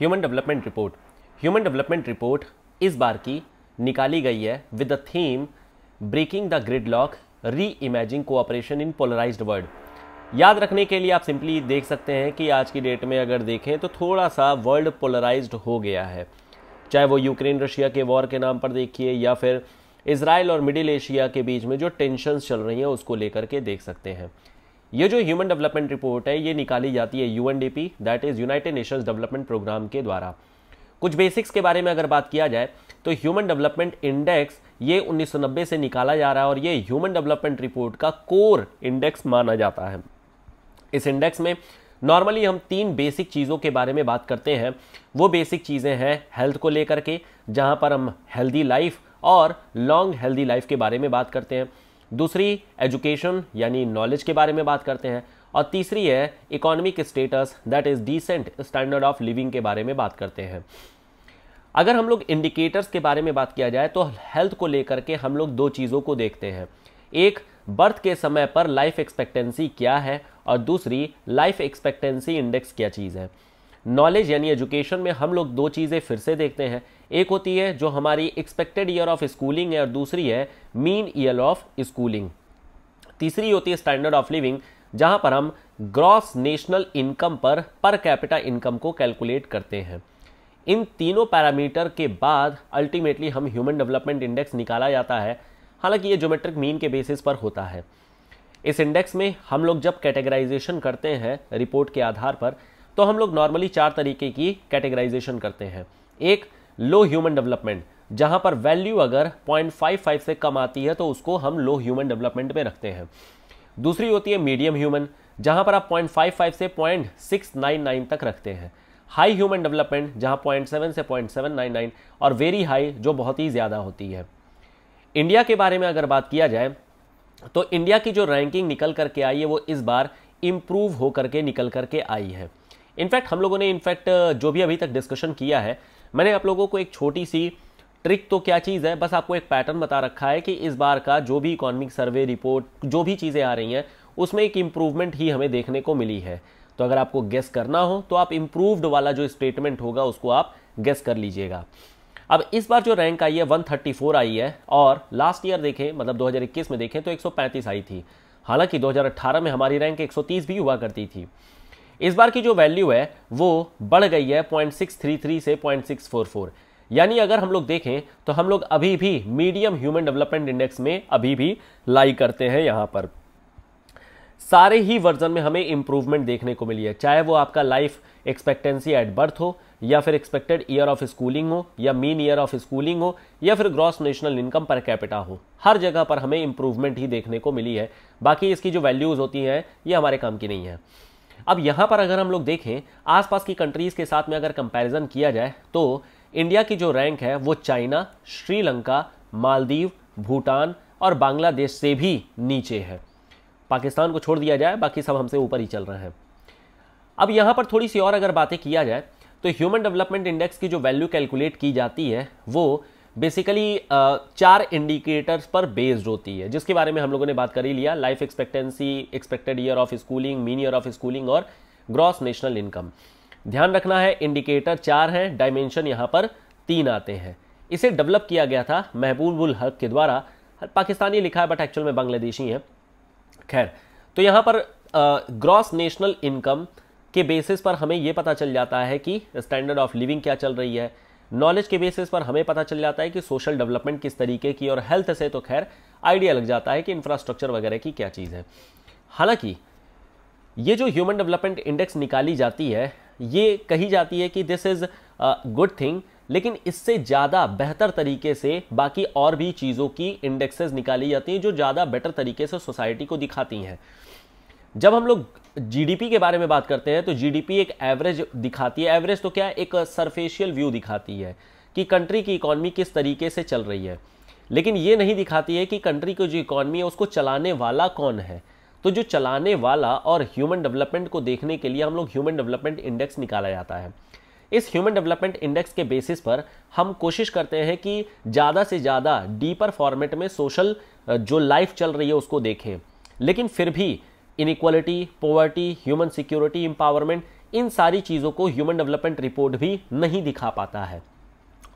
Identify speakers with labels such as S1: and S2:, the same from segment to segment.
S1: human development report human development report इस बार की निकाली गई है with the theme breaking the gridlock reimagining cooperation in polarise world याद रखने के लिए आप सिंपली देख सकते हैं कि आज की डेट में अगर देखें तो थोड़ा सा वर्ल्ड पोलराइज हो गया है चाहे वो यूक्रेन रशिया के वॉर के नाम पर देखिए या फिर इसराइल और मिडिल एशिया के बीच में जो टेंशन चल रही हैं उसको लेकर के देख सकते हैं ये जो ह्यूमन डेवलपमेंट रिपोर्ट है ये निकाली जाती है U that is United Nations Development Programme के द्वारा कुछ बेसिक्स के बारे में अगर बात किया जाए तो ह्यूमन डेवलपमेंट इंडेक्स ये 1990 से निकाला जा रहा है और ये ह्यूमन डेवलपमेंट रिपोर्ट का कोर इंडेक्स माना जाता है इस इंडेक्स में नॉर्मली हम तीन बेसिक चीज़ों के बारे में बात करते हैं वो बेसिक चीज़ें हैं हेल्थ को लेकर के जहाँ पर हम हेल्दी लाइफ और लॉन्ग हेल्दी लाइफ के बारे में बात करते हैं दूसरी एजुकेशन यानी नॉलेज के बारे में बात करते हैं और तीसरी है economic status that is decent standard of living के बारे में बात करते हैं अगर हम लोग इंडिकेटर्स के बारे में बात किया जाए तो हेल्थ को लेकर के हम लोग दो चीज़ों को देखते हैं एक बर्थ के समय पर लाइफ एक्सपेक्टेंसी क्या है और दूसरी लाइफ एक्सपेक्टेंसी इंडेक्स क्या चीज़ है नॉलेज यानी एजुकेशन में हम लोग दो चीज़ें फिर से देखते हैं एक होती है जो हमारी एक्सपेक्टेड ईयर ऑफ स्कूलिंग है और दूसरी है मीन ईयर ऑफ स्कूलिंग तीसरी होती है स्टैंडर्ड ऑफ लिविंग जहां पर हम ग्रॉस नेशनल इनकम पर पर कैपिटा इनकम को कैलकुलेट करते हैं इन तीनों पैरामीटर के बाद अल्टीमेटली हम ह्यूमन डेवलपमेंट इंडेक्स निकाला जाता है हालांकि ये ज्योमेट्रिक मीन के बेसिस पर होता है इस इंडेक्स में हम लोग जब कैटेगराइजेशन करते हैं रिपोर्ट के आधार पर तो हम लोग नॉर्मली चार तरीके की कैटेगराइजेशन करते हैं एक लो ह्यूमन डेवलपमेंट जहां पर वैल्यू अगर 0.55 से कम आती है तो उसको हम लो ह्यूमन डेवलपमेंट में रखते हैं दूसरी होती है मीडियम ह्यूमन जहां पर आप 0.55 से 0.699 तक रखते हैं हाई ह्यूमन डेवलपमेंट जहां 0.7 से 0.799 और वेरी हाई जो बहुत ही ज़्यादा होती है इंडिया के बारे में अगर बात किया जाए तो इंडिया की जो रैंकिंग निकल करके आई है वो इस बार इम्प्रूव होकर के निकल करके आई है इनफैक्ट हम लोगों ने इनफैक्ट जो भी अभी तक डिस्कशन किया है मैंने आप लोगों को एक छोटी सी ट्रिक तो क्या चीज़ है बस आपको एक पैटर्न बता रखा है कि इस बार का जो भी इकोनॉमिक सर्वे रिपोर्ट जो भी चीज़ें आ रही हैं उसमें एक इम्प्रूवमेंट ही हमें देखने को मिली है तो अगर आपको गेस करना हो तो आप इम्प्रूव्ड वाला जो स्टेटमेंट होगा उसको आप गेस कर लीजिएगा अब इस बार जो रैंक आई है 134 आई है और लास्ट ईयर देखें मतलब 2021 में देखें तो 135 आई थी हालांकि 2018 में हमारी रैंक 130 भी हुआ करती थी इस बार की जो वैल्यू है वो बढ़ गई है 0.633 से 0.644 यानी अगर हम लोग देखें तो हम लोग अभी भी मीडियम ह्यूमन डेवलपमेंट इंडेक्स में अभी भी लाई करते हैं यहाँ पर सारे ही वर्जन में हमें इम्प्रूवमेंट देखने को मिली है चाहे वो आपका लाइफ एक्सपेक्टेंसी एट बर्थ हो या फिर एक्सपेक्टेड ईयर ऑफ स्कूलिंग हो या मीन ईयर ऑफ स्कूलिंग हो या फिर gross national income per capita हो हर जगह पर हमें इंप्रूवमेंट ही देखने को मिली है बाकी इसकी जो वैल्यूज़ होती हैं ये हमारे काम की नहीं है अब यहाँ पर अगर हम लोग देखें आसपास की कंट्रीज़ के साथ में अगर कंपैरिजन किया जाए तो इंडिया की जो रैंक है वो चाइना श्रीलंका मालदीव भूटान और बांग्लादेश से भी नीचे है पाकिस्तान को छोड़ दिया जाए बाकी सब हमसे ऊपर ही चल रहे हैं अब यहाँ पर थोड़ी सी और अगर बातें किया जाए तो ह्यूमन डेवलपमेंट इंडेक्स की जो वैल्यू कैलकुलेट की जाती है वो बेसिकली चार इंडिकेटर्स पर बेस्ड होती है जिसके बारे में हम लोगों ने बात कर ही लिया life expectancy expected year of schooling mean year of schooling और ग्रॉस नेशनल इनकम ध्यान रखना है इंडिकेटर चार हैं डायमेंशन यहाँ पर तीन आते हैं इसे डेवलप किया गया था उल हक के द्वारा पाकिस्तानी लिखा है बट एक्चुअल में बांग्लादेशी है खैर तो यहाँ पर ग्रॉस नेशनल इनकम के बेसिस पर हमें ये पता चल जाता है कि स्टैंडर्ड ऑफ लिविंग क्या चल रही है नॉलेज के बेसिस पर हमें पता चल जाता है कि सोशल डेवलपमेंट किस तरीके की और हेल्थ से तो खैर आइडिया लग जाता है कि इंफ्रास्ट्रक्चर वगैरह की क्या चीज़ है हालांकि ये जो ह्यूमन डेवलपमेंट इंडेक्स निकाली जाती है ये कही जाती है कि दिस इज़ गुड थिंग लेकिन इससे ज़्यादा बेहतर तरीके से बाकी और भी चीज़ों की इंडेक्सेस निकाली जाती हैं जो ज़्यादा बेटर तरीके से सोसाइटी को दिखाती हैं जब हम लोग जीडीपी के बारे में बात करते हैं तो जीडीपी एक एवरेज दिखाती है एवरेज तो क्या है एक सरफेशियल व्यू दिखाती है कि कंट्री की इकॉनमी किस तरीके से चल रही है लेकिन ये नहीं दिखाती है कि कंट्री की जो इकॉनमी है उसको चलाने वाला कौन है तो जो चलाने वाला और ह्यूमन डेवलपमेंट को देखने के लिए हम लोग ह्यूमन डेवलपमेंट इंडेक्स निकाला जाता है इस ह्यूमन डेवलपमेंट इंडेक्स के बेसिस पर हम कोशिश करते हैं कि ज़्यादा से ज़्यादा डीपर फॉर्मेट में सोशल जो लाइफ चल रही है उसको देखें लेकिन फिर भी inequality poverty human security empowerment इन सारी चीज़ों को ह्यूमन डेवलपमेंट रिपोर्ट भी नहीं दिखा पाता है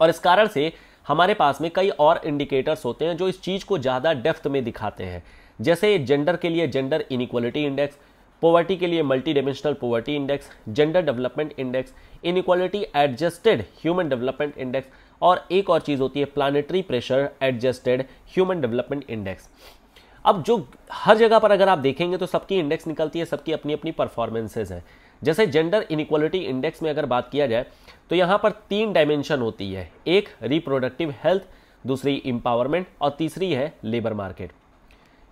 S1: और इस कारण से हमारे पास में कई और इंडिकेटर्स होते हैं जो इस चीज़ को ज़्यादा डेफ्थ में दिखाते हैं जैसे जेंडर के लिए जेंडर इनिक्वालिटी इंडेक्स पोवर्टी के लिए multidimensional poverty index gender development index inequality adjusted human development index और एक और चीज़ होती है planetary pressure adjusted human development index अब जो हर जगह पर अगर आप देखेंगे तो सबकी इंडेक्स निकलती है सबकी अपनी अपनी परफॉर्मेंसेज हैं जैसे जेंडर इनिक्वालिटी इंडेक्स में अगर बात किया जाए तो यहाँ पर तीन डायमेंशन होती है एक रिप्रोडक्टिव हेल्थ दूसरी एम्पावरमेंट और तीसरी है लेबर मार्केट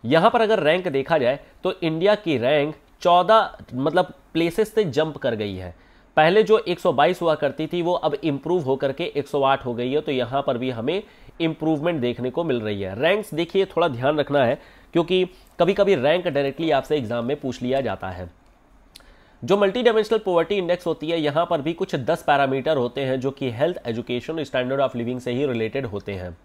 S1: यहाँ पर अगर रैंक देखा जाए तो इंडिया की रैंक 14 मतलब प्लेसेस से जंप कर गई है पहले जो 122 हुआ करती थी वो अब इम्प्रूव होकर के 108 हो गई है तो यहाँ पर भी हमें इंप्रूवमेंट देखने को मिल रही है रैंक्स देखिए थोड़ा ध्यान रखना है क्योंकि कभी कभी रैंक डायरेक्टली आपसे एग्जाम में पूछ लिया जाता है जो मल्टी डायमेंशनल पॉवर्टी इंडेक्स होती है यहाँ पर भी कुछ दस पैरामीटर होते हैं जो कि health education standard of living से ही रिलेटेड होते हैं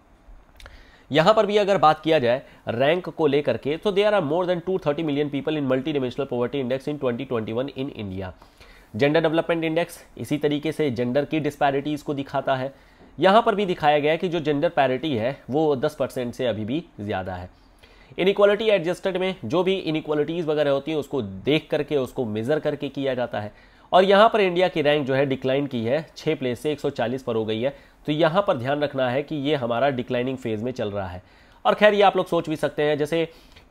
S1: यहाँ पर भी अगर बात किया जाए रैंक को लेकर के तो there are more than two thirty million people in multidimensional poverty index in twenty twenty one in India gender development index इसी तरीके से जेंडर की डिस्पैरिटीज़ को दिखाता है यहाँ पर भी दिखाया गया कि जो जेंडर पैरिटी है वो दस परसेंट से अभी भी ज़्यादा है इनिक्वालिटी एडजस्टेड में जो भी इनिक्वालिटीज़ वगैरह होती है उसको देख करके उसको मेज़र करके किया जाता है और यहाँ पर इंडिया की रैंक जो है डिक्लाइन की है छः प्लेस से 140 पर हो गई है तो यहाँ पर ध्यान रखना है कि ये हमारा डिक्लाइनिंग फेज़ में चल रहा है और खैर ये आप लोग सोच भी सकते हैं जैसे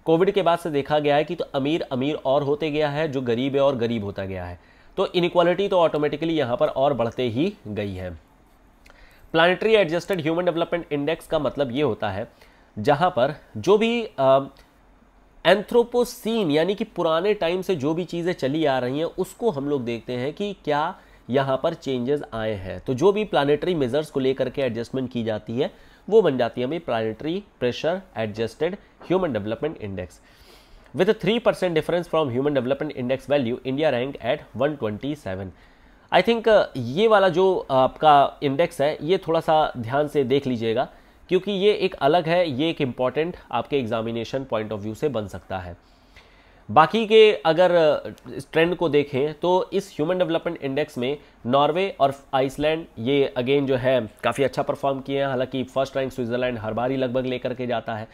S1: कोविड के बाद से देखा गया है कि तो अमीर अमीर और होते गया है जो गरीब है और गरीब होता गया है तो इनिक्वालिटी तो ऑटोमेटिकली यहाँ पर और बढ़ते ही गई है planetary adjusted human development index का मतलब ये होता है जहाँ पर जो भी एंथ्रोपोसीन यानी कि पुराने टाइम से जो भी चीज़ें चली आ रही हैं उसको हम लोग देखते हैं कि क्या यहाँ पर चेंजेस आए हैं तो जो भी प्लानिटरी मेजर्स को लेकर के एडजस्टमेंट की जाती है वो बन जाती है हमें planetary pressure adjusted human development index with three percent difference from human development index value India rank at one twenty seven I think uh, ये वाला जो आपका इंडेक्स है ये थोड़ा सा ध्यान से देख लीजिएगा क्योंकि ये एक अलग है ये एक इम्पॉर्टेंट आपके एग्जामिनेशन पॉइंट ऑफ व्यू से बन सकता है बाकी के अगर ट्रेंड uh, को देखें तो इस ह्यूमन डेवलपमेंट इंडेक्स में नॉर्वे और आइसलैंड ये अगेन जो है काफ़ी अच्छा परफॉर्म किए हैं हालांकि फर्स्ट रैंक स्विट्ज़रलैंड हर बार ही लगभग लेकर के जाता है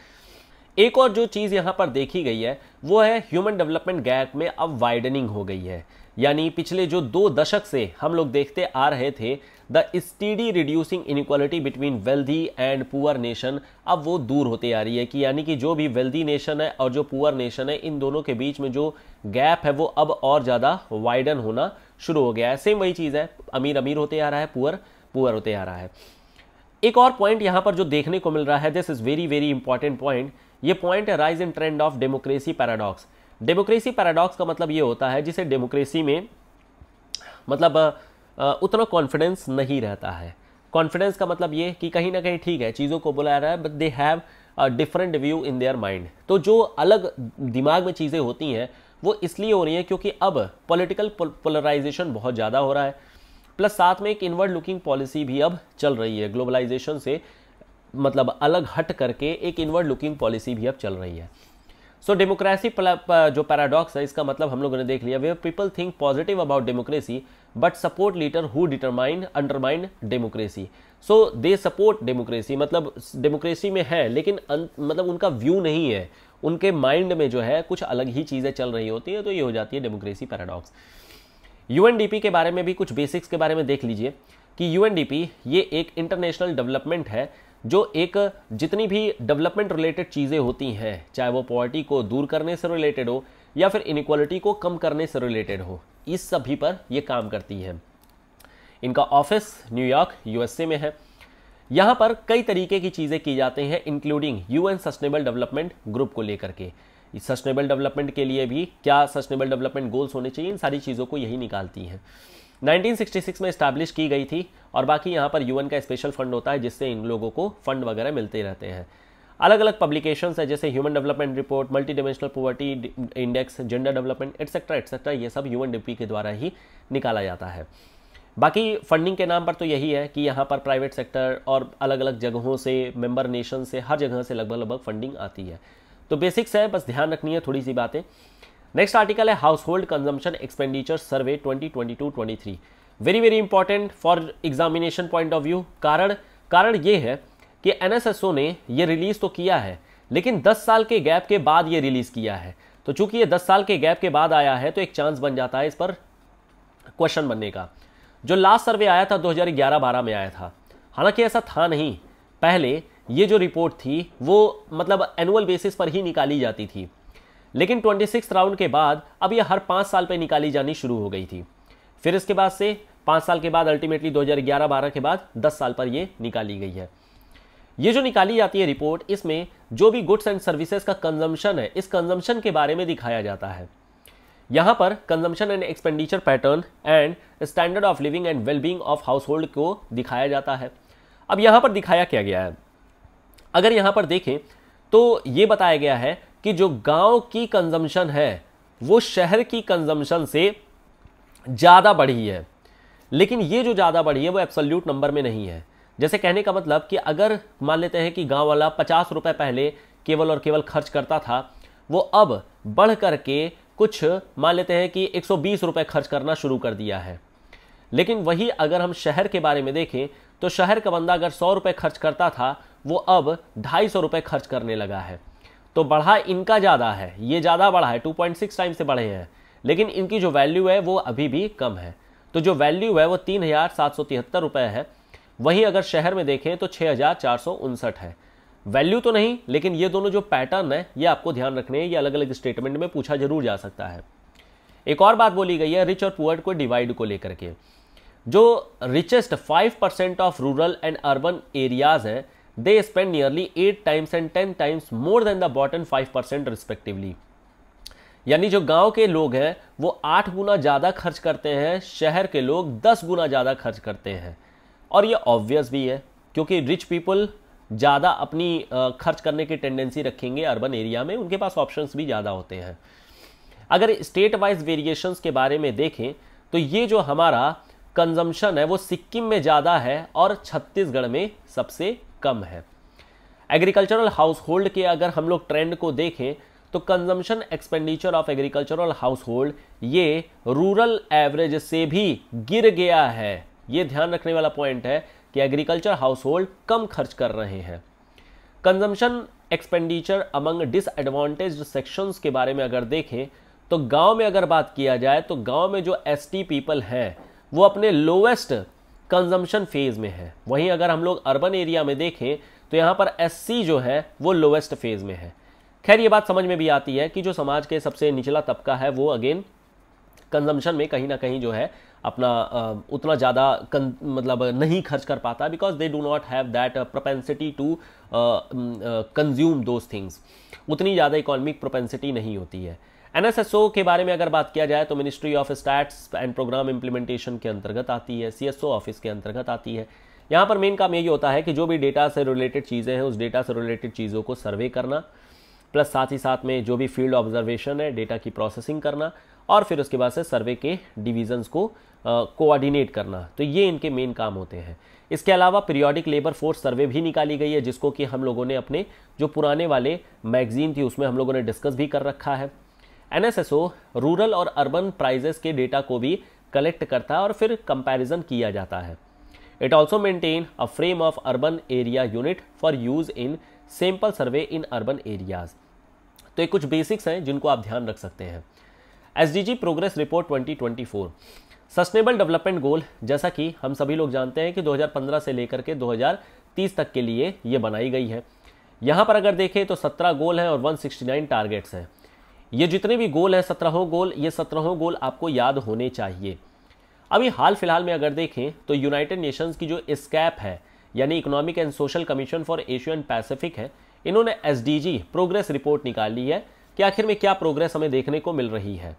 S1: एक और जो चीज़ यहाँ पर देखी गई है वो है ह्यूमन डेवलपमेंट गैप में अब वाइडनिंग हो गई है यानी पिछले जो दो दशक से हम लोग देखते आ रहे थे the steady reducing inequality between wealthy and poor nation अब वो दूर होते आ रही है कि यानी कि जो भी वेल्दी नेशन है और जो पुअर नेशन है इन दोनों के बीच में जो गैप है वो अब और ज़्यादा वाइडन होना शुरू हो गया है सेम वही चीज़ है अमीर अमीर होते आ रहा है पुअर पुअर होते आ रहा है एक और पॉइंट यहाँ पर जो देखने को मिल रहा है this is very very important point ये पॉइंट है rise in trend of democracy paradox democracy paradox का मतलब ये होता है जिसे डेमोक्रेसी में मतलब उतना कॉन्फिडेंस नहीं रहता है कॉन्फिडेंस का मतलब ये कि कहीं ना कहीं ठीक है चीज़ों को बुला रहा है but they have a different view in their mind तो जो अलग दिमाग में चीज़ें होती हैं वो इसलिए हो रही है क्योंकि अब पॉलिटिकल पोलराइजेशन बहुत ज़्यादा हो रहा है प्लस साथ में एक इनवर्ड लुकिंग पॉलिसी भी अब चल रही है ग्लोबलाइजेशन से मतलब अलग हट करके एक इनवर्ड लुकिंग पॉलिसी भी अब चल रही है सो डेमोक्रेसी जो पैराडॉक्स है इसका मतलब हम लोगों ने देख लिया वे people think positive about democracy but support leader who determined undermined democracy so they support democracy मतलब डेमोक्रेसी में है लेकिन अं, मतलब उनका व्यू नहीं है उनके माइंड में जो है कुछ अलग ही चीज़ें चल रही होती हैं तो ये हो जाती है डेमोक्रेसी पैराडॉक्स यू के बारे में भी कुछ बेसिक्स के बारे में देख लीजिए कि यू ये एक इंटरनेशनल डेवलपमेंट है जो एक जितनी भी डेवलपमेंट रिलेटेड चीज़ें होती हैं चाहे वो पॉवर्टी को दूर करने से रिलेटेड हो या फिर इनिक्वालिटी को कम करने से रिलेटेड हो इस सभी पर ये काम करती हैं इनका ऑफिस न्यूयॉर्क यूएसए में है यहाँ पर कई तरीके की चीज़ें की जाती हैं including UN sustainable development group को लेकर के सस्टेनेबल डेवलपमेंट के लिए भी क्या सस्टेनेबल डेवलपमेंट गोल्स होने चाहिए इन सारी चीज़ों को यही निकालती हैं 1966 में इस्टेब्लिश की गई थी और बाकी यहाँ पर यूएन का स्पेशल फंड होता है जिससे इन लोगों को फंड वगैरह मिलते रहते हैं अलग अलग पब्लिकेशंस है जैसे human development report multidimensional poverty index gender development etcetera etcetera ये सब यूएन के द्वारा ही निकाला जाता है बाकी फंडिंग के नाम पर तो यही है कि यहाँ पर प्राइवेट सेक्टर और अलग अलग जगहों से मेंबर नेशन से हर जगह से लगभग लगभग फंडिंग आती है तो बेसिक्स है बस ध्यान रखनी है थोड़ी सी बातें नेक्स्ट आर्टिकल है household consumption expenditure survey 2022-23 very very important for examination point of view कारण कारण ये है कि एनएसएसओ ने ये रिलीज़ तो किया है लेकिन 10 साल के गैप के बाद ये रिलीज़ किया है तो चूंकि ये 10 साल के गैप के बाद आया है तो एक चांस बन जाता है इस पर क्वेश्चन बनने का जो लास्ट सर्वे आया था 2011-12 में आया था हालांकि ऐसा था नहीं पहले ये जो रिपोर्ट थी वो मतलब एनुअल बेसिस पर ही निकाली जाती थी लेकिन ट्वेंटी राउंड के बाद अब यह हर पाँच साल पर निकाली जानी शुरू हो गई थी फिर इसके बाद से पाँच साल के बाद अल्टीमेटली 2011-12 के बाद 10 साल पर यह निकाली गई है ये जो निकाली जाती है रिपोर्ट इसमें जो भी गुड्स एंड सर्विसेज का कंजम्पशन है इस कंजम्पशन के बारे में दिखाया जाता है यहाँ पर consumption and expenditure pattern and standard of living and wellbeing of household को दिखाया जाता है अब यहाँ पर दिखाया क्या गया है अगर यहाँ पर देखें तो ये बताया गया है कि जो गांव की कंजम्पशन है वो शहर की कंजम्पशन से ज़्यादा बढ़ी है लेकिन ये जो ज़्यादा बढ़ी है वो एब्सोल्यूट नंबर में नहीं है जैसे कहने का मतलब कि अगर मान लेते हैं कि गांव वाला पचास रुपये पहले केवल और केवल खर्च करता था वो अब बढ़ करके कुछ मान लेते हैं कि एक सौ खर्च करना शुरू कर दिया है लेकिन वही अगर हम शहर के बारे में देखें तो शहर का बंदा अगर सौ रुपये खर्च करता था वो अब ढाई सौ रुपये खर्च करने लगा है तो बढ़ा इनका ज़्यादा है ये ज़्यादा बढ़ा है 2.6 टाइम से बढ़े हैं लेकिन इनकी जो वैल्यू है वो अभी भी कम है तो जो वैल्यू है वो तीन हज़ार सात सौ तिहत्तर रुपये है वहीं अगर शहर में देखें तो छः हज़ार चार सौ उनसठ है वैल्यू तो नहीं लेकिन ये दोनों जो पैटर्न है ये आपको ध्यान रखने हैं ये अलग अलग स्टेटमेंट में पूछा जरूर जा सकता है एक और बात बोली गई है रिच और पुअर को डिवाइड को लेकर के जो richest five percent of rural and urban areas हैं they spend nearly 8 times and 10 times more than the bottom 5% respectively यानी जो गांव के लोग हैं वो आठ गुना ज़्यादा खर्च करते हैं शहर के लोग दस गुना ज़्यादा खर्च करते हैं और ये ऑब्वियस भी है क्योंकि रिच पीपल ज़्यादा अपनी खर्च करने की टेंडेंसी रखेंगे अर्बन एरिया में उनके पास ऑप्शंस भी ज़्यादा होते हैं अगर स्टेट वाइज वेरिएशंस के बारे में देखें तो ये जो हमारा कंजम्पशन है वो सिक्किम में ज़्यादा है और छत्तीसगढ़ में सबसे कम है एग्रीकल्चरल हाउस होल्ड के अगर हम लोग ट्रेंड को देखें तो consumption expenditure of agricultural household ये रूरल एवरेज से भी गिर गया है ये ध्यान रखने वाला पॉइंट है कि एग्रीकल्चर हाउस होल्ड कम खर्च कर रहे हैं consumption expenditure among disadvantage sections के बारे में अगर देखें तो गांव में अगर बात किया जाए तो गांव में जो एसटी पीपल हैं वो अपने लोवेस्ट कंजम्पशन फेज़ में है वहीं अगर हम लोग अर्बन एरिया में देखें तो यहाँ पर एस जो है वो लोवेस्ट फेज़ में है खैर ये बात समझ में भी आती है कि जो समाज के सबसे निचला तबका है वो अगेन कंजम्पशन में कहीं ना कहीं जो है अपना उतना ज़्यादा मतलब नहीं खर्च कर पाता because they do not have that propensity to consume those things उतनी ज़्यादा इकोनॉमिक प्रोपेंसिटी नहीं होती है एनएसएसओ के बारे में अगर बात किया जाए तो ministry of stats and programme implementation के अंतर्गत आती है सीएसओ ऑफिस के अंतर्गत आती है यहाँ पर मेन काम यही होता है कि जो भी डेटा से रिलेटेड चीज़ें हैं उस डेटा से रिलेटेड चीज़ों को सर्वे करना प्लस साथ ही साथ में जो भी फील्ड ऑब्जर्वेशन है डेटा की प्रोसेसिंग करना और फिर उसके बाद से सर्वे के डिविजन्स को कोऑर्डिनेट करना तो ये इनके मेन काम होते हैं इसके अलावा पीरियोडिक लेबर फोर्स सर्वे भी निकाली गई है जिसको कि हम लोगों ने अपने जो पुराने वाले मैगजीन थी उसमें हम लोगों ने डिस्कस भी कर रखा है एनएसएसओ रूरल और अर्बन प्राइजेस के डेटा को भी कलेक्ट करता है और फिर कंपैरिजन किया जाता है it also maintain a frame of urban area unit for use in sample survey in urban areas तो ये कुछ बेसिक्स हैं जिनको आप ध्यान रख सकते हैं S progress report 2024 sustainable development goal जैसा कि हम सभी लोग जानते हैं कि 2015 से लेकर के 2030 तक के लिए ये बनाई गई है यहाँ पर अगर देखें तो 17 गोल हैं और 169 टारगेट्स हैं ये जितने भी गोल हैं सत्रहों गोल ये सत्रहों गोल आपको याद होने चाहिए अभी हाल फिलहाल में अगर देखें तो यूनाइटेड नेशंस की जो स्कैप है यानी economic and social commission for Asian Pacific है इन्होंने एस प्रोग्रेस रिपोर्ट निकाल ली है कि आखिर में क्या प्रोग्रेस हमें देखने को मिल रही है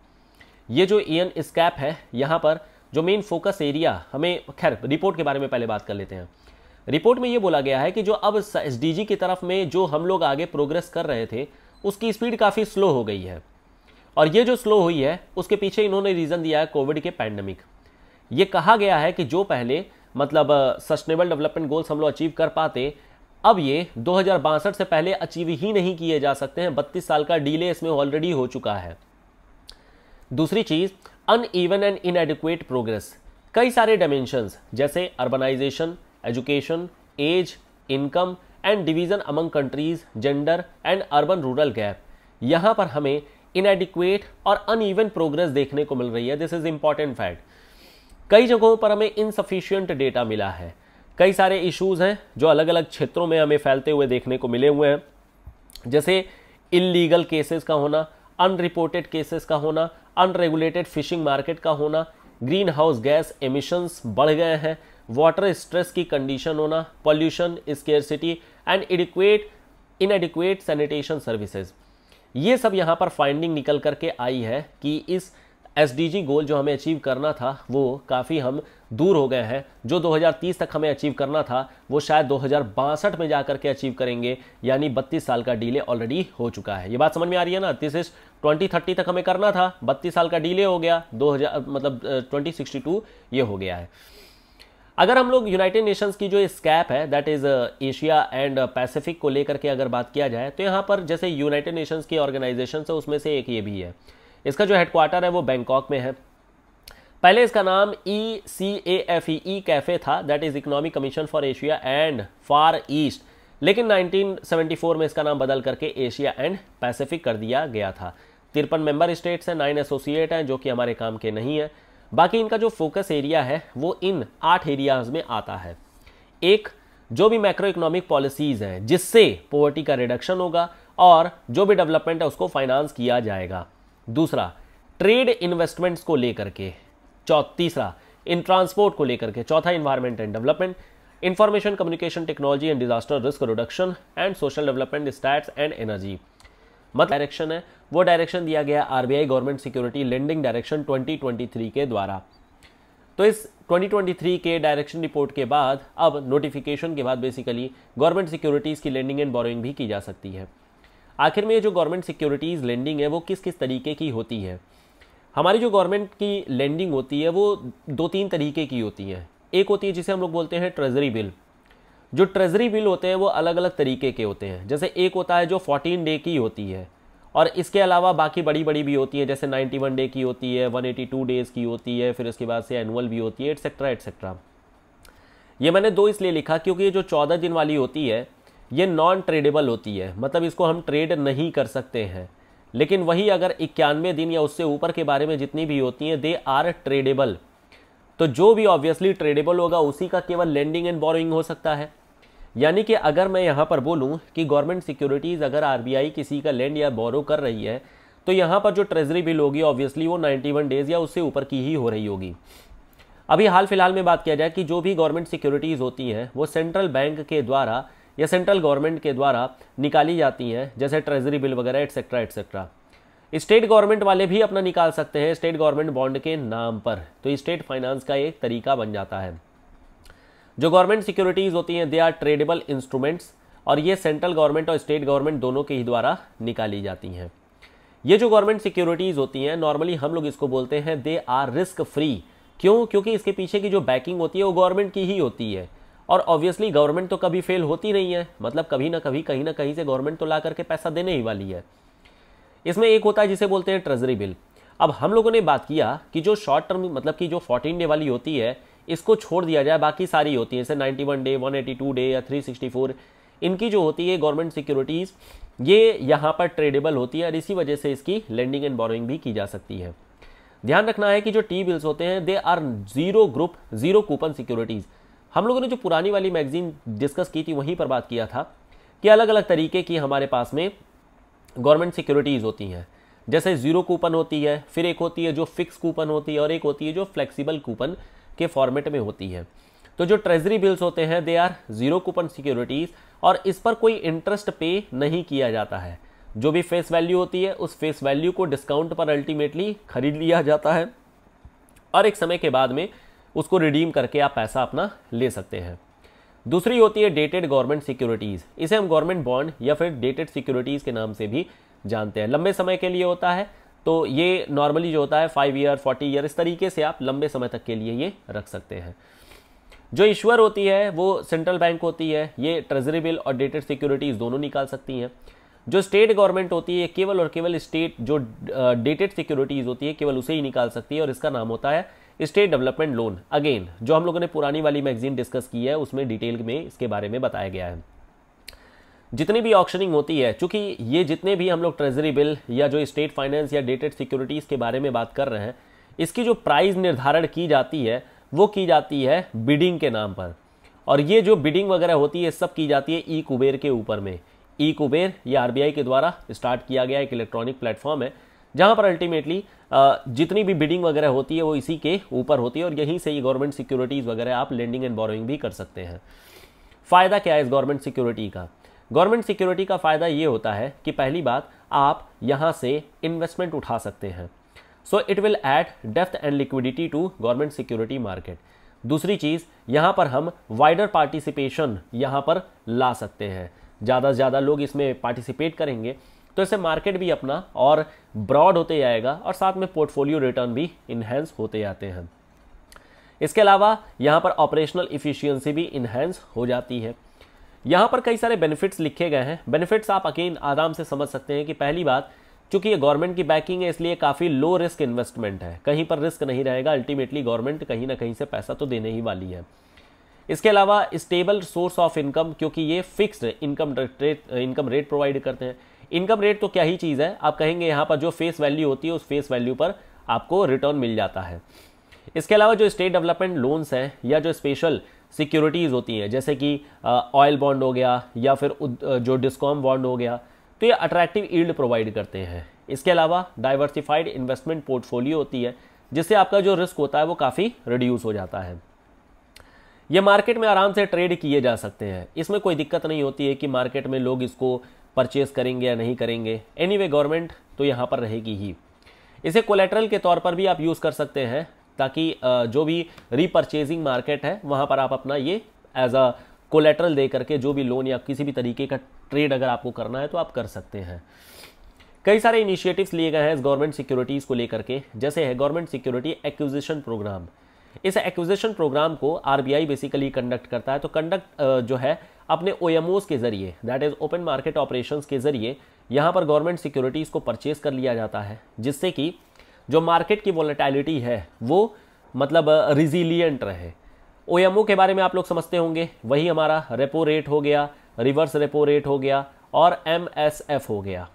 S1: ये जो ईएन स्कैप है यहाँ पर जो मेन फोकस एरिया हमें खैर रिपोर्ट के बारे में पहले बात कर लेते हैं रिपोर्ट में ये बोला गया है कि जो अब एस की तरफ में जो हम लोग आगे प्रोग्रेस कर रहे थे उसकी स्पीड काफ़ी स्लो हो गई है और ये जो स्लो हुई है उसके पीछे इन्होंने रीज़न दिया है कोविड के पैंडमिक ये कहा गया है कि जो पहले मतलब सस्टेनेबल डेवलपमेंट गोल्स हम लोग अचीव कर पाते अब ये दो से पहले अचीव ही नहीं किए जा सकते हैं बत्तीस साल का डीले इसमें ऑलरेडी हो चुका है दूसरी चीज़ uneven and inadequate progress कई सारे डायमेंशंस जैसे urbanisation education age income and division among countries gender and urban rural gap यहाँ पर हमें इनएडिक्वेट और अनइवन प्रोग्रेस देखने को मिल रही है दिस इज़ इम्पॉर्टेंट फैक्ट कई जगहों पर हमें इनसफिशियंट डेटा मिला है कई सारे इश्यूज़ हैं जो अलग अलग क्षेत्रों में हमें फैलते हुए देखने को मिले हुए हैं जैसे इलीगल केसेस का होना अनरिपोर्टेड केसेस का होना अनरेगुलेटेड फिशिंग मार्केट का होना ग्रीन हाउस गैस एमिशंस बढ़ गए हैं वाटर स्ट्रेस की कंडीशन होना pollution scarcity and adequate inadequate sanitation services ये सब यहाँ पर फाइंडिंग निकल करके आई है कि इस एस गोल जो हमें अचीव करना था वो काफ़ी हम दूर हो गए हैं जो 2030 तक हमें अचीव करना था वो शायद दो में जा करके अचीव करेंगे यानी 32 साल का डीले ऑलरेडी हो चुका है ये बात समझ में आ रही है ना दिस इज 2030 तक हमें करना था 32 साल का डीले हो गया 2000 मतलब 2062 ये हो गया है अगर हम लोग यूनाइटेड नेशंस की जो स्कैप है that is Asia and Pacific को लेकर के अगर बात किया जाए तो यहाँ पर जैसे यूनाइटेड नेशंस की ऑर्गेनाइजेशन है उसमें से एक ये भी है इसका जो हेडक्वार्टर है वो बैंकॉक में है पहले इसका नाम E C A F E ECAFE था that is economic commission for Asia and Far East लेकिन 1974 में इसका नाम बदल करके एशिया एंड पैसिफिक कर दिया गया था तिरपन मेंबर स्टेट्स हैं नाइन एसोसिएट हैं जो कि हमारे काम के नहीं हैं बाकी इनका जो फोकस एरिया है वो इन आठ एरियाज में आता है एक जो भी मैक्रो इकोनॉमिक पॉलिसीज़ हैं जिससे पॉवर्टी का रिडक्शन होगा और जो भी डेवलपमेंट है उसको फाइनेंस किया जाएगा दूसरा ट्रेड इन्वेस्टमेंट्स को लेकर के चौ तीसरा इन ट्रांसपोर्ट को लेकर के चौथा environment and development information communication technology and disaster risk reduction and social development stats and energy मतलब डायरेक्शन है वो डायरेक्शन दिया गया are government security lending direction 2023 के द्वारा तो इस 2023 के डायरेक्शन रिपोर्ट के बाद अब नोटिफिकेशन के बाद बेसिकली गवर्नमेंट सिक्योरिटीज़ की लेंडिंग एंड बोरोइंग भी की जा सकती है आखिर में ये जो गवर्नमेंट सिक्योरिटीज़ लेंडिंग है वो किस किस तरीके की होती है हमारी जो गवर्नमेंट की लेंडिंग होती है वो दो तीन तरीके की होती है एक होती है जिसे हम लोग बोलते हैं ट्रेजरी बिल जो ट्रेजरी बिल होते हैं वो अलग अलग तरीके के होते हैं जैसे एक होता है जो फोर्टीन डे की होती है और इसके अलावा बाकी बड़ी बड़ी भी होती है जैसे 91 डे की होती है 182 डेज़ की होती है फिर उसके बाद से एनुअल भी होती है एट्सेट्रा एट्सेट्रा ये मैंने दो इसलिए लिखा क्योंकि ये जो चौदह दिन वाली होती है ये नॉन ट्रेडेबल होती है मतलब इसको हम ट्रेड नहीं कर सकते हैं लेकिन वही अगर इक्यानवे दिन या उससे ऊपर के बारे में जितनी भी होती हैं दे आर ट्रेडेबल तो जो भी ऑब्वियसली ट्रेडेबल होगा उसी का केवल लैंडिंग एंड बोरोइंग हो सकता है यानी कि अगर मैं यहाँ पर बोलूँ कि गवर्नमेंट सिक्योरिटीज़ अगर आर किसी का लैंड या बोरो कर रही है तो यहाँ पर जो ट्रेजरी बिल होगी ऑब्वियसली वो 91 डेज़ या उससे ऊपर की ही हो रही होगी अभी हाल फिलहाल में बात किया जाए कि जो भी गवर्नमेंट सिक्योरिटीज़ होती हैं वो सेंट्रल बैंक के द्वारा या सेंट्रल गवर्नमेंट के द्वारा निकाली जाती हैं जैसे ट्रेजरी बिल वगैरह एट्सेट्रा एट्सेट्रा स्टेट गवर्नमेंट वाले भी अपना निकाल सकते हैं स्टेट गवर्नमेंट बॉन्ड के नाम पर तो स्टेट फाइनेंस का एक तरीका बन जाता है जो गवर्नमेंट सिक्योरिटीज़ होती हैं दे आर ट्रेडेबल इंस्ट्रूमेंट्स और ये सेंट्रल गवर्नमेंट और स्टेट गवर्नमेंट दोनों के ही द्वारा निकाली जाती हैं ये जो गवर्नमेंट सिक्योरिटीज़ होती हैं नॉर्मली हम लोग इसको बोलते हैं दे आर रिस्क फ्री क्यों क्योंकि इसके पीछे की जो बैकिंग होती है वो गवर्नमेंट की ही होती है और ऑब्वियसली गवर्नमेंट तो कभी फेल होती नहीं है मतलब कभी ना कभी कहीं ना कहीं से गवर्नमेंट तो ला करके पैसा देने ही वाली है इसमें एक होता है जिसे बोलते हैं ट्रेजरी बिल अब हम लोगों ने बात किया कि जो शॉर्ट टर्म मतलब कि जो फोर्टीन डे वाली होती है इसको छोड़ दिया जाए बाकी सारी होती है जैसे 91 डे टू डे या 364 इनकी जो होती है गवर्नमेंट सिक्योरिटीज़ ये यहाँ पर ट्रेडेबल होती है और इसी वजह से इसकी लेंडिंग एंड बोरोइंग भी की जा सकती है ध्यान रखना है कि जो टी बिल्स होते हैं they are zero group zero coupon securities हम लोगों ने जो पुरानी वाली मैगजीन डिस्कस की थी वहीं पर बात किया था कि अलग अलग तरीके की हमारे पास में गवर्नमेंट सिक्योरिटीज़ होती हैं जैसे ज़ीरो कूपन होती है फिर एक होती है जो फिक्स कूपन होती है और एक होती है जो फ्लेक्सिबल कूपन के फॉर्मेट में होती है तो जो ट्रेजरी बिल्स होते हैं they are zero coupon securities और इस पर कोई इंटरेस्ट पे नहीं किया जाता है जो भी फेस वैल्यू होती है उस फेस वैल्यू को डिस्काउंट पर अल्टीमेटली खरीद लिया जाता है और एक समय के बाद में उसको रिडीम करके आप पैसा अपना ले सकते हैं दूसरी होती है डेटेड गवर्नमेंट सिक्योरिटीज़ इसे हम गवर्नमेंट बॉन्ड या फिर डेटेड सिक्योरिटीज़ के नाम से भी जानते हैं लंबे समय के लिए होता है तो ये नॉर्मली जो होता है फाइव ईयर फोर्टी ईयर इस तरीके से आप लंबे समय तक के लिए ये रख सकते हैं जो ईश्वर होती है वो सेंट्रल बैंक होती है ये ट्रेजरी बिल और डेटेड सिक्योरिटीज़ दोनों निकाल सकती हैं जो स्टेट गवर्नमेंट होती है केवल और केवल स्टेट जो डेटेड सिक्योरिटीज़ होती है केवल उसे ही निकाल सकती है और इसका नाम होता है स्टेट डेवलपमेंट लोन अगेन जो हम लोगों ने पुरानी वाली मैगजीन डिस्कस की है उसमें डिटेल में इसके बारे में बताया गया है जितनी भी ऑक्शनिंग होती है चूंकि ये जितने भी हम लोग ट्रेजरी बिल या जो स्टेट फाइनेंस या डेटेड सिक्योरिटीज़ के बारे में बात कर रहे हैं इसकी जो प्राइस निर्धारण की जाती है वो की जाती है बिडिंग के नाम पर और ये जो बिडिंग वगैरह होती है सब की जाती है ई कुबेर के ऊपर में ई कुबेर ये आर के द्वारा स्टार्ट किया गया एक इलेक्ट्रॉनिक प्लेटफॉर्म है जहाँ पर अल्टीमेटली जितनी भी बिडिंग वगैरह होती है वो इसी के ऊपर होती है और यहीं से ये गवर्नमेंट सिक्योरिटीज़ वगैरह आप लेंडिंग एंड बोरोइंग भी कर सकते हैं फ़ायदा क्या है इस गवर्नमेंट सिक्योरिटी का गवर्नमेंट सिक्योरिटी का फ़ायदा ये होता है कि पहली बात आप यहाँ से इन्वेस्टमेंट उठा सकते हैं so it will add depth and liquidity to government security market दूसरी चीज़ यहाँ पर हम वाइडर पार्टिसिपेशन यहाँ पर ला सकते हैं ज़्यादा से ज़्यादा लोग इसमें पार्टिसिपेट करेंगे तो इससे मार्केट भी अपना और ब्रॉड होते जाएगा और साथ में पोर्टफोलियो रिटर्न भी इन्हेंस होते जाते हैं इसके अलावा यहाँ पर ऑपरेशनल इफ़िशियंसी भी इन्हेंस हो जाती है यहाँ पर कई सारे बेनिफिट्स लिखे गए हैं बेनिफिट्स आप अकेन आराम से समझ सकते हैं कि पहली बात चूंकि ये गवर्नमेंट की बैकिंग है इसलिए काफ़ी लो रिस्क इन्वेस्टमेंट है कहीं पर रिस्क नहीं रहेगा अल्टीमेटली गवर्नमेंट कहीं ना कहीं से पैसा तो देने ही वाली है इसके अलावा स्टेबल सोर्स ऑफ इनकम क्योंकि ये fixed income rate income rate provide करते हैं इनकम रेट तो क्या ही चीज़ है आप कहेंगे यहाँ पर जो फेस वैल्यू होती है उस फेस वैल्यू पर आपको रिटर्न मिल जाता है इसके अलावा जो स्टेट डेवलपमेंट लोन्स हैं या जो स्पेशल सिक्योरिटीज़ होती हैं जैसे कि ऑयल बॉन्ड हो गया या फिर जो डिस्कॉम बॉन्ड हो गया तो ये अट्रैक्टिव ईल्ड प्रोवाइड करते हैं इसके अलावा डाइवर्सिफाइड इन्वेस्टमेंट पोर्टफोलियो होती है जिससे आपका जो रिस्क होता है वो काफ़ी रिड्यूस हो जाता है ये मार्केट में आराम से ट्रेड किए जा सकते हैं इसमें कोई दिक्कत नहीं होती है कि मार्केट में लोग इसको परचेस करेंगे या नहीं करेंगे एनी anyway, गवर्नमेंट तो यहाँ पर रहेगी ही इसे कोलेट्रल के तौर पर भी आप यूज़ कर सकते हैं ताकि जो भी रीपरचेजिंग मार्केट है वहाँ पर आप अपना ये एज अ कोलेटरल दे करके जो भी लोन या किसी भी तरीके का ट्रेड अगर आपको करना है तो आप कर सकते हैं कई सारे इनिशिएटिव्स लिए गए हैं इस गवर्नमेंट सिक्योरिटीज़ को लेकर के जैसे है गवर्नमेंट सिक्योरिटी एक्विजिशन प्रोग्राम इस एक्विजिशन प्रोग्राम को आरबीआई बेसिकली कंडक्ट करता है तो कंडक्ट जो है अपने ओ के ज़रिए that is open market operation के ज़रिए यहाँ पर गवर्नमेंट सिक्योरिटीज़ को परचेज कर लिया जाता है जिससे कि जो मार्केट की वॉलेटाइलिटी है वो मतलब रिजिलियंट रहे ओ के बारे में आप लोग समझते होंगे वही हमारा रेपो रेट हो गया रिवर्स रेपो रेट हो गया और एम हो गया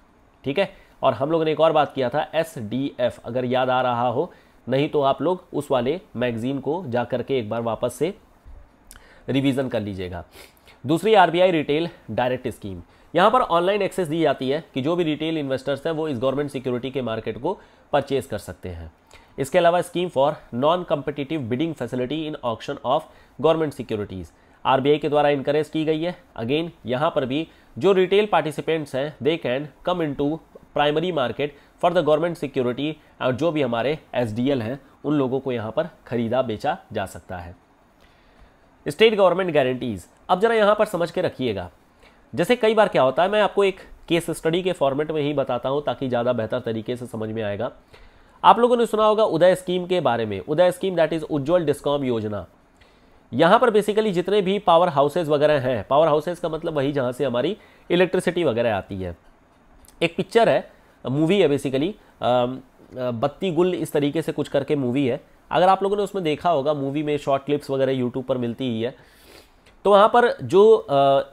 S1: ठीक है और हम लोग ने एक और बात किया था एस डी एफ अगर याद आ रहा हो नहीं तो आप लोग उस वाले मैगजीन को जा करके के एक बार वापस से रिवीजन कर लीजिएगा दूसरी आरबीआई रिटेल डायरेक्ट स्कीम यहाँ पर ऑनलाइन एक्सेस दी जाती है कि जो भी रिटेल इन्वेस्टर्स हैं वो इस गवर्नमेंट सिक्योरिटी के मार्केट को परचेज कर सकते हैं इसके अलावा scheme for non competitive bidding facility in option of government securities RBI के द्वारा इंकरेज की गई है अगेन यहाँ पर भी जो रिटेल पार्टिसिपेंट्स हैं they can come into primary market for the government security और जो भी हमारे एस हैं उन लोगों को यहाँ पर खरीदा बेचा जा सकता है स्टेट गवर्नमेंट गारंटीज़ अब जरा यहाँ पर समझ के रखिएगा जैसे कई बार क्या होता है मैं आपको एक केस स्टडी के फॉर्मेट में ही बताता हूँ ताकि ज़्यादा बेहतर तरीके से समझ में आएगा आप लोगों ने सुना होगा उदय स्कीम के बारे में Uday scheme that is Ujjwal discom Yojana यहाँ पर बेसिकली जितने भी पावर हाउसेज वगैरह हैं पावर हाउसेज का मतलब वही जहाँ से हमारी इलेक्ट्रिसिटी वगैरह आती है एक पिक्चर है मूवी है बेसिकली बत्ती गुल इस तरीके से कुछ करके मूवी है अगर आप लोगों ने उसमें देखा होगा मूवी में शॉर्ट क्लिप्स वगैरह यूट्यूब पर मिलती ही है तो वहाँ पर जो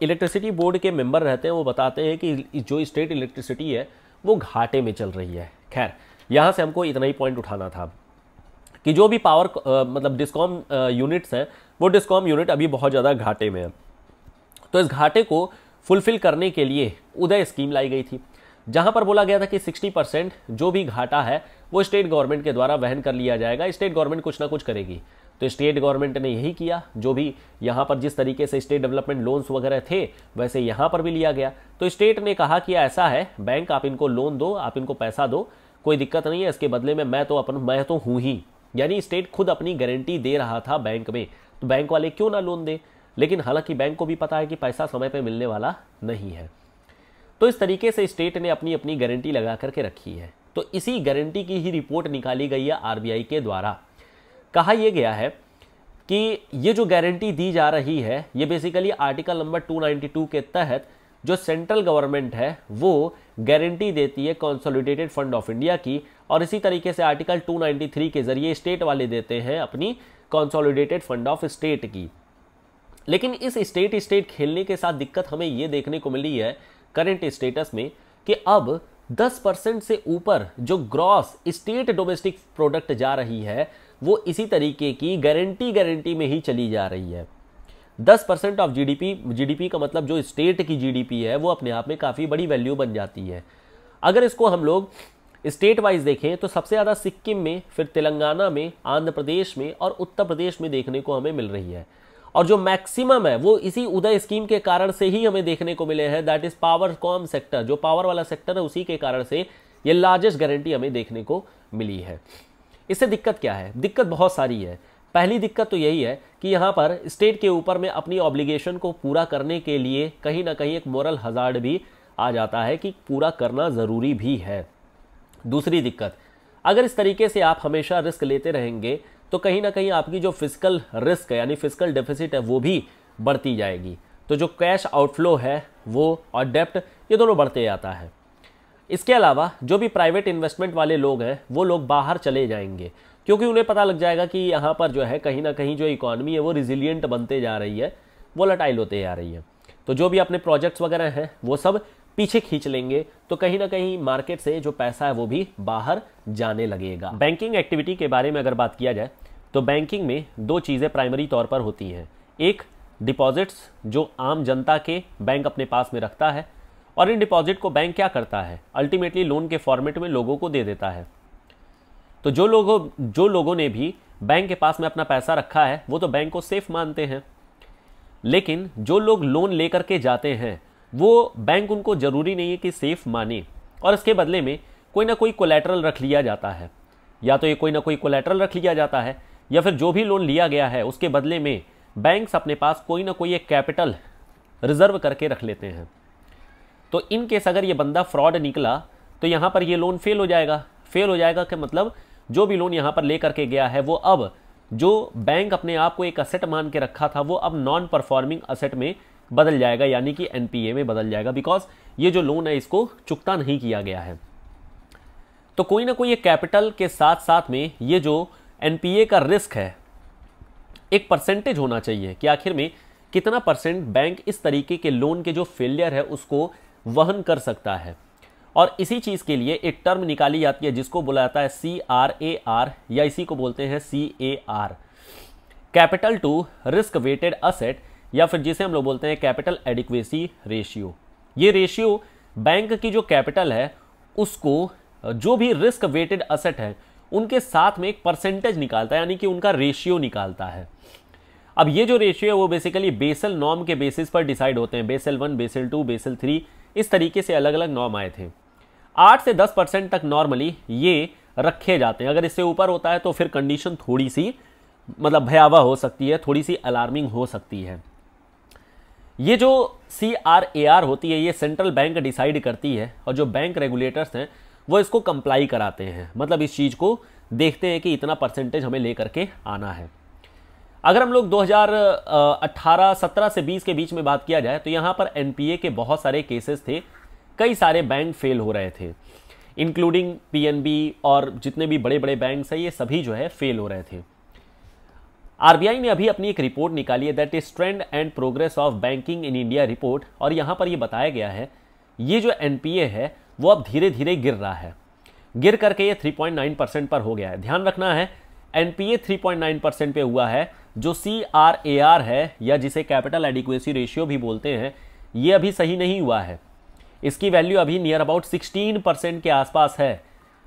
S1: इलेक्ट्रिसिटी बोर्ड के मेंबर रहते हैं वो बताते हैं कि जो स्टेट इलेक्ट्रिसिटी है वो घाटे में चल रही है खैर यहाँ से हमको इतना ही पॉइंट उठाना था कि जो भी पावर आ, मतलब डिस्कॉम यूनिट्स हैं वो डिस्कॉम यूनिट अभी बहुत ज़्यादा घाटे में है तो इस घाटे को फुलफिल करने के लिए उदय स्कीम लाई गई थी जहां पर बोला गया था कि 60 परसेंट जो भी घाटा है वो स्टेट गवर्नमेंट के द्वारा वहन कर लिया जाएगा स्टेट गवर्नमेंट कुछ ना कुछ करेगी तो स्टेट गवर्नमेंट ने यही किया जो भी यहाँ पर जिस तरीके से स्टेट डेवलपमेंट लोन्स वगैरह थे वैसे यहाँ पर भी लिया गया तो स्टेट ने कहा कि ऐसा है बैंक आप इनको लोन दो आप इनको पैसा दो कोई दिक्कत नहीं है इसके बदले में मैं तो अपन मैं तो हूँ ही यानी स्टेट खुद अपनी गारंटी दे रहा था बैंक में तो बैंक वाले क्यों ना लोन दे लेकिन हालांकि बैंक को भी पता है कि पैसा समय पर मिलने वाला नहीं है तो इस तरीके से स्टेट ने अपनी अपनी गारंटी लगा करके रखी है तो इसी गारंटी की ही रिपोर्ट निकाली गई है आरबीआई के द्वारा कहा यह गया है कि ये जो गारंटी दी जा रही है ये बेसिकली आर्टिकल नंबर 292 के तहत जो सेंट्रल गवर्नमेंट है वो गारंटी देती है कॉन्सोलिडेटेड फंड ऑफ इंडिया की और इसी तरीके से आर्टिकल 293 के जरिए स्टेट वाले देते हैं अपनी कॉन्सोलिडेटेड फंड ऑफ स्टेट की लेकिन इस स्टेट स्टेट खेलने के साथ दिक्कत हमें ये देखने को मिली है करेंट स्टेटस में कि अब 10 परसेंट से ऊपर जो ग्रॉस स्टेट डोमेस्टिक प्रोडक्ट जा रही है वो इसी तरीके की गारंटी गारंटी में ही चली जा रही है दस परसेंट ऑफ जीडीपी जीडीपी का मतलब जो स्टेट की जीडीपी है वो अपने आप में काफ़ी बड़ी वैल्यू बन जाती है अगर इसको हम लोग स्टेट वाइज देखें तो सबसे ज़्यादा सिक्किम में फिर तेलंगाना में आंध्र प्रदेश में और उत्तर प्रदेश में देखने को हमें मिल रही है और जो मैक्सिमम है वो इसी उदय स्कीम के कारण से ही हमें देखने को मिले हैं that is power com sector जो पावर वाला सेक्टर है उसी के कारण से ये लार्जेस्ट गारंटी हमें देखने को मिली है इससे दिक्कत क्या है दिक्कत बहुत सारी है पहली दिक्कत तो यही है कि यहाँ पर स्टेट के ऊपर में अपनी ऑब्लिगेशन को पूरा करने के लिए कहीं ना कहीं एक मॉरल हजार्ड भी आ जाता है कि पूरा करना ज़रूरी भी है दूसरी दिक्कत अगर इस तरीके से आप हमेशा रिस्क लेते रहेंगे तो कहीं ना कहीं आपकी जो फिजिकल रिस्क है यानी फिजिकल डेफिसिट है वो भी बढ़ती जाएगी तो जो कैश आउटफ्लो है वो और डेप्ट ये दोनों बढ़ते जाता है इसके अलावा जो भी प्राइवेट इन्वेस्टमेंट वाले लोग हैं वो लोग बाहर चले जाएंगे क्योंकि उन्हें पता लग जाएगा कि यहाँ पर जो है कहीं ना कहीं जो इकॉनमी है वो रिजिलियंट बनते जा रही है वो लटाइल होते जा रही है तो जो भी अपने प्रोजेक्ट्स वगैरह हैं वो सब पीछे खींच लेंगे तो कहीं ना कहीं मार्केट से जो पैसा है वो भी बाहर जाने लगेगा बैंकिंग एक्टिविटी के बारे में अगर बात किया जाए तो बैंकिंग में दो चीज़ें प्राइमरी तौर पर होती हैं एक डिपॉजिट्स जो आम जनता के बैंक अपने पास में रखता है और इन डिपॉजिट को बैंक क्या करता है अल्टीमेटली लोन के फॉर्मेट में लोगों को दे देता है तो जो लोगों जो लोगों ने भी बैंक के पास में अपना पैसा रखा है वो तो बैंक को सेफ मानते हैं लेकिन जो लोग लोन लेकर के जाते हैं वो बैंक उनको ज़रूरी नहीं है कि सेफ माने और इसके बदले में कोई ना कोई कोलेटरल रख लिया जाता है या तो ये कोई ना कोई कोलेटरल रख लिया जाता है या फिर जो भी लोन लिया गया है उसके बदले में बैंक्स अपने पास कोई ना कोई एक कैपिटल रिजर्व करके रख लेते हैं तो इन केस अगर ये बंदा फ्रॉड निकला तो यहाँ पर ये लोन फेल हो जाएगा फेल हो जाएगा कि मतलब जो भी लोन यहाँ पर ले करके गया है वो अब जो बैंक अपने आप को एक असेट मान के रखा था वो अब नॉन परफॉर्मिंग असेट में बदल जाएगा यानी कि एनपीए में बदल जाएगा बिकॉज ये जो लोन है इसको चुकता नहीं किया गया है तो कोई ना कोई ये कैपिटल के साथ साथ में ये जो एनपीए का रिस्क है एक परसेंटेज होना चाहिए कि आखिर में कितना परसेंट बैंक इस तरीके के लोन के जो फेलियर है उसको वहन कर सकता है और इसी चीज़ के लिए एक टर्म निकाली जाती है जिसको बोला जाता है सी आर ए आर या इसी को बोलते हैं C A R capital to risk weighted asset या फिर जिसे हम लोग बोलते हैं कैपिटल एडिक्वेसी रेशियो ये रेशियो बैंक की जो कैपिटल है उसको जो भी रिस्क वेटेड असेट है उनके साथ में एक परसेंटेज निकालता है यानी कि उनका रेशियो निकालता है अब ये जो रेशियो है वो बेसिकली बेसल नॉर्म के बेसिस पर डिसाइड होते हैं Basel one Basel two Basel three इस तरीके से अलग अलग नॉर्म आए थे आठ से दस परसेंट तक नॉर्मली ये रखे जाते हैं अगर इससे ऊपर होता है तो फिर कंडीशन थोड़ी सी मतलब भयावह हो सकती है थोड़ी सी अलार्मिंग हो सकती है ये जो सी आर ए आर होती है ये सेंट्रल बैंक डिसाइड करती है और जो बैंक रेगुलेटर्स हैं वो इसको कंप्लाई कराते हैं मतलब इस चीज़ को देखते हैं कि इतना परसेंटेज हमें ले करके आना है अगर हम लोग 2018 17 से 20 के बीच में बात किया जाए तो यहाँ पर एनपीए के बहुत सारे केसेस थे कई सारे बैंक फेल हो रहे थे इंक्लूडिंग पीएनबी और जितने भी बड़े बड़े बैंक हैं ये सभी जो है फेल हो रहे थे आरबीआई ने अभी अपनी एक रिपोर्ट निकाली है that is trend and progress of banking in India report और यहाँ पर ये बताया गया है ये जो एन है वो अब धीरे धीरे गिर रहा है गिर करके ये 3.9 परसेंट पर हो गया है ध्यान रखना है एनपीए 3.9 परसेंट पे हुआ है जो सी आर ए आर है या जिसे कैपिटल एडिक्वेसी रेशियो भी बोलते हैं ये अभी सही नहीं हुआ है इसकी वैल्यू अभी नियर अबाउट 16 परसेंट के आसपास है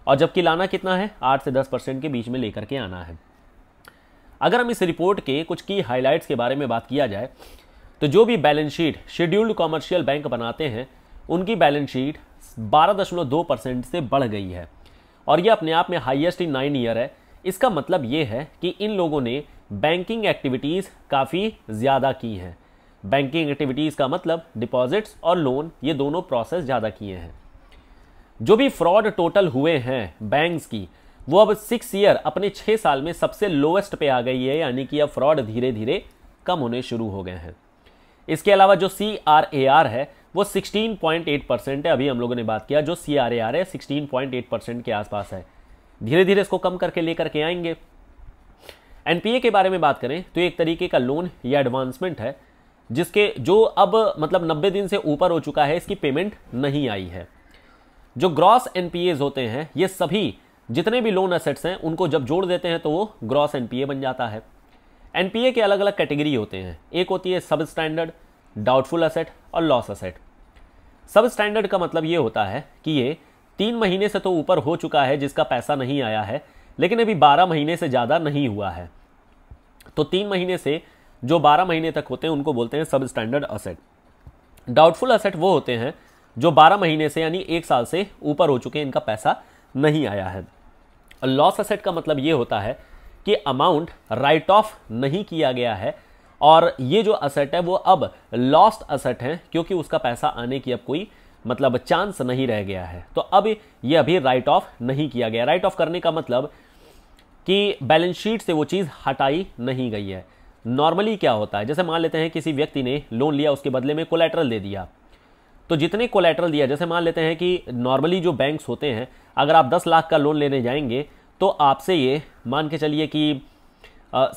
S1: और जबकि लाना कितना है 8 से 10 परसेंट के बीच में लेकर के आना है अगर हम इस रिपोर्ट के कुछ की हाइलाइट्स के बारे में बात किया जाए तो जो भी balance sheet scheduled commercial bank बनाते हैं उनकी बैलेंस शीट दो परसेंट से बढ़ गई है और यह अपने आप में हाइएस्ट इन नाइन ईयर है इसका मतलब ये है कि इन लोगों ने बैंकिंग एक्टिविटीज़ काफ़ी ज़्यादा की हैं बैंकिंग एक्टिविटीज़ का मतलब डिपॉजिट्स और लोन ये दोनों प्रोसेस ज़्यादा किए हैं जो भी फ्रॉड टोटल हुए हैं बैंक्स की वो अब सिक्स ईयर अपने छः साल में सबसे लोवेस्ट पे आ गई है यानी कि अब फ्रॉड धीरे धीरे कम होने शुरू हो गए हैं इसके अलावा जो सी आर ए आर है वो 16.8 परसेंट है अभी हम लोगों ने बात किया जो सी आर ए आर है 16.8 परसेंट के आसपास है धीरे धीरे इसको कम करके लेकर के आएंगे एनपीए के बारे में बात करें तो एक तरीके का लोन या एडवांसमेंट है जिसके जो अब मतलब नब्बे दिन से ऊपर हो चुका है इसकी पेमेंट नहीं आई है जो ग्रॉस एनपीएज होते हैं ये सभी जितने भी लोन असेट्स हैं उनको जब जोड़ देते हैं तो वो ग्रॉस एनपीए बन जाता है एनपीए के अलग अलग कैटेगरी होते हैं एक होती है सब स्टैंडर्ड डाउटफुल असेट और लॉस असेट सब स्टैंडर्ड का मतलब ये होता है कि ये तीन महीने से तो ऊपर हो चुका है जिसका पैसा नहीं आया है लेकिन अभी बारह महीने से ज़्यादा नहीं हुआ है तो तीन महीने से जो बारह महीने तक होते हैं उनको बोलते हैं सब स्टैंडर्ड असेट डाउटफुल असेट वो होते हैं जो बारह महीने से यानी एक साल से ऊपर हो चुके हैं इनका पैसा नहीं आया है लॉस असेट का मतलब ये होता है कि अमाउंट राइट ऑफ नहीं किया गया है और ये जो असेट है वो अब लॉस्ट असेट है क्योंकि उसका पैसा आने की अब कोई मतलब चांस नहीं रह गया है तो अब ये अभी राइट ऑफ नहीं किया गया राइट ऑफ करने का मतलब कि बैलेंस शीट से वो चीज़ हटाई नहीं गई है नॉर्मली क्या होता है जैसे मान लेते हैं किसी व्यक्ति ने लोन लिया उसके बदले में कोलेटरल दे दिया तो जितने कोलेटरल दिया जैसे मान लेते हैं कि नॉर्मली जो बैंक्स होते हैं अगर आप दस लाख का लोन लेने जाएंगे तो आपसे ये मान के चलिए कि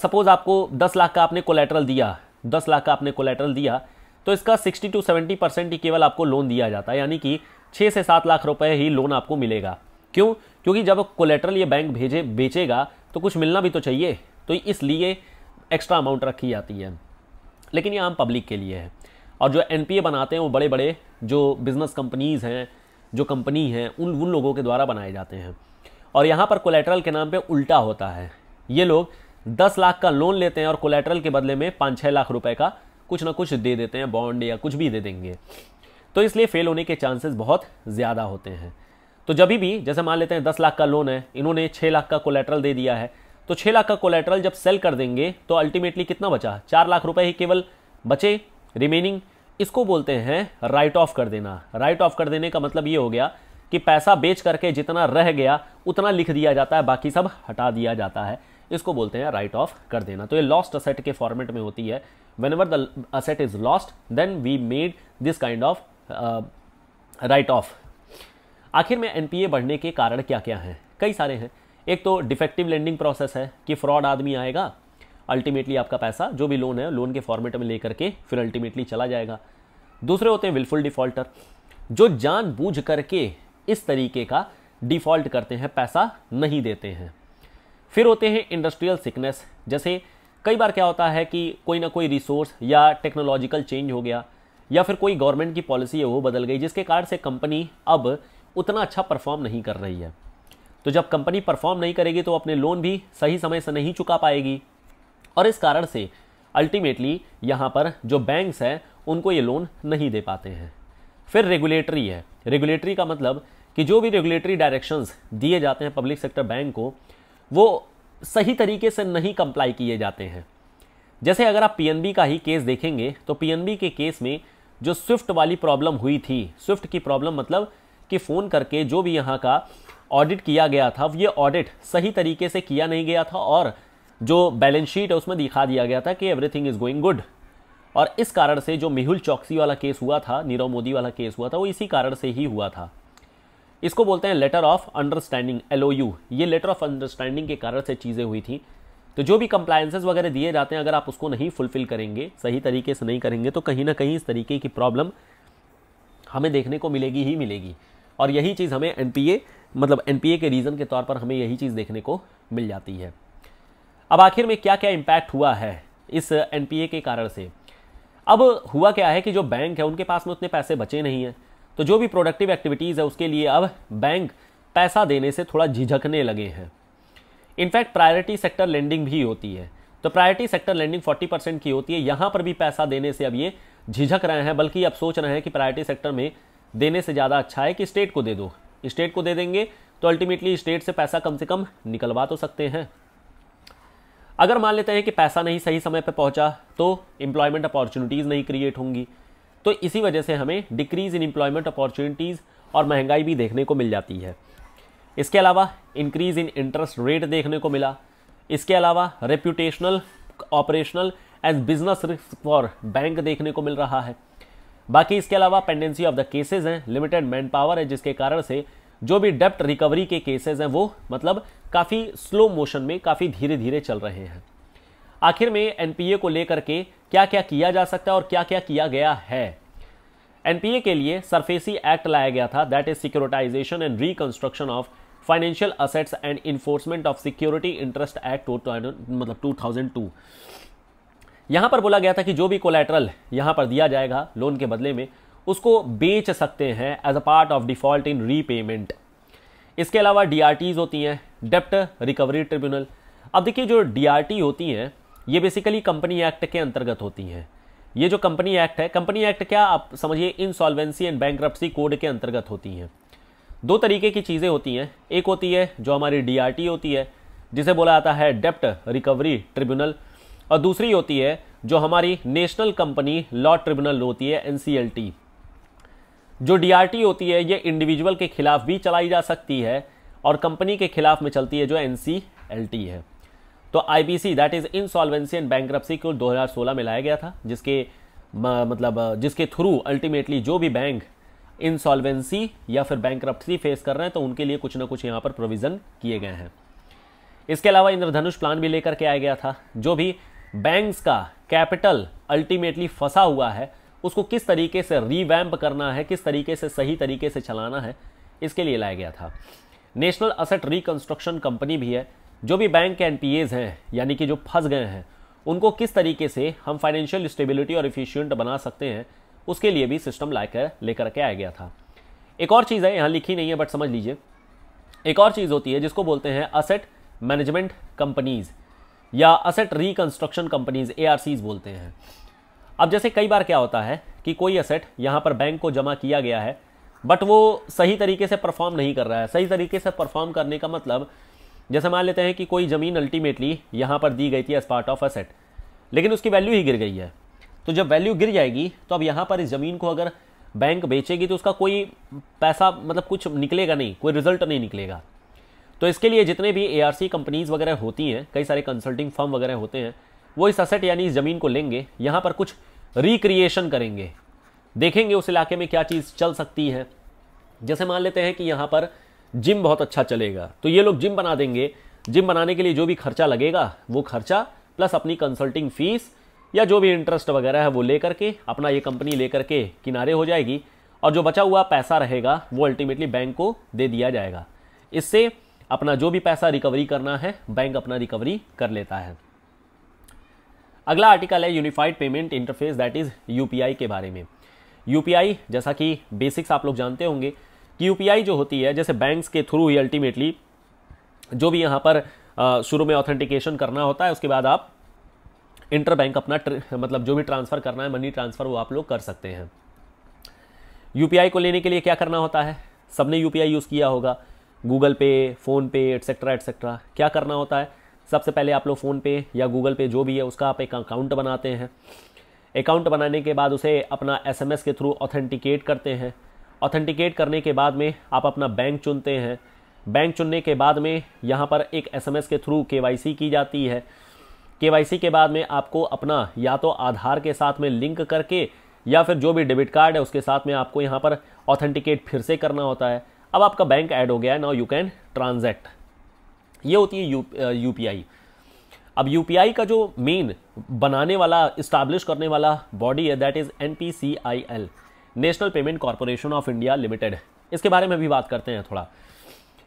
S1: सपोज़ आपको दस लाख का आपने कोलेटरल दिया दस लाख का आपने कोलेटरल दिया तो इसका सिक्सटी टू सेवेंटी परसेंट ही केवल आपको लोन दिया जाता है यानी कि छः से सात लाख रुपए ही लोन आपको मिलेगा क्यों क्योंकि जब कोलेटरल ये बैंक भेजे बेचेगा तो कुछ मिलना भी तो चाहिए तो इसलिए एक्स्ट्रा अमाउंट रखी जाती है लेकिन ये आम पब्लिक के लिए है और जो एन बनाते हैं वो बड़े बड़े जो बिज़नेस कंपनीज़ हैं जो कंपनी हैं उन उन लोगों के द्वारा बनाए जाते हैं और यहाँ पर कोलेट्रल के नाम पे उल्टा होता है ये लोग दस लाख का लोन लेते हैं और कोलेट्रल के बदले में पाँच छः लाख रुपए का कुछ ना कुछ दे देते हैं बॉन्ड या कुछ भी दे देंगे तो इसलिए फेल होने के चांसेस बहुत ज़्यादा होते हैं तो जब भी जैसे मान लेते हैं दस लाख का लोन है इन्होंने छः लाख का कोलेट्रल दे दिया है तो छः लाख का कोलेट्रल जब सेल कर देंगे तो अल्टीमेटली कितना बचा चार लाख रुपए ही केवल बचे रिमेनिंग इसको बोलते हैं राइट ऑफ कर देना राइट ऑफ कर देने का मतलब ये हो गया कि पैसा बेच करके जितना रह गया उतना लिख दिया जाता है बाकी सब हटा दिया जाता है इसको बोलते हैं राइट ऑफ कर देना तो ये लॉस्ट असेट के फॉर्मेट में होती है whenever the asset is lost then we made this kind of write off आखिर में एनपीए बढ़ने के कारण क्या क्या हैं कई सारे हैं एक तो डिफेक्टिव लेंडिंग प्रोसेस है कि फ्रॉड आदमी आएगा अल्टीमेटली आपका पैसा जो भी लोन है लोन के फॉर्मेट में लेकर के फिर अल्टीमेटली चला जाएगा दूसरे होते हैं विलफुल डिफॉल्टर जो जान बूझ करके इस तरीके का डिफ़ॉल्ट करते हैं पैसा नहीं देते हैं फिर होते हैं इंडस्ट्रियल सिकनेस जैसे कई बार क्या होता है कि कोई ना कोई रिसोर्स या टेक्नोलॉजिकल चेंज हो गया या फिर कोई गवर्नमेंट की पॉलिसी है वो बदल गई जिसके कारण से कंपनी अब उतना अच्छा परफॉर्म नहीं कर रही है तो जब कंपनी परफॉर्म नहीं करेगी तो अपने लोन भी सही समय से नहीं चुका पाएगी और इस कारण से अल्टीमेटली यहाँ पर जो बैंक्स हैं उनको ये लोन नहीं दे पाते हैं फिर रेगुलेटरी है रेगुलेटरी का मतलब कि जो भी रेगुलेटरी डायरेक्शंस दिए जाते हैं पब्लिक सेक्टर बैंक को वो सही तरीके से नहीं कंप्लाई किए जाते हैं जैसे अगर आप पीएनबी का ही केस देखेंगे तो पीएनबी के केस में जो स्विफ्ट वाली प्रॉब्लम हुई थी स्विफ्ट की प्रॉब्लम मतलब कि फ़ोन करके जो भी यहाँ का ऑडिट किया गया था ये ऑडिट सही तरीके से किया नहीं गया था और जो बैलेंस शीट है उसमें दिखा दिया गया था कि एवरीथिंग इज़ गोइंग गुड और इस कारण से जो मेहुल चौकसी वाला केस हुआ था नीरव मोदी वाला केस हुआ था वो इसी कारण से ही हुआ था इसको बोलते हैं लेटर ऑफ अंडरस्टैंडिंग एल ये लेटर ऑफ अंडरस्टैंडिंग के कारण से चीज़ें हुई थी तो जो भी कंप्लायंसेज वगैरह दिए जाते हैं अगर आप उसको नहीं फुलफिल करेंगे सही तरीके से नहीं करेंगे तो कहीं ना कहीं इस तरीके की प्रॉब्लम हमें देखने को मिलेगी ही मिलेगी और यही चीज़ हमें एन मतलब एन के रीज़न के तौर पर हमें यही चीज़ देखने को मिल जाती है अब आखिर में क्या क्या इम्पैक्ट हुआ है इस एन के कारण से अब हुआ क्या है कि जो बैंक है उनके पास में उतने पैसे बचे नहीं हैं तो जो भी प्रोडक्टिव एक्टिविटीज़ है उसके लिए अब बैंक पैसा देने से थोड़ा झिझकने लगे हैं इनफैक्ट प्रायोरिटी सेक्टर लेंडिंग भी होती है तो प्रायोरिटी सेक्टर लेंडिंग 40 परसेंट की होती है यहाँ पर भी पैसा देने से अब ये झिझक रहे हैं बल्कि अब सोच रहे हैं कि प्रायोरिटी सेक्टर में देने से ज़्यादा अच्छा है कि स्टेट को दे दो स्टेट को दे देंगे तो अल्टीमेटली स्टेट से पैसा कम से कम निकलवा तो सकते हैं अगर मान लेते हैं कि पैसा नहीं सही समय पर पहुंचा तो एम्प्लॉयमेंट अपॉर्चुनिटीज़ नहीं क्रिएट होंगी तो इसी वजह से हमें डिक्रीज़ इन एम्प्लॉयमेंट अपॉर्चुनिटीज़ और महंगाई भी देखने को मिल जाती है इसके अलावा इंक्रीज़ इन इंटरेस्ट रेट देखने को मिला इसके अलावा reputational operational and business risk for bank देखने को मिल रहा है बाकी इसके अलावा पेंडेंसी ऑफ द केसेज हैं लिमिटेड मैन पावर है जिसके कारण से जो भी डेप्ट रिकवरी के केसेज हैं वो मतलब काफ़ी स्लो मोशन में काफ़ी धीरे धीरे चल रहे हैं आखिर में एनपीए को लेकर के क्या क्या किया जा सकता है और क्या क्या किया गया है एनपीए के लिए सरफेसी एक्ट लाया गया था that is securitisation and reconstruction of financial assets and enforcement of security interest act मतलब 2002 यहाँ पर बोला गया था कि जो भी कोलेट्रल यहाँ पर दिया जाएगा लोन के बदले में उसको बेच सकते हैं as a part of default in repayment इसके अलावा डी होती हैं डेप्ट रिकवरी ट्रिब्यूनल अब देखिए जो डी होती हैं ये बेसिकली कंपनी एक्ट के अंतर्गत होती हैं ये जो कंपनी एक्ट है कंपनी एक्ट क्या आप समझिए इंसॉल्वेंसी एंड बैंक कोड के अंतर्गत होती हैं दो तरीके की चीज़ें होती हैं एक होती है जो हमारी डी होती है जिसे बोला जाता है डेप्ट रिकवरी ट्रिब्यूनल और दूसरी होती है जो हमारी नेशनल कंपनी लॉ ट्रिब्यूनल होती है एनसीएलटी जो डीआरटी होती है ये इंडिविजुअल के खिलाफ भी चलाई जा सकती है और कंपनी के खिलाफ में चलती है जो एनसीएलटी है तो IBC that is insolvency and bankruptcy को 2016 में लाया गया था जिसके मतलब जिसके थ्रू अल्टीमेटली जो भी बैंक इंसॉल्वेंसी या फिर बैंक्रप्सी फेस कर रहे हैं तो उनके लिए कुछ ना कुछ यहाँ पर प्रोविज़न किए गए हैं इसके अलावा इंद्रधनुष प्लान भी लेकर के आया गया था जो भी बैंक्स का कैपिटल अल्टीमेटली फंसा हुआ है उसको किस तरीके से रीवैम्प करना है किस तरीके से सही तरीके से चलाना है इसके लिए लाया गया था नेशनल असेट रिकंस्ट्रक्शन कंपनी भी है जो भी बैंक के एनपीएज हैं यानी कि जो फंस गए हैं उनको किस तरीके से हम फाइनेंशियल स्टेबिलिटी और इफिशियंट बना सकते हैं उसके लिए भी सिस्टम लाकर लेकर के आया गया था एक और चीज़ है यहाँ लिखी नहीं है बट समझ लीजिए एक और चीज़ होती है जिसको बोलते हैं असेट मैनेजमेंट कंपनीज़ या असेट रिकंस्ट्रक्शन कंपनीज ए बोलते हैं अब जैसे कई बार क्या होता है कि कोई असेट यहाँ पर बैंक को जमा किया गया है बट वो सही तरीके से परफॉर्म नहीं कर रहा है सही तरीके से परफॉर्म करने का मतलब जैसे मान लेते हैं कि कोई ज़मीन अल्टीमेटली यहाँ पर दी गई थी एज पार्ट ऑफ असेट लेकिन उसकी वैल्यू ही गिर गई है तो जब वैल्यू गिर जाएगी तो अब यहाँ पर इस ज़मीन को अगर बैंक बेचेगी तो उसका कोई पैसा मतलब कुछ निकलेगा नहीं कोई रिजल्ट नहीं निकलेगा तो इसके लिए जितने भी ए कंपनीज वगैरह होती हैं कई सारे कंसल्टिंग फर्म वगैरह होते हैं वो इस असेट यानी इस ज़मीन को लेंगे यहाँ पर कुछ रिक्रिएशन करेंगे देखेंगे उस इलाके में क्या चीज़ चल सकती है जैसे मान लेते हैं कि यहाँ पर जिम बहुत अच्छा चलेगा तो ये लोग जिम बना देंगे जिम बनाने के लिए जो भी खर्चा लगेगा वो खर्चा प्लस अपनी कंसल्टिंग फीस या जो भी इंटरेस्ट वगैरह है वो ले करके अपना ये कंपनी ले करके किनारे हो जाएगी और जो बचा हुआ पैसा रहेगा वो अल्टीमेटली बैंक को दे दिया जाएगा इससे अपना जो भी पैसा रिकवरी करना है बैंक अपना रिकवरी कर लेता है अगला आर्टिकल है unified payment interface that is UPI के बारे में यूपीआई जैसा कि बेसिक्स आप लोग जानते होंगे कि यूपीआई जो होती है जैसे बैंक्स के थ्रू ही अल्टीमेटली जो भी यहां पर शुरू में ऑथेंटिकेशन करना होता है उसके बाद आप इंटर बैंक अपना मतलब जो भी ट्रांसफ़र करना है मनी ट्रांसफ़र वो आप लोग कर सकते हैं यूपीआई को लेने के लिए क्या करना होता है सबने यूपीआई यूज़ किया होगा गूगल पे फ़ोनपे एट्सेट्रा एट्सेट्रा क्या करना होता है सबसे पहले आप लोग फ़ोन पे या गूगल पे जो भी है उसका आप एक अकाउंट बनाते हैं अकाउंट बनाने के बाद उसे अपना एसएमएस के थ्रू ऑथेंटिकेट करते हैं ऑथेंटिकेट करने के बाद में आप अपना बैंक चुनते हैं बैंक चुनने के बाद में यहाँ पर एक एसएमएस के थ्रू केवाईसी की जाती है केवाईसी के बाद में आपको अपना या तो आधार के साथ में लिंक करके या फिर जो भी डेबिट कार्ड है उसके साथ में आपको यहाँ पर ऑथेंटिकेट फिर से करना होता है अब आपका बैंक ऐड हो गया है नाउ यू कैन ट्रांजैक्ट ये होती है यू पी अब यू का जो मेन बनाने वाला इस्टाब्लिश करने वाला बॉडी है that is N P C I L national payment corporation of India limited इसके बारे में भी बात करते हैं थोड़ा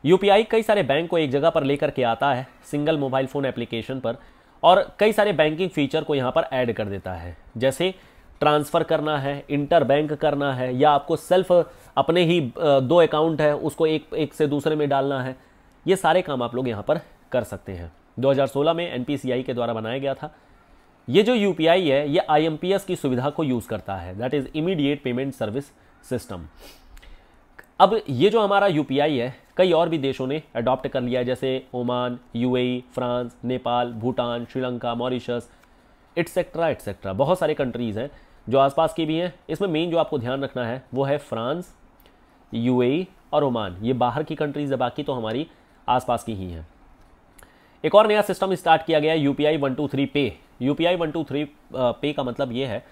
S1: यू कई सारे बैंक को एक जगह पर लेकर के आता है सिंगल मोबाइल फ़ोन एप्लीकेशन पर और कई सारे बैंकिंग फीचर को यहाँ पर ऐड कर देता है जैसे ट्रांसफ़र करना है इंटर बैंक करना है या आपको सेल्फ अपने ही दो अकाउंट है उसको एक एक से दूसरे में डालना है ये सारे काम आप लोग यहाँ पर कर सकते हैं 2016 में एन के द्वारा बनाया गया था ये जो यू है ये आई की सुविधा को यूज़ करता है that is immediate payment service system अब ये जो हमारा यू है कई और भी देशों ने अडॉप्ट कर लिया जैसे Oman U e, France Nepal Bhutan Sri Lanka Mauritius etcetera etcetera बहुत सारे कंट्रीज़ हैं जो आसपास की भी हैं इसमें मेन जो आपको ध्यान रखना है वो है फ्रांस यूएई और ओमान ये बाहर की कंट्रीज़ है बाकी तो हमारी आसपास की ही हैं एक और नया सिस्टम स्टार्ट किया गया है U P I one two three pay U P I one two three pay का मतलब ये है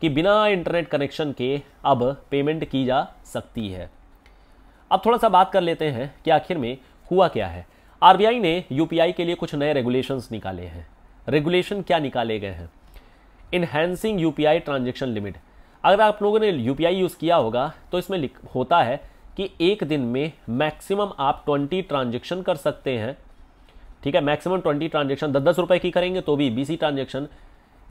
S1: कि बिना इंटरनेट कनेक्शन के अब पेमेंट की जा सकती है अब थोड़ा सा बात कर लेते हैं कि आखिर में हुआ क्या है आरबीआई ने यूपीआई के लिए कुछ नए रेगुलेशंस निकाले हैं रेगुलेशन क्या निकाले गए हैं enhancing U P transaction limit अगर आप लोगों ने यू यूज़ किया होगा तो इसमें होता है कि एक दिन में मैक्सिमम आप 20 ट्रांजेक्शन कर सकते हैं ठीक है मैक्सिमम 20 ट्रांजेक्शन दस दस रुपये की करेंगे तो भी बीसी ट्रांजेक्शन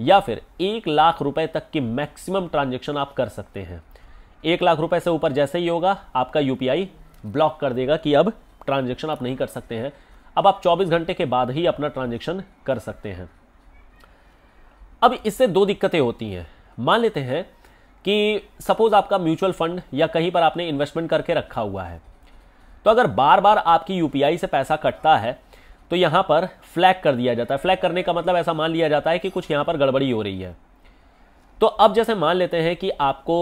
S1: या फिर एक लाख रुपए तक की मैक्सिमम ट्रांजेक्शन आप कर सकते हैं एक लाख रुपए से ऊपर जैसे ही होगा आपका यू ब्लॉक कर देगा कि अब ट्रांजेक्शन आप नहीं कर सकते हैं अब आप 24 घंटे के बाद ही अपना ट्रांजेक्शन कर सकते हैं अब इससे दो दिक्कतें होती हैं मान लेते हैं कि सपोज आपका म्यूचुअल फंड या कहीं पर आपने इन्वेस्टमेंट करके रखा हुआ है तो अगर बार बार आपकी यूपीआई से पैसा कटता है तो यहाँ पर फ्लैग कर दिया जाता है फ्लैग करने का मतलब ऐसा मान लिया जाता है कि कुछ यहाँ पर गड़बड़ी हो रही है तो अब जैसे मान लेते हैं कि आपको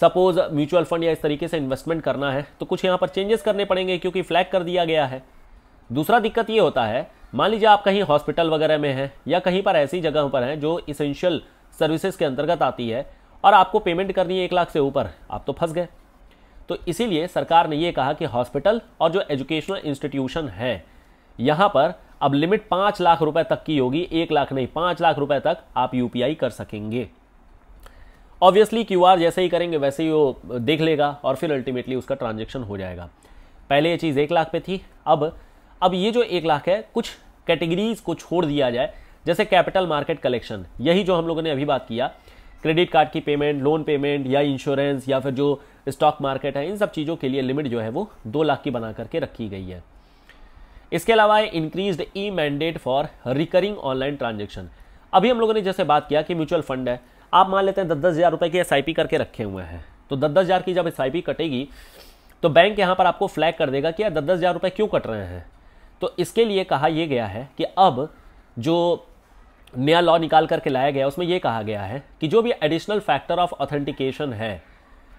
S1: सपोज म्यूचुअल फंड या इस तरीके से इन्वेस्टमेंट करना है तो कुछ यहाँ पर चेंजेस करने पड़ेंगे क्योंकि फ्लैग कर दिया गया है दूसरा दिक्कत ये होता है मान लीजिए आप कहीं हॉस्पिटल वगैरह में हैं या कहीं पर ऐसी जगहों पर हैं जो इसेंशियल सर्विसेज के अंतर्गत आती है और आपको पेमेंट करनी है एक लाख से ऊपर आप तो फंस गए तो इसीलिए सरकार ने ये कहा कि हॉस्पिटल और जो एजुकेशनल इंस्टीट्यूशन है यहाँ पर अब लिमिट पाँच लाख रुपए तक की होगी एक लाख नहीं पाँच लाख रुपए तक आप यू कर सकेंगे ऑब्वियसली क्यू जैसे ही करेंगे वैसे ही वो देख लेगा और फिर अल्टीमेटली उसका ट्रांजेक्शन हो जाएगा पहले ये चीज़ एक लाख पे थी अब अब ये जो एक लाख है कुछ कैटेगरीज को छोड़ दिया जाए जैसे कैपिटल मार्केट कलेक्शन यही जो हम लोगों ने अभी बात किया क्रेडिट कार्ड की पेमेंट लोन पेमेंट या इंश्योरेंस या फिर जो स्टॉक मार्केट है इन सब चीज़ों के लिए लिमिट जो है वो दो लाख की बना करके रखी गई है इसके अलावा है increase e mandate for recurring online transaction अभी हम लोगों ने जैसे बात किया कि म्यूचुअल फंड है आप मान लेते हैं दस दस हज़ार रुपये की एस करके रखे हुए हैं तो दस दस हज़ार की जब एस कटेगी तो बैंक यहाँ पर आपको फ्लैग कर देगा कि यार दस दस हज़ार रुपये क्यों कट रहे हैं तो इसके लिए कहा यह गया है कि अब जो नया लॉ निकाल करके लाया गया उसमें यह कहा गया है कि जो भी एडिशनल फैक्टर ऑफ ऑथेंटिकेशन है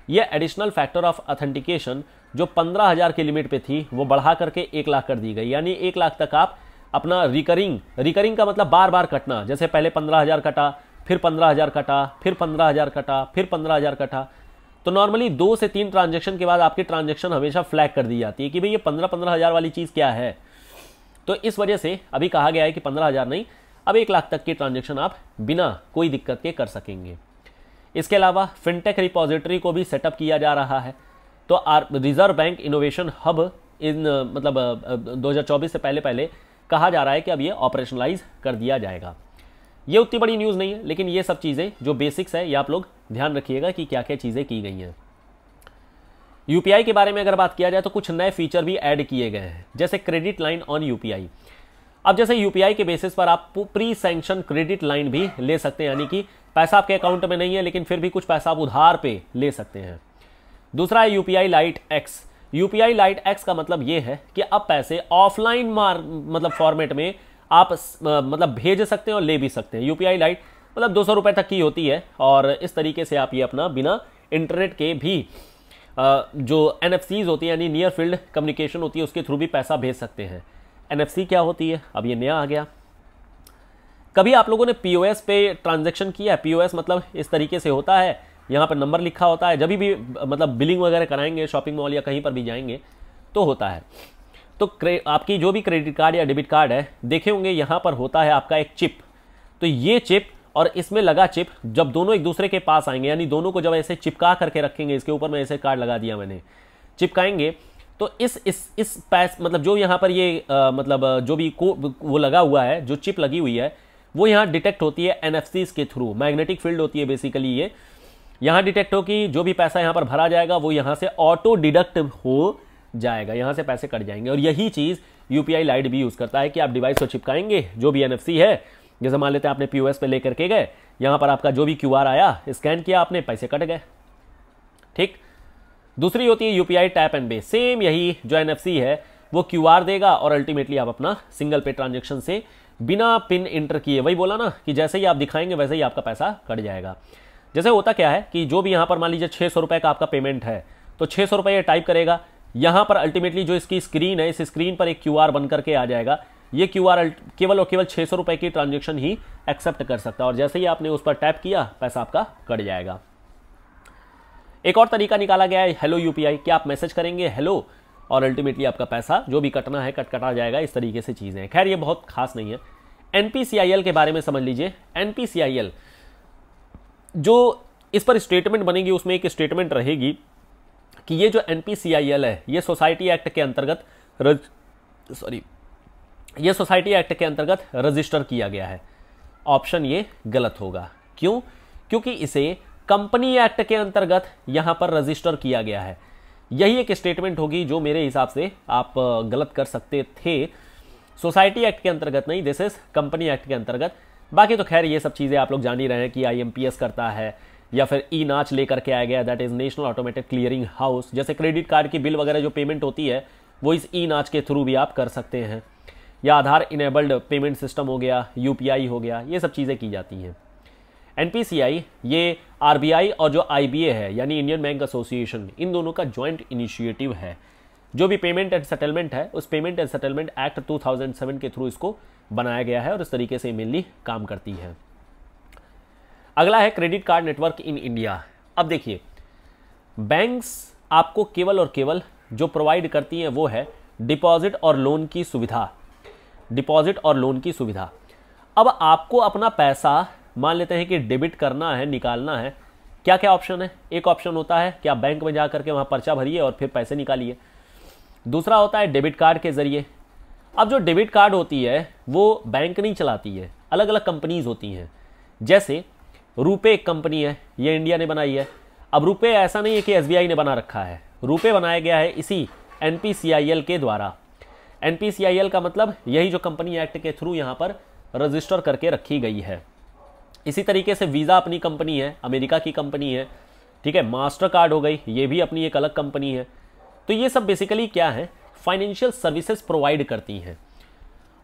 S1: यह एडिशनल फैक्टर ऑफ ऑथेंटिकेशन जो पंद्रह हज़ार की लिमिट पे थी वो बढ़ा करके एक लाख कर दी गई यानी एक लाख तक आप अपना रिकरिंग रिकरिंग का मतलब बार बार कटना जैसे पहले पंद्रह हज़ार कटा फिर पंद्रह हज़ार कटा फिर पंद्रह हज़ार कटा फिर पंद्रह हज़ार कटा तो नॉर्मली दो से तीन ट्रांजेक्शन के बाद आपकी ट्रांजेक्शन हमेशा फ्लैग कर दी जाती है कि भाई ये पंद्रह पंद्रह हज़ार वाली चीज़ क्या है तो इस वजह से अभी कहा गया है कि पंद्रह हज़ार नहीं अब एक लाख तक की ट्रांजेक्शन आप बिना कोई दिक्कत के कर सकेंगे इसके अलावा फिनटेक रिपोजिटरी को भी सेटअप किया जा रहा है तो R reserve bank innovation hub in मतलब 2024 से पहले पहले कहा जा रहा है कि अब ये ऑपरेशनलाइज कर दिया जाएगा ये उतनी बड़ी न्यूज़ नहीं है लेकिन ये सब चीज़ें जो बेसिक्स है ये आप लोग ध्यान रखिएगा कि क्या क्या चीज़ें की गई हैं यू के बारे में अगर बात किया जाए तो कुछ नए फीचर भी ऐड किए गए हैं जैसे क्रेडिट लाइन ऑन यू अब जैसे यू के बेसिस पर आप प्री सेंक्शन क्रेडिट लाइन भी ले सकते हैं यानी कि पैसा आपके अकाउंट में नहीं है लेकिन फिर भी कुछ पैसा आप उधार पे ले सकते हैं दूसरा है U I lite X U I lite X का मतलब ये है कि अब पैसे ऑफलाइन मार मतलब फॉर्मेट में आप मतलब भेज सकते हैं और ले भी सकते हैं यू आई लाइट मतलब दो सौ तक की होती है और इस तरीके से आप ये अपना बिना इंटरनेट के भी जो एन होती है यानी नियर फील्ड कम्युनिकेशन होती है उसके थ्रू भी पैसा भेज सकते हैं एन क्या होती है अब ये नया आ गया कभी आप लोगों ने पी पे ट्रांजेक्शन किया है पी मतलब इस तरीके से होता है यहाँ पर नंबर लिखा होता है जब भी मतलब बिलिंग वगैरह कराएंगे शॉपिंग मॉल या कहीं पर भी जाएंगे तो होता है तो आपकी जो भी क्रेडिट कार्ड या डेबिट कार्ड है देखे होंगे यहाँ पर होता है आपका एक चिप तो ये चिप और इसमें लगा चिप जब दोनों एक दूसरे के पास आएंगे यानी दोनों को जब ऐसे चिपका करके रखेंगे इसके ऊपर मैं ऐसे कार्ड लगा दिया मैंने चिपकाएंगे तो इस इस इस पैस मतलब जो यहाँ पर ये आ, मतलब जो भी को वो लगा हुआ है जो चिप लगी हुई है वो यहाँ डिटेक्ट होती है एन के थ्रू मैग्नेटिक फील्ड होती है बेसिकली ये यहाँ डिटेक्ट हो कि जो भी पैसा यहाँ पर भरा जाएगा वो यहाँ से ऑटो डिडक्ट हो जाएगा यहाँ से पैसे कट जाएंगे और यही चीज़ यू पी लाइट भी यूज़ करता है कि आप डिवाइस को चिपकाएंगे जो भी एन है जैसे मान लेते हैं आपने पीओएस पे लेकर के गए यहां पर आपका जो भी क्यू आया स्कैन किया आपने पैसे कट गए ठीक दूसरी होती है UPI tap and pay same यही जो एन है वो क्यू देगा और अल्टीमेटली आप अपना सिंगल पे ट्रांजेक्शन से बिना पिन इंटर किए वही बोला ना कि जैसे ही आप दिखाएंगे वैसे ही आपका पैसा कट जाएगा जैसे होता क्या है कि जो भी यहां पर मान लीजिए छह सौ का आपका पेमेंट है तो छह सौ रुपये टाइप करेगा यहां पर अल्टीमेटली जो इसकी स्क्रीन है इस स्क्रीन पर एक क्यू बन करके आ जाएगा ये क्यू आर केवल और केवल छः सौ रुपये की ट्रांजेक्शन ही एक्सेप्ट कर सकता है और जैसे ही आपने उस पर टैप किया पैसा आपका कट जाएगा एक और तरीका निकाला गया है हेलो यूपीआई क्या आप मैसेज करेंगे हेलो और अल्टीमेटली आपका पैसा जो भी कटना है कट कटा जाएगा इस तरीके से चीज़ें हैं खैर ये बहुत खास नहीं है एन के बारे में समझ लीजिए एन जो इस पर स्टेटमेंट बनेगी उसमें एक स्टेटमेंट रहेगी कि ये जो एन है ये सोसाइटी एक्ट के अंतर्गत रज सॉरी ये सोसाइटी एक्ट के अंतर्गत रजिस्टर किया गया है ऑप्शन ये गलत होगा क्यों क्योंकि इसे कंपनी एक्ट के अंतर्गत यहां पर रजिस्टर किया गया है यही एक स्टेटमेंट होगी जो मेरे हिसाब से आप गलत कर सकते थे सोसाइटी एक्ट के अंतर्गत नहीं दिस इज कंपनी एक्ट के अंतर्गत बाकी तो खैर ये सब चीज़ें आप लोग जान ही रहे हैं कि आई करता है या फिर ई नाच लेकर के आया गया that is national automatic clearing house जैसे क्रेडिट कार्ड की बिल वगैरह जो पेमेंट होती है वो इस ई नाच के थ्रू भी आप कर सकते हैं या आधार इनेबल्ड पेमेंट सिस्टम हो गया यू हो गया ये सब चीज़ें की जाती हैं एन ये आर और जो आई है यानी इंडियन बैंक एसोसिएशन इन दोनों का ज्वाइंट इनिशिएटिव है जो भी पेमेंट एंड सेटलमेंट है उस पेमेंट एंड सेटलमेंट एक्ट 2007 के थ्रू इसको बनाया गया है और इस तरीके से मेनली काम करती है अगला है credit card network in India अब देखिए बैंक्स आपको केवल और केवल जो प्रोवाइड करती हैं वो है डिपॉजिट और लोन की सुविधा डिपॉजिट और लोन की सुविधा अब आपको अपना पैसा मान लेते हैं कि डेबिट करना है निकालना है क्या क्या ऑप्शन है एक ऑप्शन होता है कि आप बैंक में जा करके वहाँ पर्चा भरिए और फिर पैसे निकालिए दूसरा होता है डेबिट कार्ड के ज़रिए अब जो डेबिट कार्ड होती है वो बैंक नहीं चलाती है अलग अलग कंपनीज होती हैं जैसे रुपे एक कंपनी है ये इंडिया ने बनाई है अब रुपे ऐसा नहीं है कि एस ने बना रखा है रुपे बनाया गया है इसी एन के द्वारा एन का मतलब यही जो कंपनी एक्ट के थ्रू यहाँ पर रजिस्टर करके रखी गई है इसी तरीके से वीज़ा अपनी कंपनी है अमेरिका की कंपनी है ठीक है मास्टर कार्ड हो गई ये भी अपनी एक अलग कंपनी है तो ये सब बेसिकली क्या है फाइनेंशियल सर्विसेज प्रोवाइड करती हैं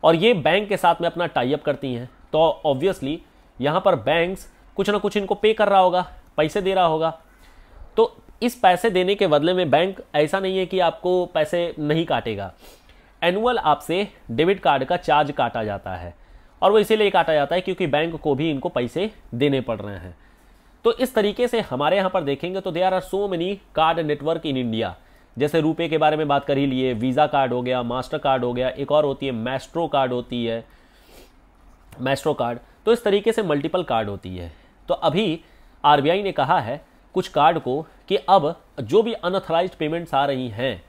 S1: और ये बैंक के साथ में अपना टाइप करती हैं तो ऑब्वियसली यहाँ पर बैंक्स कुछ ना कुछ इनको पे कर रहा होगा पैसे दे रहा होगा तो इस पैसे देने के बदले में बैंक ऐसा नहीं है कि आपको पैसे नहीं काटेगा एनुअल आपसे डेबिट कार्ड का चार्ज काटा जाता है और वो इसीलिए काटा जाता है क्योंकि बैंक को भी इनको पैसे देने पड़ रहे हैं तो इस तरीके से हमारे यहाँ पर देखेंगे तो they are are so many card network in India जैसे रुपए के बारे में बात कर ही लिए वीज़ा कार्ड हो गया मास्टर कार्ड हो गया एक और होती है मैस्ट्रो कार्ड होती है मैस्ट्रो कार्ड तो इस तरीके से मल्टीपल कार्ड होती है तो अभी आर ने कहा है कुछ कार्ड को कि अब जो भी अनऑथराइज पेमेंट्स आ रही हैं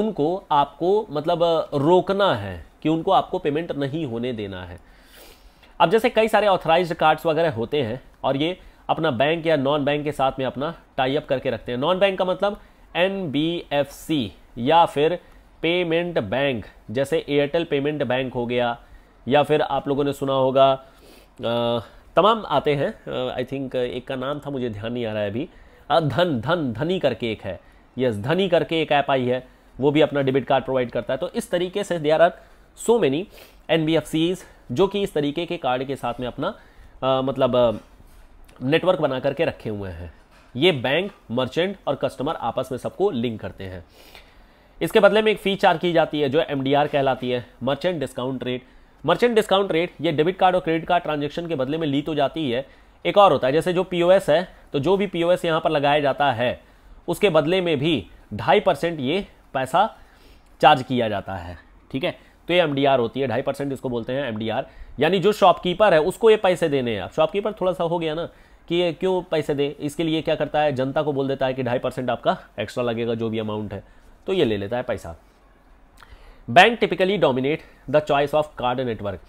S1: उनको आपको मतलब रोकना है कि उनको आपको पेमेंट नहीं होने देना है अब जैसे कई सारे ऑथराइज कार्ड्स वगैरह होते हैं और ये अपना बैंक या नॉन बैंक के साथ में अपना टाइप करके रखते हैं नॉन बैंक का मतलब एन या फिर पेमेंट बैंक जैसे एयरटेल पेमेंट बैंक हो गया या फिर आप लोगों ने सुना होगा तमाम आते हैं आई थिंक एक का नाम था मुझे ध्यान नहीं आ रहा है अभी धन धन धनी करके एक है यस धनी करके एक ऐप आई है वो भी अपना डेबिट कार्ड प्रोवाइड करता है तो इस तरीके से they are so many N जो कि इस तरीके के कार्ड के साथ में अपना आ, मतलब नेटवर्क बना करके रखे हुए हैं ये बैंक मर्चेंट और कस्टमर आपस में सबको लिंक करते हैं इसके बदले में एक फ़ी चार्ज की जाती है जो एम कहलाती है merchant discount rate merchant discount rate ये डेबिट कार्ड और क्रेडिट कार्ड ट्रांजेक्शन के बदले में ली तो जाती है एक और होता है जैसे जो पी है तो जो भी पी ओ यहाँ पर लगाया जाता है उसके बदले में भी ढाई परसेंट ये पैसा चार्ज किया जाता है ठीक है तो ये एमडीआर होती है ढाई परसेंट इसको बोलते हैं एमडीआर यानी जो शॉपकीपर है उसको ये पैसे देने हैं शॉपकीपर थोड़ा सा हो गया ना कि ये क्यों पैसे दे इसके लिए क्या करता है जनता को बोल देता है कि ढाई परसेंट आपका एक्स्ट्रा लगेगा जो भी अमाउंट है तो ये ले लेता है पैसा bank typically dominate the choice of card network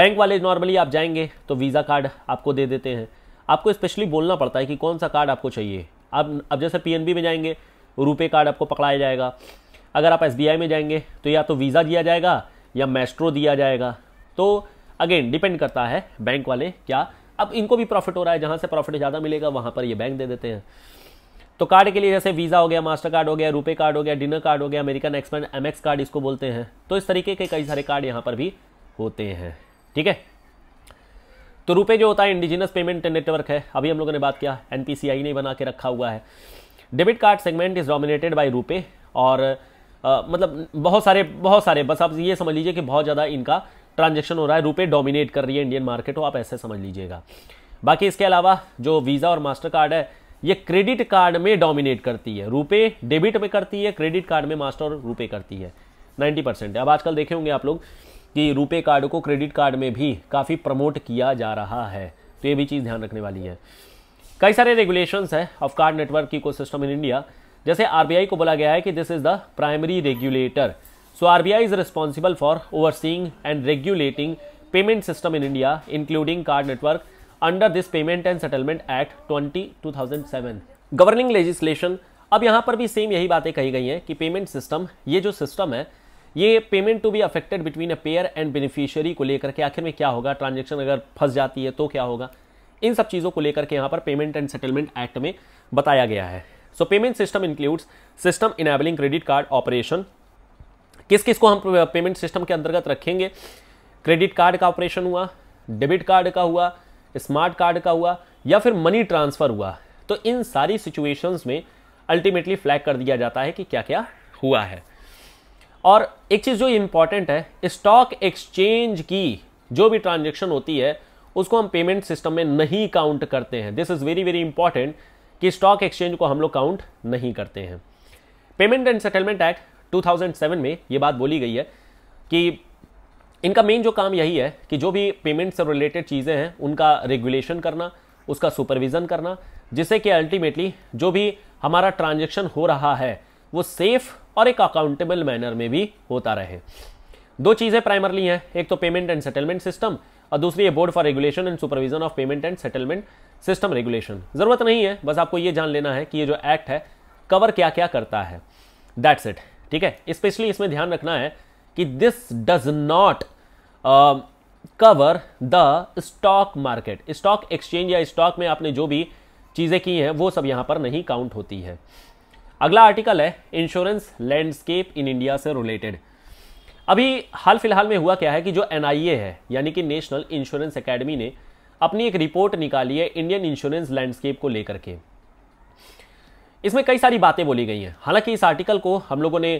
S1: bank वाले नॉर्मली आप जाएंगे तो वीज़ा कार्ड आपको दे देते हैं आपको स्पेशली बोलना पड़ता है कि कौन सा कार्ड आपको चाहिए अब अब जैसे पीएनबी में जाएंगे रुपे कार्ड आपको पकड़ाया जाएगा अगर आप एस में जाएंगे तो या तो वीज़ा दिया जाएगा या मेस्ट्रो दिया जाएगा तो अगेन डिपेंड करता है बैंक वाले क्या अब इनको भी प्रॉफिट हो रहा है जहाँ से प्रॉफिट ज़्यादा मिलेगा वहाँ पर ये बैंक दे देते हैं तो कार्ड के लिए जैसे वीज़ा हो गया मास्टर कार्ड हो गया रुपे कार्ड हो गया डिनर कार्ड हो गया अमेरिकन एक्सपेंड एम कार्ड इसको बोलते हैं तो इस तरीके के कई सारे कार्ड यहाँ पर भी होते हैं ठीक है तो रुपए जो होता है इंडिजिनस पेमेंट नेटवर्क है अभी हम लोगों ने बात किया एन ने बना के रखा हुआ है debit card segment is dominated by RuPay और आ, मतलब बहुत सारे बहुत सारे बस आप ये समझ लीजिए कि बहुत ज़्यादा इनका ट्रांजेक्शन हो रहा है रुपये डोमिनेट कर रही है इंडियन मार्केट हो आप ऐसे समझ लीजिएगा बाकी इसके अलावा जो वीज़ा और मास्टर कार्ड है ये क्रेडिट कार्ड में डोमिनेट करती है रुपए डेबिट में करती है क्रेडिट कार्ड में मास्टर और रुपये करती है 90 परसेंट अब आजकल देखे होंगे आप लोग कि रुपये कार्ड को क्रेडिट कार्ड में भी काफ़ी प्रमोट किया जा रहा है तो ये भी चीज़ ध्यान रखने वाली है कई सारे रेगुलेशंस हैं of card network ecosystem in India जैसे आरबीआई को बोला गया है कि this is the primary regulator so RBI is responsible for overseeing and regulating payment system in India including card network under this payment and settlement act twenty two thousand seven governing legislation अब यहाँ पर भी same यही बातें कही गई हैं कि पेमेंट सिस्टम ये जो सिस्टम है ये payment to be affected between a payer and beneficiary को लेकर के आखिर में क्या होगा ट्रांजेक्शन अगर फंस जाती है तो क्या होगा इन सब चीज़ों को लेकर के यहाँ पर पेमेंट एंड सेटलमेंट एक्ट में बताया गया है so payment system includes system enabling credit card operation किस किस को हम पेमेंट सिस्टम के अंतर्गत रखेंगे क्रेडिट कार्ड का ऑपरेशन हुआ डेबिट कार्ड का हुआ स्मार्ट कार्ड का हुआ या फिर मनी ट्रांसफ़र हुआ तो इन सारी सिचुएशंस में अल्टीमेटली फ्लैग कर दिया जाता है कि क्या क्या हुआ है और एक चीज़ जो इंपॉर्टेंट है स्टॉक एक्सचेंज की जो भी ट्रांजेक्शन होती है उसको हम पेमेंट सिस्टम में नहीं काउंट करते हैं this is very very important कि स्टॉक एक्सचेंज को हम लोग काउंट नहीं करते हैं पेमेंट एंड सेटलमेंट एक्ट 2007 में ये बात बोली गई है कि इनका मेन जो काम यही है कि जो भी पेमेंट से रिलेटेड चीज़ें हैं उनका रेगुलेशन करना उसका सुपरविज़न करना जिससे कि अल्टीमेटली जो भी हमारा ट्रांजेक्शन हो रहा है वो सेफ और एक अकाउंटेबल मैनर में भी होता रहे दो चीज़ें प्राइमरली हैं एक तो पेमेंट एंड सेटलमेंट सिस्टम और दूसरी है board for regulation and supervision of payment and settlement system regulation ज़रूरत नहीं है बस आपको ये जान लेना है कि ये जो एक्ट है कवर क्या क्या करता है दैट्स इट ठीक है स्पेशली इसमें ध्यान रखना है कि this does not cover the stock market stock exchange या स्टॉक में आपने जो भी चीज़ें की हैं वो सब यहां पर नहीं काउंट होती है अगला आर्टिकल है इंश्योरेंस लैंडस्केप इन इंडिया से रिलेटेड अभी हाल फिलहाल में हुआ क्या है कि जो एन है यानी कि नेशनल इंश्योरेंस अकेडमी ने अपनी एक रिपोर्ट निकाली है इंडियन इंश्योरेंस लैंडस्केप को लेकर के इसमें कई सारी बातें बोली गई हैं हालांकि इस आर्टिकल को हम लोगों ने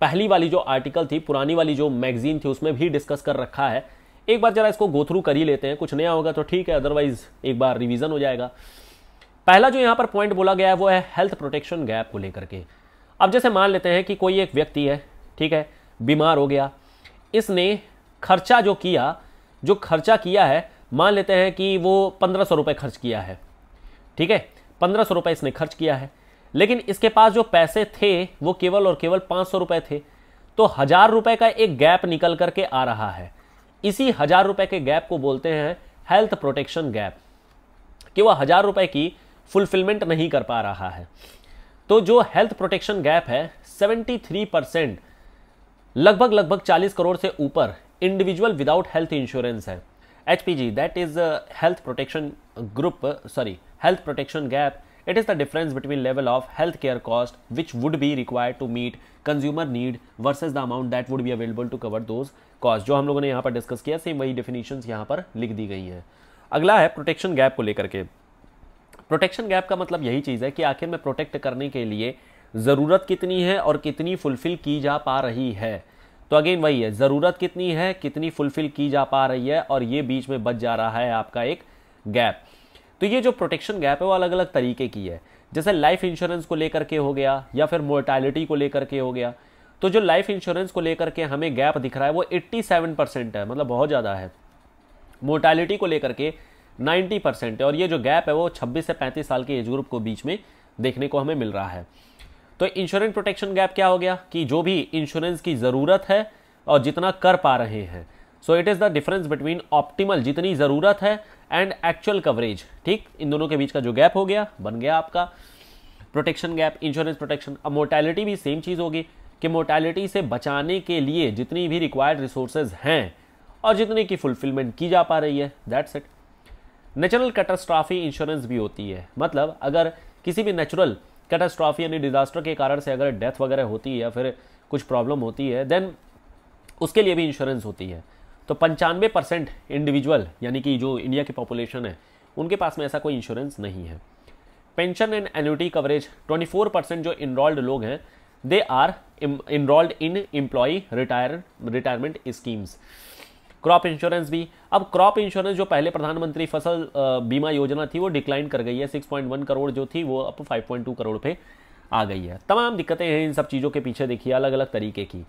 S1: पहली वाली जो आर्टिकल थी पुरानी वाली जो मैगजीन थी उसमें भी डिस्कस कर रखा है एक बार जरा इसको गोथ्रू कर ही लेते हैं कुछ नया होगा तो ठीक है अदरवाइज एक बार रिवीजन हो जाएगा पहला जो यहां पर पॉइंट बोला गया है वो है हेल्थ प्रोटेक्शन गैप को लेकर के अब जैसे मान लेते हैं कि कोई एक व्यक्ति है ठीक है बीमार हो गया इसने खर्चा जो किया जो खर्चा किया है मान लेते हैं कि वो पंद्रह सौ रुपये खर्च किया है ठीक है पंद्रह सौ रुपये इसने खर्च किया है लेकिन इसके पास जो पैसे थे वो केवल और केवल पाँच सौ रुपये थे तो हज़ार रुपये का एक गैप निकल करके आ रहा है इसी हज़ार रुपये के गैप को बोलते हैं हेल्थ प्रोटेक्शन गैप कि वह हज़ार रुपये की फुलफिलमेंट नहीं कर पा रहा है तो जो हेल्थ प्रोटेक्शन गैप है सेवेंटी थ्री परसेंट लगभग लगभग 40 करोड़ से ऊपर इंडिविजुअल विदाउट हेल्थ इंश्योरेंस है H P G that is health protection group sorry health protection gap it is the difference between level of health care cost which would be required to meet consumer need versus the amount that would be available to cover those cost जो हम लोगों ने यहाँ पर discuss किया same वही definition यहाँ पर लिख दी गई है अगला है प्रोटेक्शन गैप को लेकर के प्रोटेक्शन गैप का मतलब यही चीज़ है कि आखिर में प्रोटेक्ट करने के लिए ज़रूरत कितनी है और कितनी फुलफ़िल की जा पा रही है तो अगेन वही है ज़रूरत कितनी है कितनी फुलफ़िल की जा पा रही है और ये बीच में बच जा रहा है आपका एक गैप तो ये जो प्रोटेक्शन गैप है वो अलग अलग तरीके की है जैसे लाइफ इंश्योरेंस को लेकर के हो गया या फिर मोर्टैलिटी को लेकर के हो गया तो जो लाइफ इंश्योरेंस को लेकर के हमें गैप दिख रहा है वो 87 परसेंट है मतलब बहुत ज़्यादा है मोर्टैलिटी को लेकर के 90 परसेंट है और ये जो गैप है वो 26 से 35 साल के एज ग्रुप को बीच में देखने को हमें मिल रहा है तो इंश्योरेंस प्रोटेक्शन गैप क्या हो गया कि जो भी इंश्योरेंस की ज़रूरत है और जितना कर पा रहे हैं so it is the difference between optimal जितनी ज़रूरत है एंड एक्चुअल कवरेज ठीक इन दोनों के बीच का जो गैप हो गया बन गया आपका प्रोटेक्शन गैप इंश्योरेंस प्रोटेक्शन अब मोर्टैलिटी भी सेम चीज़ होगी कि मोर्टैलिटी से बचाने के लिए जितनी भी रिक्वायर्ड रिसोर्सेज हैं और जितनी की फुलफिलमेंट की जा पा रही है that's it natural catastrophe insurance भी होती है मतलब अगर किसी भी नेचुरल कैटास्ट्रॉफी यानी डिजास्टर के कारण से अगर डेथ वगैरह होती है या फिर कुछ प्रॉब्लम होती है देन उसके लिए भी इंश्योरेंस होती है तो पंचानवे परसेंट इंडिविजुअल यानी कि जो इंडिया की पॉपुलेशन है उनके पास में ऐसा कोई इंश्योरेंस नहीं है pension and annuity coverage 24 percent जो इनरोल्ड लोग हैं they are enrolled in employ retire retirement schemes crop insurance भी अब क्रॉप इंश्योरेंस जो पहले प्रधानमंत्री फसल बीमा योजना थी वो डिक्लाइन कर गई है 6.1 करोड़ जो थी वो अब 5.2 करोड़ पे आ गई है तमाम दिक्कतें हैं इन सब चीज़ों के पीछे देखिए अलग अलग तरीके की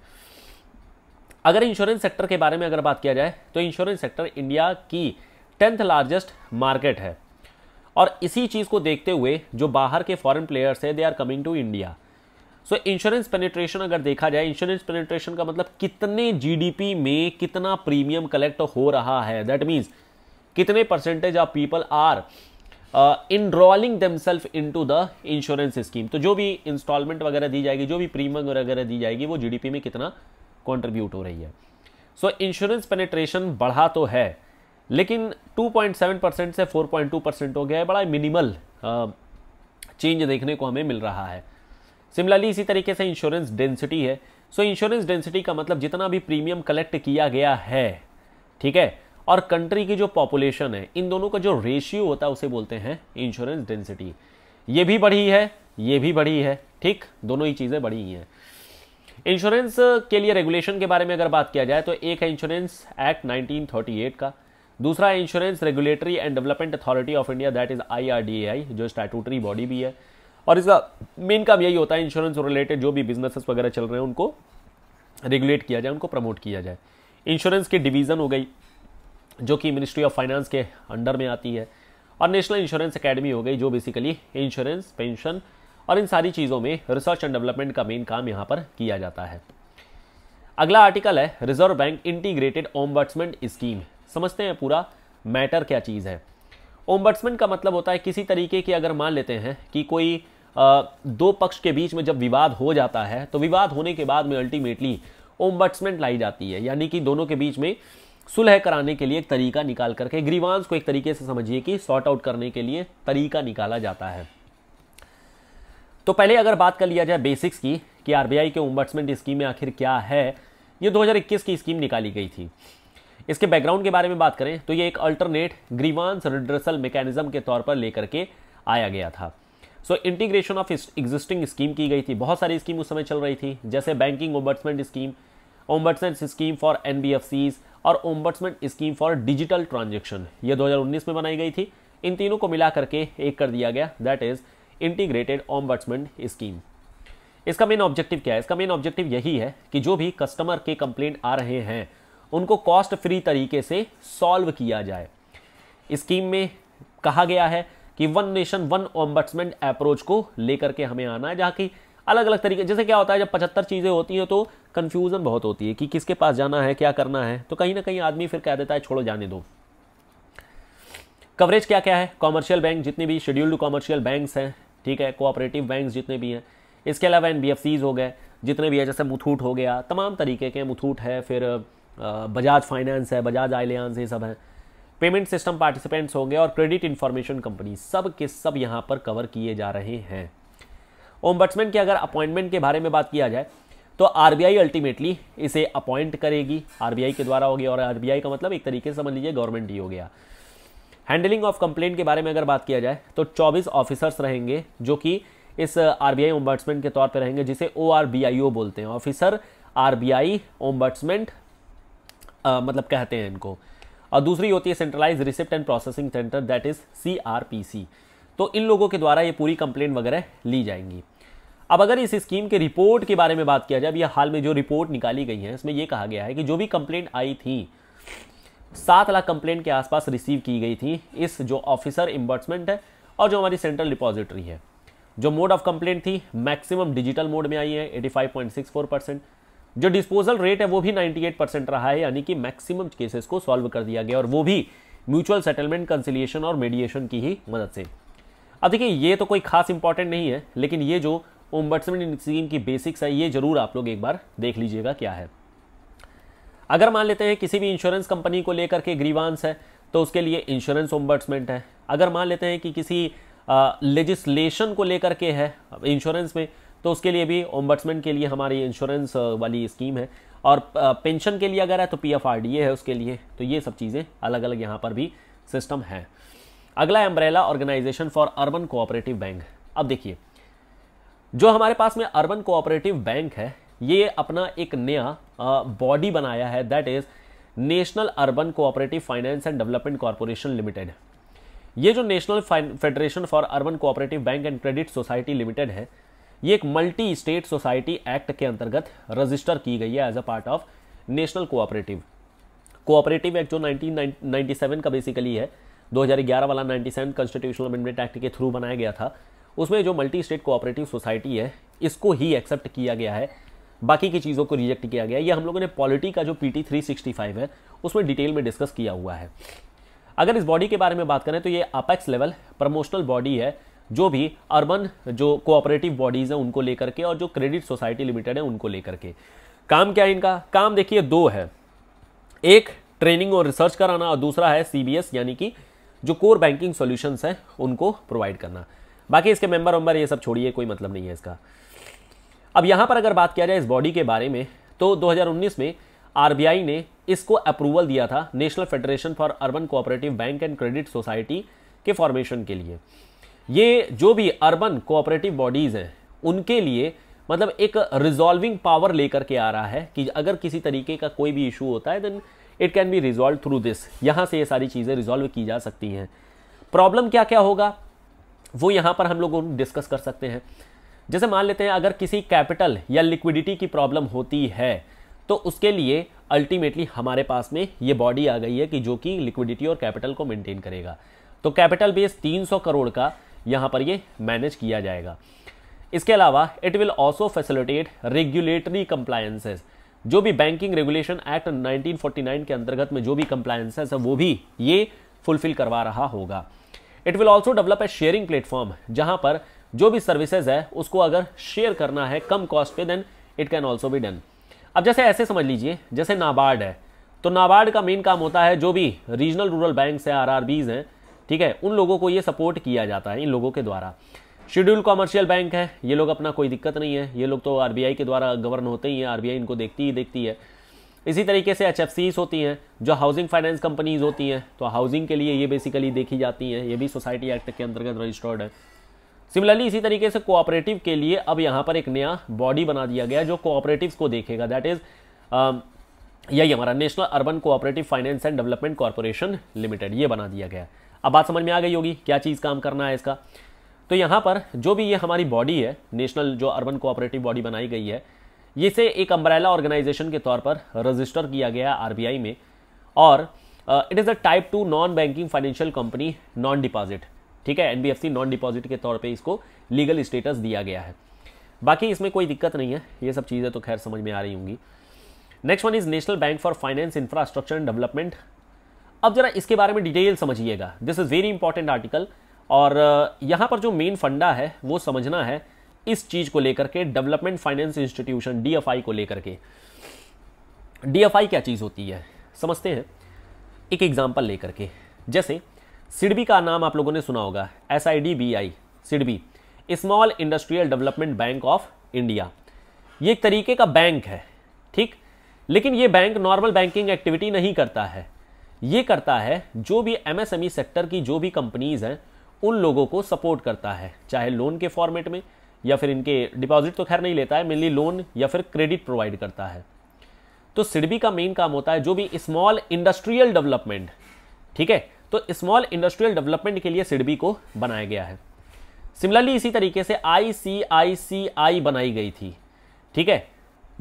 S1: अगर इंश्योरेंस सेक्टर के बारे में अगर बात किया जाए तो इंश्योरेंस सेक्टर इंडिया की टेंथ लार्जेस्ट मार्केट है और इसी चीज़ को देखते हुए जो बाहर के फॉरेन प्लेयर्स है they are coming to India so insurance penetration अगर देखा जाए इंश्योरेंस पेनिट्रेशन का मतलब कितने जीडीपी में कितना प्रीमियम कलेक्ट हो रहा है दैट मीन्स कितने percentage of people are enrolling themselves into the insurance scheme तो जो भी इंस्टॉलमेंट वगैरह दी जाएगी जो भी प्रीमियम वगैरह दी जाएगी वो जीडीपी में कितना कॉन्ट्रीब्यूट हो रही है सो इंश्योरेंस पेनिट्रेशन बढ़ा तो है लेकिन 2.7 परसेंट से 4.2 परसेंट हो गया है बड़ा मिनिमल चेंज uh, देखने को हमें मिल रहा है सिमिलरली इसी तरीके से इंश्योरेंस डेंसिटी है सो इंश्योरेंस डेंसिटी का मतलब जितना भी प्रीमियम कलेक्ट किया गया है ठीक है और कंट्री की जो पॉपुलेशन है इन दोनों का जो रेशियो होता है उसे बोलते हैं इंश्योरेंस डेंसिटी ये भी बढ़ी है ये भी बढ़ी है ठीक दोनों ही चीज़ें बढ़ी हैं इंश्योरेंस के लिए रेगुलेशन के बारे में अगर बात किया जाए तो एक है इंश्योरेंस एक्ट 1938 का दूसरा insurance regulatory and development authority of India that is I जो स्टैटूटरी बॉडी भी है और इसका मेन काम यही होता है इंश्योरेंस रिलेटेड जो भी बिजनेसेस वगैरह चल रहे हैं उनको रेगुलेट किया जाए उनको प्रमोट किया जाए इंश्योरेंस की डिवीज़न हो गई जो कि मिनिस्ट्री ऑफ फाइनेंस के अंडर में आती है और नेशनल इंश्योरेंस अकेडमी हो गई जो बेसिकली इंश्योरेंस पेंशन और इन सारी चीज़ों में रिसर्च एंड डेवलपमेंट का मेन काम यहाँ पर किया जाता है अगला आर्टिकल है reserve bank integrated ombudsman scheme समझते हैं पूरा मैटर क्या चीज़ है ओम्बर्ट्समेंट का मतलब होता है किसी तरीके की अगर मान लेते हैं कि कोई दो पक्ष के बीच में जब विवाद हो जाता है तो विवाद होने के बाद में अल्टीमेटली ओम्बट्समेंट लाई जाती है यानी कि दोनों के बीच में सुलह कराने के लिए एक तरीका निकाल करके ग्रीवांस को एक तरीके से समझिए कि सॉर्ट आउट करने के लिए तरीका निकाला जाता है तो पहले अगर बात कर लिया जाए बेसिक्स की कि आरबीआई के ओम्बट्समेंट स्कीम में आखिर क्या है ये 2021 की स्कीम निकाली गई थी इसके बैकग्राउंड के बारे में बात करें तो ये एक अल्टरनेट ग्रीवांस रिड्रेसल मैकेनिज्म के तौर पर लेकर के आया गया था सो इंटीग्रेशन ऑफ एग्जिस्टिंग स्कीम की गई थी बहुत सारी स्कीम उस समय चल रही थी जैसे banking ombudsman scheme ombudsman scheme for N और ombudsman scheme for digital transaction ये 2019 में बनाई गई थी इन तीनों को मिला करके एक कर दिया गया that is integrated ombudsman scheme इसका मेन ऑब्जेक्टिव क्या है इसका मेन ऑब्जेक्टिव यही है कि जो भी कस्टमर के कंप्लेंट आ रहे हैं उनको कॉस्ट फ्री तरीके से सॉल्व किया जाए स्कीम में कहा गया है कि one nation one ombudsman approach को लेकर के हमें आना है जहाँ की अलग अलग तरीके जैसे क्या होता है जब पचहत्तर चीज़ें होती हैं तो कन्फ्यूज़न बहुत होती है कि किसके पास जाना है क्या करना है तो कहीं ना कहीं आदमी फिर कह देता है छोड़ो जाने दो कवरेज क्या क्या है कॉमर्शियल बैंक जितने भी शेड्यूल्ड कॉमर्शियल बैंक्स हैं ठीक है कोऑपरेटिव बैंक्स जितने भी हैं इसके अलावा एन हो गए जितने भी है जैसे मुथूट हो गया तमाम तरीके के मुथूट है फिर बजाज फाइनेंस है बजाज आइलियांस ये सब हैं पेमेंट सिस्टम पार्टिसिपेंट्स होंगे और क्रेडिट इंफॉर्मेशन कंपनी सब के सब यहाँ पर कवर किए जा रहे हैं ओम्बट्समैन की अगर अपॉइंटमेंट के बारे में बात किया जाए तो आरबीआई अल्टीमेटली इसे अपॉइंट करेगी आरबीआई के द्वारा होगी और आरबीआई का मतलब एक तरीके से समझ लीजिए गवर्नमेंट ही हो गया हैंडलिंग ऑफ कंप्लेंट के बारे में अगर बात किया जाए तो 24 ऑफिसर्स रहेंगे जो कि इस आरबीआई ओम्बट्समैन के तौर पर रहेंगे जिसे ओ बोलते हैं ऑफिसर आरबीआई ओम्बट्समेंट मतलब कहते हैं इनको और दूसरी होती है centralise receipt and processing centre that is C तो इन लोगों के द्वारा ये पूरी कंप्लेंट वगैरह ली जाएंगी अब अगर इस स्कीम के रिपोर्ट के बारे में बात किया जाए अभी हाल में जो रिपोर्ट निकाली गई है इसमें यह कहा गया है कि जो भी कंप्लेंट आई थी सात लाख कंप्लेंट के आसपास रिसीव की गई थी इस जो ऑफिसर इम्बर्समेंट है और जो हमारी सेंट्रल डिपॉजिटरी है जो मोड ऑफ कंप्लेंट थी मैक्सिमम डिजिटल मोड में आई है 85.64 परसेंट जो डिस्पोजल रेट है वो भी 98 परसेंट रहा है यानी कि मैक्सिमम केसेस को सॉल्व कर दिया गया और वो भी म्यूचुअल सेटलमेंट कंसिलिएशन और मेडिएशन की ही मदद से अब देखिए ये तो कोई खास इंपॉर्टेंट नहीं है लेकिन ये जो इन स्कीम की बेसिक्स है ये जरूर आप लोग एक बार देख लीजिएगा क्या है अगर मान लेते हैं किसी भी इंश्योरेंस कंपनी को लेकर के ग्रीवांस है तो उसके लिए इंश्योरेंस ओम्बट्समेंट है अगर मान लेते हैं कि किसी लेजिस्लेशन को लेकर के है इंश्योरेंस में तो उसके लिए भी ओम्बट्समैन के लिए हमारी इंश्योरेंस वाली स्कीम है और पेंशन के लिए अगर है तो P F R D A है उसके लिए तो ये सब चीज़ें अलग अलग यहाँ पर भी सिस्टम है अगला umbrella organisation for urban cooperative bank अब देखिए जो हमारे पास में अर्बन कोऑपरेटिव बैंक है ये अपना एक नया बॉडी बनाया है that is national urban cooperative finance and development corporation limited ये जो national federation for urban cooperative bank and credit society limited है ये एक मल्टी स्टेट सोसाइटी एक्ट के अंतर्गत रजिस्टर की गई है as a part of national cooperative cooperative act जो 1997 का बेसिकली है 2011 वाला 97 कॉन्स्टिट्यूशनल अमेंडमेंट एक्ट के थ्रू बनाया गया था उसमें जो मल्टी स्टेट कोऑपरेटिव सोसाइटी है इसको ही एक्सेप्ट किया गया है बाकी की चीज़ों को रिजेक्ट किया गया यह हम लोगों ने पॉलिटी का जो पी टी है उसमें डिटेल में डिस्कस किया हुआ है अगर इस बॉडी के बारे में बात करें तो ये अपेक्स लेवल प्रमोशनल बॉडी है जो भी अर्बन जो कोऑपरेटिव बॉडीज़ हैं उनको लेकर के और जो क्रेडिट सोसाइटी लिमिटेड है उनको लेकर के काम क्या है इनका काम देखिए दो है एक ट्रेनिंग और रिसर्च कराना और दूसरा है सीबीएस यानी कि जो कोर बैंकिंग सोल्यूशन है उनको प्रोवाइड करना बाकी इसके मेंबर वंबर ये सब छोड़िए कोई मतलब नहीं है इसका अब यहां पर अगर बात किया जाए इस बॉडी के बारे में तो 2019 में आरबीआई ने इसको अप्रूवल दिया था national federation for urban cooperative bank and credit society के फॉर्मेशन के लिए ये जो भी अर्बन कोऑपरेटिव बॉडीज़ हैं उनके लिए मतलब एक रिजॉल्विंग पावर लेकर के आ रहा है कि अगर किसी तरीके का कोई भी इशू होता है then it can be resolve through this यहाँ से ये सारी चीज़ें रिजॉल्व की जा सकती हैं प्रॉब्लम क्या क्या होगा वो यहाँ पर हम लोग डिस्कस कर सकते हैं जैसे मान लेते हैं अगर किसी कैपिटल या लिक्विडिटी की प्रॉब्लम होती है तो उसके लिए अल्टीमेटली हमारे पास में ये बॉडी आ गई है कि जो कि लिक्विडिटी और कैपिटल को मेंटेन करेगा तो कैपिटल बेस 300 करोड़ का यहाँ पर ये मैनेज किया जाएगा इसके अलावा it will also facilitate regulatory compliances जो भी बैंकिंग रेगुलेशन एक्ट 1949 के अंतर्गत में जो भी कंप्लायंसेस है वो भी ये फुलफिल करवा रहा होगा it will also develop a sharing platform जहां पर जो भी सर्विसेज है उसको अगर शेयर करना है कम कॉस्ट पे देन इट कैन ऑल्सो भी डन अब जैसे ऐसे समझ लीजिए जैसे नाबार्ड है तो नाबार्ड का मेन काम होता है जो भी रीजनल रूरल बैंक है आर हैं ठीक है उन लोगों को ये सपोर्ट किया जाता है इन लोगों के द्वारा शेड्यूल कॉमर्शियल बैंक है ये लोग अपना कोई दिक्कत नहीं है ये लोग तो आरबीआई के द्वारा गवर्न होते ही हैं आरबीआई इनको देखती ही देखती है इसी तरीके से एच होती हैं जो हाउसिंग फाइनेंस कंपनीज होती हैं तो हाउसिंग के लिए ये बेसिकली देखी जाती हैं ये भी सोसाइटी एक्ट के अंतर्गत रजिस्टर्ड है सिमिलरली इसी तरीके से कोऑपरेटिव के लिए अब यहाँ पर एक नया बॉडी बना दिया गया जो कोऑपरेटिव को देखेगा दैट इज़ um, यही हमारा national urban cooperative finance and development corporation limited ये बना दिया गया है अब बात समझ में आ गई होगी क्या चीज़ काम करना है इसका तो यहाँ पर जो भी ये हमारी बॉडी है नेशनल जो अर्बन कोऑपरेटिव बॉडी बनाई गई है ये से एक अम्बरेला ऑर्गेनाइजेशन के तौर पर रजिस्टर किया गया बी आई में और it is a type two non banking financial company non deposit ठीक है एनबीएफसी नॉन डिपॉजिट के तौर पे इसको लीगल स्टेटस दिया गया है बाकी इसमें कोई दिक्कत नहीं है ये सब चीज़ें तो खैर समझ में आ रही होंगी next one is national bank for finance infrastructure and development अब जरा इसके बारे में डिटेल समझिएगा this is very important article और यहां पर जो मेन फंडा है वो समझना है इस चीज़ को लेकर के डेवलपमेंट फाइनेंस इंस्टीट्यूशन डीएफआई को लेकर के डीएफआई क्या चीज़ होती है समझते हैं एक एग्जाम्पल लेकर के जैसे सिडबी का नाम आप लोगों ने सुना होगा S I D B I SIDBI small industrial development bank of India ये एक तरीके का बैंक है ठीक लेकिन ये बैंक नॉर्मल बैंकिंग एक्टिविटी नहीं करता है ये करता है जो भी एमएसएमई सेक्टर e की जो भी कंपनीज़ हैं उन लोगों को सपोर्ट करता है चाहे लोन के फॉर्मेट में या फिर इनके डिपॉजिट तो खैर नहीं लेता है मेनली लोन या फिर क्रेडिट प्रोवाइड करता है तो सिडबी का मेन काम होता है जो भी स्मॉल इंडस्ट्रियल डेवलपमेंट ठीक है तो स्मॉल इंडस्ट्रियल डेवलपमेंट के लिए सिडबी को बनाया गया है सिमिलरली इसी तरीके से आई बनाई गई थी ठीक है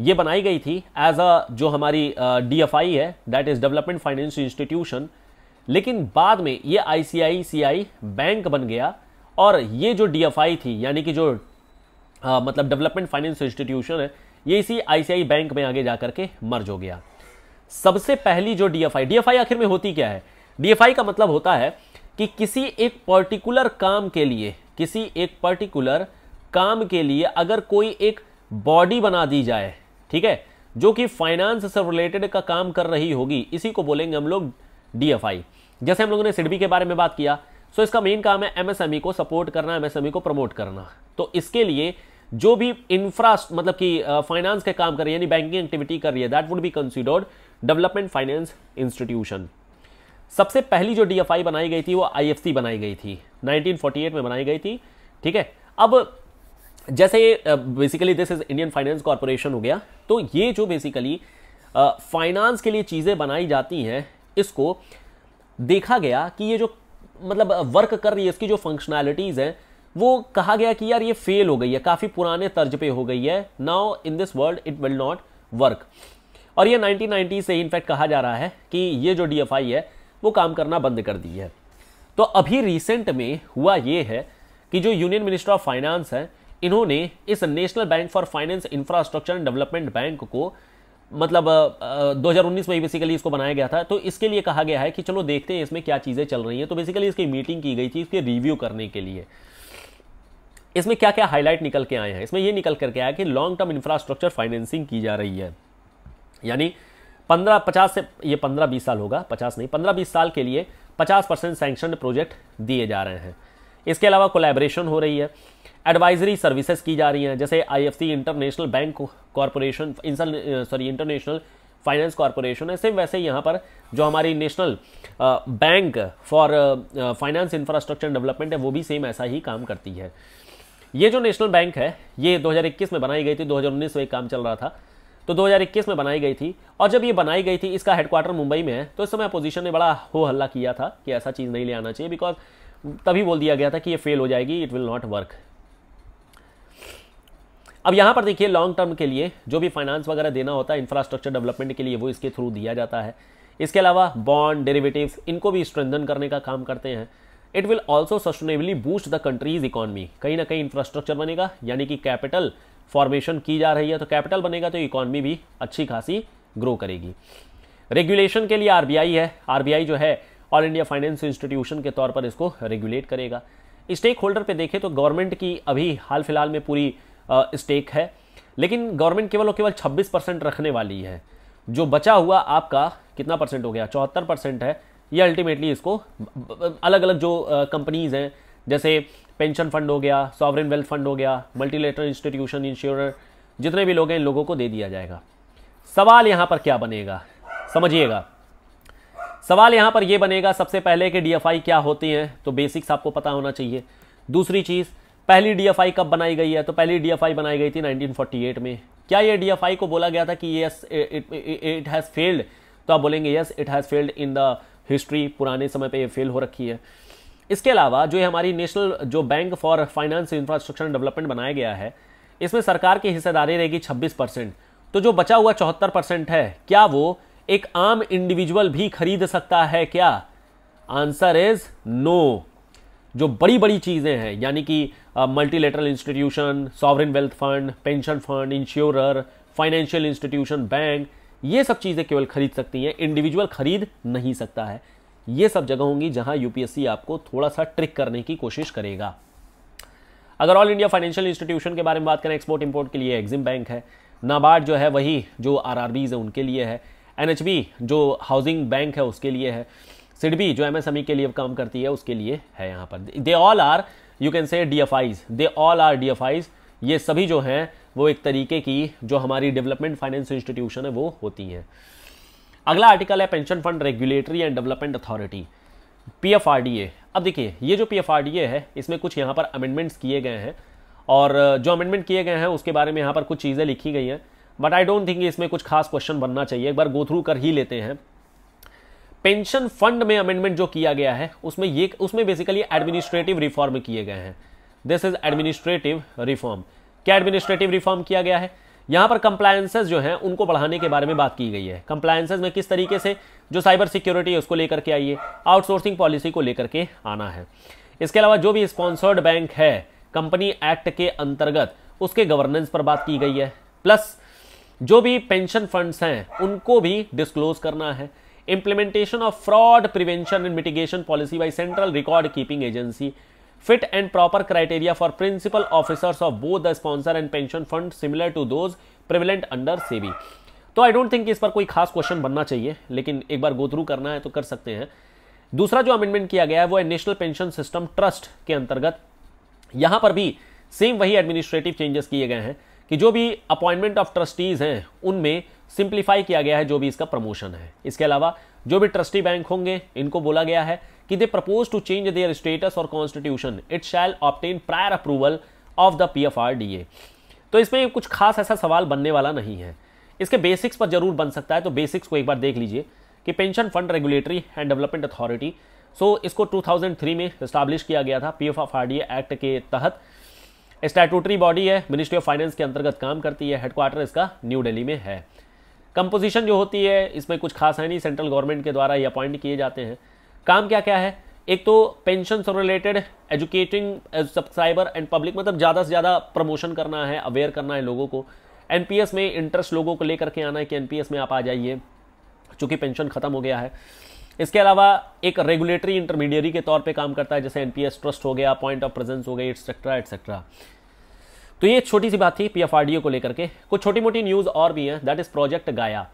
S1: ये बनाई गई थी एज अ जो हमारी डी एफ आई है that is development finance institution लेकिन बाद में ये आई बैंक बन गया और ये जो डी एफ आई थी यानी कि जो आ, मतलब डेवलपमेंट फाइनेंस इंस्टीट्यूशन है ये इसी आई बैंक में आगे जा करके मर्ज हो गया सबसे पहली जो D F I D F I आखिर में होती क्या है डी एफ आई का मतलब होता है कि किसी एक पर्टिकुलर काम के लिए किसी एक पर्टिकुलर काम के लिए अगर कोई एक बॉडी बना दी जाए ठीक है जो कि फाइनेंस से रिलेटेड का काम कर रही होगी इसी को बोलेंगे हम लोग डीएफआई जैसे हम लोगों ने सिडबी के बारे में बात किया सो इसका मेन काम है एमएसएमई e को सपोर्ट करना एमएसएमई e को प्रमोट करना तो इसके लिए जो भी इंफ्रा मतलब कि फाइनेंस के काम कर रही है यानी बैंकिंग एक्टिविटी कर रही है that would be considered development finance institution सबसे पहली जो डीएफआई बनाई गई थी वो आईएफसी बनाई गई थी 1948 में बनाई गई थी ठीक है अब जैसे ये basically this is Indian finance corporation हो गया तो ये जो बेसिकली फाइनेंस के लिए चीज़ें बनाई जाती हैं इसको देखा गया कि ये जो मतलब वर्क कर रही है इसकी जो फंक्शनैलिटीज़ हैं वो कहा गया कि यार ये फेल हो गई है काफ़ी पुराने तर्ज पे हो गई है now in this world it will not work और ये 1990 से इनफैक्ट कहा जा रहा है कि ये जो डी है वो काम करना बंद कर दी है तो अभी रिसेंट में हुआ ये है कि जो यूनियन मिनिस्टर ऑफ फाइनेंस है इन्होंने इस national bank for finance infrastructure and development bank को मतलब दो हज़ार उन्नीस में बेसिकली इसको बनाया गया था तो इसके लिए कहा गया है कि चलो देखते हैं इसमें क्या चीज़ें चल रही हैं तो बेसिकली इसकी मीटिंग की गई थी इसके रिव्यू करने के लिए इसमें क्या क्या हाईलाइट निकल के आए हैं इसमें यह निकल करके आया कि लॉन्ग टर्म इंफ्रास्ट्रक्चर फाइनेंसिंग की जा रही है यानी पंद्रह पचास से ये पंद्रह बीस साल होगा पचास नहीं पंद्रह बीस साल के लिए पचास परसेंट सैंक्शन प्रोजेक्ट दिए जा रहे हैं इसके अलावा कोलेब्रेशन हो रही है एडवाइजरी सर्विसेज की जा रही हैं जैसे IFC international bank corporation sorry international finance corporation है सेम वैसे यहाँ पर जो हमारी national bank for finance infrastructure development है वो भी सेम ऐसा ही काम करती है ये जो नेशनल बैंक है ये 2021 में बनाई गई थी 2019 में काम चल रहा था तो 2021 में बनाई गई थी और जब ये बनाई गई थी इसका हेडक्वार्टर मुंबई में है तो इस समय अपोजिशन ने बड़ा हो हल्ला किया था कि ऐसा चीज़ नहीं ले आना चाहिए बिकॉज तभी बोल दिया गया था कि ये फेल हो जाएगी इट विल नॉट वर्क अब यहाँ पर देखिए लॉन्ग टर्म के लिए जो भी फाइनेंस वगैरह देना होता है इंफ्रास्ट्रक्चर डेवलपमेंट के लिए वो इसके थ्रू दिया जाता है इसके अलावा बॉन्ड डेरिवेटिव इनको भी स्ट्रेंथन करने का काम करते हैं it will also sustainably boost the country's economy कहीं ना कहीं इंफ्रास्ट्रक्चर बनेगा यानी कि कैपिटल फॉर्मेशन की जा रही है तो कैपिटल बनेगा तो इकॉनमी भी अच्छी खासी ग्रो करेगी रेगुलेशन के लिए आरबीआई है आरबीआई जो है ऑल इंडिया फाइनेंस इंस्टीट्यूशन के तौर पर इसको रेगुलेट करेगा स्टेक होल्डर पर देखें तो गवर्नमेंट की अभी हाल फिलहाल में पूरी स्टेक है लेकिन गवर्नमेंट केवल और केवल 26 परसेंट रखने वाली है जो बचा हुआ आपका कितना परसेंट हो गया चौहत्तर परसेंट है ये अल्टीमेटली इसको अलग अलग जो कंपनीज़ हैं जैसे पेंशन फंड हो गया सॉवरेन वेल्थ फंड हो गया मल्टीलेटर इंस्टीट्यूशन इंश्योर जितने भी लोग हैं इन लोगों को दे दिया जाएगा सवाल यहां पर क्या बनेगा समझिएगा सवाल यहां पर यह बनेगा सबसे पहले कि डीएफआई क्या होती है तो बेसिक्स आपको पता होना चाहिए दूसरी चीज़ पहली डीएफआई कब बनाई गई है तो पहली डीएफआई बनाई गई थी 1948 में क्या ये डीएफआई को बोला गया था कि यस इट हैज़ फेल्ड तो आप बोलेंगे yes it has failed in the history पुराने समय पे ये फेल हो रखी है इसके अलावा जो हमारी नेशनल जो bank for finance infrastructure development बनाया गया है इसमें सरकार की हिस्सेदारी रहेगी छब्बीस परसेंट तो जो बचा हुआ चौहत्तर परसेंट है क्या वो एक आम इंडिविजुअल भी खरीद सकता है क्या आंसर इज नो जो बड़ी बड़ी चीज़ें हैं यानी कि multilateral institution sovereign wealth fund pension fund insurer financial institution bank ये सब चीज़ें केवल खरीद सकती हैं इंडिविजुअल खरीद नहीं सकता है ये सब जगह होंगी जहां यूपीएससी आपको थोड़ा सा ट्रिक करने की कोशिश करेगा अगर ऑल इंडिया फाइनेंशियल इंस्टीट्यूशन के बारे में बात करें एक्सपोर्ट इंपोर्ट के लिए एग्जिम बैंक है नाबार्ड जो है वही जो आर आर है उनके लिए है एन जो हाउसिंग बैंक है उसके लिए है सिडबी जो एम e के लिए काम करती है उसके लिए है यहाँ पर they all are you can say D F Is they all are D F Is ये सभी जो हैं वो एक तरीके की जो हमारी डेवलपमेंट फाइनेंस इंस्टीट्यूशन है वो होती हैं अगला आर्टिकल है pension fund regulatory and development authority P F R D A अब देखिए ये जो P F R D A है इसमें कुछ यहाँ पर अमेंडमेंट्स किए गए हैं और जो अमेंडमेंट किए गए हैं उसके बारे में यहाँ पर कुछ चीज़ें लिखी गई हैं बट आई डोंट थिंक इसमें कुछ खास क्वेश्चन बनना चाहिए एक बार गो थ्रू कर ही लेते हैं पेंशन फंड में अमेंडमेंट जो किया गया है उसमें ये उसमें बेसिकली एडमिनिस्ट्रेटिव रिफॉर्म किए गए हैं दिस इज एडमिनिस्ट्रेटिव रिफॉर्म क्या एडमिनिस्ट्रेटिव रिफॉर्म किया गया है यहां पर कंप्लायंसेज जो हैं उनको बढ़ाने के बारे में बात की गई है कंप्लायंसेज में किस तरीके से जो साइबर सिक्योरिटी है उसको लेकर के आइए आउटसोर्सिंग पॉलिसी को लेकर के आना है इसके अलावा जो भी स्पॉन्सर्ड बैंक है कंपनी एक्ट के अंतर्गत उसके गवर्नेंस पर बात की गई है प्लस जो भी पेंशन फंड्स हैं उनको भी डिस्क्लोज करना है implementation of fraud prevention and mitigation policy by central record keeping agency fit and proper criteria for principal officers of both the sponsor and pension fund similar to those prevalent under SEBI तो I don't think इस पर कोई खास question बनना चाहिए लेकिन एक बार go through करना है तो कर सकते हैं दूसरा जो अमेंडमेंट किया गया है वो है नेशनल पेंशन सिस्टम ट्रस्ट के अंतर्गत यहां पर भी सेम वही एडमिनिस्ट्रेटिव चेंजेस किए गए हैं कि जो भी अपॉइंटमेंट ऑफ ट्रस्टीज हैं उनमें सिंप्लीफाई किया गया है जो भी इसका प्रमोशन है इसके अलावा जो भी ट्रस्टी बैंक होंगे इनको बोला गया है कि they propose to change their status और constitution it shall obtain prior approval of the P F R D A तो इसमें कुछ खास ऐसा सवाल बनने वाला नहीं है इसके बेसिक्स पर जरूर बन सकता है तो बेसिक्स को एक बार देख लीजिए कि pension fund regulatory and development authority so इसको 2003 में इस्टाब्लिश किया गया था P F F R D act के तहत स्टैटूटरी बॉडी है मिनिस्ट्री ऑफ फाइनेंस के अंतर्गत काम करती है हेडक्वार्टर इसका न्यू दिल्ली में है कंपोजिशन जो होती है इसमें कुछ खास है नहीं सेंट्रल गवर्नमेंट के द्वारा ये अपॉइंट किए जाते हैं काम क्या क्या है एक तो पेंशन से related educating subscriber and public मतलब ज़्यादा से ज़्यादा प्रमोशन करना है अवेयर करना है लोगों को एनपीएस में इंटरेस्ट लोगों को लेकर के आना है कि एनपीएस में आप आ जाइए चूँकि पेंशन ख़त्म हो गया है इसके अलावा एक रेगुलेटरी इंटरमीडियरी के तौर पे काम करता है जैसे एनपीएस ट्रस्ट हो गया पॉइंट ऑफ प्रेजेंस हो गई एटसेट्रा एटसेट्रा तो ये छोटी सी बात थी पी को लेकर के कुछ छोटी मोटी न्यूज़ और भी हैं दैट इज़ प्रोजेक्ट गाया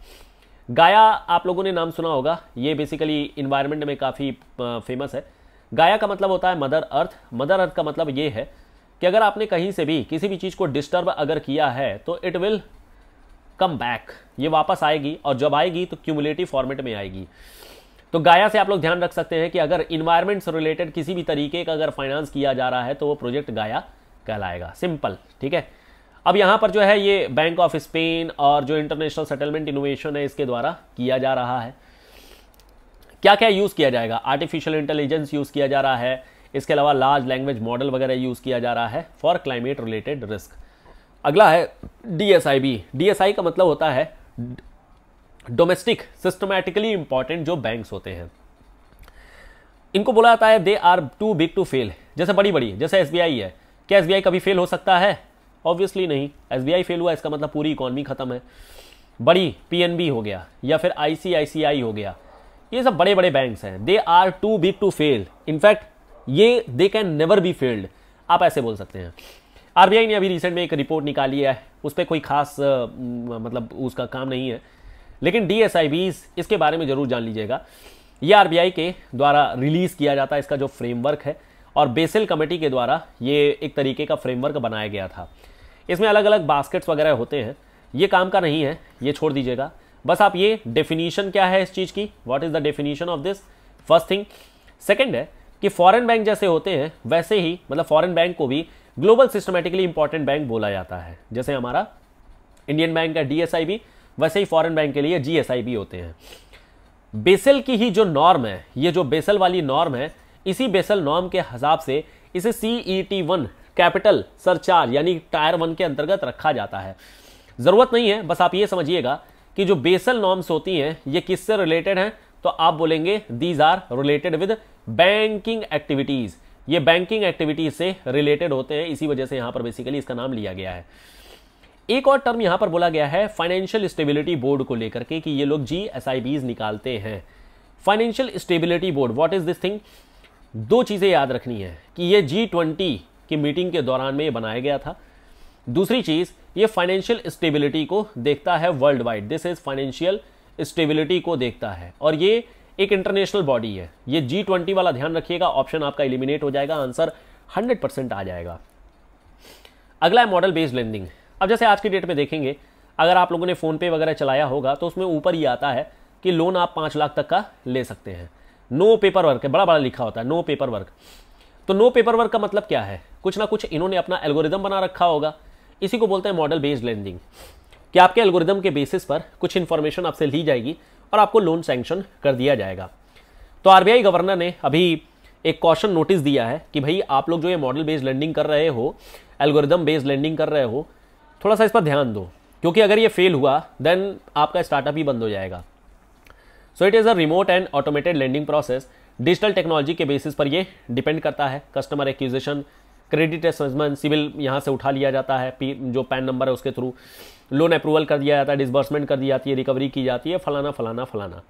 S1: गाया आप लोगों ने नाम सुना होगा ये बेसिकली इन्वायरमेंट में काफ़ी फेमस है गाया का मतलब होता है मदर अर्थ मदर अर्थ का मतलब ये है कि अगर आपने कहीं से भी किसी भी चीज़ को डिस्टर्ब अगर किया है तो इट विल कम बैक ये वापस आएगी और जब आएगी तो क्यूमुलेटिव फॉर्मेट में आएगी तो गाया से आप लोग ध्यान रख सकते हैं कि अगर इन्वायरमेंट से रिलेटेड किसी भी तरीके का अगर फाइनेंस किया जा रहा है तो वो प्रोजेक्ट गाया कहलाएगा सिंपल ठीक है अब यहाँ पर जो है ये बैंक ऑफ स्पेन और जो इंटरनेशनल सेटलमेंट इनोवेशन है इसके द्वारा किया जा रहा है क्या क्या यूज़ किया जाएगा आर्टिफिशियल इंटेलिजेंस यूज़ किया जा रहा है इसके अलावा लार्ज लैंग्वेज मॉडल वगैरह यूज़ किया जा रहा है फॉर क्लाइमेट रिलेटेड रिस्क अगला है डी डीएसआई का मतलब होता है डोमेस्टिक सिस्टमैटिकली इंपॉर्टेंट जो बैंक्स होते हैं इनको बोला जाता है they are too big to fail जैसे बड़ी बड़ी जैसे एस है क्या एस कभी फेल हो सकता है ऑब्वियसली नहीं एस फेल हुआ इसका मतलब पूरी इकोनॉमी खत्म है बड़ी पी हो गया या फिर आई हो गया ये सब बड़े बड़े बैंक्स हैं they are too big to fail in fact ये they can never be failed आप ऐसे बोल सकते हैं आरबीआई ने अभी रिसेंट में एक रिपोर्ट निकाली है उस पर कोई खास मतलब उसका काम नहीं है लेकिन डी एस इसके बारे में ज़रूर जान लीजिएगा ये आरबीआई के द्वारा रिलीज़ किया जाता है इसका जो फ्रेमवर्क है और बेसिल कमेटी के द्वारा ये एक तरीके का फ्रेमवर्क बनाया गया था इसमें अलग अलग बास्केट्स वगैरह होते हैं ये काम का नहीं है ये छोड़ दीजिएगा बस आप ये डेफिनीशन क्या है इस चीज़ की what is the definition of this first thing second है कि फॉरेन बैंक जैसे होते हैं वैसे ही मतलब फॉरन बैंक को भी ग्लोबल सिस्टमेटिकली इंपॉर्टेंट बैंक बोला जाता है जैसे हमारा इंडियन बैंक का डी वैसे ही फॉरेन बैंक के लिए जी होते हैं बेसल की ही जो नॉर्म है ये जो बेसल वाली नॉर्म है इसी बेसल नॉर्म के हिसाब से इसे C E T one capital surcharge यानी टायर वन के अंतर्गत रखा जाता है ज़रूरत नहीं है बस आप ये समझिएगा कि जो बेसल नॉर्म्स होती हैं ये किससे रिलेटेड हैं तो आप बोलेंगे these are related with banking activities ये बैंकिंग एक्टिविटीज से रिलेटेड होते हैं इसी वजह से यहां पर बेसिकली इसका नाम लिया गया है एक और टर्म यहां पर बोला गया है फाइनेंशियल स्टेबिलिटी बोर्ड को लेकर के कि ये लोग जी एस निकालते हैं financial stability board what is this thing दो चीज़ें याद रखनी है कि ये जी ट्वेंटी की मीटिंग के दौरान में ये बनाया गया था दूसरी चीज़ ये फाइनेंशियल स्टेबिलिटी को देखता है world wide this is financial stability को देखता है और ये एक इंटरनेशनल बॉडी है ये जी ट्वेंटी वाला ध्यान रखिएगा ऑप्शन आपका एलिमिनेट हो जाएगा आंसर हंड्रेड परसेंट आ जाएगा अगला है मॉडल बेस्ड लेंडिंग अब जैसे आज की डेट में देखेंगे अगर आप लोगों ने फ़ोनपे वगैरह चलाया होगा तो उसमें ऊपर ही आता है कि लोन आप पाँच लाख तक का ले सकते हैं नो पेपर वर्क है बड़ा बड़ा लिखा होता है नो पेपर वर्क तो नो पेपर वर्क का मतलब क्या है कुछ ना कुछ इन्होंने अपना एल्गोरिदम बना रखा होगा इसी को बोलते हैं मॉडल बेस्ड लेंडिंग कि आपके एल्गोरिदम के बेसिस पर कुछ इन्फॉर्मेशन आपसे ली जाएगी और आपको लोन सैंक्शन कर दिया जाएगा तो आर गवर्नर ने अभी एक कॉशन नोटिस दिया है कि भाई आप लोग जो ये मॉडल बेस्ड लेंडिंग कर रहे हो एल्गोरिदम बेस्ड लेंडिंग कर रहे हो थोड़ा सा इस पर ध्यान दो क्योंकि अगर ये फेल हुआ देन आपका स्टार्टअप ही बंद हो जाएगा so it is a remote and automated lending process digital technology के बेसिस पर ये डिपेंड करता है customer acquisition credit assessment CIBIL यहाँ से उठा लिया जाता है जो पैन नंबर है उसके थ्रू लोन अप्रूवल कर दिया जाता है डिसबर्समेंट कर दी जाती है रिकवरी की जाती है फलाना फलाना फलाना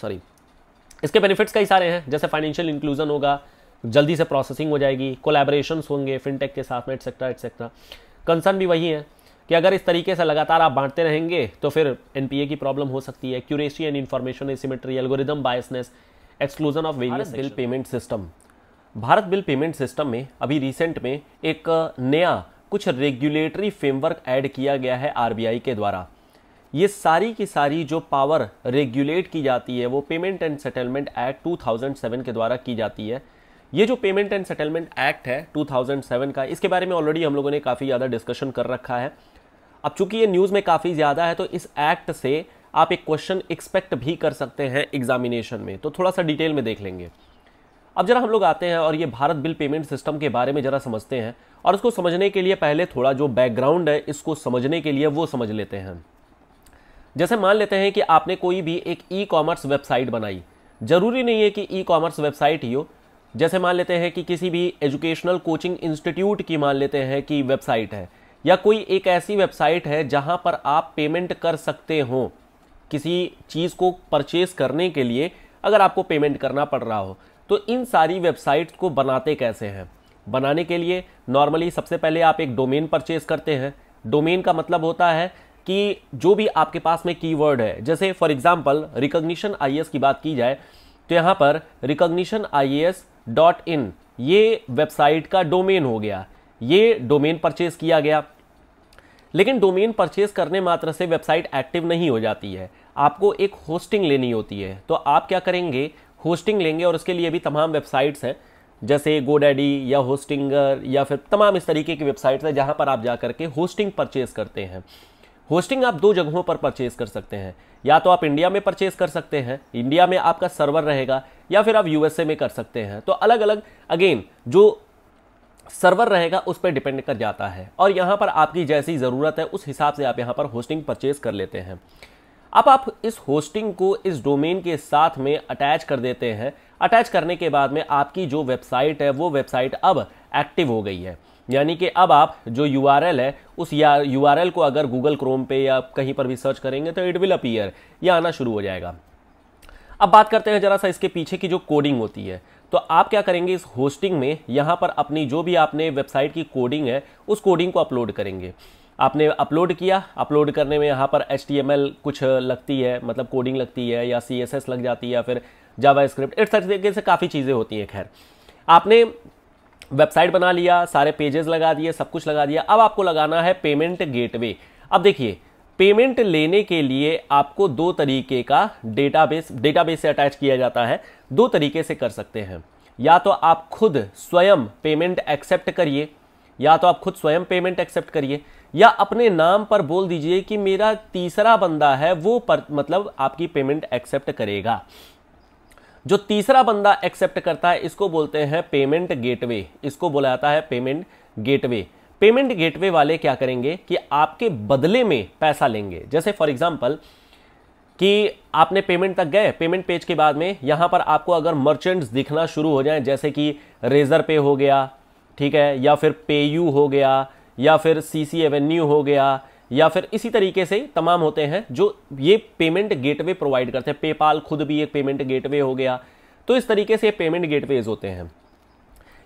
S1: सॉरी इसके बेनिफिट्स कई सारे हैं जैसे फाइनेंशियल इंक्लूजन होगा जल्दी से प्रोसेसिंग हो जाएगी कोलेबोरेशन होंगे फिनटेक के साथ में एटसेट्रा एटसेट्रा कंसर्न भी वही है कि अगर इस तरीके से लगातार आप बांटते रहेंगे तो फिर एनपीए की प्रॉब्लम हो सकती है accuracy and information asymmetry algorithm biasness exclusion of various bill payment system Bharat bill payment system में अभी रिसेंट में एक नया कुछ रेगुलेटरी फ्रेमवर्क ऐड किया गया है आरबीआई के द्वारा ये सारी की सारी जो पावर रेगुलेट की जाती है वो पेमेंट एंड सेटलमेंट एक्ट 2007 के द्वारा की जाती है ये जो पेमेंट एंड सेटलमेंट एक्ट है 2007 का इसके बारे में ऑलरेडी हम लोगों ने काफ़ी ज़्यादा डिस्कशन कर रखा है अब चूंकि ये न्यूज़ में काफ़ी ज़्यादा है तो इस एक्ट से आप एक क्वेश्चन एक्सपेक्ट भी कर सकते हैं एग्जामिनेशन में तो थोड़ा सा डिटेल में देख लेंगे अब जरा हम लोग आते हैं और ये भारत बिल पेमेंट सिस्टम के बारे में जरा समझते हैं और उसको समझने के लिए पहले थोड़ा जो बैकग्राउंड है इसको समझने के लिए वो समझ लेते हैं जैसे मान लेते हैं कि आपने कोई भी एक ई कॉमर्स वेबसाइट बनाई ज़रूरी नहीं है कि ई कॉमर्स वेबसाइट ही हो जैसे मान लेते हैं कि किसी भी एजुकेशनल कोचिंग इंस्टीट्यूट की मान लेते हैं कि वेबसाइट है या कोई एक ऐसी वेबसाइट है जहां पर आप पेमेंट कर सकते हो किसी चीज़ को परचेस करने के लिए अगर आपको पेमेंट करना पड़ रहा हो तो इन सारी वेबसाइट को बनाते कैसे हैं बनाने के लिए नॉर्मली सबसे पहले आप एक डोमेन परचेस करते हैं डोमेन का मतलब होता है कि जो भी आपके पास में कीवर्ड है जैसे फॉर एग्जाम्पल रिकोगनीशन आई की बात की जाए तो यहाँ पर रिकोगनीशन आई डॉट इन ये वेबसाइट का डोमेन हो गया ये डोमेन परचेस किया गया लेकिन डोमेन परचेज करने मात्र से वेबसाइट एक्टिव नहीं हो जाती है आपको एक होस्टिंग लेनी होती है तो आप क्या करेंगे होस्टिंग लेंगे और उसके लिए भी तमाम वेबसाइट्स हैं जैसे गोडेडी या होस्टिंगर या फिर तमाम इस तरीके की वेबसाइट्स हैं जहाँ पर आप जा करके होस्टिंग परचेज करते हैं होस्टिंग आप दो जगहों पर परचेज कर सकते हैं या तो आप इंडिया में परचेज कर सकते हैं इंडिया में आपका सर्वर रहेगा या फिर आप यूएसए में कर सकते हैं तो अलग अलग अगेन जो सर्वर रहेगा उस पर डिपेंड कर जाता है और यहाँ पर आपकी जैसी ज़रूरत है उस हिसाब से आप यहाँ पर होस्टिंग परचेज कर लेते हैं अब आप इस होस्टिंग को इस डोमेन के साथ में अटैच कर देते हैं अटैच करने के बाद में आपकी जो वेबसाइट है वो वेबसाइट अब एक्टिव हो गई है यानी कि अब आप जो यू है उस यू आर को अगर गूगल क्रोम पे या कहीं पर भी सर्च करेंगे तो इट विल अपीयर ये आना शुरू हो जाएगा अब बात करते हैं ज़रा सा इसके पीछे की जो कोडिंग होती है तो आप क्या करेंगे इस होस्टिंग में यहाँ पर अपनी जो भी आपने वेबसाइट की कोडिंग है उस कोडिंग को अपलोड करेंगे आपने अपलोड किया अपलोड करने में यहाँ पर एच कुछ लगती है मतलब कोडिंग लगती है या सी लग जाती है या फिर जावा स्क्रिप्ट इस तरीके से काफ़ी चीज़ें होती हैं खैर आपने वेबसाइट बना लिया सारे पेजेस लगा दिए सब कुछ लगा दिया अब आपको लगाना है पेमेंट गेटवे अब देखिए पेमेंट लेने के लिए आपको दो तरीके का डेटाबेस डेटाबेस से अटैच किया जाता है दो तरीके से कर सकते हैं या तो आप खुद स्वयं पेमेंट एक्सेप्ट करिए या तो आप खुद स्वयं पेमेंट एक्सेप्ट करिए या अपने नाम पर बोल दीजिए कि मेरा तीसरा बंदा है वो पर मतलब आपकी पेमेंट एक्सेप्ट करेगा जो तीसरा बंदा एक्सेप्ट करता है इसको बोलते हैं पेमेंट गेटवे इसको बोला जाता है पेमेंट गेटवे पेमेंट गेटवे वाले क्या करेंगे कि आपके बदले में पैसा लेंगे जैसे फॉर एग्जाम्पल कि आपने पेमेंट तक गए पेमेंट पेज के बाद में यहाँ पर आपको अगर मर्चेंट्स दिखना शुरू हो जाए जैसे कि रेजर पे हो गया ठीक है या फिर पे यू हो गया या फिर सी सी एवेन्यू हो गया या फिर इसी तरीके से तमाम होते हैं जो ये पेमेंट गेटवे प्रोवाइड करते हैं पेपाल खुद भी एक पेमेंट गेटवे हो गया तो इस तरीके से पेमेंट गेटवेज होते हैं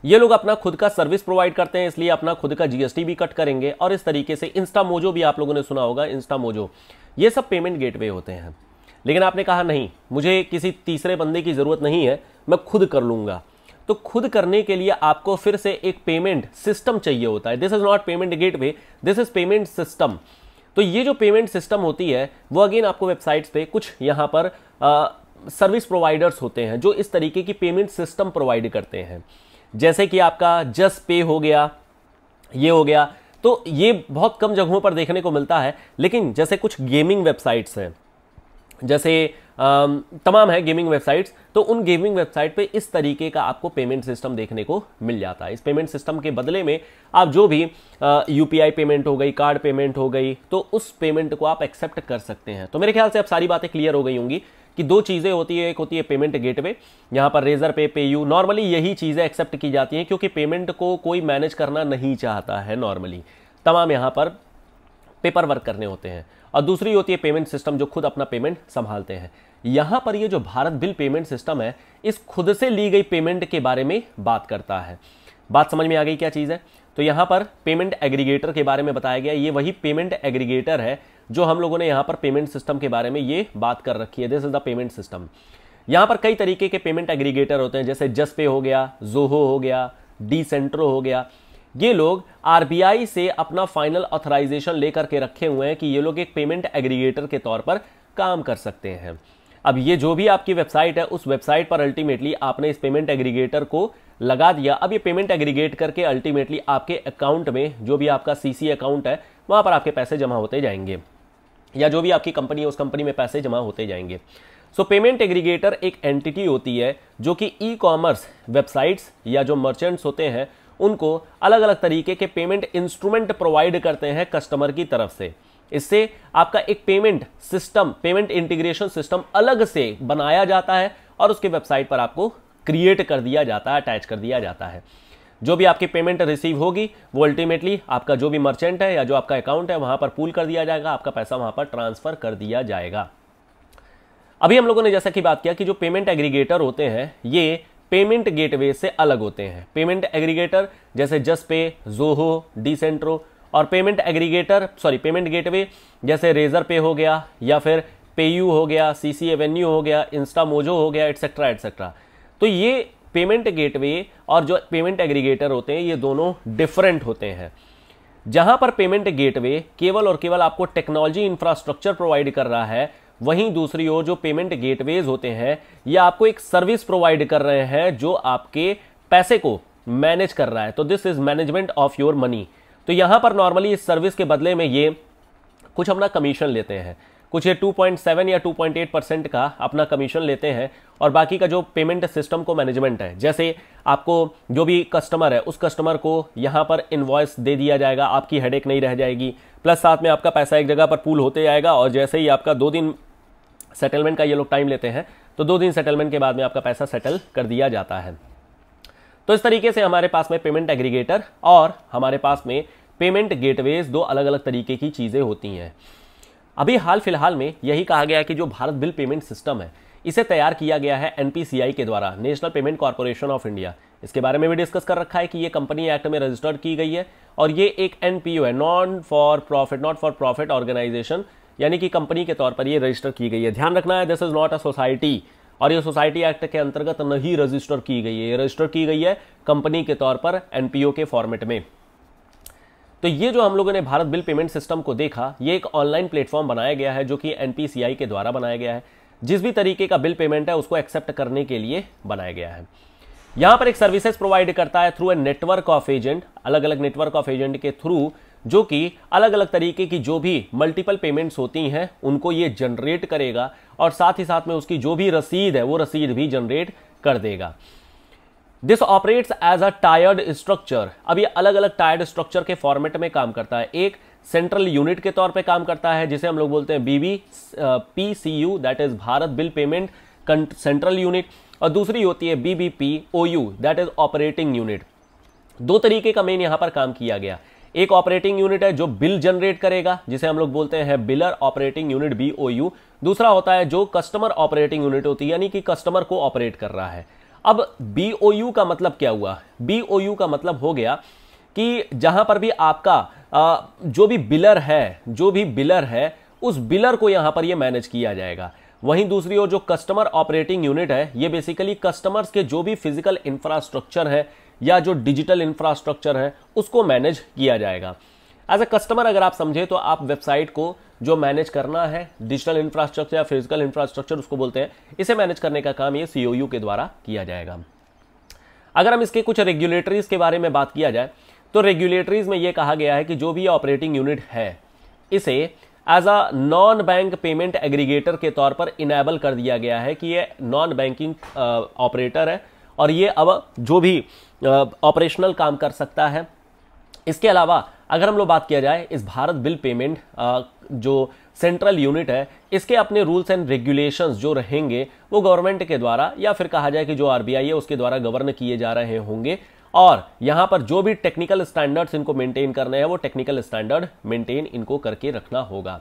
S1: ये लोग अपना खुद का सर्विस प्रोवाइड करते हैं इसलिए अपना खुद का जीएसटी भी कट करेंगे और इस तरीके से इंस्टा मोजो भी आप लोगों ने सुना होगा इंस्टा मोजो ये सब पेमेंट गेटवे होते हैं लेकिन आपने कहा नहीं मुझे किसी तीसरे बंदे की ज़रूरत नहीं है मैं खुद कर लूँगा तो खुद करने के लिए आपको फिर से एक पेमेंट सिस्टम चाहिए होता है this is not payment gate this is payment system तो ये जो पेमेंट सिस्टम होती है वो अगेन आपको वेबसाइट्स पे कुछ यहाँ पर सर्विस प्रोवाइडर्स होते हैं जो इस तरीके की पेमेंट सिस्टम प्रोवाइड करते हैं जैसे कि आपका जस्ट पे हो गया ये हो गया तो ये बहुत कम जगहों पर देखने को मिलता है लेकिन जैसे कुछ गेमिंग वेबसाइट्स हैं जैसे तमाम है गेमिंग वेबसाइट्स तो उन गेमिंग वेबसाइट पे इस तरीके का आपको पेमेंट सिस्टम देखने को मिल जाता है इस पेमेंट सिस्टम के बदले में आप जो भी यू पेमेंट हो गई कार्ड पेमेंट हो गई तो उस पेमेंट को आप एक्सेप्ट कर सकते हैं तो मेरे ख्याल से अब सारी बातें क्लियर हो गई होंगी कि दो चीज़ें होती है एक होती है पेमेंट गेटवे यहाँ पर रेजर पे पे यू नॉर्मली यही चीज़ें एक्सेप्ट की जाती हैं क्योंकि पेमेंट को कोई मैनेज करना नहीं चाहता है नॉर्मली तमाम यहाँ पर पेपर वर्क करने होते हैं और दूसरी होती है पेमेंट सिस्टम जो खुद अपना पेमेंट संभालते हैं यहाँ पर ये जो भारत बिल पेमेंट सिस्टम है इस खुद से ली गई पेमेंट के बारे में बात करता है बात समझ में आ गई क्या चीज़ है तो यहाँ पर पेमेंट एग्रीगेटर के बारे में बताया गया ये वही पेमेंट एग्रीगेटर है जो हम लोगों ने यहाँ पर पेमेंट सिस्टम के बारे में ये बात कर रखी है this is the payment system यहाँ पर कई तरीके के पेमेंट एग्रीगेटर होते हैं जैसे जस पे हो गया जोहो हो गया डी सेंट्रो हो गया ये लोग आरबीआई से अपना फाइनल ऑथराइजेशन लेकर के रखे हुए हैं कि ये लोग एक पेमेंट एग्रीगेटर के तौर पर काम कर सकते हैं अब ये जो भी आपकी वेबसाइट है उस वेबसाइट पर अल्टीमेटली आपने इस पेमेंट एग्रीगेटर को लगा दिया अब ये पेमेंट एग्रीगेट करके अल्टीमेटली आपके अकाउंट में जो भी आपका सीसी अकाउंट है वहाँ पर आपके पैसे जमा होते जाएंगे या जो भी आपकी कंपनी है उस कंपनी में पैसे जमा होते जाएंगे सो पेमेंट एग्रीगेटर एक एंटिटी होती है जो कि ई कॉमर्स वेबसाइट्स या जो मर्चेंट्स होते हैं उनको अलग अलग तरीके के पेमेंट इंस्ट्रूमेंट प्रोवाइड करते हैं कस्टमर की तरफ से इससे आपका एक payment system payment integration system अलग से बनाया जाता है और उसके वेबसाइट पर आपको क्रिएट कर दिया जाता है अटैच कर दिया जाता है जो भी आपकी पेमेंट रिसीव होगी वो अल्टीमेटली आपका जो भी मर्चेंट है या जो आपका अकाउंट है वहां पर पूल कर दिया जाएगा आपका पैसा वहां पर ट्रांसफ़र कर दिया जाएगा अभी हम लोगों ने जैसा कि बात किया कि जो पेमेंट एग्रीगेटर होते हैं ये पेमेंट गेटवे से अलग होते हैं पेमेंट एग्रीगेटर जैसे जस पे जोहो डिसेंट्रो और payment aggregator sorry payment gateway जैसे रेजर पे हो गया या फिर पेयू हो गया सी सी एवेन्यू हो गया इंस्टा मोजो हो गया एटसेट्रा एटसेट्रा तो ये पेमेंट गेटवे और जो पेमेंट एग्रीगेटर होते हैं ये दोनों डिफरेंट होते हैं जहां पर पेमेंट गेटवे केवल और केवल आपको टेक्नोलॉजी इंफ्रास्ट्रक्चर प्रोवाइड कर रहा है वहीं दूसरी ओर जो पेमेंट गेटवेज होते हैं ये आपको एक सर्विस प्रोवाइड कर रहे हैं जो आपके पैसे को मैनेज कर रहा है तो this is management of your money तो यहां पर नॉर्मली इस सर्विस के बदले में ये कुछ अपना कमीशन लेते हैं कुछ ये 2.7 या 2.8 परसेंट का अपना कमीशन लेते हैं और बाकी का जो पेमेंट सिस्टम को मैनेजमेंट है जैसे आपको जो भी कस्टमर है उस कस्टमर को यहाँ पर इन्वॉइस दे दिया जाएगा आपकी हेडेक नहीं रह जाएगी प्लस साथ में आपका पैसा एक जगह पर पूल होते जाएगा और जैसे ही आपका दो दिन सेटलमेंट का ये लोग टाइम लेते हैं तो दो दिन सेटलमेंट के बाद में आपका पैसा सेटल कर दिया जाता है तो इस तरीके से हमारे पास में पेमेंट एग्रीगेटर और हमारे पास में पेमेंट गेटवेज दो अलग अलग तरीके की चीज़ें होती हैं अभी हाल फिलहाल में यही कहा गया है कि जो भारत बिल पेमेंट सिस्टम है इसे तैयार किया गया है एनपीसीआई के द्वारा National payment corporation of India इसके बारे में भी डिस्कस कर रखा है कि ये कंपनी एक्ट में रजिस्टर्ड की गई है और ये एक एनपीओ है non for profit not for profit organisation यानी कि कंपनी के तौर पर ये रजिस्टर की गई है ध्यान रखना है this is not a society और ये सोसाइटी एक्ट के अंतर्गत नहीं रजिस्टर की गई है ये रजिस्टर की गई है कंपनी के तौर पर एनपीओ के फॉर्मेट में तो ये जो हम लोगों ने भारत बिल पेमेंट सिस्टम को देखा ये एक ऑनलाइन प्लेटफॉर्म बनाया गया है जो कि एन के द्वारा बनाया गया है जिस भी तरीके का बिल पेमेंट है उसको एक्सेप्ट करने के लिए बनाया गया है यहाँ पर एक सर्विसेज प्रोवाइड करता है through a network of agent अलग अलग नेटवर्क ऑफ एजेंट के थ्रू जो कि अलग अलग तरीके की जो भी मल्टीपल पेमेंट्स होती हैं उनको ये जनरेट करेगा और साथ ही साथ में उसकी जो भी रसीद है वो रसीद भी जनरेट कर देगा this operates as a tiered structure अब ये अलग अलग टायर्ड स्ट्रक्चर के फॉर्मेट में काम करता है एक सेंट्रल यूनिट के तौर पे काम करता है जिसे हम लोग बोलते हैं BB P C U that is Bharat bill payment central unit और दूसरी होती है B B P O U that is operating unit दो तरीके का मेन यहां पर काम किया गया एक ऑपरेटिंग यूनिट है जो बिल जनरेट करेगा जिसे हम लोग बोलते हैं biller operating unit B O U दूसरा होता है जो कस्टमर ऑपरेटिंग यूनिट होती है यानी कि कस्टमर को ऑपरेट कर रहा है अब बी ओ यू का मतलब क्या हुआ बी ओ यू का मतलब हो गया कि जहां पर भी आपका आ, जो भी बिलर है जो भी बिलर है उस बिलर को यहां पर ये यह मैनेज किया जाएगा वहीं दूसरी ओर जो कस्टमर ऑपरेटिंग यूनिट है ये बेसिकली कस्टमर्स के जो भी फिजिकल इंफ्रास्ट्रक्चर है या जो डिजिटल इंफ्रास्ट्रक्चर है उसको मैनेज किया जाएगा एज अ कस्टमर अगर आप समझे तो आप वेबसाइट को जो मैनेज करना है डिजिटल इंफ्रास्ट्रक्चर या फिजिकल इंफ्रास्ट्रक्चर उसको बोलते हैं इसे मैनेज करने का काम ये सी के द्वारा किया जाएगा अगर हम इसके कुछ रेगुलेटरीज के बारे में बात किया जाए तो रेगुलेटरीज में ये कहा गया है कि जो भी ऑपरेटिंग यूनिट है इसे as a non bank payment aggregator के तौर पर इनेबल कर दिया गया है कि ये नॉन बैंकिंग ऑपरेटर है और ये अब जो भी ऑपरेशनल uh, काम कर सकता है इसके अलावा अगर हम लोग बात किया जाए इस भारत बिल पेमेंट जो सेंट्रल यूनिट है इसके अपने रूल्स एंड रेगुलेशंस जो रहेंगे वो गवर्नमेंट के द्वारा या फिर कहा जाए कि जो आरबीआई है उसके द्वारा गवर्न किए जा रहे होंगे और यहाँ पर जो भी टेक्निकल स्टैंडर्ड्स इनको मेंटेन करने हैं वो टेक्निकल स्टैंडर्ड मेंटेन इनको करके रखना होगा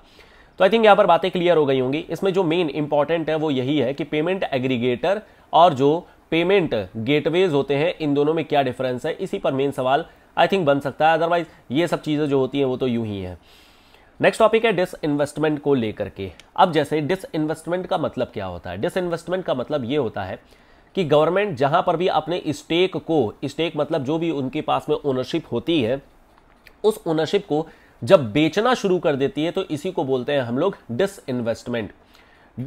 S1: तो आई थिंक यहाँ पर बातें क्लियर हो गई होंगी इसमें जो मेन इंपॉर्टेंट है वो यही है कि पेमेंट एग्रीगेटर और जो पेमेंट गेटवेज होते हैं इन दोनों में क्या डिफरेंस है इसी पर मेन सवाल आई थिंक बन सकता है अदरवाइज ये सब चीज़ें जो होती हैं वो तो यूं ही हैं नेक्स्ट टॉपिक है डिस इन्वेस्टमेंट को लेकर के अब जैसे डिस इन्वेस्टमेंट का मतलब क्या होता है डिस इन्वेस्टमेंट का मतलब ये होता है कि गवर्नमेंट जहां पर भी अपने स्टेक को स्टेक मतलब जो भी उनके पास में ओनरशिप होती है उस ओनरशिप को जब बेचना शुरू कर देती है तो इसी को बोलते हैं हम लोग disinvestment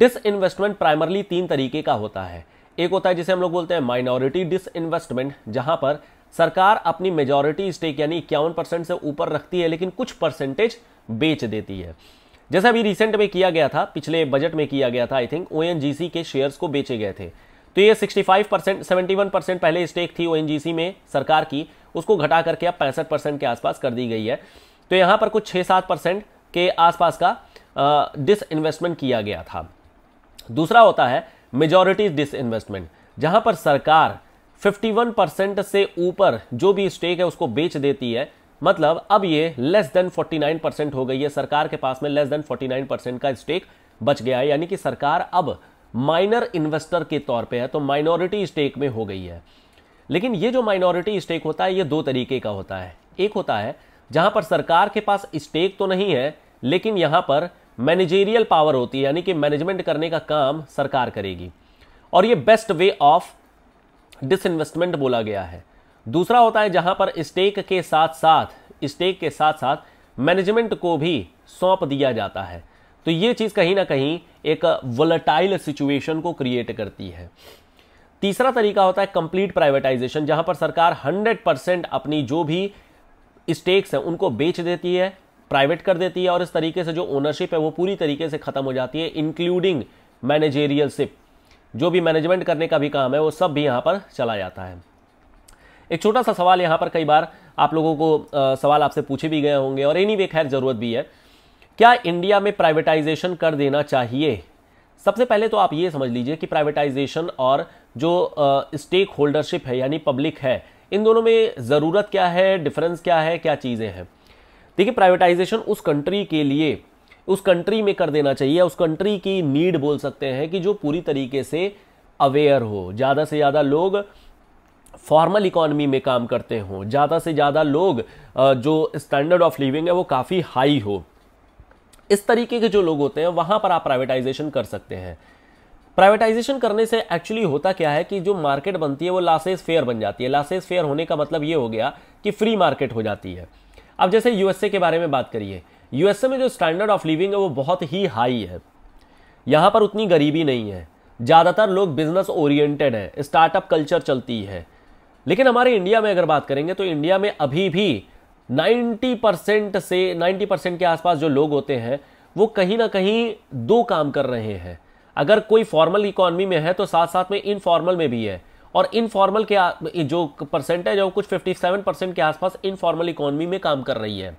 S1: disinvestment primarily तीन तरीके का होता है एक होता है जिसे हम लोग बोलते हैं माइनॉरिटी डिस इन्वेस्टमेंट जहां पर सरकार अपनी मेजोरिटी स्टेक यानी इक्यावन परसेंट से ऊपर रखती है लेकिन कुछ परसेंटेज बेच देती है जैसे अभी रिसेंट में किया गया था पिछले बजट में किया गया था आई थिंक ओ के शेयर्स को बेचे गए थे तो ये 65 परसेंट सेवेंटी परसेंट पहले स्टेक थी ओ में सरकार की उसको घटा करके अब पैंसठ परसेंट के आसपास कर दी गई है तो यहाँ पर कुछ छः सात परसेंट के आसपास का डिस इन्वेस्टमेंट किया गया था दूसरा होता है मेजोरिटी डिस इन्वेस्टमेंट जहां पर सरकार 51 परसेंट से ऊपर जो भी स्टेक है उसको बेच देती है मतलब अब ये लेस देन 49 परसेंट हो गई है सरकार के पास में लेस देन 49 परसेंट का स्टेक बच गया है यानी कि सरकार अब माइनर इन्वेस्टर के तौर पे है तो माइनॉरिटी स्टेक में हो गई है लेकिन ये जो माइनॉरिटी स्टेक होता है ये दो तरीके का होता है एक होता है जहां पर सरकार के पास स्टेक तो नहीं है लेकिन यहां पर मैनेजेरियल पावर होती है यानी कि मैनेजमेंट करने का काम सरकार करेगी और ये बेस्ट वे ऑफ डिसइन्वेस्टमेंट बोला गया है दूसरा होता है जहां पर स्टेक के साथ साथ स्टेक के साथ साथ मैनेजमेंट को भी सौंप दिया जाता है तो ये चीज़ कहीं ना कहीं एक वोलेटाइल सिचुएशन को क्रिएट करती है तीसरा तरीका होता है कंप्लीट प्राइवेटाइजेशन जहां पर सरकार 100 परसेंट अपनी जो भी स्टेक्स हैं उनको बेच देती है प्राइवेट कर देती है और इस तरीके से जो ओनरशिप है वो पूरी तरीके से खत्म हो जाती है इंक्लूडिंग मैनेजेरियलशिप जो भी मैनेजमेंट करने का भी काम है वो सब भी यहाँ पर चला जाता है एक छोटा सा सवाल यहाँ पर कई बार आप लोगों को आ, सवाल आपसे पूछे भी गए होंगे और एनी वे खैर ज़रूरत भी है क्या इंडिया में प्राइवेटाइजेशन कर देना चाहिए सबसे पहले तो आप ये समझ लीजिए कि प्राइवेटाइजेशन और जो स्टेक होल्डरशिप है यानी पब्लिक है इन दोनों में ज़रूरत क्या है डिफरेंस क्या है क्या चीज़ें हैं देखिए प्राइवेटाइजेशन उस कंट्री के लिए उस कंट्री में कर देना चाहिए उस कंट्री की नीड बोल सकते हैं कि जो पूरी तरीके से अवेयर हो ज़्यादा से ज़्यादा लोग फॉर्मल इकोनॉमी में काम करते हों ज़्यादा से ज़्यादा लोग जो स्टैंडर्ड ऑफ लिविंग है वो काफ़ी हाई हो इस तरीके के जो लोग होते हैं वहाँ पर आप प्राइवेटाइजेशन कर सकते हैं प्राइवेटाइजेशन करने से एक्चुअली होता क्या है कि जो मार्केट बनती है वो लासेज फेयर बन जाती है लासेज फेयर होने का मतलब ये हो गया कि फ्री मार्केट हो जाती है अब जैसे यूएसए के बारे में बात करिए यूएसए में जो स्टैंडर्ड ऑफ लिविंग है वो बहुत ही हाई है यहाँ पर उतनी गरीबी नहीं है ज़्यादातर लोग बिजनेस ओरिएंटेड हैं स्टार्टअप कल्चर चलती है लेकिन हमारे इंडिया में अगर बात करेंगे तो इंडिया में अभी भी 90 परसेंट से 90 परसेंट के आसपास जो लोग होते हैं वो कहीं ना कहीं दो काम कर रहे हैं अगर कोई फॉर्मल इकोनॉमी में है तो साथ साथ में इनफॉर्मल में भी है और इनफॉर्मल के जो परसेंटेज है वो कुछ 57 परसेंट के आसपास इनफॉर्मल इकोनॉमी में काम कर रही है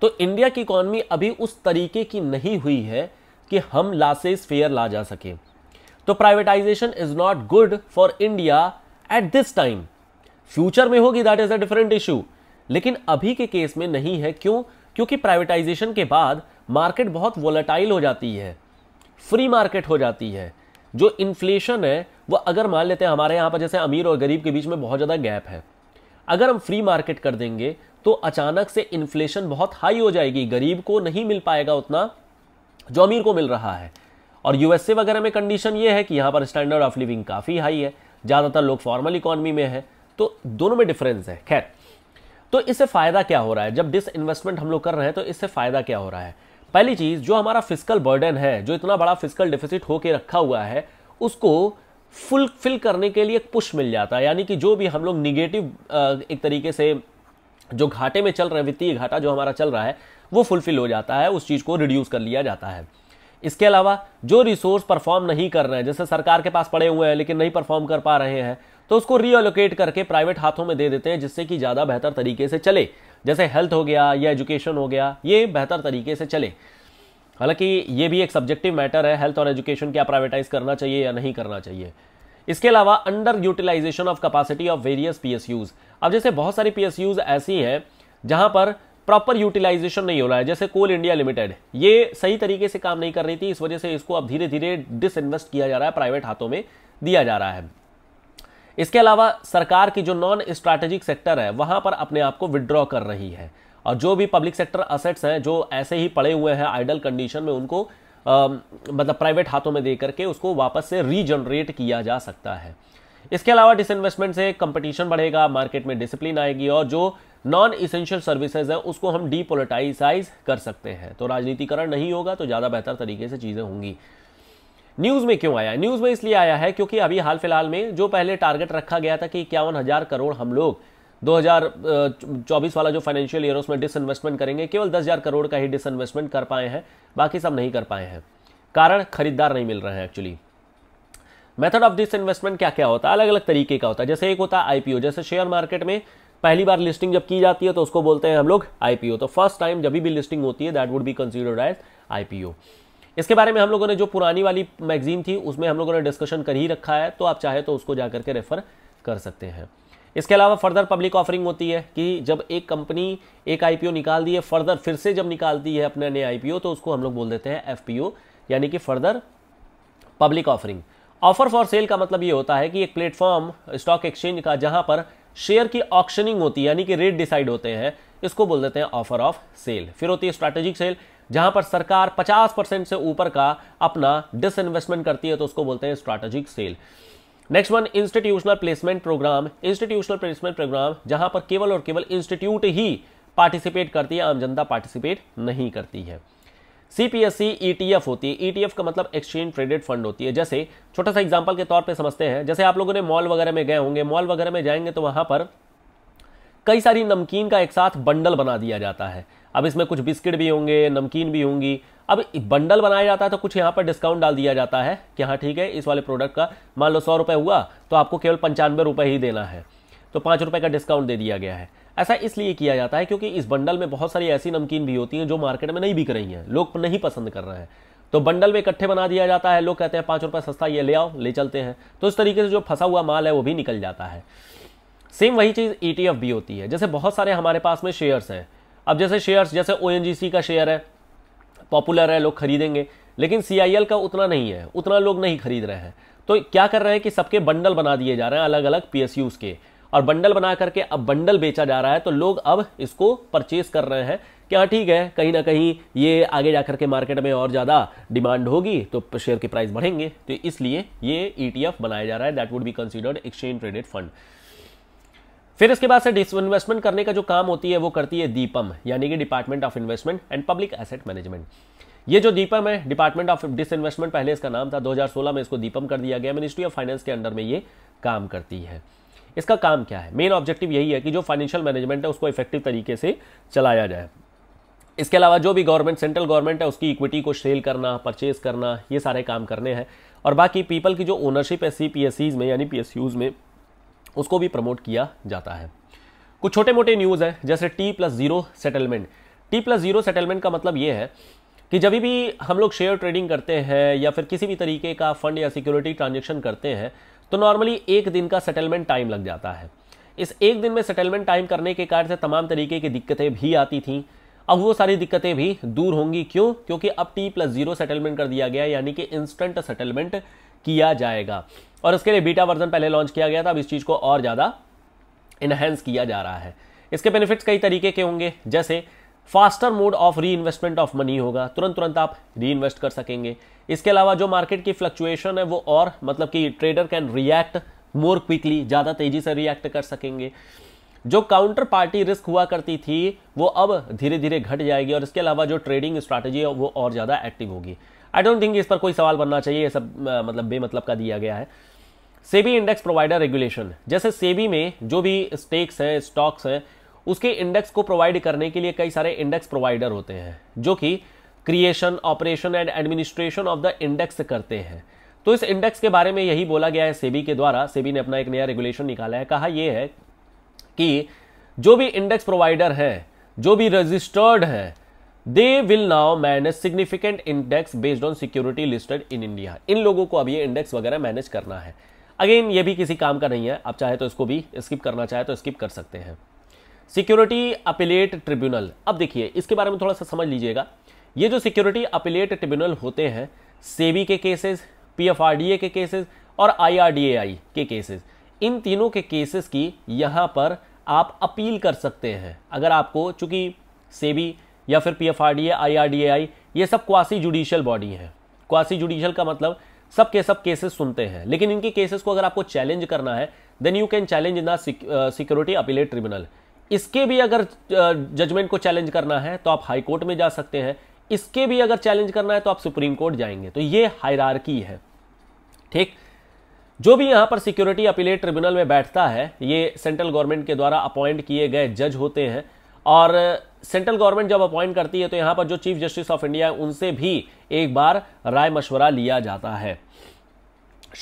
S1: तो इंडिया की इकोनॉमी अभी उस तरीके की नहीं हुई है कि हम लासेस फेयर ला जा सके तो privatisation is not good for India at this time future में होगी that is a different issue लेकिन अभी के केस में नहीं है क्यों क्योंकि प्राइवेटाइजेशन के बाद मार्केट बहुत वोलेटाइल हो जाती है फ्री मार्केट हो जाती है जो इन्फ्लेशन है वो अगर मान लेते हैं हमारे यहाँ पर जैसे अमीर और गरीब के बीच में बहुत ज़्यादा गैप है अगर हम फ्री मार्केट कर देंगे तो अचानक से इन्फ्लेशन बहुत हाई हो जाएगी गरीब को नहीं मिल पाएगा उतना जो अमीर को मिल रहा है और यूएसए वगैरह में कंडीशन ये है कि यहाँ पर स्टैंडर्ड ऑफ लिविंग काफ़ी हाई है ज़्यादातर लोग फॉर्मल इकोनॉमी में है तो दोनों में डिफरेंस है खैर तो इससे फ़ायदा क्या हो रहा है जब डिस इन्वेस्टमेंट हम लोग कर रहे हैं तो इससे फ़ायदा क्या हो रहा है पहली चीज़ जो हमारा फिजिकल बर्डन है जो इतना बड़ा फिजिकल डिफिसिट होकर रखा हुआ है उसको फुलफिल करने के लिए एक पुश मिल जाता है यानी कि जो भी हम लोग निगेटिव एक तरीके से जो घाटे में चल रहे वित्तीय घाटा जो हमारा चल रहा है वो फुलफिल हो जाता है उस चीज़ को रिड्यूस कर लिया जाता है इसके अलावा जो रिसोर्स परफॉर्म नहीं कर रहे हैं जैसे सरकार के पास पड़े हुए हैं लेकिन नहीं परफॉर्म कर पा रहे हैं तो उसको रीअलोकेट करके प्राइवेट हाथों में दे देते हैं जिससे कि ज़्यादा बेहतर तरीके से चले जैसे हेल्थ हो गया या एजुकेशन हो गया ये बेहतर तरीके से चले हालांकि ये भी एक सब्जेक्टिव मैटर है हेल्थ और एजुकेशन क्या प्राइवेटाइज करना चाहिए या नहीं करना चाहिए इसके अलावा under utilisation of capacity of various PSUs अब जैसे बहुत सारी पीएसयूज ऐसी हैं जहां पर प्रॉपर यूटिलाइजेशन नहीं हो रहा है जैसे कोल इंडिया लिमिटेड ये सही तरीके से काम नहीं कर रही थी इस वजह से इसको अब धीरे धीरे डिसइन्वेस्ट किया जा रहा है प्राइवेट हाथों में दिया जा रहा है इसके अलावा सरकार की जो नॉन स्ट्रैटेजिक सेक्टर है वहां पर अपने आप को विड्रॉ कर रही है और जो भी पब्लिक सेक्टर असेट्स हैं जो ऐसे ही पड़े हुए हैं आइडल कंडीशन में उनको आ, मतलब प्राइवेट हाथों में दे करके उसको वापस से रीजनरेट किया जा सकता है इसके अलावा डिस इन्वेस्टमेंट से कंपटीशन बढ़ेगा मार्केट में डिसिप्लिन आएगी और जो नॉन इसेंशियल सर्विसेज है उसको हम डीपोलिटाइसाइज कर सकते हैं तो राजनीतिकरण नहीं होगा तो ज़्यादा बेहतर तरीके से चीज़ें होंगी न्यूज़ में क्यों आया न्यूज़ में इसलिए आया है क्योंकि अभी हाल फिलहाल में जो पहले टारगेट रखा गया था कि इक्यावन हज़ार करोड़ हम लोग 2024 वाला जो फाइनेंशियल ईयर है उसमें डिसइन्वेस्टमेंट करेंगे केवल दस हज़ार करोड़ का ही डिसइन्वेस्टमेंट कर पाए हैं बाकी सब नहीं कर पाए हैं कारण खरीदार नहीं मिल रहे हैं actually method of disinvestment क्या क्या होता है अलग अलग तरीके का होता है जैसे एक होता है आईपीओ जैसे शेयर मार्केट में पहली बार लिस्टिंग जब की जाती है तो उसको बोलते हैं हम लोग आईपीओ तो फर्स्ट टाइम जब भी लिस्टिंग होती है that would be considered as IPO इसके बारे में हम लोगों ने जो पुरानी वाली मैगजीन थी उसमें हम लोगों ने डिस्कशन कर ही रखा है तो आप चाहे तो उसको जाकर के रेफर कर सकते हैं इसके अलावा फर्दर पब्लिक ऑफरिंग होती है कि जब एक कंपनी एक आईपीओ निकाल दी है फर्दर फिर से जब निकालती है अपने नए आईपीओ तो उसको हम लोग बोल देते हैं एफपीओ यानी कि further public offering offer for sale का मतलब ये होता है कि एक प्लेटफॉर्म स्टॉक एक्सचेंज का जहां पर शेयर की ऑक्शनिंग होती है यानी कि रेट डिसाइड होते हैं इसको बोल देते हैं ऑफर ऑफ सेल फिर होती है स्ट्रैटेजिक सेल जहां पर सरकार 50 परसेंट से ऊपर का अपना डिसइन्वेस्टमेंट करती है तो उसको बोलते हैं strategic sale next one institutional placement programme institutional placement programme जहां पर केवल और केवल इंस्टीट्यूट ही पार्टिसिपेट करती है आम जनता पार्टिसिपेट नहीं करती है सीपीएससी ईटीएफ e होती है ईटीएफ e का मतलब एक्सचेंज ट्रेडेड फंड होती है जैसे छोटा सा एग्जाम्पल के तौर पर समझते हैं जैसे आप लोगों ने मॉल वगैरह में गए होंगे मॉल वगैरह में जाएंगे तो वहां पर कई सारी नमकीन का एक साथ बंडल बना दिया जाता है अब इसमें कुछ बिस्किट भी होंगे नमकीन भी होंगी अब बंडल बनाया जाता है तो कुछ यहाँ पर डिस्काउंट डाल दिया जाता है कि हाँ ठीक है इस वाले प्रोडक्ट का मान लो सौ रुपये हुआ तो आपको केवल पंचानवे रुपये ही देना है तो पाँच रुपये का डिस्काउंट दे दिया गया है ऐसा इसलिए किया जाता है क्योंकि इस बंडल में बहुत सारी ऐसी नमकीन भी होती हैं जो मार्केट में नहीं बिक रही हैं लोग नहीं पसंद कर रहे हैं तो बंडल में इकट्ठे बना दिया जाता है लोग कहते हैं पाँच रुपये सस्ता ये ले आओ ले चलते हैं तो इस तरीके से जो फंसा हुआ माल है वो भी निकल जाता है सेम वही चीज़ ई e भी होती है जैसे बहुत सारे हमारे पास में शेयर्स हैं अब जैसे शेयर्स जैसे ओ का शेयर है पॉपुलर है लोग खरीदेंगे लेकिन सी का उतना नहीं है उतना लोग नहीं खरीद रहे हैं तो क्या कर रहे हैं कि सबके बंडल बना दिए जा रहे हैं अलग अलग पी के और बंडल बना करके अब बंडल बेचा जा रहा है तो लोग अब इसको परचेस कर रहे हैं कि हाँ ठीक है कहीं ना कहीं ये आगे जाकर के मार्केट में और ज़्यादा डिमांड होगी तो शेयर के प्राइस बढ़ेंगे तो इसलिए ये ईटीएफ e बनाया जा रहा है that would be considered exchange traded fund फिर इसके बाद से इन्वेस्टमेंट करने का जो काम होती है वो करती है दीपम यानी कि department of investment and public asset management ये जो दीपम है डिपार्टमेंट ऑफ डिसइन्वेस्टमेंट पहले इसका नाम था 2016 में इसको दीपम कर दिया गया मिनिस्ट्री ऑफ फाइनेंस के अंडर में ये काम करती है इसका काम क्या है मेन ऑब्जेक्टिव यही है कि जो फाइनेंशियल मैनेजमेंट है उसको इफेक्टिव तरीके से चलाया जाए इसके अलावा जो भी गवर्नमेंट सेंट्रल गवर्नमेंट है उसकी इक्विटी को सेल करना परचेज करना ये सारे काम करने हैं और बाकी पीपल की जो ओनरशिप है सी में यानी पी में उसको भी प्रमोट किया जाता है कुछ छोटे मोटे न्यूज़ है जैसे T plus zero settlement T plus zero settlement का मतलब ये है कि जब भी हम लोग शेयर ट्रेडिंग करते हैं या फिर किसी भी तरीके का फंड या सिक्योरिटी ट्रांजेक्शन करते हैं तो नॉर्मली एक दिन का सेटलमेंट टाइम लग जाता है इस एक दिन में सेटलमेंट टाइम करने के कारण से तमाम तरीके की दिक्कतें भी आती थी अब वो सारी दिक्कतें भी दूर होंगी क्यों क्योंकि अब टी प्लस ज़ीरो सेटलमेंट कर दिया गया यानी कि इंस्टेंट सेटलमेंट किया जाएगा और इसके लिए बीटा वर्जन पहले लॉन्च किया गया था अब इस चीज़ को और ज़्यादा इन्हेंस किया जा रहा है इसके बेनिफिट्स कई तरीके के होंगे जैसे faster mode of reinvestment of money होगा तुरंत तुरंत आप री इन्वेस्ट कर सकेंगे इसके अलावा जो मार्केट की फ्लक्चुएशन है वो और मतलब कि trader can react more quickly ज़्यादा तेजी से रिएक्ट कर सकेंगे जो काउंटर पार्टी रिस्क हुआ करती थी वो अब धीरे धीरे घट जाएगी और इसके अलावा जो ट्रेडिंग स्ट्रैटेजी है वो और ज़्यादा एक्टिव होगी आई डोंट थिंक इस पर कोई सवाल बनना चाहिए ये सब मतलब बेमतलब का दिया गया है सेबी इंडेक्स प्रोवाइडर रेगुलेशन जैसे सेबी में जो भी स्टेक्स हैं स्टॉक्स हैं उसके इंडेक्स को प्रोवाइड करने के लिए कई सारे इंडेक्स प्रोवाइडर होते हैं जो कि creation operation and administration of the index करते हैं तो इस इंडेक्स के बारे में यही बोला गया है सेबी के द्वारा सेबी ने अपना एक नया रेगुलेशन निकाला है कहा यह है कि जो भी इंडेक्स प्रोवाइडर हैं जो भी रजिस्टर्ड हैं they will now manage significant index based on security listed in India इन लोगों को अब ये इंडेक्स वगैरह मैनेज करना है अगेन ये भी किसी काम का नहीं है आप चाहे तो इसको भी स्किप करना चाहे तो स्किप कर सकते हैं सिक्योरिटी अपिलेट ट्रिब्यूनल अब देखिए इसके बारे में थोड़ा सा समझ लीजिएगा ये जो सिक्योरिटी अपिलेट ट्रिब्यूनल होते हैं सेबी के केसेस पीएफआरडीए के केसेस और आईआरडीएआई के केसेस इन तीनों के केसेस की यहाँ पर आप अपील कर सकते हैं अगर आपको चूंकि सेबी या फिर पीएफआरडीए आईआरडीएआई ये सब क्वासी जुडिशियल बॉडी हैं क्वासी जुडिशियल का मतलब सब के सब केसेस सुनते हैं लेकिन इनके केसेस को अगर आपको चैलेंज करना है then you can challenge in the security appellate tribunal इसके भी अगर जजमेंट uh, को चैलेंज करना है तो आप हाई कोर्ट में जा सकते हैं इसके भी अगर चैलेंज करना है तो आप सुप्रीम कोर्ट जाएंगे तो ये हायरार्की है ठीक जो भी यहां पर सिक्योरिटी अपीलेट ट्रिब्यूनल में बैठता है ये सेंट्रल गवर्नमेंट के द्वारा अपॉइंट किए गए जज होते हैं और सेंट्रल गवर्नमेंट जब अपॉइंट करती है तो यहाँ पर जो चीफ जस्टिस ऑफ इंडिया है उनसे भी एक बार राय मशवरा लिया जाता है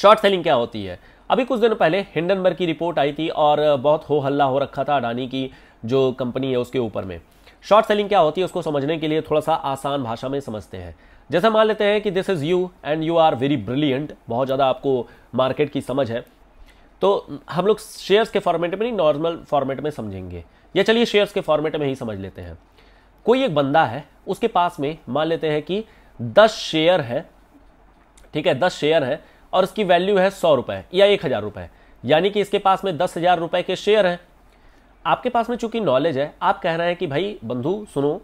S1: शॉर्ट सेलिंग क्या होती है अभी कुछ दिनों पहले हिंडनबर्ग की रिपोर्ट आई थी और बहुत हो हल्ला हो रखा था अडानी की जो कंपनी है उसके ऊपर में शॉर्ट सेलिंग क्या होती है उसको समझने के लिए थोड़ा सा आसान भाषा में समझते हैं जैसा मान लेते हैं कि this is you and you are very brilliant बहुत ज़्यादा आपको मार्केट की समझ है तो हम लोग शेयर्स के फॉर्मेट में नहीं नॉर्मल फॉर्मेट में समझेंगे या चलिए शेयर्स के फॉर्मेट में ही समझ लेते हैं कोई एक बंदा है उसके पास में मान लेते हैं कि दस शेयर है ठीक है दस शेयर है और इसकी वैल्यू है सौ रुपए या एक हजार रुपए यानी कि इसके पास में दस हजार रुपए के शेयर हैं आपके पास में चूंकि नॉलेज है आप कह रहे हैं कि भाई बंधु सुनो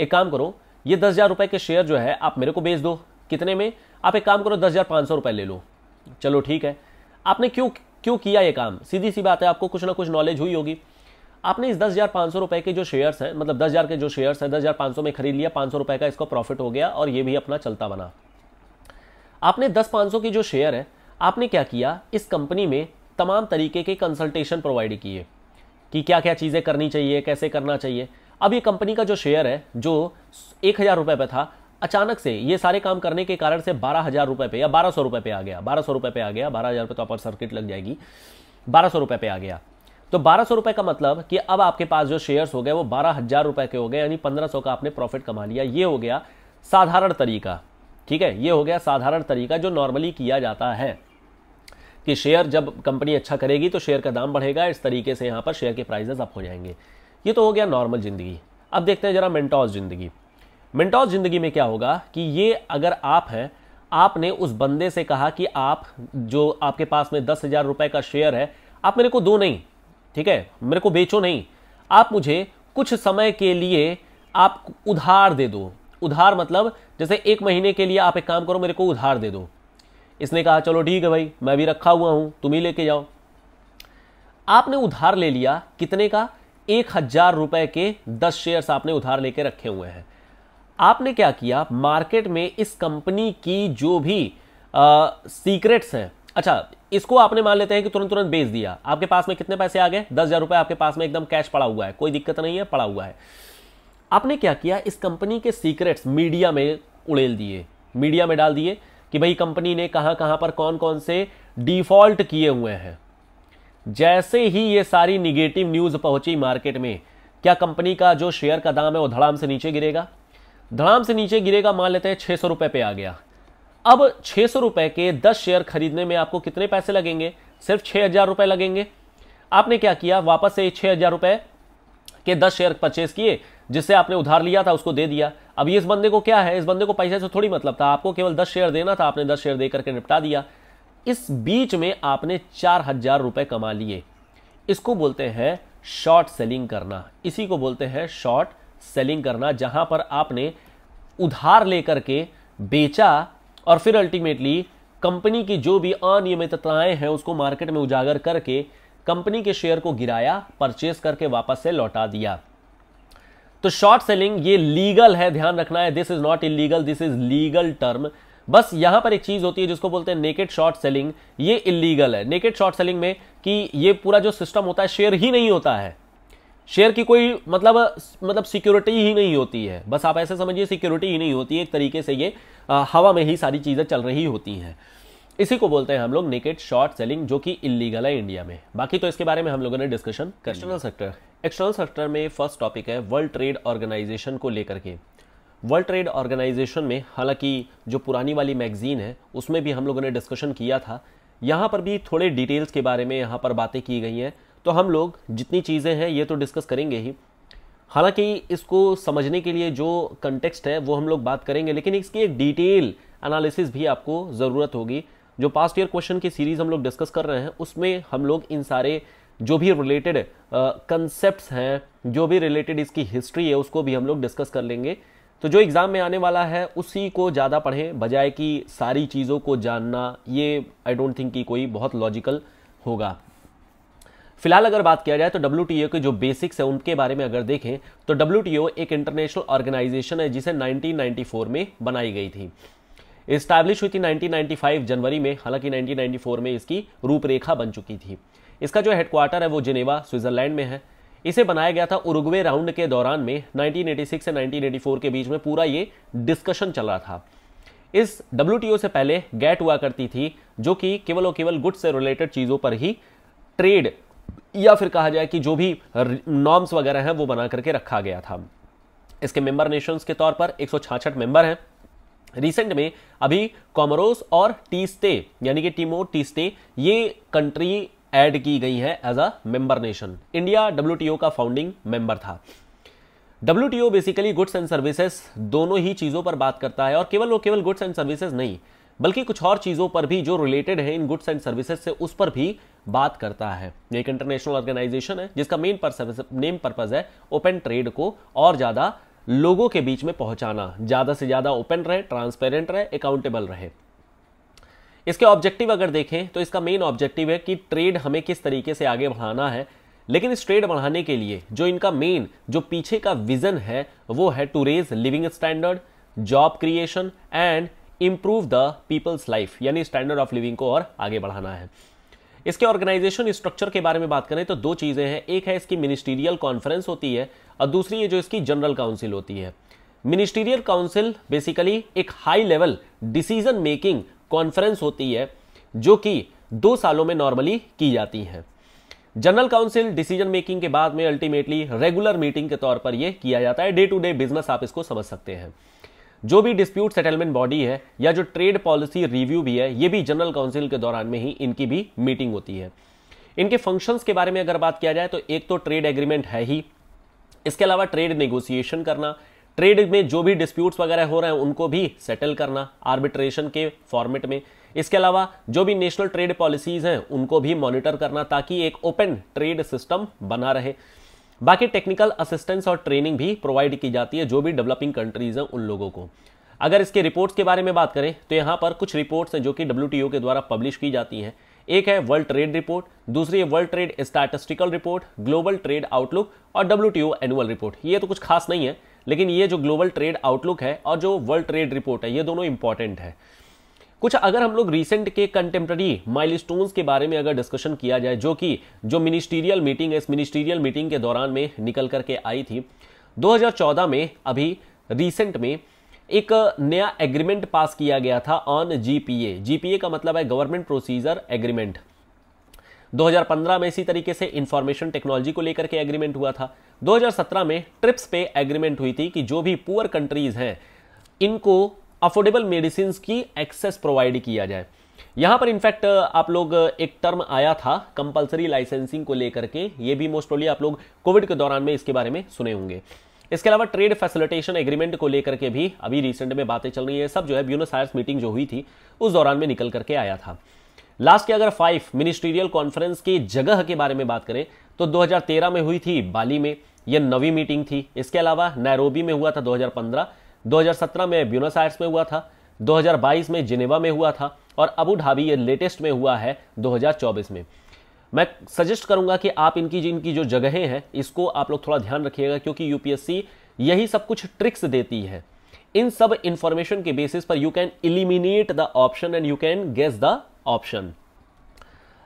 S1: एक काम करो ये दस हजार रुपए के शेयर जो है आप मेरे को बेच दो कितने में आप एक काम करो दस हजार पांच सौ रुपए ले लो चलो ठीक है आपने क्यों क्यों किया ये काम सीधी सी बात है आपको कुछ ना कुछ नॉलेज हुई होगी आपने इस दस हज़ार सौ के जो शेयर्स हैं मतलब दस हज़ार के जो शेयर्स हैं दस हज़ार सौ में खरीद लिया पाँच सौ का इसका प्रॉफिट हो गया और ये भी अपना चलता बना आपने दस पाँच की जो शेयर है आपने क्या किया इस कंपनी में तमाम तरीके के कंसल्टेशन प्रोवाइड किए कि क्या क्या चीज़ें करनी चाहिए कैसे करना चाहिए अब ये कंपनी का जो शेयर है जो एक हज़ार रुपये पे था अचानक से ये सारे काम करने के कारण से बारह हज़ार रुपये पे या बारह सौ रुपये पे आ गया बारह सौ रुपये पे आ गया बारह हज़ार रुपये तो अपर सर्किट लग जाएगी बारह सौ रुपये पे आ गया तो बारह सौ रुपए का मतलब कि अब आपके पास जो शेयर्स हो गए वो बारह हजार रुपए के हो गए यानी पंद्रह सौ का आपने प्रॉफिट कमा लिया ये हो गया साधारण तरीका ठीक है ये हो गया साधारण तरीका जो नॉर्मली किया जाता है कि शेयर जब कंपनी अच्छा करेगी तो शेयर का दाम बढ़ेगा इस तरीके से यहाँ पर शेयर के प्राइजेस अप हो जाएंगे ये तो हो गया नॉर्मल ज़िंदगी अब देखते हैं जरा मिनटॉस ज़िंदगी मिनटॉस ज़िंदगी में क्या होगा कि ये अगर आप हैं आपने उस बंदे से कहा कि आप जो आपके पास में दस हज़ार रुपये का शेयर है आप मेरे को दो नहीं ठीक है मेरे को बेचो नहीं आप मुझे कुछ समय के लिए आप उधार दे दो उधार मतलब जैसे एक महीने के लिए आप एक काम करो मेरे को उधार दे दो इसने कहा चलो ठीक है भाई मैं भी रखा हुआ हूं तुम ही लेके जाओ आपने उधार ले लिया कितने का एक हजार रुपए के दस शेयर्स आपने उधार लेके रखे हुए हैं आपने क्या किया मार्केट में इस कंपनी की जो भी सीक्रेट्स हैं अच्छा इसको आपने मान लेते हैं कि तुरंत तुरंत बेच दिया आपके पास में कितने पैसे आ गए दस हज़ार रुपये आपके पास में एकदम कैश पड़ा हुआ है कोई दिक्कत नहीं है पड़ा हुआ है आपने क्या किया इस कंपनी के सीक्रेट्स मीडिया में उड़ेल दिए मीडिया में डाल दिए कि भाई कंपनी ने कहां कहां पर कौन कौन से डिफॉल्ट किए हुए हैं जैसे ही ये सारी निगेटिव न्यूज़ पहुंची मार्केट में क्या कंपनी का जो शेयर का दाम है वो धड़ाम से नीचे गिरेगा धड़ाम से नीचे गिरेगा मान लेते हैं छह सौ रुपये पे आ गया अब छह सौ रुपए के दस शेयर खरीदने में आपको कितने पैसे लगेंगे सिर्फ छह हज़ार रुपए लगेंगे आपने क्या किया वापस से छह हज़ार रुपए के दस शेयर परचेज किए जिससे आपने उधार लिया था उसको दे दिया अब ये इस बंदे को क्या है इस बंदे को पैसे से थोड़ी मतलब था आपको केवल दस शेयर देना था आपने दस शेयर दे करके निपटा दिया इस बीच में आपने चार हजार रुपए कमा लिए इसको बोलते हैं शॉर्ट सेलिंग करना इसी को बोलते हैं शॉर्ट सेलिंग करना जहां पर आपने उधार लेकर के बेचा और फिर अल्टीमेटली कंपनी की जो भी अनियमितताएं हैं उसको मार्केट में उजागर करके कंपनी के शेयर को गिराया परचेस करके वापस से लौटा दिया तो शॉर्ट सेलिंग ये लीगल है ध्यान रखना है this is not illegal this is legal term बस यहां पर एक चीज होती है जिसको बोलते हैं नेकेड शॉर्ट सेलिंग ये इलीगल है नेकेड शॉर्ट सेलिंग में कि ये पूरा जो सिस्टम होता है शेयर ही नहीं होता है शेयर की कोई मतलब मतलब सिक्योरिटी ही नहीं होती है बस आप ऐसे समझिए सिक्योरिटी ही नहीं होती है एक तरीके से ये आ, हवा में ही सारी चीज़ें चल रही होती हैं इसी को बोलते हैं हम लोग निकेट शॉर्ट सेलिंग जो कि इलीगल है इंडिया में बाकी तो इसके बारे में हम लोगों ने discussion external sector external sector में फर्स्ट टॉपिक है वर्ल्ड ट्रेड ऑर्गेनाइजेशन को लेकर के वर्ल्ड ट्रेड ऑर्गेनाइजेशन में हालांकि जो पुरानी वाली मैगजीन है उसमें भी हम लोगों ने डिस्कशन किया था यहाँ पर भी थोड़े डिटेल्स के बारे में यहाँ पर बातें की गई हैं तो हम लोग जितनी चीज़ें हैं ये तो डिस्कस करेंगे ही हालांकि इसको समझने के लिए जो कंटेक्स्ट है वो हम लोग बात करेंगे लेकिन इसकी एक डिटेल एनालिसिस भी आपको ज़रूरत होगी जो पास्ट ईयर क्वेश्चन की सीरीज़ हम लोग डिस्कस कर रहे हैं उसमें हम लोग इन सारे जो भी रिलेटेड कंसेप्ट हैं जो भी रिलेटेड इसकी हिस्ट्री है उसको भी हम लोग डिस्कस कर लेंगे तो जो एग्ज़ाम में आने वाला है उसी को ज़्यादा पढ़ें बजाय कि सारी चीज़ों को जानना ये आई डोंट थिंक कि कोई बहुत लॉजिकल होगा फिलहाल अगर बात किया जाए तो डब्ल्यू के जो बेसिक्स है उनके बारे में अगर देखें तो डब्ल्यू एक इंटरनेशनल ऑर्गेनाइजेशन है जिसे 1994 में बनाई गई थी इस्टैब्लिश हुई थी 1995 जनवरी में हालांकि 1994 में इसकी रूपरेखा बन चुकी थी इसका जो हेडक्वार्टर है वो जिनेवा स्विट्जरलैंड में है इसे बनाया गया था उरुग्वे राउंड के दौरान में 1986 से 1984 के बीच में पूरा ये डिस्कशन चल रहा था इस डब्ल्यू से पहले गैट हुआ करती थी जो कि केवल और केवल गुड्स से रिलेटेड चीज़ों पर ही ट्रेड या फिर कहा जाए कि जो भी नॉर्म्स वगैरह हैं वो बना करके रखा गया था इसके मेंबर नेशंस के तौर पर एक मेंबर हैं रिसेंट में अभी कॉमरोस और टीस्ते यानी कि टीमो टीस्ते ये कंट्री ऐड की गई है as a member nation India W का फाउंडिंग मेंबर था W basically goods and services दोनों ही चीज़ों पर बात करता है और केवल वो केवल गुड्स एंड सर्विसेज नहीं बल्कि कुछ और चीज़ों पर भी जो रिलेटेड है इन गुड्स एंड सर्विसेज से उस पर भी बात करता है एक इंटरनेशनल ऑर्गेनाइजेशन है जिसका मेन नेम पर्पज है ओपन ट्रेड को और ज़्यादा लोगों के बीच में पहुंचाना ज़्यादा से ज़्यादा ओपन रहे ट्रांसपेरेंट रहे अकाउंटेबल रहे इसके ऑब्जेक्टिव अगर देखें तो इसका मेन ऑब्जेक्टिव है कि ट्रेड हमें किस तरीके से आगे बढ़ाना है लेकिन इस ट्रेड बढ़ाने के लिए जो इनका मेन जो पीछे का विजन है वो है to raise living standard job creation and improve the people's life यानी स्टैंडर्ड ऑफ लिविंग को और आगे बढ़ाना है इसके ऑर्गेनाइजेशन स्ट्रक्चर के बारे में बात करें तो दो चीज़ें हैं एक है इसकी मिनिस्टीरियल कॉन्फ्रेंस होती है और दूसरी है जो इसकी जनरल काउंसिल होती है मिनिस्टीरियल काउंसिल बेसिकली एक high level decision making conference होती है जो कि दो सालों में नॉर्मली की जाती है जनरल काउंसिल डिसीजन मेकिंग के बाद में अल्टीमेटली रेगुलर मीटिंग के तौर पर यह किया जाता है डे टू डे बिजनेस आप इसको समझ सकते हैं जो भी डिस्प्यूट सेटलमेंट बॉडी है या जो ट्रेड पॉलिसी रिव्यू भी है ये भी जनरल काउंसिल के दौरान में ही इनकी भी मीटिंग होती है इनके फंक्शंस के बारे में अगर बात किया जाए तो एक तो ट्रेड एग्रीमेंट है ही इसके अलावा ट्रेड नेगोशिएशन करना ट्रेड में जो भी डिस्प्यूट्स वगैरह हो रहे हैं उनको भी सेटल करना आर्बिट्रेशन के फॉर्मेट में इसके अलावा जो भी नेशनल ट्रेड पॉलिसीज़ हैं उनको भी मॉनिटर करना ताकि एक ओपन ट्रेड सिस्टम बना रहे बाकी टेक्निकल असिस्टेंस और ट्रेनिंग भी प्रोवाइड की जाती है जो भी डेवलपिंग कंट्रीज हैं उन लोगों को अगर इसके रिपोर्ट्स के बारे में बात करें तो यहाँ पर कुछ रिपोर्ट्स हैं जो कि डब्ल्यू के द्वारा पब्लिश की जाती हैं एक है वर्ल्ड ट्रेड रिपोर्ट दूसरी है world trade statistical report global trade outlook और डब्ल्यू एनुअल रिपोर्ट ये तो कुछ खास नहीं है लेकिन ये जो ग्लोबल ट्रेड आउटलुक है और जो वर्ल्ड ट्रेड रिपोर्ट है ये दोनों इंपॉर्टेंट है कुछ अगर हम लोग रिसेंट के कंटेम्प्ररी माइलस्टोन्स के बारे में अगर डिस्कशन किया जाए जो कि जो मिनिस्टीरियल मीटिंग है इस मिनिस्टीरियल मीटिंग के दौरान में निकल करके आई थी 2014 में अभी रिसेंट में एक नया एग्रीमेंट पास किया गया था ऑन जीपीए जीपीए का मतलब है गवर्नमेंट प्रोसीजर एग्रीमेंट 2015 में इसी तरीके से इंफॉर्मेशन टेक्नोलॉजी को लेकर के एग्रीमेंट हुआ था 2017 में ट्रिप्स पे एग्रीमेंट हुई थी कि जो भी पुअर कंट्रीज हैं इनको अफोर्डेबल मेडिसिन की एक्सेस प्रोवाइड किया जाए यहाँ पर इनफैक्ट आप लोग एक टर्म आया था कंपलसरी लाइसेंसिंग को लेकर के ये भी मोस्ट प्रोबली आप लोग कोविड के दौरान में इसके बारे में सुने होंगे इसके अलावा ट्रेड फैसिलिटेशन एग्रीमेंट को लेकर के भी अभी रिसेंट में बातें चल रही है सब जो है ब्यूनस आयर्स मीटिंग जो हुई थी उस दौरान में निकल करके आया था लास्ट के अगर फाइव मिनिस्ट्रियल कॉन्फ्रेंस की जगह के बारे में बात करें तो 2013 में हुई थी बाली में यह नवी मीटिंग थी इसके अलावा नैरोबी में हुआ था 2015 2017 में ब्यूनस आयर्स में हुआ था 2022 में जिनेवा में हुआ था और अबू ढाबी ये लेटेस्ट में हुआ है 2024 में मैं सजेस्ट करूंगा कि आप इनकी जिनकी जो जगहें हैं इसको आप लोग थोड़ा ध्यान रखिएगा क्योंकि यूपीएससी यही सब कुछ ट्रिक्स देती है इन सब इंफॉर्मेशन के बेसिस पर you can eliminate the option and you can guess the option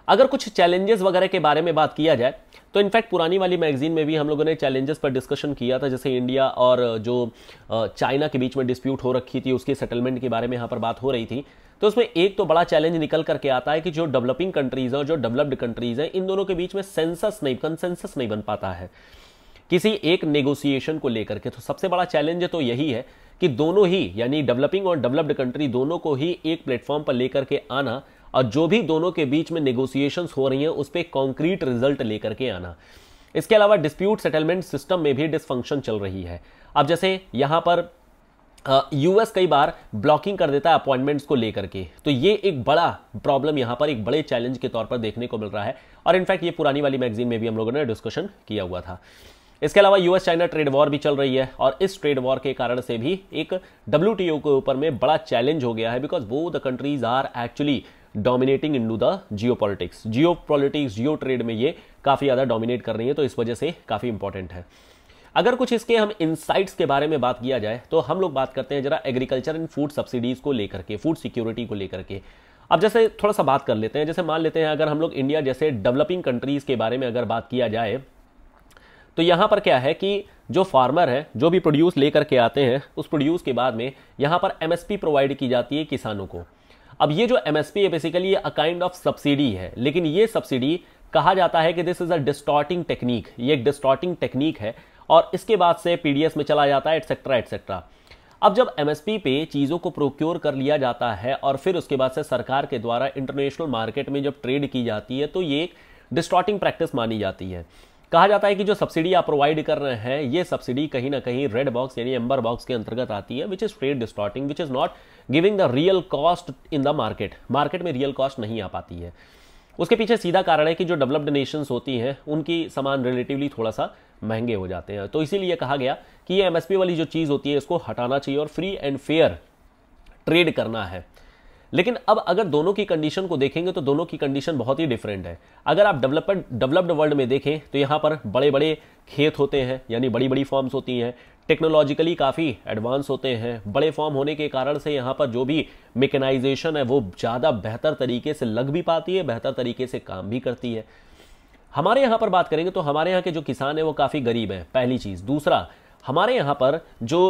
S1: अगर कुछ चैलेंजेस वगैरह के बारे में बात किया जाए तो इनफैक्ट पुरानी वाली मैगजीन में भी हम लोगों ने चैलेंजेस पर डिस्कशन किया था जैसे इंडिया और जो चाइना के बीच में डिस्प्यूट हो रखी थी उसके सेटलमेंट के बारे में यहाँ पर बात हो रही थी तो उसमें एक तो बड़ा चैलेंज निकल करके आता है कि जो डेवलपिंग कंट्रीज हैं और जो डेवलप्ड कंट्रीज हैं इन दोनों के बीच में सेंसस नहीं कंसेंसस नहीं बन पाता है किसी एक नेगोशिएशन को लेकर के तो सबसे बड़ा चैलेंज तो यही है कि दोनों ही यानी डेवलपिंग और डेवलप्ड कंट्री दोनों को ही एक प्लेटफॉर्म पर लेकर के आना और जो भी दोनों के बीच में नेगोशिएशंस हो रही हैं उस पर कॉन्क्रीट रिजल्ट लेकर के आना इसके अलावा डिस्प्यूट सेटलमेंट सिस्टम में भी डिसफंक्शन चल रही है अब जैसे यहाँ पर यूएस कई बार ब्लॉकिंग कर देता है अपॉइंटमेंट्स को लेकर के तो ये एक बड़ा प्रॉब्लम यहाँ पर एक बड़े चैलेंज के तौर पर देखने को मिल रहा है और इनफैक्ट ये पुरानी वाली मैगजीन में भी हम लोगों ने डिस्कशन किया हुआ था इसके अलावा यूएस चाइना ट्रेड वॉर भी चल रही है और इस ट्रेड वॉर के कारण से भी एक डब्ल्यू के ऊपर में बड़ा चैलेंज हो गया है बिकॉज वो the countries are actually dominating into the geopolitics geopolitics geo trade में ये काफ़ी ज़्यादा डोमिनेट कर रही है तो इस वजह से काफ़ी इंपॉर्टेंट है अगर कुछ इसके हम इनसाइट्स के बारे में बात किया जाए तो हम लोग बात करते हैं जरा एग्रीकल्चर एंड फूड सब्सिडीज़ को लेकर के फूड सिक्योरिटी को लेकर के अब जैसे थोड़ा सा बात कर लेते हैं जैसे मान लेते हैं अगर हम लोग इंडिया जैसे डेवलपिंग कंट्रीज़ के बारे में अगर बात किया जाए तो यहाँ पर क्या है कि जो फार्मर है जो भी प्रोड्यूस लेकर के आते हैं उस प्रोड्यूस के बाद में यहाँ पर एमएसपी प्रोवाइड की जाती है किसानों को अब ये जो एमएसपी है basically a kind of subsidy है लेकिन ये सब्सिडी कहा जाता है कि this is a distorting technique ये एक डिस्टॉर्टिंग टेक्निक है और इसके बाद से पीडीएस में चला जाता है एटसेट्रा एटसेट्रा अब जब एमएसपी पे चीज़ों को प्रोक्योर कर लिया जाता है और फिर उसके बाद से सरकार के द्वारा इंटरनेशनल मार्केट में जब ट्रेड की जाती है तो ये एक डिस्टॉर्टिंग प्रैक्टिस मानी जाती है कहा जाता है कि जो सब्सिडी आप प्रोवाइड कर रहे हैं ये सब्सिडी कहीं ना कहीं रेड बॉक्स यानी एम्बर बॉक्स के अंतर्गत आती है which is trade distorting which is not giving the real cost in the market market में रियल कॉस्ट नहीं आ पाती है उसके पीछे सीधा कारण है कि जो डेवलप्ड नेशंस होती हैं उनकी सामान रिलेटिवली थोड़ा सा महंगे हो जाते हैं तो इसीलिए कहा गया कि ये एमएसपी वाली जो चीज़ होती है इसको हटाना चाहिए और फ्री एंड फेयर ट्रेड करना है लेकिन अब अगर दोनों की कंडीशन को देखेंगे तो दोनों की कंडीशन बहुत ही डिफरेंट है अगर आप डेवलपर डेवलप्ड वर्ल्ड में देखें तो यहाँ पर बड़े बड़े खेत होते हैं यानी बड़ी बड़ी फॉर्म्स होती हैं टेक्नोलॉजिकली काफ़ी एडवांस होते हैं बड़े फॉर्म होने के कारण से यहाँ पर जो भी मेकेनाइजेशन है वो ज़्यादा बेहतर तरीके से लग भी पाती है बेहतर तरीके से काम भी करती है हमारे यहाँ पर बात करेंगे तो हमारे यहाँ के जो किसान हैं वो काफ़ी गरीब हैं पहली चीज़ दूसरा हमारे यहाँ पर जो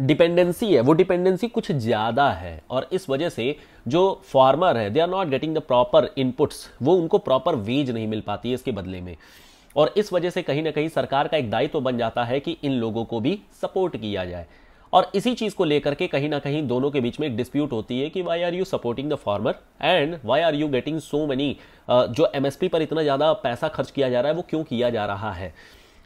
S1: डिपेंडेंसी है वो डिपेंडेंसी कुछ ज़्यादा है और इस वजह से जो फार्मर है they are not getting the proper inputs वो उनको प्रॉपर वेज नहीं मिल पाती है इसके बदले में और इस वजह से कहीं ना कहीं सरकार का एक दायित्व तो बन जाता है कि इन लोगों को भी सपोर्ट किया जाए और इसी चीज़ को लेकर के कहीं ना कहीं दोनों के बीच में एक डिस्प्यूट होती है कि why are you supporting the farmer and why are you getting so many जो एमएसपी पर इतना ज़्यादा पैसा खर्च किया जा रहा है वो क्यों किया जा रहा है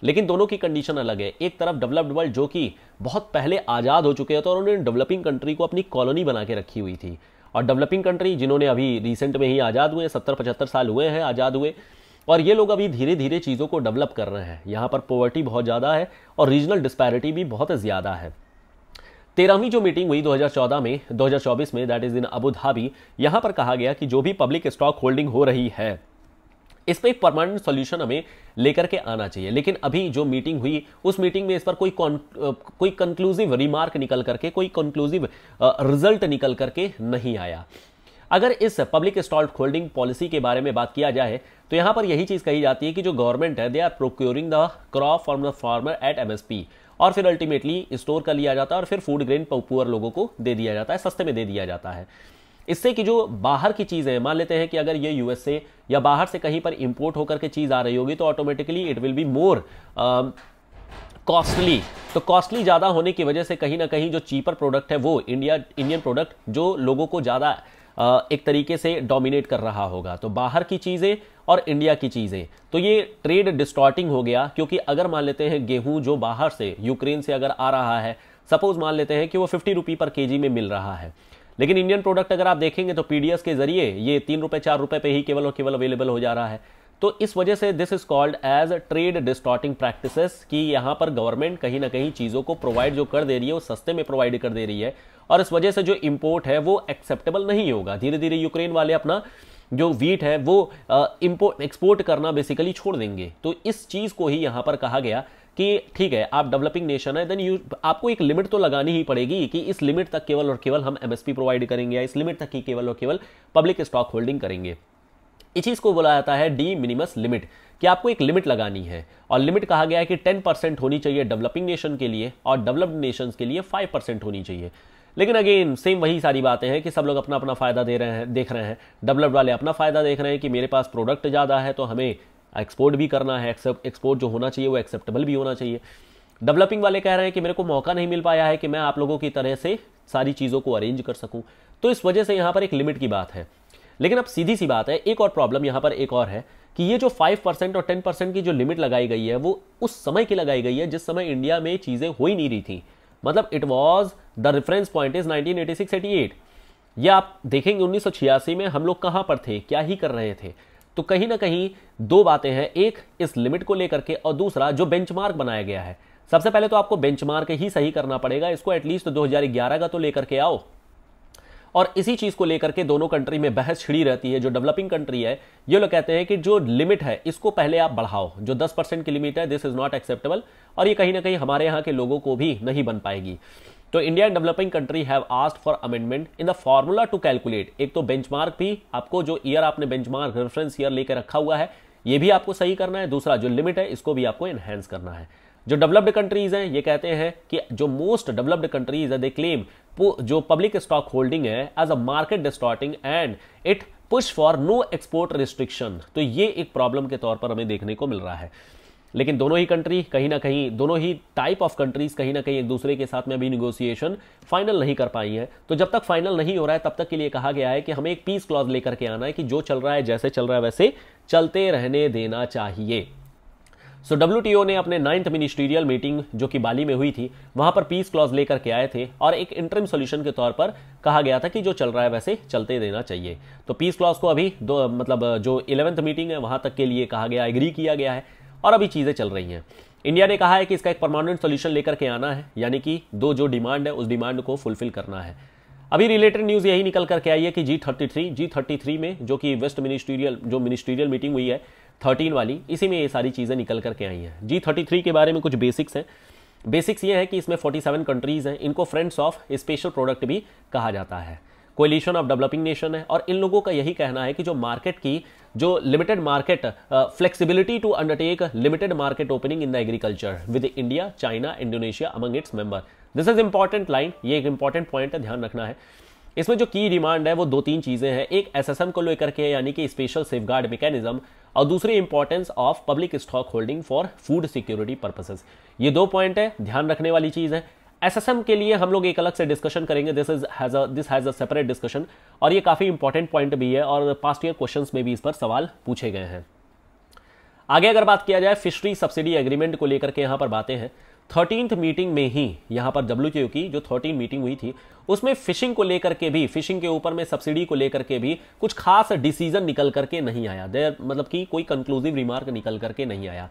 S1: लेकिन दोनों की कंडीशन अलग है एक तरफ डेवलप्ड वर्ल्ड जो कि बहुत पहले आज़ाद हो चुके हैं तो उन्होंने डेवलपिंग कंट्री को अपनी कॉलोनी बना के रखी हुई थी और डेवलपिंग कंट्री जिन्होंने अभी रिसेंट में ही आज़ाद हुए सत्तर पचहत्तर साल हुए हैं आज़ाद हुए और ये लोग अभी धीरे धीरे चीज़ों को डेवलप कर रहे हैं यहाँ पर पॉवर्टी बहुत ज़्यादा है और रीजनल डिस्पैरिटी भी बहुत ज़्यादा है तेरहवीं जो मीटिंग हुई 2014 में 2024 में that is in Abu Dhabi यहाँ पर कहा गया कि जो भी पब्लिक स्टॉक होल्डिंग हो रही है पर एक परमानेंट सोल्यूशन हमें लेकर के आना चाहिए लेकिन अभी जो मीटिंग हुई उस मीटिंग में इस पर कोई कोई कंक्लूसिव रिमार्क निकल करके कोई कंक्लूसिव रिजल्ट निकल करके नहीं आया अगर इस पब्लिक स्टॉल्ट होल्डिंग पॉलिसी के बारे में बात किया जाए तो यहां पर यही चीज़ कही जाती है कि जो गवर्नमेंट है they are procuring the crop from the farmer at MSP और फिर अल्टीमेटली स्टोर कर लिया जाता है और फिर फूड ग्रेन पुअर लोगों को दे दिया जाता है सस्ते में दे दिया जाता है इससे कि जो बाहर की चीज़ है मान लेते हैं कि अगर ये यूएसए या बाहर से कहीं पर इंपोर्ट होकर के चीज़ आ रही होगी तो automatically it will be more costly तो कॉस्टली ज़्यादा होने की वजह से कहीं ना कहीं जो चीपर प्रोडक्ट है वो इंडिया इंडियन प्रोडक्ट जो लोगों को ज़्यादा uh, एक तरीके से डोमिनेट कर रहा होगा तो बाहर की चीज़ें और इंडिया की चीज़ें तो ये ट्रेड डिस्टॉर्टिंग हो गया क्योंकि अगर मान लेते हैं गेहूं जो बाहर से यूक्रेन से अगर आ रहा है सपोज मान लेते हैं कि वो फिफ्टी रुपी पर केजी में मिल रहा है लेकिन इंडियन प्रोडक्ट अगर आप देखेंगे तो पीडीएस के जरिए ये तीन रुपए चार रुपये पे ही केवल और केवल अवेलेबल हो जा रहा है तो इस वजह से this is called as trade distorting practices कि यहाँ पर गवर्नमेंट कहीं ना कहीं चीज़ों को प्रोवाइड जो कर दे रही है वो सस्ते में प्रोवाइड कर दे रही है और इस वजह से जो इम्पोर्ट है वो एक्सेप्टेबल नहीं होगा धीरे धीरे यूक्रेन वाले अपना जो वीट है वो इम्पोर्ट एक्सपोर्ट करना बेसिकली छोड़ देंगे तो इस चीज़ को ही यहां पर कहा गया कि ठीक है आप डेवलपिंग नेशन है देन यू आपको एक लिमिट तो लगानी ही पड़ेगी कि इस लिमिट तक केवल और केवल हम एमएसपी प्रोवाइड करेंगे या इस लिमिट तक ही केवल और केवल पब्लिक स्टॉक होल्डिंग करेंगे इस चीज़ को बोला जाता है डी मिनिमस लिमिट कि आपको एक लिमिट लगानी है और लिमिट कहा गया है कि टेन होनी चाहिए डेवलपिंग नेशन के लिए और डेवलप्ड नेशन के लिए फाइव होनी चाहिए लेकिन अगेन सेम वही सारी बातें हैं कि सब लोग अपना अपना फ़ायदा दे रहे हैं देख रहे हैं डेवलप्ड वाले अपना फ़ायदा देख रहे हैं कि मेरे पास प्रोडक्ट ज़्यादा है तो हमें एक्सपोर्ट भी करना है एक्सपोर्ट जो होना चाहिए वो एक्सेप्टेबल भी होना चाहिए डेवलपिंग वाले कह रहे हैं कि मेरे को मौका नहीं मिल पाया है कि मैं आप लोगों की तरह से सारी चीज़ों को अरेंज कर सकूं तो इस वजह से यहाँ पर एक लिमिट की बात है लेकिन अब सीधी सी बात है एक और प्रॉब्लम यहाँ पर एक और है कि ये जो फाइव परसेंट और टेन परसेंट की जो लिमिट लगाई गई है वो उस समय की लगाई गई है जिस समय इंडिया में चीज़ें हो ही नहीं रही थी मतलब it was the reference point is 1986-88 ये आप देखेंगे 1986 में हम लोग कहाँ पर थे क्या ही कर रहे थे तो कहीं ना कहीं दो बातें हैं एक इस लिमिट को लेकर के और दूसरा जो बेंचमार्क बनाया गया है सबसे पहले तो आपको बेंचमार्क ही सही करना पड़ेगा इसको एटलीस्ट दो का तो लेकर के आओ और इसी चीज़ को लेकर के दोनों कंट्री में बहस छिड़ी रहती है जो डेवलपिंग कंट्री है ये लोग कहते हैं कि जो लिमिट है इसको पहले आप बढ़ाओ जो 10 परसेंट की लिमिट है दिस इज़ नॉट एक्सेप्टेबल और ये कहीं ना कहीं हमारे यहाँ के लोगों को भी नहीं बन पाएगी तो India developing country have asked for amendment in the formula to calculate एक तो बेंचमार्क भी आपको जो ईयर आपने बेंचमार्क रेफरेंस ईयर लेकर रखा हुआ है ये भी आपको सही करना है दूसरा जो लिमिट है इसको भी आपको एनहेंस करना है जो डेवलप्ड कंट्रीज हैं ये कहते हैं कि जो मोस्ट डेवलप्ड कंट्रीज है दे क्लेम जो पब्लिक स्टॉक होल्डिंग है as a market distorting and it push for no export restriction तो ये एक प्रॉब्लम के तौर पर हमें देखने को मिल रहा है लेकिन दोनों ही कंट्री कहीं ना कहीं दोनों ही टाइप ऑफ कंट्रीज कहीं ना कहीं एक दूसरे के साथ में अभी निगोसिएशन फाइनल नहीं कर पाई है तो जब तक फाइनल नहीं हो रहा है तब तक के लिए कहा गया है कि हमें एक पीस क्लॉज लेकर के आना है कि जो चल रहा है जैसे चल रहा है वैसे चलते रहने देना चाहिए सो so, डब्ल्यू ने अपने नाइन्थ मिनिस्ट्रियल मीटिंग जो कि बाली में हुई थी वहां पर पीस क्लॉज लेकर के आए थे और एक इंटरम सोल्यूशन के तौर पर कहा गया था कि जो चल रहा है वैसे चलते देना चाहिए तो पीस क्लॉज को अभी दो मतलब जो इलेवेंथ मीटिंग है वहां तक के लिए कहा गया एग्री किया गया है और अभी चीज़ें चल रही हैं इंडिया ने कहा है कि इसका एक परमानेंट सोल्यूशन लेकर के आना है यानी कि दो जो डिमांड है उस डिमांड को फुलफिल करना है अभी रिलेटेड न्यूज़ यही निकल करके आई है कि G thirty three G thirty three में जो कि वेस्ट मिनिस्ट्रियल जो मिनिस्ट्रियल मीटिंग हुई है थर्टीन वाली इसी में ये सारी चीज़ें निकल करके आई हैं जी थर्टी थ्री के बारे में कुछ बेसिक्स हैं बेसिक्स ये हैं कि इसमें 47 कंट्रीज़ हैं इनको फ्रेंड्स ऑफ स्पेशल प्रोडक्ट भी कहा जाता है कोलिशन ऑफ डेवलपिंग नेशन है और इन लोगों का यही कहना है कि जो मार्केट की जो limited market flexibility to undertake limited market opening in the agriculture with India China Indonesia among its member this is important line ये एक इंपॉर्टेंट पॉइंट है ध्यान रखना है इसमें जो की डिमांड है वो दो तीन चीज़ें हैं एक एसएसएम को लेकर के यानी कि स्पेशल सेफ गार्ड मैकेनिज्म और दूसरी importance of public stock holding for food security purposes ये दो पॉइंट है ध्यान रखने वाली चीज़ है एसएसएम के लिए हम लोग एक अलग से डिस्कशन करेंगे this is has this has a separate discussion और ये काफ़ी इंपॉर्टेंट पॉइंट भी है और पास्ट ईयर क्वेश्चन में भी इस पर सवाल पूछे गए हैं आगे अगर बात किया जाए फिशरी सब्सिडी एग्रीमेंट को लेकर के यहाँ पर बातें हैं थर्टींथ मीटिंग में ही यहाँ पर डब्ल्यू की जो थर्टीन मीटिंग हुई थी उसमें फिशिंग को लेकर के भी फिशिंग के ऊपर में सब्सिडी को लेकर के भी कुछ खास डिसीजन निकल करके नहीं आया देर मतलब कि कोई कंक्लूसिव रिमार्क निकल करके नहीं आया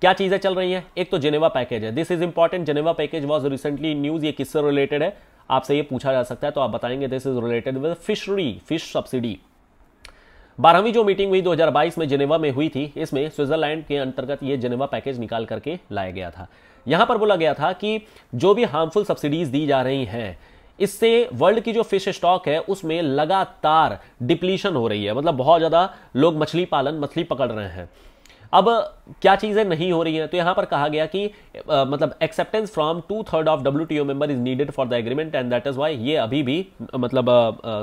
S1: क्या चीज़ें चल रही हैं एक तो जेनेवा पैकेज है this is important Geneva package was recently news ये किससे रिलेटेड है आपसे ये पूछा जा सकता है तो आप बताएंगे this is related with fishery fish subsidy बारहवीं जो मीटिंग हुई 2022 में जेनेवा में हुई थी इसमें स्विट्जरलैंड के अंतर्गत ये जेनेवा पैकेज निकाल करके लाया गया था यहां पर बोला गया था कि जो भी हार्मफुल सब्सिडीज दी जा रही हैं इससे वर्ल्ड की जो फिश स्टॉक है उसमें लगातार डिप्लीशन हो रही है मतलब बहुत ज़्यादा लोग मछली पालन मछली पकड़ रहे हैं अब क्या चीज़ें नहीं हो रही हैं तो यहाँ पर कहा गया कि आ, मतलब acceptance from two third of W T O member is needed for the agreement and that is why ये अभी भी मतलब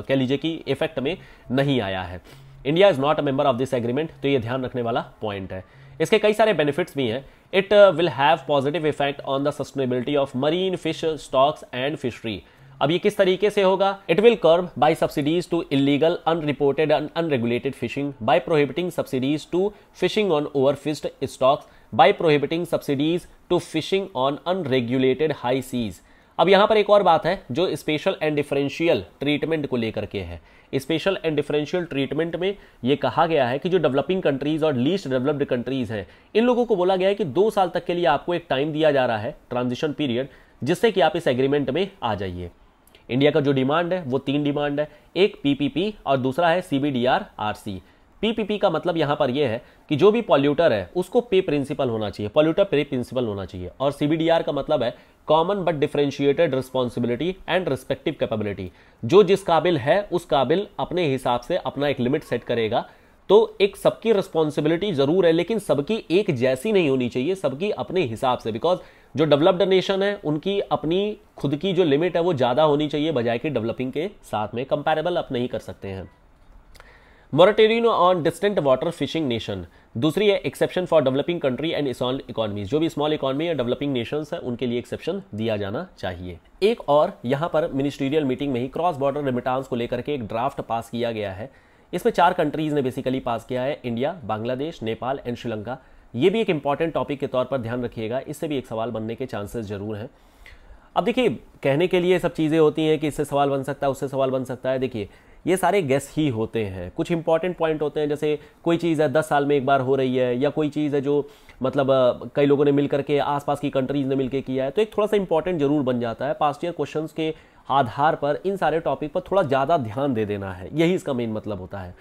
S1: कह लीजिए कि इफेक्ट में नहीं आया है India is not a member of this agreement तो ये ध्यान रखने वाला पॉइंट है इसके कई सारे बेनिफिट्स भी हैं it will have positive effect on the sustainability of marine fish stocks and fishery अब ये किस तरीके से होगा it will curb by subsidies to illegal unreported and unregulated fishing by prohibiting subsidies to fishing on fished stocks by prohibiting subsidies to fishing on unregulated high seas अब यहाँ पर एक और बात है जो स्पेशल एंड डिफरेंशियल ट्रीटमेंट को लेकर के है स्पेशल एंड डिफरेंशियल ट्रीटमेंट में ये कहा गया है कि जो डेवलपिंग कंट्रीज और लीस्ट डेवलप्ड कंट्रीज हैं इन लोगों को बोला गया है कि दो साल तक के लिए आपको एक टाइम दिया जा रहा है ट्रांजिशन पीरियड जिससे कि आप इस एग्रीमेंट में आ जाइए इंडिया का जो डिमांड है वो तीन डिमांड है एक पीपीपी और दूसरा है सीबीडीआरआरसी पीपीपी का मतलब यहाँ पर यह है कि जो भी पॉल्यूटर है उसको पे प्रिंसिपल होना चाहिए पॉल्यूटर पे प्रिंसिपल होना चाहिए और सीबीडीआर का मतलब है common but differentiated responsibility and respective capability जो जिस काबिल है उस काबिल अपने हिसाब से अपना एक लिमिट सेट करेगा तो एक सबकी रिस्पॉन्सिबिलिटी जरूर है लेकिन सबकी एक जैसी नहीं होनी चाहिए सबकी अपने हिसाब से बिकॉज जो डेवलप्ड नेशन है उनकी अपनी खुद की जो लिमिट है वो ज़्यादा होनी चाहिए बजाय कि डेवलपिंग के साथ में कंपेरेबल आप नहीं कर सकते हैं moratorium on distant water fishing nation दूसरी है exception for developing country and small economies जो भी स्मॉल इकोनॉमी या डेवलपिंग नेशंस है उनके लिए एक्सेप्शन दिया जाना चाहिए एक और यहां पर मिनिस्ट्रियल मीटिंग में ही क्रॉस बॉर्डर रिमिटांस को लेकर के एक ड्राफ्ट पास किया गया है इसमें चार कंट्रीज ने बेसिकली पास किया है इंडिया बांग्लादेश नेपाल एंड श्रीलंका ये भी एक इंपॉर्टेंट टॉपिक के तौर पर ध्यान रखिएगा इससे भी एक सवाल बनने के चांसेस ज़रूर हैं अब देखिए कहने के लिए सब चीज़ें होती हैं कि इससे सवाल बन सकता है उससे सवाल बन सकता है देखिए ये सारे गेस ही होते हैं कुछ इंपॉर्टेंट पॉइंट होते हैं जैसे कोई चीज़ है दस साल में एक बार हो रही है या कोई चीज़ है जो मतलब कई लोगों ने मिल करके आसपास की कंट्रीज ने मिलकर किया है तो एक थोड़ा सा इंपॉर्टेंट जरूर बन जाता है पास्ट ईयर क्वेश्चन के आधार पर इन सारे टॉपिक पर थोड़ा ज़्यादा ध्यान दे देना है यही इसका मेन मतलब होता है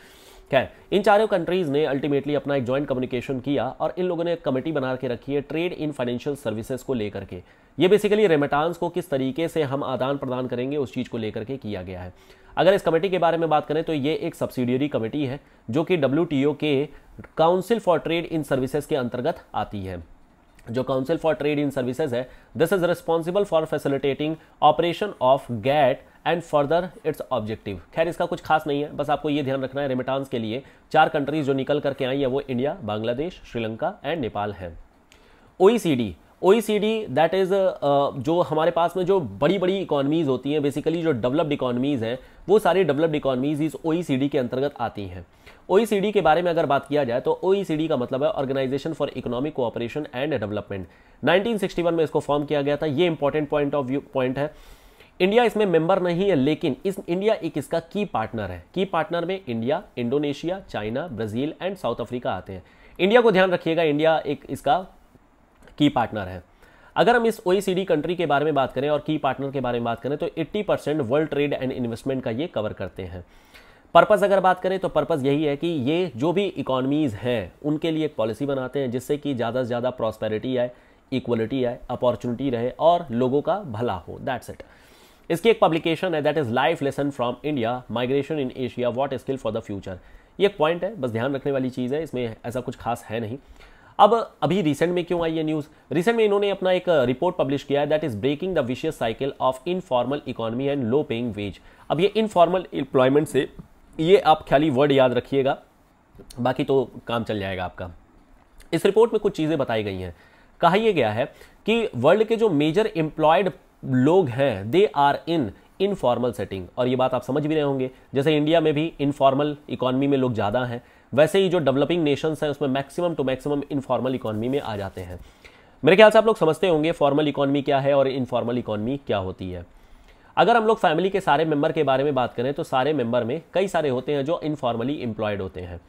S1: खैर इन चारों कंट्रीज़ ने अल्टीमेटली अपना एक ज्वाइंट कम्युनिकेशन किया और इन लोगों ने एक कमेटी बना के रखी है ट्रेड इन फाइनेंशियल सर्विसेज को लेकर के ये बेसिकली रेमिटांस को किस तरीके से हम आदान प्रदान करेंगे उस चीज़ को लेकर के किया गया है अगर इस कमेटी के बारे में बात करें तो ये एक सब्सिडियरी कमेटी है जो कि डब्ल्यू के council for trade in services के अंतर्गत आती है जो council for trade in services है this is responsible for facilitating operation of GATT and further its objective खैर इसका कुछ खास नहीं है बस आपको ये ध्यान रखना है रेमिटांस के लिए चार कंट्रीज जो निकल करके आई है वो इंडिया बांग्लादेश श्रीलंका एंड नेपाल है ओ ओ दैट इज़ जो हमारे पास में जो बड़ी बड़ी इकॉनमीज़ होती हैं बेसिकली जो डेवलप्ड इकॉनमीज़ हैं वो सारी डेवलप्ड इकॉनमीज़ इस ओ के अंतर्गत आती हैं ओ के बारे में अगर बात किया जाए तो ओ का मतलब है organisation for economic cooperation and development 1961 में इसको फॉर्म किया गया था ये important point of view point है इंडिया इसमें मेंबर नहीं है लेकिन इस इंडिया एक इसका की पार्टनर है की पार्टनर में India Indonesia China Brazil and South Africa आते हैं इंडिया को ध्यान रखिएगा इंडिया एक इसका की पार्टनर है अगर हम इस ओ कंट्री के बारे में बात करें और की पार्टनर के बारे में बात करें तो 80 percent world trade and investment का ये कवर करते हैं पर्पस अगर बात करें तो पर्पस यही है कि ये जो भी इकोनॉमीज़ हैं उनके लिए एक पॉलिसी बनाते हैं जिससे कि ज़्यादा से ज़्यादा प्रॉस्पेरिटी आए इक्वलिटी आए अपॉर्चुनिटी रहे और लोगों का भला हो दैट्स इट इसकी एक पब्लिकेशन है that is life lesson from India migration in Asia what skill for the future ये एक पॉइंट है बस ध्यान रखने वाली चीज़ है इसमें ऐसा कुछ खास है नहीं अब अभी रिसेंट में क्यों आई है न्यूज़ रिसेंट में इन्होंने अपना एक रिपोर्ट uh, पब्लिश किया है that is breaking the vicious cycle of informal economy and low paying wage अब ये इनफॉर्मल इंप्लॉयमेंट से ये आप खाली वर्ड याद रखिएगा बाकी तो काम चल जाएगा आपका इस रिपोर्ट में कुछ चीज़ें बताई गई हैं कहा यह गया है कि वर्ल्ड के जो मेजर एम्प्लॉयड लोग हैं they are in informal setting और ये बात आप समझ भी रहे होंगे जैसे इंडिया में भी इनफॉर्मल इकोनॉमी में लोग ज़्यादा हैं वैसे ही जो डेवलपिंग नेशंस हैं उसमें maximum to maximum informal economy में आ जाते हैं मेरे ख्याल से आप लोग समझते होंगे फॉर्मल इकोनॉमी क्या है और इनफॉर्मल इकोनॉमी क्या होती है अगर हम लोग फैमिली के सारे मेंबर के बारे में बात करें तो सारे मेंबर में कई सारे होते हैं जो इनफॉर्मली इंप्लॉयड होते हैं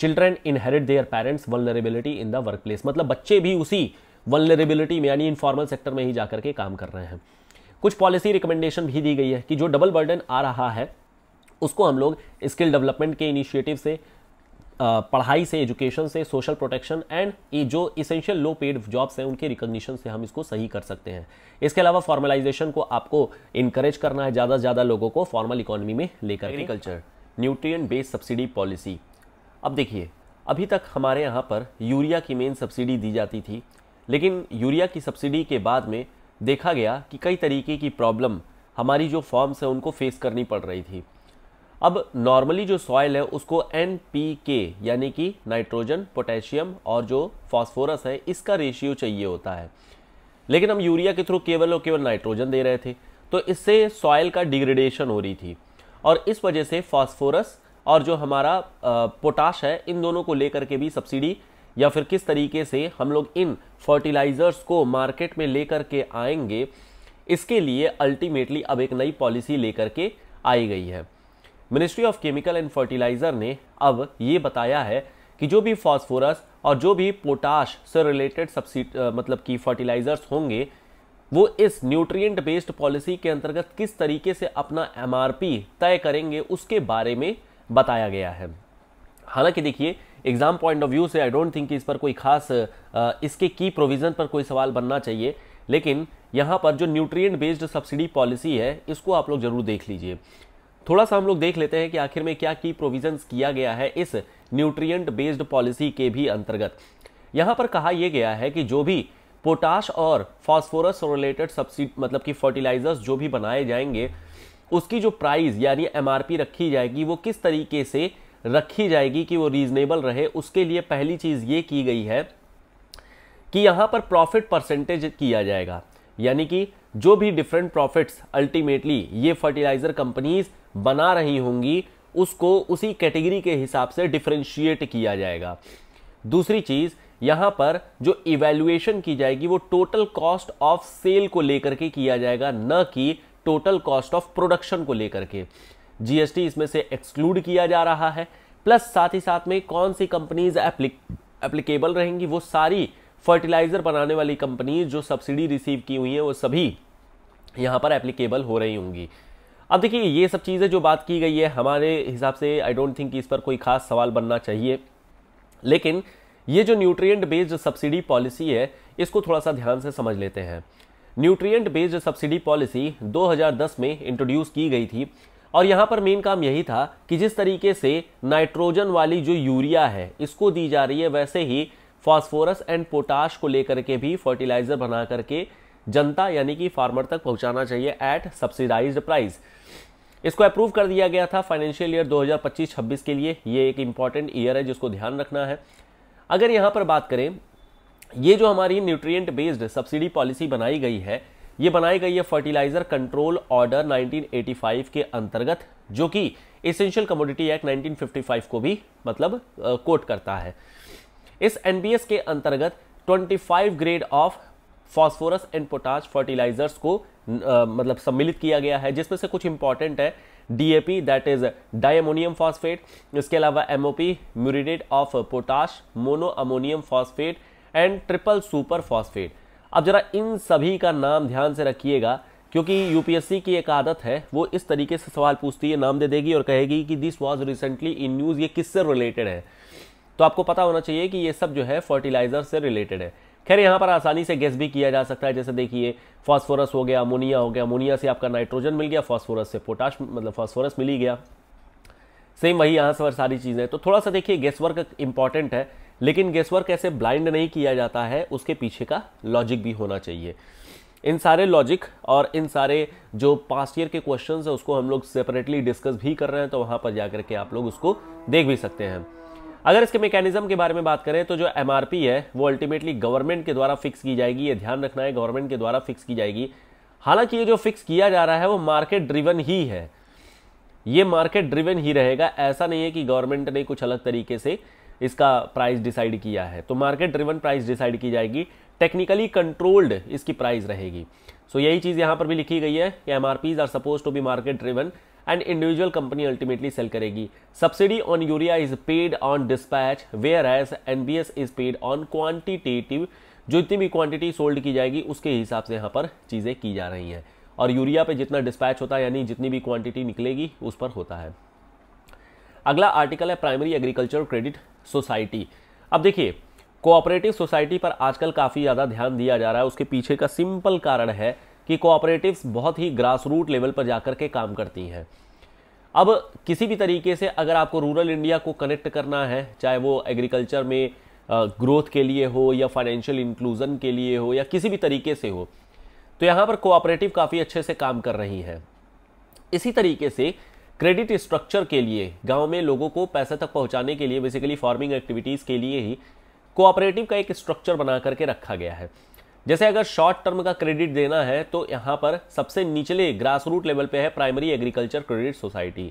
S1: children inherit their parents vulnerability in the work place मतलब बच्चे भी उसी वलनरेबिलिटी में यानी इनफॉर्मल सेक्टर में ही जाकर के काम कर रहे हैं कुछ पॉलिसी रिकमेंडेशन भी दी गई है कि जो डबल बर्डन आ रहा है उसको हम लोग स्किल डेवलपमेंट के इनिशिएटिव से पढ़ाई से एजुकेशन से सोशल प्रोटेक्शन एंड ये जो इसेंशियल लो पेड जॉब्स हैं उनके रिकोगनीशन से हम इसको सही कर सकते हैं इसके अलावा फॉर्मलाइजेशन को आपको इनकरेज करना है ज़्यादा से ज़्यादा लोगों को फॉर्मल इकोनॉमी में लेकर agriculture nutrient based subsidy policy अब देखिए अभी तक हमारे यहाँ पर यूरिया की मेन सब्सिडी दी जाती थी लेकिन यूरिया की सब्सिडी के बाद में देखा गया कि कई तरीके की प्रॉब्लम हमारी जो फॉर्म्स है उनको फेस करनी पड़ रही थी अब नॉर्मली जो सॉइल है उसको एन पी के यानी कि नाइट्रोजन पोटेशियम और जो फॉस्फोरस है इसका रेशियो चाहिए होता है लेकिन हम यूरिया के थ्रू केवल और केवल नाइट्रोजन दे रहे थे तो इससे सॉइल का डिग्रेडेशन हो रही थी और इस वजह से फॉस्फोरस और जो हमारा पोटाश है इन दोनों को लेकर के भी सब्सिडी या फिर किस तरीके से हम लोग इन फर्टिलाइजर्स को मार्केट में लेकर के आएंगे इसके लिए अल्टीमेटली अब एक नई पॉलिसी लेकर के आई गई है ministry of chemical and fertiliser ने अब ये बताया है कि जो भी फॉस्फोरस और जो भी पोटाश से रिलेटेड सब्सिडी मतलब कि फर्टिलाइज़र्स होंगे वो इस न्यूट्रिएंट बेस्ड पॉलिसी के अंतर्गत किस तरीके से अपना एम तय करेंगे उसके बारे में बताया गया है हालांकि देखिए एग्जाम पॉइंट ऑफ व्यू से आई डोंट थिंक इस पर कोई खास इसके की प्रोविज़न पर कोई सवाल बनना चाहिए लेकिन यहाँ पर जो न्यूट्रिएंट बेस्ड सब्सिडी पॉलिसी है इसको आप लोग जरूर देख लीजिए थोड़ा सा हम लोग देख लेते हैं कि आखिर में क्या की प्रोविजंस किया गया है इस न्यूट्रिएंट बेस्ड पॉलिसी के भी अंतर्गत यहाँ पर कहा यह गया है कि जो भी पोटाश और फॉस्फोरस रिलेटेड सब्सिडी मतलब कि फर्टिलाइजर्स जो भी बनाए जाएंगे उसकी जो प्राइस यानी एमआरपी रखी जाएगी वो किस तरीके से रखी जाएगी कि वो रीजनेबल रहे उसके लिए पहली चीज़ ये की गई है कि यहां पर प्रॉफिट परसेंटेज किया जाएगा यानी कि जो भी डिफरेंट प्रॉफिट्स अल्टीमेटली ये फर्टिलाइज़र कंपनीज बना रही होंगी उसको उसी कैटेगरी के हिसाब से डिफ्रेंशिएट किया जाएगा दूसरी चीज़ यहां पर जो इवेल्युएशन की जाएगी वो टोटल कॉस्ट ऑफ सेल को लेकर के किया जाएगा न कि टोटल कॉस्ट ऑफ प्रोडक्शन को लेकर के जीएसटी इसमें से एक्सक्लूड किया जा रहा है प्लस साथ ही साथ में कौन सी कंपनीज एप्लीकेबल रहेंगी वो सारी फर्टिलाइजर बनाने वाली कंपनीज जो सब्सिडी रिसीव की हुई है वो सभी यहाँ पर एप्लीकेबल हो रही होंगी अब देखिए ये सब चीज़ें जो बात की गई है हमारे हिसाब से आई डोंट थिंक इस पर कोई खास सवाल बनना चाहिए लेकिन ये जो न्यूट्रिएंट बेस्ड सब्सिडी पॉलिसी है इसको थोड़ा सा ध्यान से समझ लेते हैं न्यूट्रिएंट बेस्ड सब्सिडी पॉलिसी 2010 में इंट्रोड्यूस की गई थी और यहाँ पर मेन काम यही था कि जिस तरीके से नाइट्रोजन वाली जो यूरिया है इसको दी जा रही है वैसे ही फॉस्फोरस एंड पोटाश को लेकर के भी फर्टिलाइजर बना करके जनता यानी कि फार्मर तक पहुंचाना चाहिए एट सब्सिडाइज्ड प्राइस इसको अप्रूव कर दिया गया था फाइनेंशियल ईयर 2025-26 के लिए ये एक इम्पॉर्टेंट ईयर है जिसको ध्यान रखना है अगर यहाँ पर बात करें ये जो हमारी न्यूट्रिएंट बेस्ड सब्सिडी पॉलिसी बनाई गई है ये बनाई गई है फर्टिलाइजर कंट्रोल ऑर्डर 1985 के अंतर्गत जो कि एसेंशियल कमोडिटी एक्ट 1955 को भी मतलब कोट करता है इस एनबीएस के अंतर्गत 25 grade of phosphorus and potash fertilisers को आ, मतलब सम्मिलित किया गया है जिसमें से कुछ इंपॉर्टेंट है DAP that is diammonium phosphate इसके अलावा MOP muriate of potash mono ammonium phosphate and triple super phosphate अब जरा इन सभी का नाम ध्यान से रखिएगा क्योंकि यूपीएससी की एक आदत है वो इस तरीके से सवाल पूछती है नाम दे देगी और कहेगी कि this was recently in news ये किससे रिलेटेड है तो आपको पता होना चाहिए कि ये सब जो है फर्टिलाइजर से रिलेटेड है खैर यहाँ पर आसानी से गैस भी किया जा सकता है जैसे देखिए फॉस्फोरस हो गया अमोनिया हो गया अमोनिया से आपका नाइट्रोजन मिल गया फॉस्फोरस से पोटाश मतलब फॉस्फोरस मिल ही गया सेम वही यहाँ से सारी चीज़ें तो थोड़ा सा देखिए गैस वर्क इंपॉर्टेंट है लेकिन गेसवर्क ऐसे ब्लाइंड नहीं किया जाता है उसके पीछे का लॉजिक भी होना चाहिए इन सारे लॉजिक और इन सारे जो पास्ट ईयर के क्वेश्चन है उसको हम लोग सेपरेटली डिस्कस भी कर रहे हैं तो वहां पर जाकर के आप लोग उसको देख भी सकते हैं अगर इसके मैकेनिज्म के बारे में बात करें तो जो एम है वो अल्टीमेटली गवर्नमेंट के द्वारा फिक्स की जाएगी ये ध्यान रखना है गवर्नमेंट के द्वारा फिक्स की जाएगी हालांकि ये जो फिक्स किया जा रहा है वो मार्केट ड्रिवन ही है ये मार्केट ड्रिवन ही रहेगा ऐसा नहीं है कि गवर्नमेंट ने कुछ अलग तरीके से इसका प्राइस डिसाइड किया है तो मार्केट ड्रिवन प्राइस डिसाइड की जाएगी टेक्निकली कंट्रोल्ड इसकी प्राइस रहेगी सो so, यही चीज़ यहाँ पर भी लिखी गई है कि M R Ps are supposed to be market driven and individual company ultimately sell करेगी subsidy on urea is paid on dispatch whereas N B S is paid on quantitative जो इतनी भी क्वांटिटी सोल्ड की जाएगी उसके हिसाब से यहाँ पर चीज़ें की जा रही हैं और यूरिया पे जितना डिस्पैच होता है यानी जितनी भी क्वांटिटी निकलेगी उस पर होता है अगला आर्टिकल है प्राइमरी एग्रीकल्चर क्रेडिट सोसाइटी अब देखिए कोऑपरेटिव सोसाइटी पर आजकल काफ़ी ज़्यादा ध्यान दिया जा रहा है उसके पीछे का सिंपल कारण है कि कोऑपरेटिव्स बहुत ही ग्रास रूट लेवल पर जाकर के काम करती हैं अब किसी भी तरीके से अगर आपको रूरल इंडिया को कनेक्ट करना है चाहे वो एग्रीकल्चर में ग्रोथ के लिए हो या फाइनेंशियल इंक्लूज़न के लिए हो या किसी भी तरीके से हो तो यहाँ पर कोऑपरेटिव काफ़ी अच्छे से काम कर रही हैं इसी तरीके से क्रेडिट स्ट्रक्चर के लिए गांव में लोगों को पैसे तक पहुंचाने के लिए बेसिकली फार्मिंग एक्टिविटीज़ के लिए ही कोऑपरेटिव का एक स्ट्रक्चर बना करके रखा गया है जैसे अगर शॉर्ट टर्म का क्रेडिट देना है तो यहाँ पर सबसे निचले ग्रास रूट लेवल पे है प्राइमरी एग्रीकल्चर क्रेडिट सोसाइटी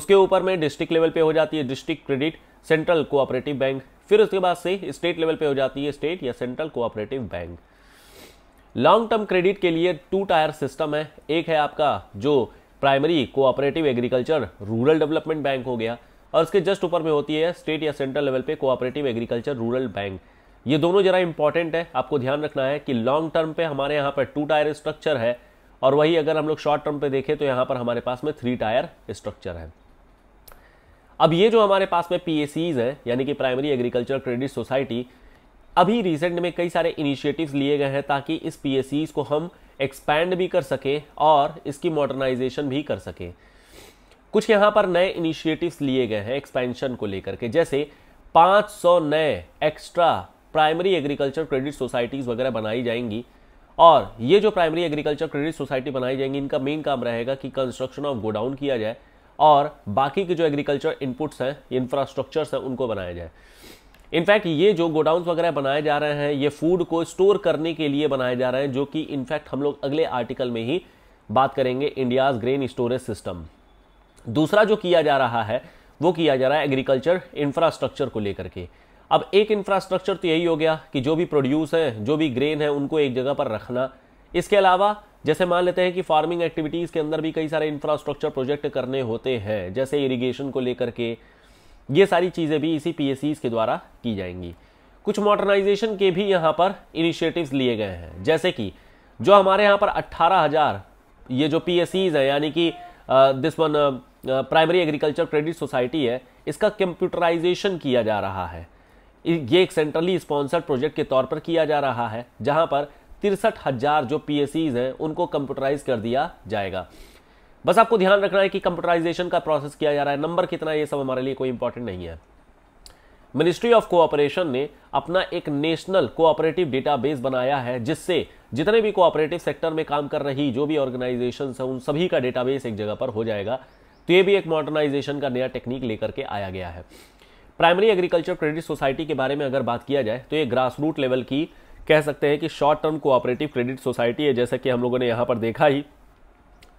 S1: उसके ऊपर में डिस्ट्रिक्ट लेवल पे हो जाती है district credit central cooperative bank फिर उसके बाद से स्टेट लेवल पे हो जाती है स्टेट या central cooperative bank long term credit के लिए टू टायर सिस्टम है एक है आपका जो primary cooperative agriculture rural development bank हो गया और इसके जस्ट ऊपर में होती है स्टेट या सेंट्रल लेवल पे कोऑपरेटिव एग्रीकल्चर रूरल बैंक ये दोनों जरा इंपॉर्टेंट है आपको ध्यान रखना है कि लॉन्ग टर्म पे हमारे यहाँ पर टू टायर स्ट्रक्चर है और वही अगर हम लोग शॉर्ट टर्म पे देखें तो यहाँ पर हमारे पास में थ्री टायर स्ट्रक्चर है अब ये जो हमारे पास में पी हैं यानी कि प्राइमरी एग्रीकल्चर क्रेडिट सोसाइटी अभी रिसेंट में कई सारे इनिशिएटिव्स लिए गए हैं ताकि इस पी को हम एक्सपैंड भी कर सके और इसकी मॉडर्नाइजेशन भी कर सके कुछ यहाँ पर नए इनिशिएटिव्स लिए गए हैं एक्सपेंशन को लेकर के जैसे 500 नए extra primary agriculture credit societies वगैरह बनाई जाएंगी और ये जो प्राइमरी एग्रीकल्चर क्रेडिट सोसाइटी बनाई जाएंगी इनका मेन काम रहेगा कि कंस्ट्रक्शन ऑफ गोडाउन किया जाए और बाकी के जो एग्रीकल्चर इनपुट्स हैं इंफ्रास्ट्रक्चर्स हैं उनको बनाया जाए इनफैक्ट ये जो गोडाउंस वगैरह बनाए जा रहे हैं ये फूड को स्टोर करने के लिए बनाए जा रहे हैं जो कि इनफैक्ट हम लोग अगले आर्टिकल में ही बात करेंगे इंडियाज ग्रेन स्टोरेज सिस्टम दूसरा जो किया जा रहा है वो किया जा रहा है एग्रीकल्चर इंफ्रास्ट्रक्चर को लेकर के अब एक इंफ्रास्ट्रक्चर तो यही हो गया कि जो भी प्रोड्यूस है जो भी ग्रेन है उनको एक जगह पर रखना इसके अलावा जैसे मान लेते हैं कि फार्मिंग एक्टिविटीज़ के अंदर भी कई सारे इंफ्रास्ट्रक्चर प्रोजेक्ट करने होते हैं जैसे इरिगेशन को लेकर के ये सारी चीज़ें भी इसी पी के द्वारा की जाएंगी कुछ मॉडर्नाइजेशन के भी यहाँ पर इनिशिएटिव्स लिए गए हैं जैसे कि जो हमारे यहाँ पर 18,000 ये जो पी हैं यानी कि this one primary agriculture credit society है इसका कंप्यूटराइजेशन किया जा रहा है ये एक सेंट्रली स्पॉन्सर्ड प्रोजेक्ट के तौर पर किया जा रहा है जहाँ पर तिरसठ हज़ार जो पी हैं उनको कंप्यूटराइज कर दिया जाएगा बस आपको ध्यान रखना है कि कंप्यूटराइजेशन का प्रोसेस किया जा रहा है नंबर कितना ये सब हमारे लिए कोई इंपॉर्टेंट नहीं है मिनिस्ट्री ऑफ कोऑपरेशन ने अपना एक नेशनल कोऑपरेटिव डेटाबेस बनाया है जिससे जितने भी कोऑपरेटिव सेक्टर में काम कर रही जो भी ऑर्गेनाइजेशन है उन सभी का डेटाबेस एक जगह पर हो जाएगा तो ये भी एक मॉडर्नाइजेशन का नया टेक्निक लेकर के आया गया है प्राइमरी एग्रीकल्चर क्रेडिट सोसाइटी के बारे में अगर बात किया जाए तो ये ग्रास रूट लेवल की कह सकते हैं कि short term cooperative credit society है जैसा कि हम लोगों ने यहाँ पर देखा ही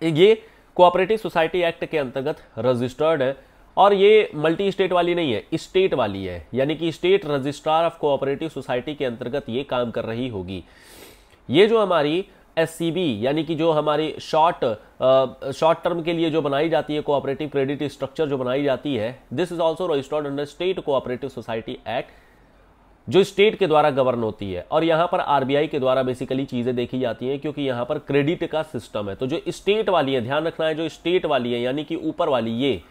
S1: ये कोऑपरेटिव सोसाइटी एक्ट के अंतर्गत रजिस्टर्ड है और ये मल्टी स्टेट वाली नहीं है स्टेट वाली है यानी कि state registrar of cooperative society के अंतर्गत ये काम कर रही होगी ये जो हमारी एस यानी कि जो हमारी शॉर्ट शॉर्ट टर्म के लिए जो बनाई जाती है कोऑपरेटिव क्रेडिट स्ट्रक्चर जो बनाई जाती है this is also registered under state cooperative society act जो स्टेट के द्वारा गवर्न होती है और यहाँ पर आरबीआई के द्वारा बेसिकली चीज़ें देखी जाती हैं क्योंकि यहाँ पर क्रेडिट का सिस्टम है तो जो स्टेट वाली है ध्यान रखना है जो स्टेट वाली है यानी कि ऊपर वाली ये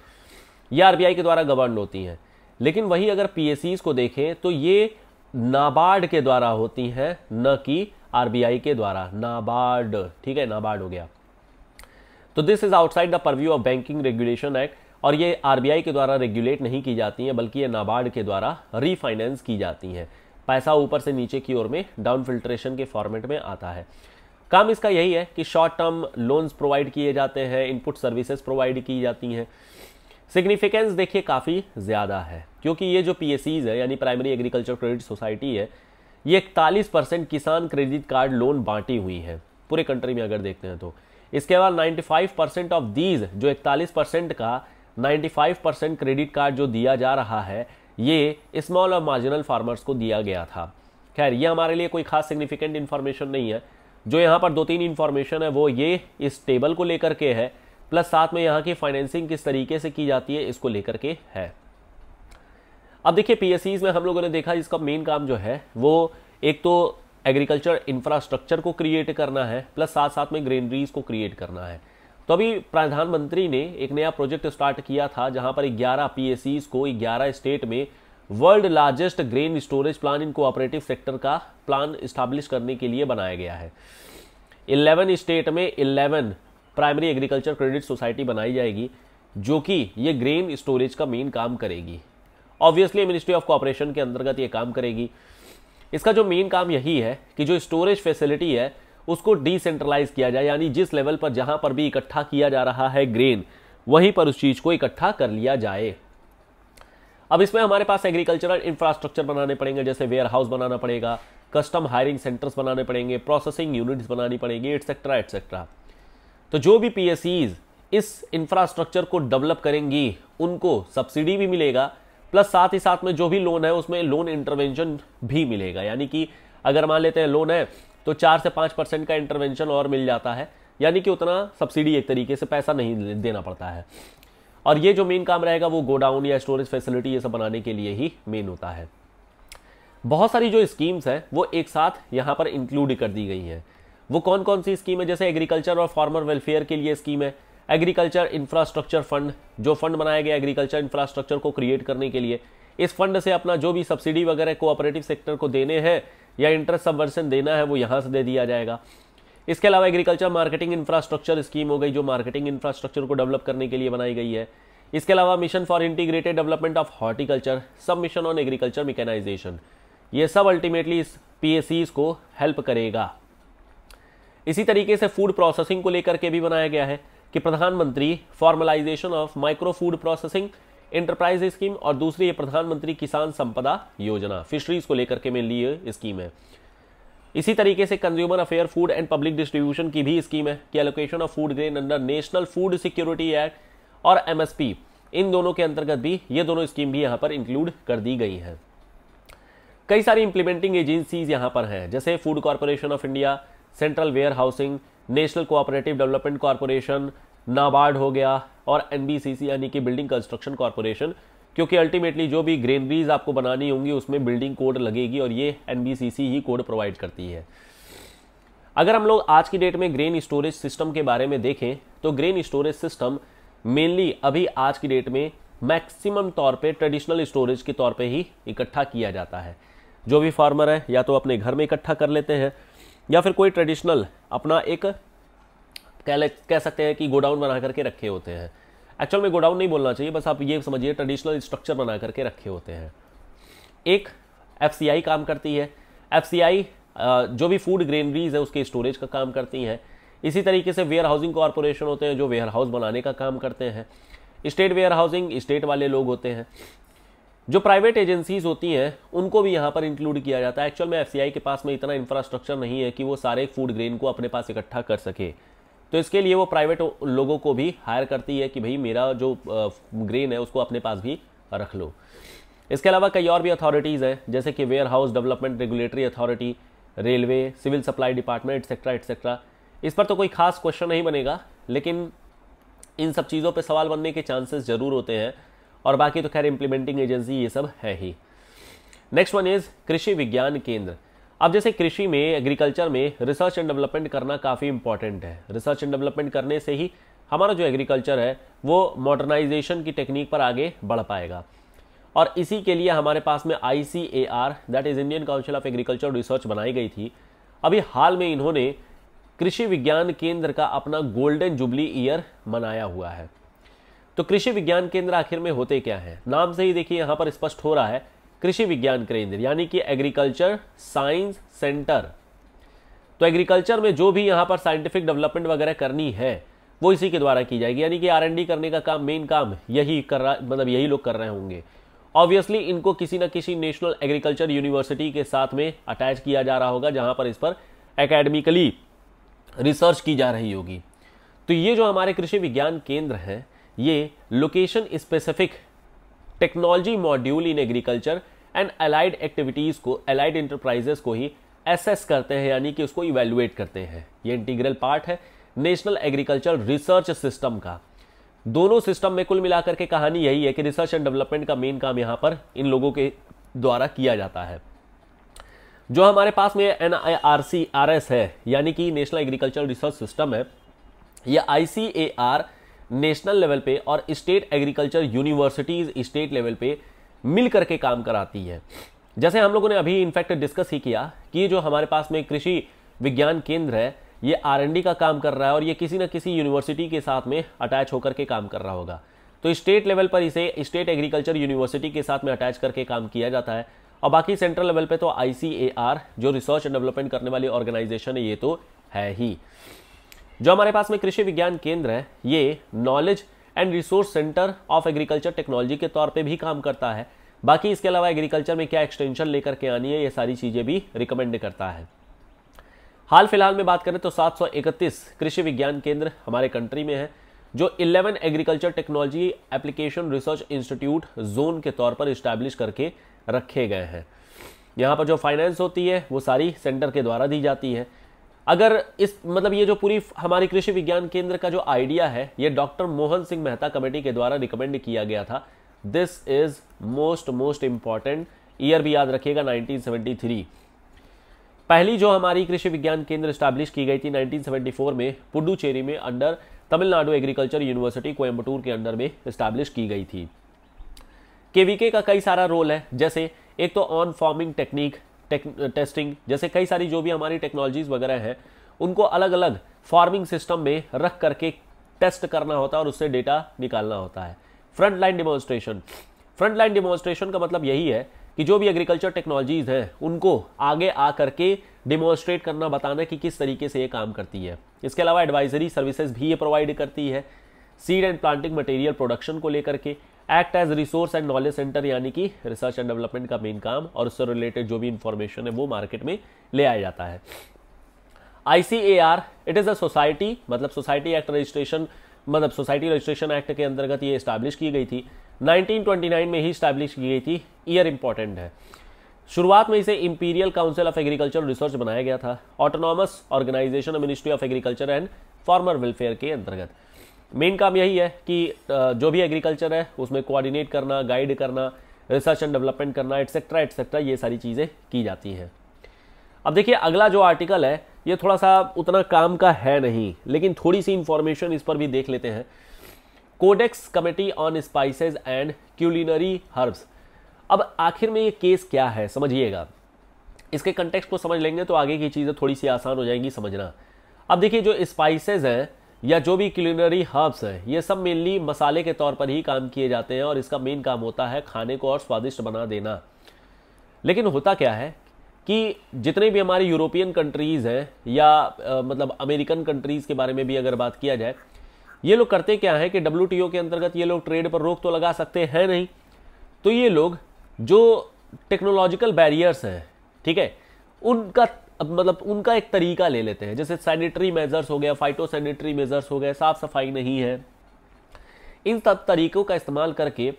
S1: ये आरबीआई के द्वारा गवर्न होती हैं लेकिन वही अगर पी को देखें तो ये नाबार्ड के द्वारा होती हैं न कि आरबीआई के द्वारा नाबार्ड ठीक है नाबार्ड हो गया तो this is outside the purview of banking regulation act और ये आर के द्वारा रेगुलेट नहीं की जाती हैं बल्कि ये नाबार्ड के द्वारा रीफाइनेंस की जाती हैं पैसा ऊपर से नीचे की ओर में डाउन फिल्ट्रेशन के फॉर्मेट में आता है काम इसका यही है कि शॉर्ट टर्म लोन्स प्रोवाइड किए जाते हैं इनपुट सर्विसेज प्रोवाइड की जाती हैं सिग्निफिकेंस देखिए काफ़ी ज़्यादा है क्योंकि ये जो पी है यानी प्राइमरी एग्रीकल्चर क्रेडिट सोसाइटी है ये इकतालीस परसेंट किसान क्रेडिट कार्ड लोन बांटी हुई है पूरे कंट्री में अगर देखते हैं तो इसके बाद 95 परसेंट ऑफ दीज जो इकतालीस परसेंट का 95 परसेंट क्रेडिट कार्ड जो दिया जा रहा है ये स्मॉल और मार्जिनल फार्मर्स को दिया गया था खैर ये हमारे लिए कोई खास सिग्निफिकेंट इन्फॉर्मेशन नहीं है जो यहाँ पर दो तीन इन्फॉर्मेशन है वो ये इस टेबल को लेकर के है प्लस साथ में यहाँ की फाइनेंसिंग किस तरीके से की जाती है इसको लेकर के है अब देखिए पीएससीज में हम लोगों ने देखा इसका मेन काम जो है वो एक तो एग्रीकल्चर इंफ्रास्ट्रक्चर को क्रिएट करना है प्लस साथ साथ में ग्रीनरीज को क्रिएट करना है तो अभी प्रधानमंत्री ने एक नया प्रोजेक्ट स्टार्ट किया था जहां पर 11 पीएसीज को 11 स्टेट में world largest grain storage plan in cooperative sector का प्लान स्टाब्लिश करने के लिए बनाया गया है 11 स्टेट में 11 प्राइमरी एग्रीकल्चर क्रेडिट सोसाइटी बनाई जाएगी जो कि ये ग्रेन स्टोरेज का मेन काम करेगी ऑब्वियसली मिनिस्ट्री ऑफ कॉपरेशन के अंतर्गत ये काम करेगी इसका जो मेन काम यही है कि जो स्टोरेज फैसिलिटी है उसको डिसेंट्रलाइज किया जाए यानी जिस लेवल पर जहां पर भी इकट्ठा किया जा रहा है ग्रेन वहीं पर उस चीज को इकट्ठा कर लिया जाए अब इसमें हमारे पास एग्रीकल्चरल इंफ्रास्ट्रक्चर बनाने पड़ेंगे जैसे वेयर हाउस बनाना पड़ेगा कस्टम हायरिंग सेंटर्स बनाने पड़ेंगे प्रोसेसिंग यूनिट्स बनानी पड़ेंगी एटसेट्रा एटसेट्रा तो जो भी पी इस इंफ्रास्ट्रक्चर को डेवलप करेंगी उनको सब्सिडी भी मिलेगा प्लस साथ ही साथ में जो भी लोन है उसमें लोन इंटरवेंशन भी मिलेगा यानी कि अगर मान लेते हैं लोन है तो चार से पाँच परसेंट का इंटरवेंशन और मिल जाता है यानी कि उतना सब्सिडी एक तरीके से पैसा नहीं देना पड़ता है और ये जो मेन काम रहेगा वो गोडाउन या स्टोरेज फैसिलिटी ये सब बनाने के लिए ही मेन होता है बहुत सारी जो स्कीम्स हैं वो एक साथ यहाँ पर इंक्लूड कर दी गई हैं वो कौन कौन सी स्कीम है जैसे एग्रीकल्चर और फार्मर वेलफेयर के लिए स्कीम है एग्रीकल्चर इंफ्रास्ट्रक्चर फंड जो फंड बनाया गया एग्रीकल्चर इंफ्रास्ट्रक्चर को क्रिएट करने के लिए इस फंड से अपना जो भी सब्सिडी वगैरह कोऑपरेटिव सेक्टर को देने हैं या इंटरेस्ट सबवर्सन देना है वो यहाँ से दे दिया जाएगा इसके अलावा एग्रीकल्चर मार्केटिंग इंफ्रास्ट्रक्चर स्कीम हो गई जो मार्केटिंग इंफ्रास्ट्रक्चर को डेवलप करने के लिए बनाई गई है इसके अलावा mission for integrated development of horticulture sub mission on agriculture mechanisation ये सब अल्टीमेटली इस पी को हेल्प करेगा इसी तरीके से फूड प्रोसेसिंग को लेकर के भी बनाया गया है कि प्रधानमंत्री formalisation of micro food processing enterprise scheme और दूसरी ये प्रधानमंत्री किसान संपदा योजना फिशरीज को लेकर के मेनली ये स्कीम है इसी तरीके से consumer affair food and public distribution की भी स्कीम है कि allocation of food grain under national food security act और एमएसपी इन दोनों के अंतर्गत भी ये दोनों स्कीम भी यहाँ पर इंक्लूड कर दी गई हैं कई सारी इंप्लीमेंटिंग एजेंसीज यहाँ पर हैं जैसे food corporation of India central warehousing national cooperative development corporation NABARD हो गया और एन यानी कि बिल्डिंग कंस्ट्रक्शन कॉरपोरेशन क्योंकि अल्टीमेटली जो भी ग्रेनरीज आपको बनानी होंगी उसमें बिल्डिंग कोड लगेगी और ये एन ही कोड प्रोवाइड करती है अगर हम लोग आज की डेट में ग्रेन स्टोरेज सिस्टम के बारे में देखें तो ग्रेन स्टोरेज सिस्टम मेनली अभी आज की डेट में मैक्सिमम तौर पे ट्रेडिशनल स्टोरेज के तौर पे ही इकट्ठा किया जाता है जो भी फार्मर है या तो अपने घर में इकट्ठा कर लेते हैं या फिर कोई ट्रेडिशनल अपना एक कह कह सकते हैं कि गोडाउन बना करके रखे होते हैं एक्चुअल में गोडाउन नहीं बोलना चाहिए बस आप ये समझिए ट्रेडिशनल स्ट्रक्चर बना करके रखे होते हैं एक एफ काम करती है एफ जो भी फूड ग्रेनरीज है उसके स्टोरेज का काम करती हैं इसी तरीके से वेयर हाउसिंग कॉरपोरेशन होते हैं जो वेयर हाउस बनाने का काम करते हैं स्टेट वेयर हाउसिंग स्टेट वाले लोग होते हैं जो प्राइवेट एजेंसीज होती हैं उनको भी यहाँ पर इंक्लूड किया जाता है एक्चुअल में एफ के पास में इतना इंफ्रास्ट्रक्चर नहीं है कि वो सारे फूड ग्रेन को अपने पास इकट्ठा कर सके तो इसके लिए वो प्राइवेट लोगों को भी हायर करती है कि भाई मेरा जो ग्रेन है उसको अपने पास भी रख लो इसके अलावा कई और भी अथॉरिटीज़ हैं जैसे कि warehouse development regulatory authority railway civil supply department etcetera etcetera इस पर तो कोई खास क्वेश्चन नहीं बनेगा लेकिन इन सब चीज़ों पर सवाल बनने के चांसेस ज़रूर होते हैं और बाकी तो खैर इंप्लीमेंटिंग एजेंसी ये सब है ही नेक्स्ट वन इज़ कृषि विज्ञान केंद्र अब जैसे कृषि में एग्रीकल्चर में रिसर्च एंड डेवलपमेंट करना काफ़ी इंपॉर्टेंट है रिसर्च एंड डेवलपमेंट करने से ही हमारा जो एग्रीकल्चर है वो मॉडर्नाइजेशन की टेक्निक पर आगे बढ़ पाएगा और इसी के लिए हमारे पास में I C A R that is Indian council of agriculture research बनाई गई थी अभी हाल में इन्होंने कृषि विज्ञान केंद्र का अपना गोल्डन जुबली ईयर मनाया हुआ है तो कृषि विज्ञान केंद्र आखिर में होते क्या है नाम से ही देखिए यहां पर स्पष्ट हो रहा है कृषि विज्ञान केंद्र यानी कि एग्रीकल्चर साइंस सेंटर तो एग्रीकल्चर में जो भी यहां पर साइंटिफिक डेवलपमेंट वगैरह करनी है वो इसी के द्वारा की जाएगी यानी कि आर करने का काम मेन काम यही कर रहा मतलब यही लोग कर रहे होंगे ऑब्वियसली इनको किसी ना किसी नेशनल एग्रीकल्चर यूनिवर्सिटी के साथ में अटैच किया जा रहा होगा जहां पर इस पर एकेडमिकली रिसर्च की जा रही होगी तो ये जो हमारे कृषि विज्ञान केंद्र हैं ये location specific technology module in agriculture and allied activities को अलाइड इंटरप्राइजेस को ही एसेस करते हैं यानी कि उसको इवेल्युएट करते हैं ये इंटीग्रल पार्ट है नेशनल एग्रीकल्चर रिसर्च सिस्टम का दोनों सिस्टम में कुल मिलाकर के कहानी यही है कि रिसर्च एंड डेवलपमेंट का मेन काम यहाँ पर इन लोगों के द्वारा किया जाता है जो हमारे पास में N I R C R S है यानी कि नेशनल एग्रीकल्चर रिसर्च सिस्टम है यह I C A R national level पे और state agriculture universities state level पे मिल करके काम कराती है जैसे हम लोगों ने अभी इनफैक्ट डिस्कस ही किया कि जो हमारे पास में कृषि विज्ञान केंद्र है ये आर का काम कर रहा है और ये किसी न किसी यूनिवर्सिटी के साथ में अटैच होकर के काम कर रहा होगा तो स्टेट लेवल पर इसे स्टेट एग्रीकल्चर यूनिवर्सिटी के साथ में अटैच करके काम किया जाता है और बाकी सेंट्रल लेवल पे तो आई जो रिसर्च एंड डेवलपमेंट करने वाली ऑर्गेनाइजेशन है ये तो है ही जो हमारे पास में कृषि विज्ञान केंद्र है ये knowledge and resource centre of agriculture technology के तौर पे भी काम करता है बाकी इसके अलावा एग्रीकल्चर में क्या एक्सटेंशन लेकर के आनी है ये सारी चीज़ें भी रिकमेंड करता है हाल फिलहाल में बात करें तो 731 कृषि विज्ञान केंद्र हमारे कंट्री में है जो 11 agriculture technology application research institute zone के तौर पर इस्टेब्लिश करके रखे गए हैं यहाँ पर जो फाइनेंस होती है वो सारी सेंटर के द्वारा दी जाती है अगर इस मतलब ये जो पूरी हमारी कृषि विज्ञान केंद्र का जो आइडिया है ये डॉक्टर मोहन सिंह मेहता कमेटी के द्वारा रिकमेंड किया गया था this is most most important year भी याद रखिएगा 1973 पहली जो हमारी कृषि विज्ञान केंद्र स्टैब्लिश की गई थी 1974 में पुडुचेरी में under Tamil Nadu agriculture university Coimbatore के अंडर में स्टैब्लिश की गई थी केवीके का कई सारा रोल है जैसे एक तो ऑन फार्मिंग टेक्निक टेस्टिंग जैसे कई सारी जो भी हमारी टेक्नोलॉजीज़ वगैरह हैं उनको अलग अलग फार्मिंग सिस्टम में रख करके टेस्ट करना होता है और उससे डेटा निकालना होता है front line demonstration front line demonstration का मतलब यही है कि जो भी एग्रीकल्चर टेक्नोलॉजीज़ हैं उनको आगे आ करके डिमॉन्स्ट्रेट करना बताना कि किस तरीके से ये काम करती है इसके अलावा एडवाइजरी सर्विसेज भी ये प्रोवाइड करती है seed and planting material production को लेकर के act as resource and knowledge centre यानी कि रिसर्च एंड डेवलपमेंट का मेन काम और उससे रिलेटेड जो भी इंफॉर्मेशन है वो मार्केट में ले आया जाता है I C A R it is a society मतलब सोसाइटी एक्ट रजिस्ट्रेशन मतलब सोसाइटी रजिस्ट्रेशन एक्ट के अंतर्गत ये स्टैब्लिश की गई थी 1929 में ही स्टैब्लिश की गई थी ईयर इंपॉर्टेंट है शुरुआत में इसे imperial council of agriculture research बनाया गया था autonomous organisation ministry of agriculture and farmer welfare के अंतर्गत मेन काम यही है कि जो भी एग्रीकल्चर है उसमें कोऑर्डिनेट करना गाइड करना रिसर्च एंड डेवलपमेंट करना एट्सेट्रा एट्सेट्रा ये सारी चीज़ें की जाती हैं अब देखिए अगला जो आर्टिकल है ये थोड़ा सा उतना काम का है नहीं लेकिन थोड़ी सी इंफॉर्मेशन इस पर भी देख लेते हैं codex committee on spices and culinary herbs अब आखिर में ये केस क्या है समझिएगा इसके कंटेक्स्ट को समझ लेंगे तो आगे की चीज़ें थोड़ी सी आसान हो जाएंगी समझना अब देखिए जो स्पाइसेस हैं या जो भी क्लिनरी हर्ब्स हैं ये सब मेनली मसाले के तौर पर ही काम किए जाते हैं और इसका मेन काम होता है खाने को और स्वादिष्ट बना देना लेकिन होता क्या है कि जितने भी हमारे यूरोपियन कंट्रीज़ हैं या आ, मतलब अमेरिकन कंट्रीज़ के बारे में भी अगर बात किया जाए ये लोग करते क्या है कि डब्ल्यू के अंतर्गत ये लोग ट्रेड पर रोक तो लगा सकते हैं नहीं तो ये लोग जो टेक्नोलॉजिकल बैरियर्स हैं ठीक है उनका अब मतलब उनका एक तरीका ले लेते हैं जैसे सैनिटरी मेजर्स हो गया फाइटो सैनिटरी मेजर्स हो गए साफ़ सफाई नहीं है इन सब तरीकों का इस्तेमाल करके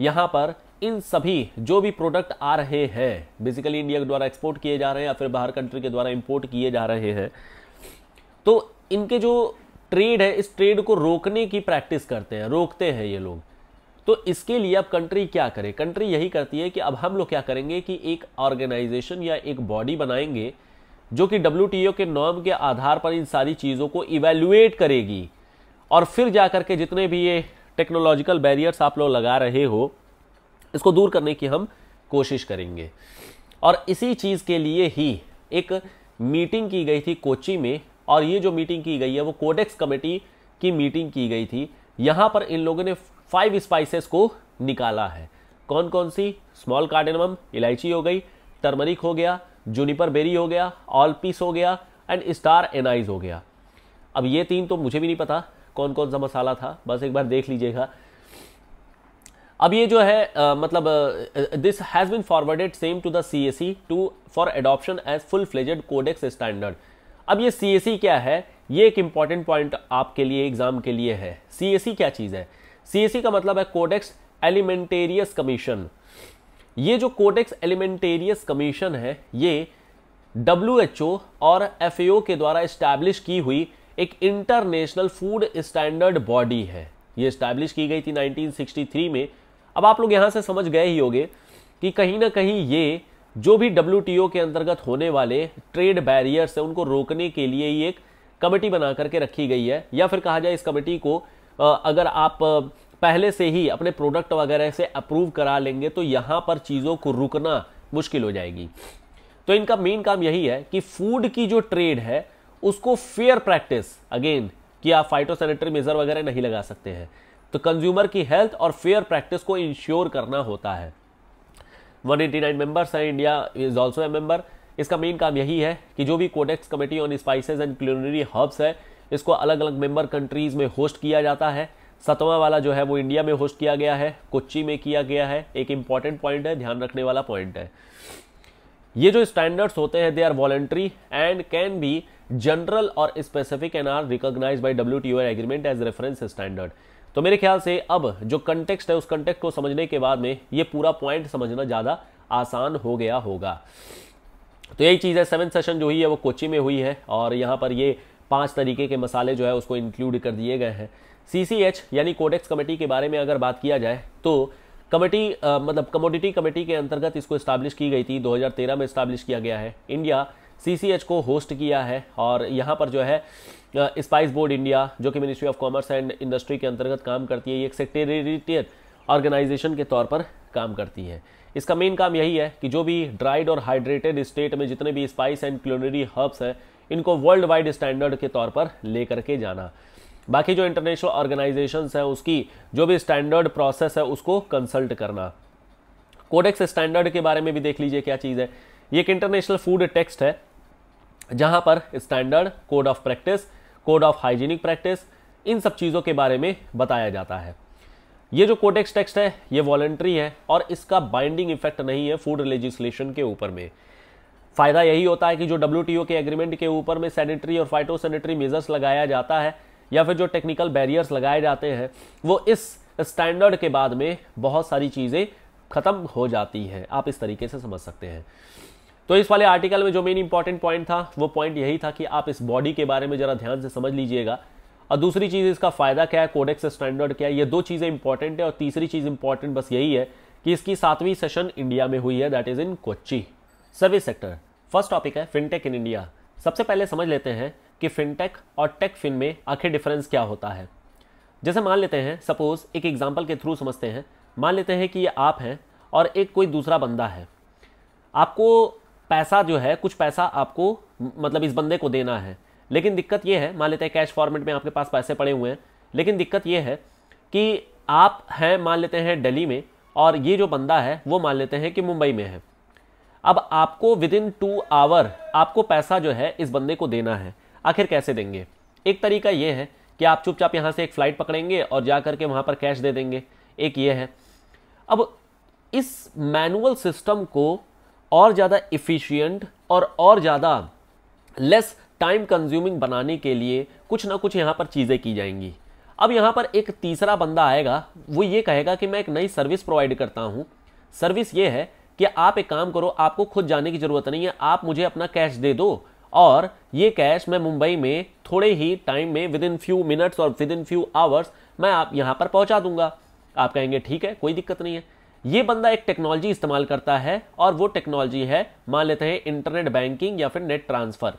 S1: यहाँ पर इन सभी जो भी प्रोडक्ट आ रहे हैं बेसिकली इंडिया के द्वारा एक्सपोर्ट किए जा रहे हैं या फिर बाहर कंट्री के द्वारा इम्पोर्ट किए जा रहे हैं तो इनके जो ट्रेड है इस ट्रेड को रोकने की प्रैक्टिस करते हैं रोकते हैं ये लोग तो इसके लिए अब कंट्री क्या करे कंट्री यही करती है कि अब हम लोग क्या करेंगे कि एक ऑर्गेनाइजेशन या एक बॉडी बनाएंगे जो कि डब्ल्यू के नॉर्म के आधार पर इन सारी चीज़ों को इवेल्युएट करेगी और फिर जा करके के जितने भी ये टेक्नोलॉजिकल बैरियर्स आप लोग लगा रहे हो इसको दूर करने की हम कोशिश करेंगे और इसी चीज़ के लिए ही एक मीटिंग की गई थी कोची में और ये जो मीटिंग की गई है वो कोडेक्स कमेटी की मीटिंग की गई थी यहाँ पर इन लोगों ने फाइव स्पाइसेस को निकाला है कौन कौन सी स्मॉल कार्डेनम इलायची हो गई टर्मरिक हो गया जूनिपर बेरी हो गया ऑल पीस हो गया एंड स्टार एनाइज हो गया अब ये तीन तो मुझे भी नहीं पता कौन कौन सा मसाला था बस एक बार देख लीजिएगा अब ये जो है आ, मतलब this has been forwarded same to the C S C to for adoption as full fledged codex standard अब ये सी एस सी क्या है ये एक इंपॉर्टेंट पॉइंट आपके लिए एग्जाम के लिए है सी एस सी क्या चीज़ है सी एस सी का मतलब है कोडेक्स एलिमेंटेरियस कमीशन ये जो कोटेक्स एलिमेंटेरियस कमीशन है ये डब्ल्यू और एफ के द्वारा इस्टेब्लिश की हुई एक इंटरनेशनल फूड स्टैंडर्ड बॉडी है ये स्टैब्लिश की गई थी 1963 में अब आप लोग यहाँ से समझ गए ही होंगे कि कहीं ना कहीं ये जो भी डब्ल्यू के अंतर्गत होने वाले ट्रेड बैरियर्स है उनको रोकने के लिए ही एक कमेटी बना करके रखी गई है या फिर कहा जाए इस कमेटी को अगर आप पहले से ही अपने प्रोडक्ट वगैरह से अप्रूव करा लेंगे तो यहाँ पर चीज़ों को रुकना मुश्किल हो जाएगी तो इनका मेन काम यही है कि फूड की जो ट्रेड है उसको फेयर प्रैक्टिस अगेन कि आप फाइटोसैनिटरी मेजर वगैरह नहीं लगा सकते हैं तो कंज्यूमर की हेल्थ और फेयर प्रैक्टिस को इंश्योर करना होता है 189 मेंबर्स हैं India is also a member इसका मेन काम यही है कि जो भी codex committee on spices and culinary herbs है इसको अलग अलग मेंबर कंट्रीज में होस्ट किया जाता है सतवा वाला जो है वो इंडिया में होस्ट किया गया है कोच्ची में किया गया है एक इंपॉर्टेंट पॉइंट है ध्यान रखने वाला पॉइंट है ये जो स्टैंडर्ड्स होते हैं they are voluntary and can be general और specific and are recognised by W T agreement as reference standard तो मेरे ख्याल से अब जो कंटेक्स्ट है उस कंटेक्ट को समझने के बाद में ये पूरा पॉइंट समझना ज़्यादा आसान हो गया होगा तो यही चीज़ है सेवन सेशन जो हुई है वो कोची में हुई है और यहाँ पर ये पांच तरीके के मसाले जो है उसको इंक्लूड कर दिए गए हैं सीसीएच यानी कोडेक्स कमेटी के बारे में अगर बात किया जाए तो कमेटी मतलब कमोडिटी कमेटी के अंतर्गत इसको इस्टाब्लिश की गई थी 2013 में इस्टाब्लिश किया गया है इंडिया सीसीएच को होस्ट किया है और यहाँ पर जो है स्पाइस बोर्ड इंडिया जो कि ministry of commerce and industry के अंतर्गत काम करती है ये एक सेक्रेटेरिएट ऑर्गेनाइजेशन के तौर पर काम करती है इसका मेन काम यही है कि जो भी ड्राइड और हाइड्रेटेड स्टेट में जितने भी स्पाइस एंड क्लोनरी हर्ब्स हैं इनको वर्ल्ड वाइड स्टैंडर्ड के तौर पर ले करके जाना बाकी जो इंटरनेशनल ऑर्गेनाइजेशन है उसकी जो भी स्टैंडर्ड प्रोसेस है उसको कंसल्ट करना कोडेक्स स्टैंडर्ड के बारे में भी देख लीजिए क्या चीज़ है ये एक इंटरनेशनल फूड टेक्स्ट है जहां पर standard code of practice code of hygienic practice इन सब चीज़ों के बारे में बताया जाता है ये जो कोडेक्स टेक्स्ट है ये वॉलेंट्री है और इसका बाइंडिंग इफेक्ट नहीं है फूड लेजिस्लेशन के ऊपर में फ़ायदा यही होता है कि जो डब्ल्यू के एग्रीमेंट के ऊपर में सैनिटरी और फाइटोसैनिटरी मेजर्स लगाया जाता है या फिर जो टेक्निकल बैरियर्स लगाए जाते हैं वो इस स्टैंडर्ड के बाद में बहुत सारी चीज़ें ख़त्म हो जाती हैं आप इस तरीके से समझ सकते हैं तो इस वाले आर्टिकल में जो मेन इंपॉर्टेंट पॉइंट था वो पॉइंट यही था कि आप इस बॉडी के बारे में ज़रा ध्यान से समझ लीजिएगा और दूसरी चीज़ इसका फ़ायदा क्या है कोडेक्स स्टैंडर्ड क्या है ये दो चीज़ें इंपॉर्टेंट है और तीसरी चीज़ इंपॉर्टेंट बस यही है कि इसकी सातवीं सेशन इंडिया में हुई है that is in Kochi service sector first topic है फिनटेक इन इंडिया सबसे पहले समझ लेते हैं कि फिनटेक और टेक फिन में आखिर डिफरेंस क्या होता है जैसे मान लेते हैं सपोज एक एग्जाम्पल के थ्रू समझते हैं मान लेते हैं कि ये आप हैं और एक कोई दूसरा बंदा है आपको पैसा जो है कुछ पैसा आपको मतलब इस बंदे को देना है लेकिन दिक्कत ये है मान लेते हैं कैश फॉर्मेट में आपके पास पैसे पड़े हुए हैं लेकिन दिक्कत ये है कि आप हैं मान लेते हैं दिल्ली में और ये जो बंदा है वो मान लेते हैं कि मुंबई में है अब आपको विद इन टू आवर आपको पैसा जो है इस बंदे को देना है आखिर कैसे देंगे एक तरीका यह है कि आप चुपचाप यहाँ से एक फ़्लाइट पकड़ेंगे और जा करके वहाँ पर कैश दे देंगे एक ये है अब इस मैनुअल सिस्टम को और ज़्यादा इफ़िशियंट और और ज़्यादा लेस टाइम कंज्यूमिंग बनाने के लिए कुछ ना कुछ यहाँ पर चीज़ें की जाएंगी अब यहाँ पर एक तीसरा बंदा आएगा वो ये कहेगा कि मैं एक नई सर्विस प्रोवाइड करता हूँ सर्विस ये है कि आप एक काम करो आपको खुद जाने की ज़रूरत नहीं है आप मुझे अपना कैश दे दो और ये कैश मैं मुंबई में थोड़े ही टाइम में विद इन फ्यू मिनट्स और विद इन फ्यू आवर्स मैं आप यहाँ पर पहुँचा दूंगा आप कहेंगे ठीक है कोई दिक्कत नहीं है ये बंदा एक टेक्नोलॉजी इस्तेमाल करता है और वो टेक्नोलॉजी है मान लेते हैं इंटरनेट बैंकिंग या फिर नेट ट्रांसफ़र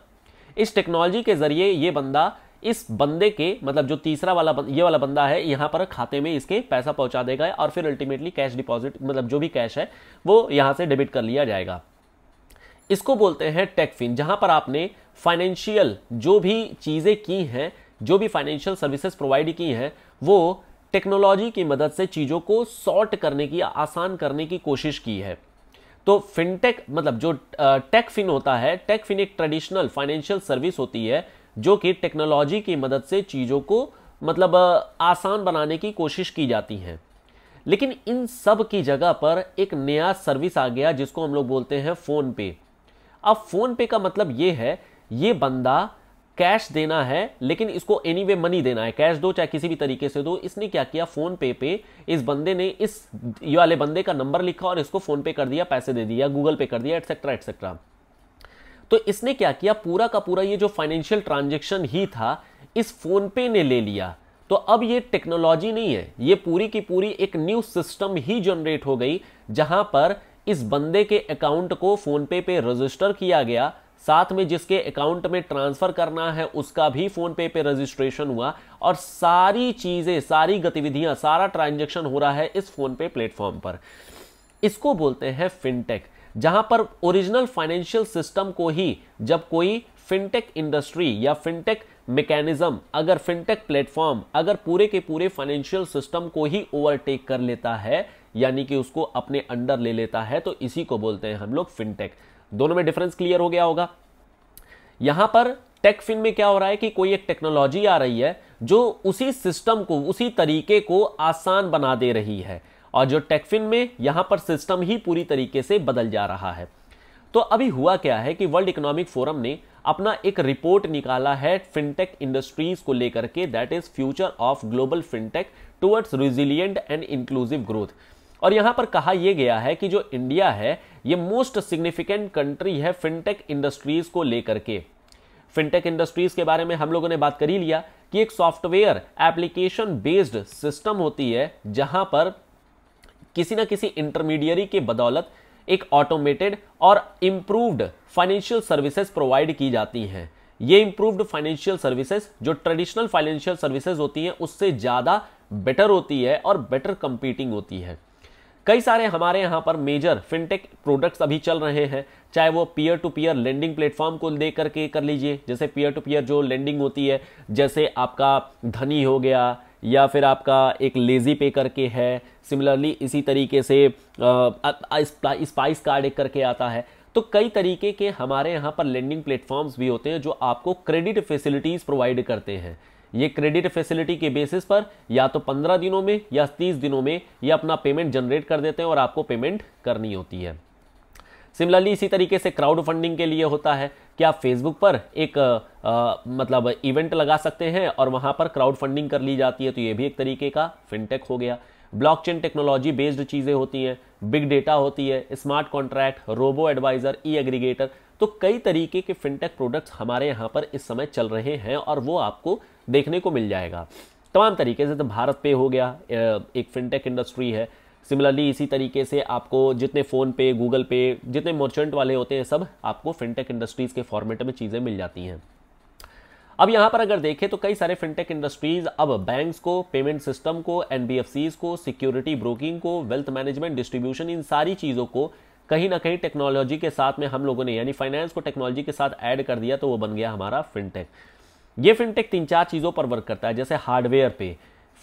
S1: इस टेक्नोलॉजी के ज़रिए ये बंदा इस बंदे के मतलब जो तीसरा वाला ये वाला बंदा है यहाँ पर खाते में इसके पैसा पहुँचा देगा और फिर अल्टीमेटली कैश डिपॉजिट मतलब जो भी कैश है वो यहाँ से डेबिट कर लिया जाएगा इसको बोलते हैं टेकफिन जहाँ पर आपने फाइनेंशियल जो भी चीज़ें की हैं जो भी फाइनेंशियल सर्विसेज प्रोवाइड की हैं वो टेक्नोलॉजी की मदद से चीज़ों को सॉर्ट करने की आसान करने की कोशिश की है तो फिनटेक मतलब जो टेक फिन होता है टेक फिन एक ट्रेडिशनल फाइनेंशियल सर्विस होती है जो कि टेक्नोलॉजी की मदद से चीज़ों को मतलब आसान बनाने की कोशिश की जाती है लेकिन इन सब की जगह पर एक नया सर्विस आ गया जिसको हम लोग बोलते हैं फ़ोन पे अब फ़ोन पे का मतलब ये है ये बंदा कैश देना है लेकिन इसको एनी वे मनी देना है कैश दो चाहे किसी भी तरीके से दो इसने क्या किया फ़ोन पे पे इस बंदे ने इस ये वाले बंदे का नंबर लिखा और इसको फ़ोन पे कर दिया पैसे दे दिया गूगल पे कर दिया एट्सेट्रा एट्सेट्रा तो इसने क्या किया पूरा का पूरा ये जो फाइनेंशियल ट्रांजेक्शन ही था इस फोन पे ने ले लिया तो अब ये टेक्नोलॉजी नहीं है ये पूरी की पूरी एक न्यू सिस्टम ही जनरेट हो गई जहां पर इस बंदे के अकाउंट को फोन पे पे रजिस्टर किया गया साथ में जिसके अकाउंट में ट्रांसफर करना है उसका भी फोन पे पे रजिस्ट्रेशन हुआ और सारी चीजें सारी गतिविधियां सारा ट्रांजेक्शन हो रहा है इस फोन पे प्लेटफॉर्म पर इसको बोलते हैं फिनटेक जहां पर ओरिजिनल फाइनेंशियल सिस्टम को ही जब कोई फिनटेक इंडस्ट्री या फिनटेक मैकेनिज्म अगर फिनटेक प्लेटफॉर्म अगर पूरे के पूरे फाइनेंशियल सिस्टम को ही ओवरटेक कर लेता है यानी कि उसको अपने अंडर ले लेता है तो इसी को बोलते हैं हम लोग फिनटेक दोनों में डिफरेंस क्लियर हो गया होगा यहां पर टेक फिन में क्या हो रहा है कि कोई एक टेक्नोलॉजी आ रही है जो उसी सिस्टम को उसी तरीके को आसान बना दे रही है और जो टेक्फिन में यहाँ पर सिस्टम ही पूरी तरीके से बदल जा रहा है तो अभी हुआ क्या है कि वर्ल्ड इकोनॉमिक फोरम ने अपना एक रिपोर्ट निकाला है फिनटेक इंडस्ट्रीज को लेकर के that is future of global fintech towards resilient and inclusive growth और यहां पर कहा यह गया है कि जो इंडिया है ये मोस्ट सिग्निफिकेंट कंट्री है फिनटेक इंडस्ट्रीज को लेकर के फिनटेक इंडस्ट्रीज के बारे में हम लोगों ने बात कर ही लिया कि एक सॉफ्टवेयर एप्लीकेशन बेस्ड सिस्टम होती है जहां पर किसी ना किसी इंटरमीडियरी के बदौलत एक ऑटोमेटेड और इम्प्रूव्ड फाइनेंशियल सर्विसेज प्रोवाइड की जाती हैं ये इम्प्रूव्ड फाइनेंशियल सर्विसेज जो ट्रेडिशनल फाइनेंशियल सर्विसेज होती हैं उससे ज़्यादा बेटर होती है और बेटर कंपीटिंग होती है कई सारे हमारे यहाँ पर मेजर फिनटेक प्रोडक्ट्स अभी चल रहे हैं चाहे वो peer to peer lending platform को दे करके कर लीजिए जैसे पीयर टू पीयर जो लेंडिंग होती है जैसे आपका धनी हो गया या फिर आपका एक लेज़ी पे करके है सिमिलरली इसी तरीके से स्पाइस कार्ड एक करके आता है तो कई तरीके के हमारे यहाँ पर लेंडिंग प्लेटफॉर्म्स भी होते हैं जो आपको क्रेडिट फैसिलिटीज़ प्रोवाइड करते हैं ये क्रेडिट फैसिलिटी के बेसिस पर या तो 15 दिनों में या 30 दिनों में ये अपना पेमेंट जनरेट कर देते हैं और आपको पेमेंट करनी होती है सिमिलरली इसी तरीके से क्राउड फंडिंग के लिए होता है कि आप फेसबुक पर एक आ, मतलब इवेंट लगा सकते हैं और वहाँ पर क्राउड फंडिंग कर ली जाती है तो ये भी एक तरीके का फिनटेक हो गया ब्लॉकचेन टेक्नोलॉजी बेस्ड चीज़ें होती हैं बिग डेटा होती है smart contract robo advisor e aggregator तो कई तरीके के फिनटेक प्रोडक्ट्स हमारे यहाँ पर इस समय चल रहे हैं और वो आपको देखने को मिल जाएगा तमाम तरीके से तो भारत पे हो गया एक फिनटेक इंडस्ट्री है सिमिलरली इसी तरीके से आपको जितने फ़ोन पे गूगल पे जितने मर्चेंट वाले होते हैं सब आपको फिनटेक इंडस्ट्रीज़ के फॉर्मेट में चीज़ें मिल जाती हैं अब यहां पर अगर देखें तो कई सारे फिनटेक इंडस्ट्रीज अब बैंक्स को पेमेंट सिस्टम को एनबीएफसीज को सिक्योरिटी ब्रोकिंग को वेल्थ मैनेजमेंट डिस्ट्रीब्यूशन इन सारी चीज़ों को कहीं ना कहीं टेक्नोलॉजी के साथ में हम लोगों ने यानी फाइनेंस को टेक्नोलॉजी के साथ ऐड कर दिया तो वो बन गया हमारा फिनटेक ये फिनटेक तीन चार चीज़ों पर वर्क करता है जैसे हार्डवेयर पे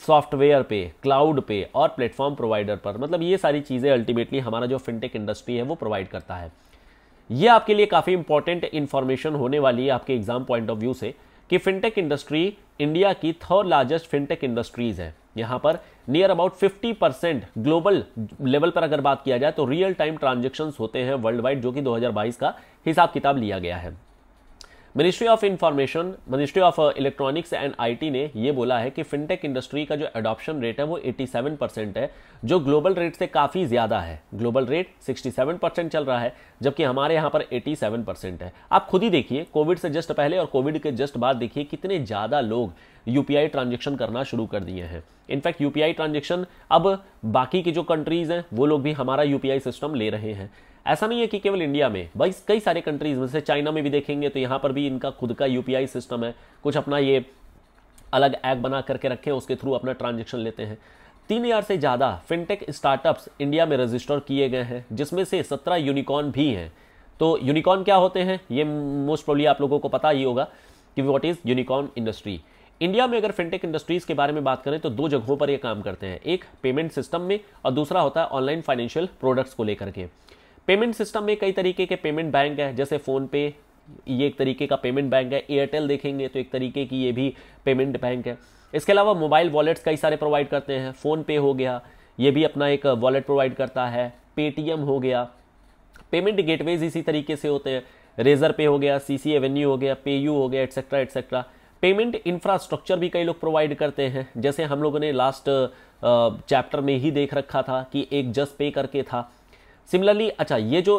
S1: सॉफ्टवेयर पे क्लाउड पे और प्लेटफॉर्म प्रोवाइडर पर मतलब ये सारी चीज़ें अल्टीमेटली हमारा जो फिनटेक इंडस्ट्री है वो प्रोवाइड करता है ये आपके लिए काफ़ी इंपॉर्टेंट इन्फॉर्मेशन होने वाली है आपके एग्जाम पॉइंट ऑफ व्यू से कि फिनटेक इंडस्ट्री इंडिया की थर्ड लार्जेस्ट फिनटेक इंडस्ट्रीज है यहाँ पर near about 50 percent global level पर अगर बात किया जाए तो रियल टाइम ट्रांजेक्शन्स होते हैं वर्ल्ड वाइड जो कि 2022 का हिसाब किताब लिया गया है ministry of information ministry of electronics and IT ने यह बोला है कि फिनटेक इंडस्ट्री का जो एडॉप्शन रेट है वो 87 परसेंट है जो ग्लोबल रेट से काफ़ी ज़्यादा है ग्लोबल रेट 67 परसेंट चल रहा है जबकि हमारे यहाँ पर 87 परसेंट है आप खुद ही देखिए कोविड से जस्ट पहले और कोविड के जस्ट बाद देखिए कितने ज़्यादा लोग यू पी ट्रांजेक्शन करना शुरू कर दिए हैं इनफैक्ट यू पी ट्रांजेक्शन अब बाकी की जो कंट्रीज़ हैं वो लोग भी हमारा यू सिस्टम ले रहे हैं ऐसा नहीं है कि केवल इंडिया में भाई कई सारे कंट्रीज में से चाइना में भी देखेंगे तो यहाँ पर भी इनका खुद का यूपीआई सिस्टम है कुछ अपना ये अलग ऐप बना करके रखे उसके थ्रू अपना ट्रांजेक्शन लेते हैं तीन हज़ार से ज़्यादा फिनटेक स्टार्टअप्स इंडिया में रजिस्टर किए गए हैं जिसमें से सत्रह यूनिकॉर्न भी हैं तो यूनिकॉर्न क्या होते हैं ये मोस्ट प्रोबली आप लोगों को पता ही होगा कि what is unicorn industry India में अगर फिनटेक इंडस्ट्रीज़ के बारे में बात करें तो दो जगहों पर ये काम करते हैं एक पेमेंट सिस्टम में और दूसरा होता है ऑनलाइन फाइनेंशियल प्रोडक्ट्स को लेकर के पेमेंट सिस्टम में कई तरीके के पेमेंट बैंक है जैसे फ़ोनपे ये एक तरीके का पेमेंट बैंक है एयरटेल देखेंगे तो एक तरीके की ये भी पेमेंट बैंक है इसके अलावा मोबाइल वॉलेट्स कई सारे प्रोवाइड करते हैं फ़ोनपे हो गया ये भी अपना एक वॉलेट प्रोवाइड करता है पेटीएम हो गया पेमेंट गेटवेज इसी तरीके से होते हैं रेजर पे हो गया सी सी एवेन्यू हो गया पे यू हो गया एट्सेट्रा एट्सेट्रा पेमेंट इंफ्रास्ट्रक्चर भी कई लोग प्रोवाइड करते हैं जैसे हम लोगों ने लास्ट चैप्टर में ही देख रखा था कि एक जस्ट पे करके था सिमिलरली अच्छा ये जो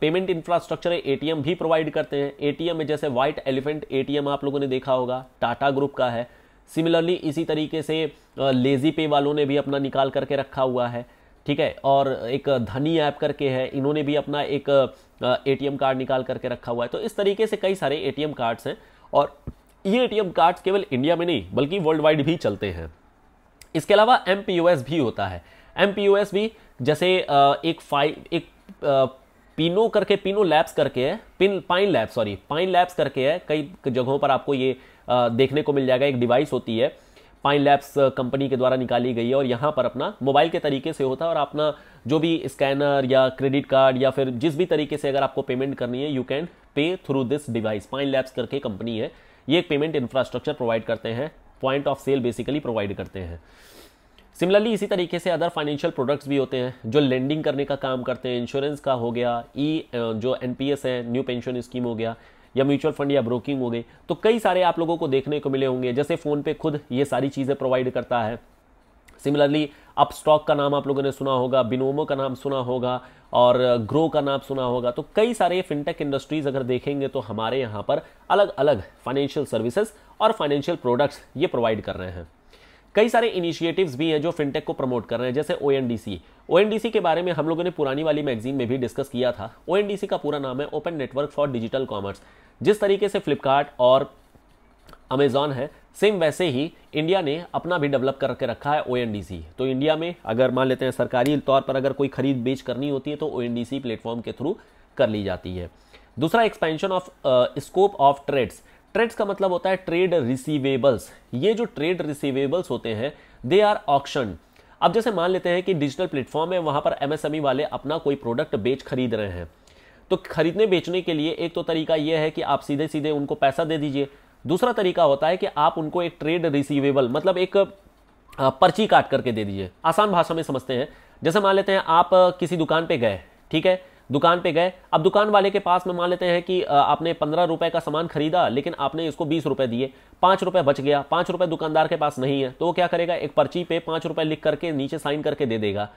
S1: पेमेंट इंफ्रास्ट्रक्चर है एटीएम भी प्रोवाइड करते हैं एटीएम में जैसे व्हाइट एलिफेंट एटीएम आप लोगों ने देखा होगा टाटा ग्रुप का है सिमिलरली इसी तरीके से लेज़ी पे वालों ने भी अपना निकाल करके रखा हुआ है ठीक है और एक धनी ऐप करके है इन्होंने भी अपना एक एटीएम कार्ड निकाल करके रखा हुआ है तो इस तरीके से कई सारे एटीएम कार्ड्स हैं और ये एटीएम कार्ड्स केवल इंडिया में नहीं बल्कि वर्ल्ड वाइड भी चलते हैं इसके अलावा एम भी होता है एम भी जैसे एक फाइव एक पिनो करके पिनो लैब्स करके है pin Pine Lab sorry Pine Labs करके है कई जगहों पर आपको ये देखने को मिल जाएगा एक डिवाइस होती है पाइन लैब्स कंपनी के द्वारा निकाली गई है और यहाँ पर अपना मोबाइल के तरीके से होता है और अपना जो भी स्कैनर या क्रेडिट कार्ड या फिर जिस भी तरीके से अगर आपको पेमेंट करनी है you can pay through this device Pine Labs करके कंपनी है ये एक पेमेंट इंफ्रास्ट्रक्चर प्रोवाइड करते हैं point of sale basically provide करते हैं सिमिलरली इसी तरीके से अदर फाइनेंशियल प्रोडक्ट्स भी होते हैं जो लेंडिंग करने का काम करते हैं इंश्योरेंस का हो गया ई e, जो एन है न्यू पेंशन स्कीम हो गया या म्यूचुअल फंड या ब्रोकिंग हो गई तो कई सारे आप लोगों को देखने को मिले होंगे जैसे फ़ोन पे खुद ये सारी चीज़ें प्रोवाइड करता है सिमिलरली अप स्टॉक का नाम आप लोगों ने सुना होगा बिनोमो का नाम सुना होगा और ग्रो का नाम सुना होगा तो कई सारे फिनटेक इंडस्ट्रीज़ अगर देखेंगे तो हमारे यहाँ पर अलग अलग फाइनेंशियल सर्विसेज और फाइनेंशियल प्रोडक्ट्स ये प्रोवाइड कर रहे हैं कई सारे इनिशिएटिव्स भी हैं जो फिनटेक को प्रमोट कर रहे हैं जैसे ओ ओएनडीसी के बारे में हम लोगों ने पुरानी वाली मैगजीन में भी डिस्कस किया था ओएनडीसी का पूरा नाम है open network for digital commerce जिस तरीके से फ्लिपकार्ट और अमेजॉन है सेम वैसे ही इंडिया ने अपना भी डेवलप करके रखा है ओ तो इंडिया में अगर मान लेते हैं सरकारी तौर पर अगर कोई खरीद बेच करनी होती है तो ओ प्लेटफॉर्म के थ्रू कर ली जाती है दूसरा expansion of scope of trades trades का मतलब होता है ट्रेड रिसीवेबल्स ये जो ट्रेड रिसीवेबल्स होते हैं दे आर ऑक्शन अब जैसे मान लेते हैं कि डिजिटल प्लेटफॉर्म है वहाँ पर एमएसएमई e वाले अपना कोई प्रोडक्ट बेच खरीद रहे हैं तो खरीदने बेचने के लिए एक तो तरीका यह है कि आप सीधे सीधे उनको पैसा दे दीजिए दूसरा तरीका होता है कि आप उनको एक ट्रेड रिसीवेबल मतलब एक पर्ची काट करके दे दीजिए आसान भाषा में समझते हैं जैसे मान लेते हैं आप किसी दुकान पे गए ठीक है दुकान पे गए अब दुकान वाले के पास में मान लेते हैं कि आपने पंद्रह रुपए का सामान खरीदा लेकिन आपने इसको बीस रुपए दिए पांच रुपए बच गया पांच रुपए दुकानदार के पास नहीं है तो वो क्या करेगा एक पर्ची पे पांच रुपए लिख करके नीचे साइन करके दे देगा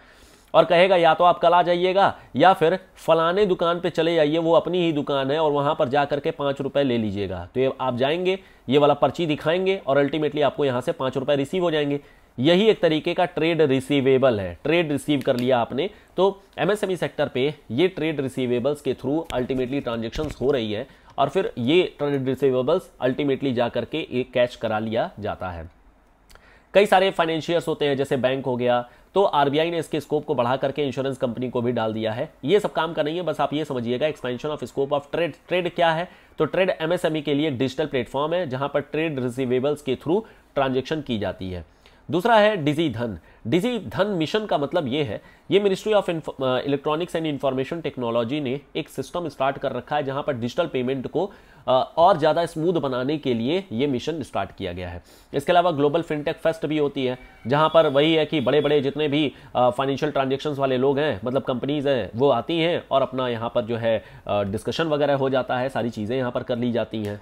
S1: और कहेगा या तो आप कल आ जाइएगा या फिर फलाने दुकान पे चले जाइए वो अपनी ही दुकान है और वहां पर जा करके पांच रुपए ले लीजिएगा तो ये आप जाएंगे ये वाला पर्ची दिखाएंगे और अल्टीमेटली आपको यहाँ से पांच रुपए रिसीव हो जाएंगे यही एक तरीके का ट्रेड रिसीवेबल है ट्रेड रिसीव कर लिया आपने तो एमएसएमई सेक्टर e पे ये ट्रेड रिसीवेबल्स के थ्रू अल्टीमेटली ट्रांजेक्शन हो रही है और फिर ये ट्रेड रिसीवेबल्स अल्टीमेटली जा करके एक कैच करा लिया जाता है कई सारे फाइनेंशियर्स होते हैं जैसे बैंक हो गया तो आरबीआई ने इसके स्कोप को बढ़ा करके इंश्योरेंस कंपनी को भी डाल दिया है ये सब काम का नहीं है बस आप ये समझिएगा expansion of scope of trade trade क्या है तो ट्रेड एमएसएमई e के लिए एक डिजिटल प्लेटफॉर्म है जहां पर ट्रेड रिसीवेबल्स के थ्रू ट्रांजेक्शन की जाती है दूसरा है डिजी धन डिजी धन मिशन का मतलब ये है ये ministry of electronics and information technology ने एक सिस्टम स्टार्ट कर रखा है जहां पर डिजिटल पेमेंट को और ज़्यादा स्मूथ बनाने के लिए ये मिशन स्टार्ट किया गया है इसके अलावा ग्लोबल फिनटेक फेस्ट भी होती है जहां पर वही है कि बड़े बड़े जितने भी फाइनेंशियल ट्रांजेक्शन वाले लोग हैं मतलब कंपनीज हैं वो आती हैं और अपना यहाँ पर जो है डिस्कशन वगैरह हो जाता है सारी चीज़ें यहाँ पर कर ली जाती हैं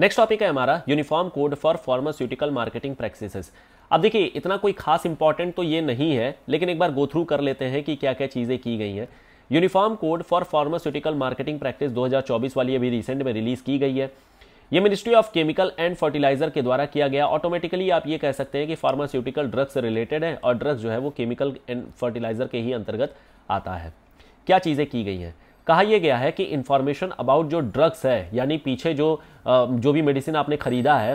S1: नेक्स्ट टॉपिक है हमारा uniform code for pharmaceutical marketing practices अब देखिए इतना कोई खास इंपॉर्टेंट तो ये नहीं है लेकिन एक बार गो थ्रू कर लेते हैं कि क्या क्या चीज़ें की गई हैं uniform code for pharmaceutical marketing practice 2024 वाली अभी रिसेंट में रिलीज़ की गई है ये ministry of chemical and fertiliser के द्वारा किया गया ऑटोमेटिकली आप ये कह सकते हैं कि फार्मास्यूटिकल ड्रग्स से रिलेटेड है और ड्रग्स जो है वो केमिकल एंड फर्टिलाइजर के ही अंतर्गत आता है क्या चीज़ें की गई हैं कहा यह गया है कि इन्फॉर्मेशन अबाउट जो ड्रग्स है यानी पीछे जो जो भी मेडिसिन आपने खरीदा है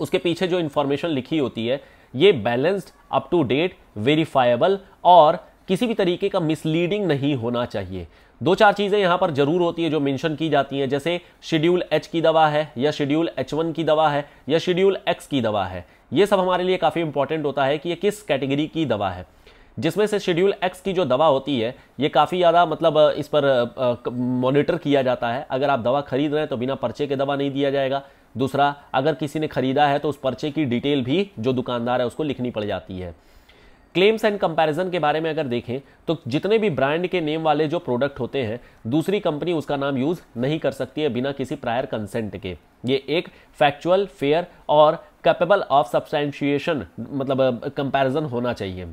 S1: उसके पीछे जो इन्फॉर्मेशन लिखी होती है ये balanced up to date verifiable और किसी भी तरीके का मिसलीडिंग नहीं होना चाहिए दो चार चीज़ें यहाँ पर जरूर होती है जो मेंशन की जाती हैं जैसे शेड्यूल एच की दवा है या शेड्यूल एच वन की दवा है या शेड्यूल एक्स की दवा है ये सब हमारे लिए काफ़ी इंपॉर्टेंट होता है कि ये किस कैटेगरी की दवा है जिसमें से शेड्यूल एक्स की जो दवा होती है ये काफ़ी ज़्यादा मतलब इस पर मॉनिटर किया जाता है अगर आप दवा खरीद रहे हैं तो बिना पर्चे के दवा नहीं दिया जाएगा दूसरा अगर किसी ने खरीदा है तो उस पर्चे की डिटेल भी जो दुकानदार है उसको लिखनी पड़ जाती है क्लेम्स एंड कंपैरिजन के बारे में अगर देखें तो जितने भी ब्रांड के नेम वाले जो प्रोडक्ट होते हैं दूसरी कंपनी उसका नाम यूज़ नहीं कर सकती है बिना किसी प्रायर कंसेंट के ये एक फैक्चुअल फेयर और कैपेबल ऑफ सब्सटैंशिएशन मतलब कंपैरिजन होना चाहिए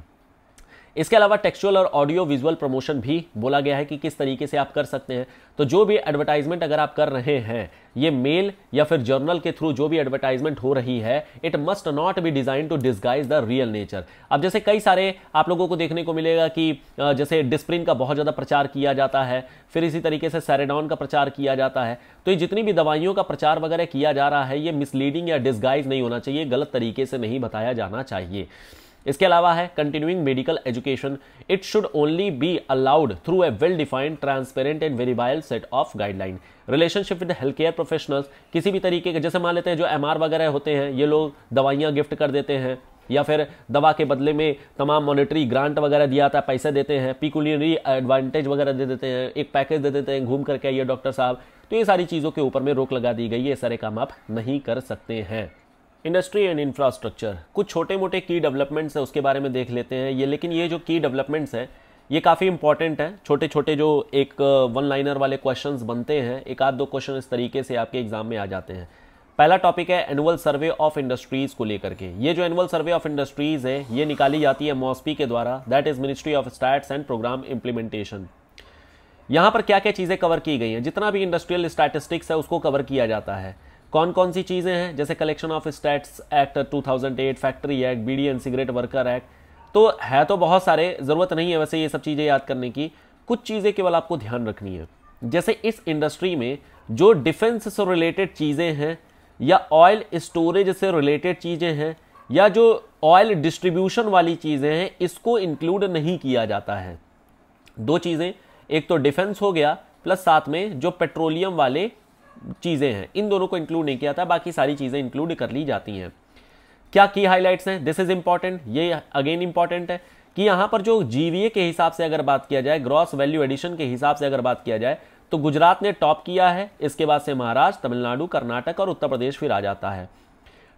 S1: इसके अलावा टेक्सुअल और ऑडियो विजुअल प्रमोशन भी बोला गया है कि किस तरीके से आप कर सकते हैं तो जो भी एडवर्टाइजमेंट अगर आप कर रहे हैं ये मेल या फिर जर्नल के थ्रू जो भी एडवर्टाइजमेंट हो रही है it must not be design to disguise the real nature अब जैसे कई सारे आप लोगों को देखने को मिलेगा कि जैसे डिस्प्रिन का बहुत ज़्यादा प्रचार किया जाता है फिर इसी तरीके से सैरेडॉन का प्रचार किया जाता है तो ये जितनी भी दवाइयों का प्रचार वगैरह किया जा रहा है ये मिसलीडिंग या डिस्गाइज नहीं होना चाहिए गलत तरीके से नहीं बताया जाना चाहिए इसके अलावा है continuing medical education it should only be allowed through a well defined transparent and verifiable set of guideline relationship with health care professionals किसी भी तरीके के जैसे मान लेते हैं जो एम वगैरह होते हैं ये लोग दवाइयाँ गिफ्ट कर देते हैं या फिर दवा के बदले में तमाम मॉनेटरी ग्रांट वगैरह दिया जाता है पैसे देते हैं पिकुलरी एडवांटेज वगैरह दे देते हैं एक पैकेज दे देते हैं घूम करके आइए डॉक्टर साहब तो ये सारी चीज़ों के ऊपर में रोक लगा दी गई है सारे काम आप नहीं कर सकते हैं इंडस्ट्री एंड इंफ्रास्ट्रक्चर कुछ छोटे मोटे की डेवलपमेंट्स हैं उसके बारे में देख लेते हैं ये लेकिन ये जो की डेवलपमेंट्स हैं ये काफ़ी इंपॉर्टेंट है छोटे छोटे जो एक वन uh, लाइनर वाले क्वेश्चंस बनते हैं एक आध दो क्वेश्चन इस तरीके से आपके एग्जाम में आ जाते हैं पहला टॉपिक है एनुअल सर्वे ऑफ इंडस्ट्रीज़ को लेकर के ये जो एनुअल सर्वे ऑफ इंडस्ट्रीज़ है ये निकाली जाती है मॉस्पी के द्वारा that is ministry of stats and programme implementation यहाँ पर क्या क्या चीज़ें कवर की गई हैं जितना भी इंडस्ट्रियल स्टैटिस्टिक्स है उसको कवर किया जाता है कौन कौन सी चीज़ें हैं जैसे collection of stats act 2008 factory act beedi and cigarette worker act तो है तो बहुत सारे ज़रूरत नहीं है वैसे ये सब चीज़ें याद करने की कुछ चीज़ें केवल आपको ध्यान रखनी है जैसे इस इंडस्ट्री में जो डिफेंस से रिलेटेड चीज़ें हैं या ऑयल स्टोरेज से रिलेटेड चीज़ें हैं या जो ऑयल डिस्ट्रीब्यूशन वाली चीज़ें हैं इसको इंक्लूड नहीं किया जाता है दो चीज़ें एक तो डिफेंस हो गया प्लस साथ में जो पेट्रोलियम वाले चीज़ें हैं इन दोनों को इंक्लूड नहीं किया था बाकी सारी चीज़ें इंक्लूड कर ली जाती हैं क्या की हाइलाइट्स हैं दिस इज़ इंपॉर्टेंट ये अगेन इंपॉर्टेंट है कि यहाँ पर जो जीवीए के हिसाब से अगर बात किया जाए ग्रॉस वैल्यू एडिशन के हिसाब से अगर बात किया जाए तो गुजरात ने टॉप किया है इसके बाद से महाराष्ट्र तमिलनाडु कर्नाटक और उत्तर प्रदेश फिर आ जाता है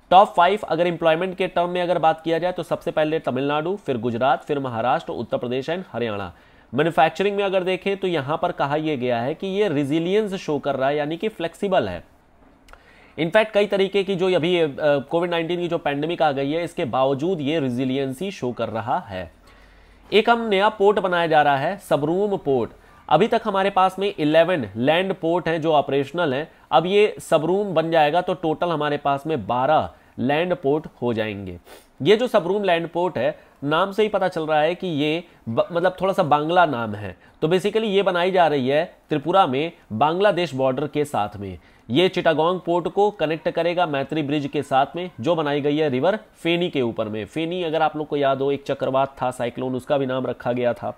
S1: टॉप फाइव अगर इंप्लॉयमेंट के टर्म में अगर बात किया जाए तो सबसे पहले तमिलनाडु फिर गुजरात फिर महाराष्ट्र उत्तर प्रदेश एंड हरियाणा मैन्युफैक्चरिंग में अगर देखें तो यहां पर कहा यह गया है कि ये रिजिलियंस शो कर रहा है यानी कि फ्लेक्सिबल है इनफैक्ट कई तरीके की जो अभी कोविड नाइन्टीन की जो पैंडेमिक आ गई है इसके बावजूद ये रिजिलियंसी शो कर रहा है एक हम नया पोर्ट बनाया जा रहा है सबरूम पोर्ट अभी तक हमारे पास में इलेवन लैंड पोर्ट हैं जो ऑपरेशनल हैं अब ये सबरूम बन जाएगा तो टोटल हमारे पास में बारह लैंड पोर्ट हो जाएंगे ये जो सबरूम लैंड पोर्ट है नाम से ही पता चल रहा है कि ये मतलब थोड़ा सा बांग्ला नाम है तो बेसिकली ये बनाई जा रही है त्रिपुरा में बांग्लादेश बॉर्डर के साथ में ये चिटागोंग पोर्ट को कनेक्ट करेगा मैत्री ब्रिज के साथ में जो बनाई गई है रिवर फेनी के ऊपर में फेनी अगर आप लोग को याद हो एक चक्रवात था साइक्लोन उसका भी नाम रखा गया था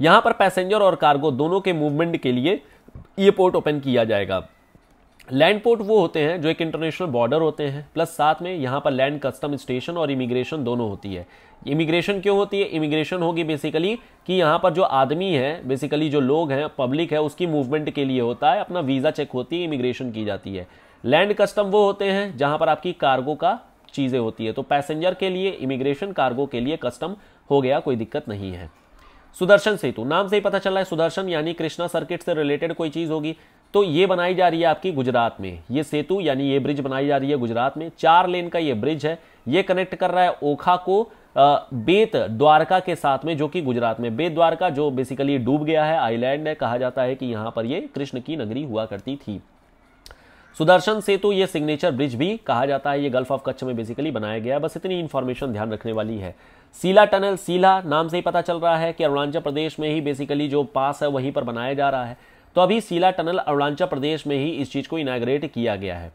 S1: यहां पर पैसेंजर और कार्गो दोनों के मूवमेंट के लिए ये पोर्ट ओपन किया जाएगा लैंड पोर्ट वो होते हैं जो एक इंटरनेशनल बॉर्डर होते हैं प्लस साथ में यहाँ पर लैंड कस्टम स्टेशन और इमिग्रेशन दोनों होती है इमिग्रेशन क्यों होती है इमिग्रेशन होगी बेसिकली कि यहाँ पर जो आदमी है बेसिकली जो लोग हैं पब्लिक है उसकी मूवमेंट के लिए होता है अपना वीज़ा चेक होती है इमिग्रेशन की जाती है लैंड कस्टम वो होते हैं जहाँ पर आपकी कार्गो का चीज़ें होती है तो पैसेंजर के लिए इमिग्रेशन कार्गो के लिए कस्टम हो गया कोई दिक्कत नहीं है सुदर्शन सेतु नाम से ही पता चल रहा है सुदर्शन यानी कृष्णा सर्किट से रिलेटेड कोई चीज़ होगी तो ये बनाई जा रही है आपकी गुजरात में ये सेतु यानी ये ब्रिज बनाई जा रही है गुजरात में चार लेन का ये ब्रिज है ये कनेक्ट कर रहा है ओखा को बेत द्वारका के साथ में जो कि गुजरात में बेत द्वारका जो बेसिकली डूब गया है आइलैंड है कहा जाता है कि यहां पर यह कृष्ण की नगरी हुआ करती थी सुदर्शन सेतु ये सिग्नेचर ब्रिज भी कहा जाता है ये गल्फ ऑफ कच्छ में बेसिकली बनाया गया है बस इतनी इन्फॉर्मेशन ध्यान रखने वाली है सीला टनल सीला नाम से ही पता चल रहा है कि अरुणाचल प्रदेश में ही बेसिकली जो पास है वहीं पर बनाया जा रहा है तो अभी सीला टनल अरुणाचल प्रदेश में ही इस चीज़ को इनाग्रेट किया गया है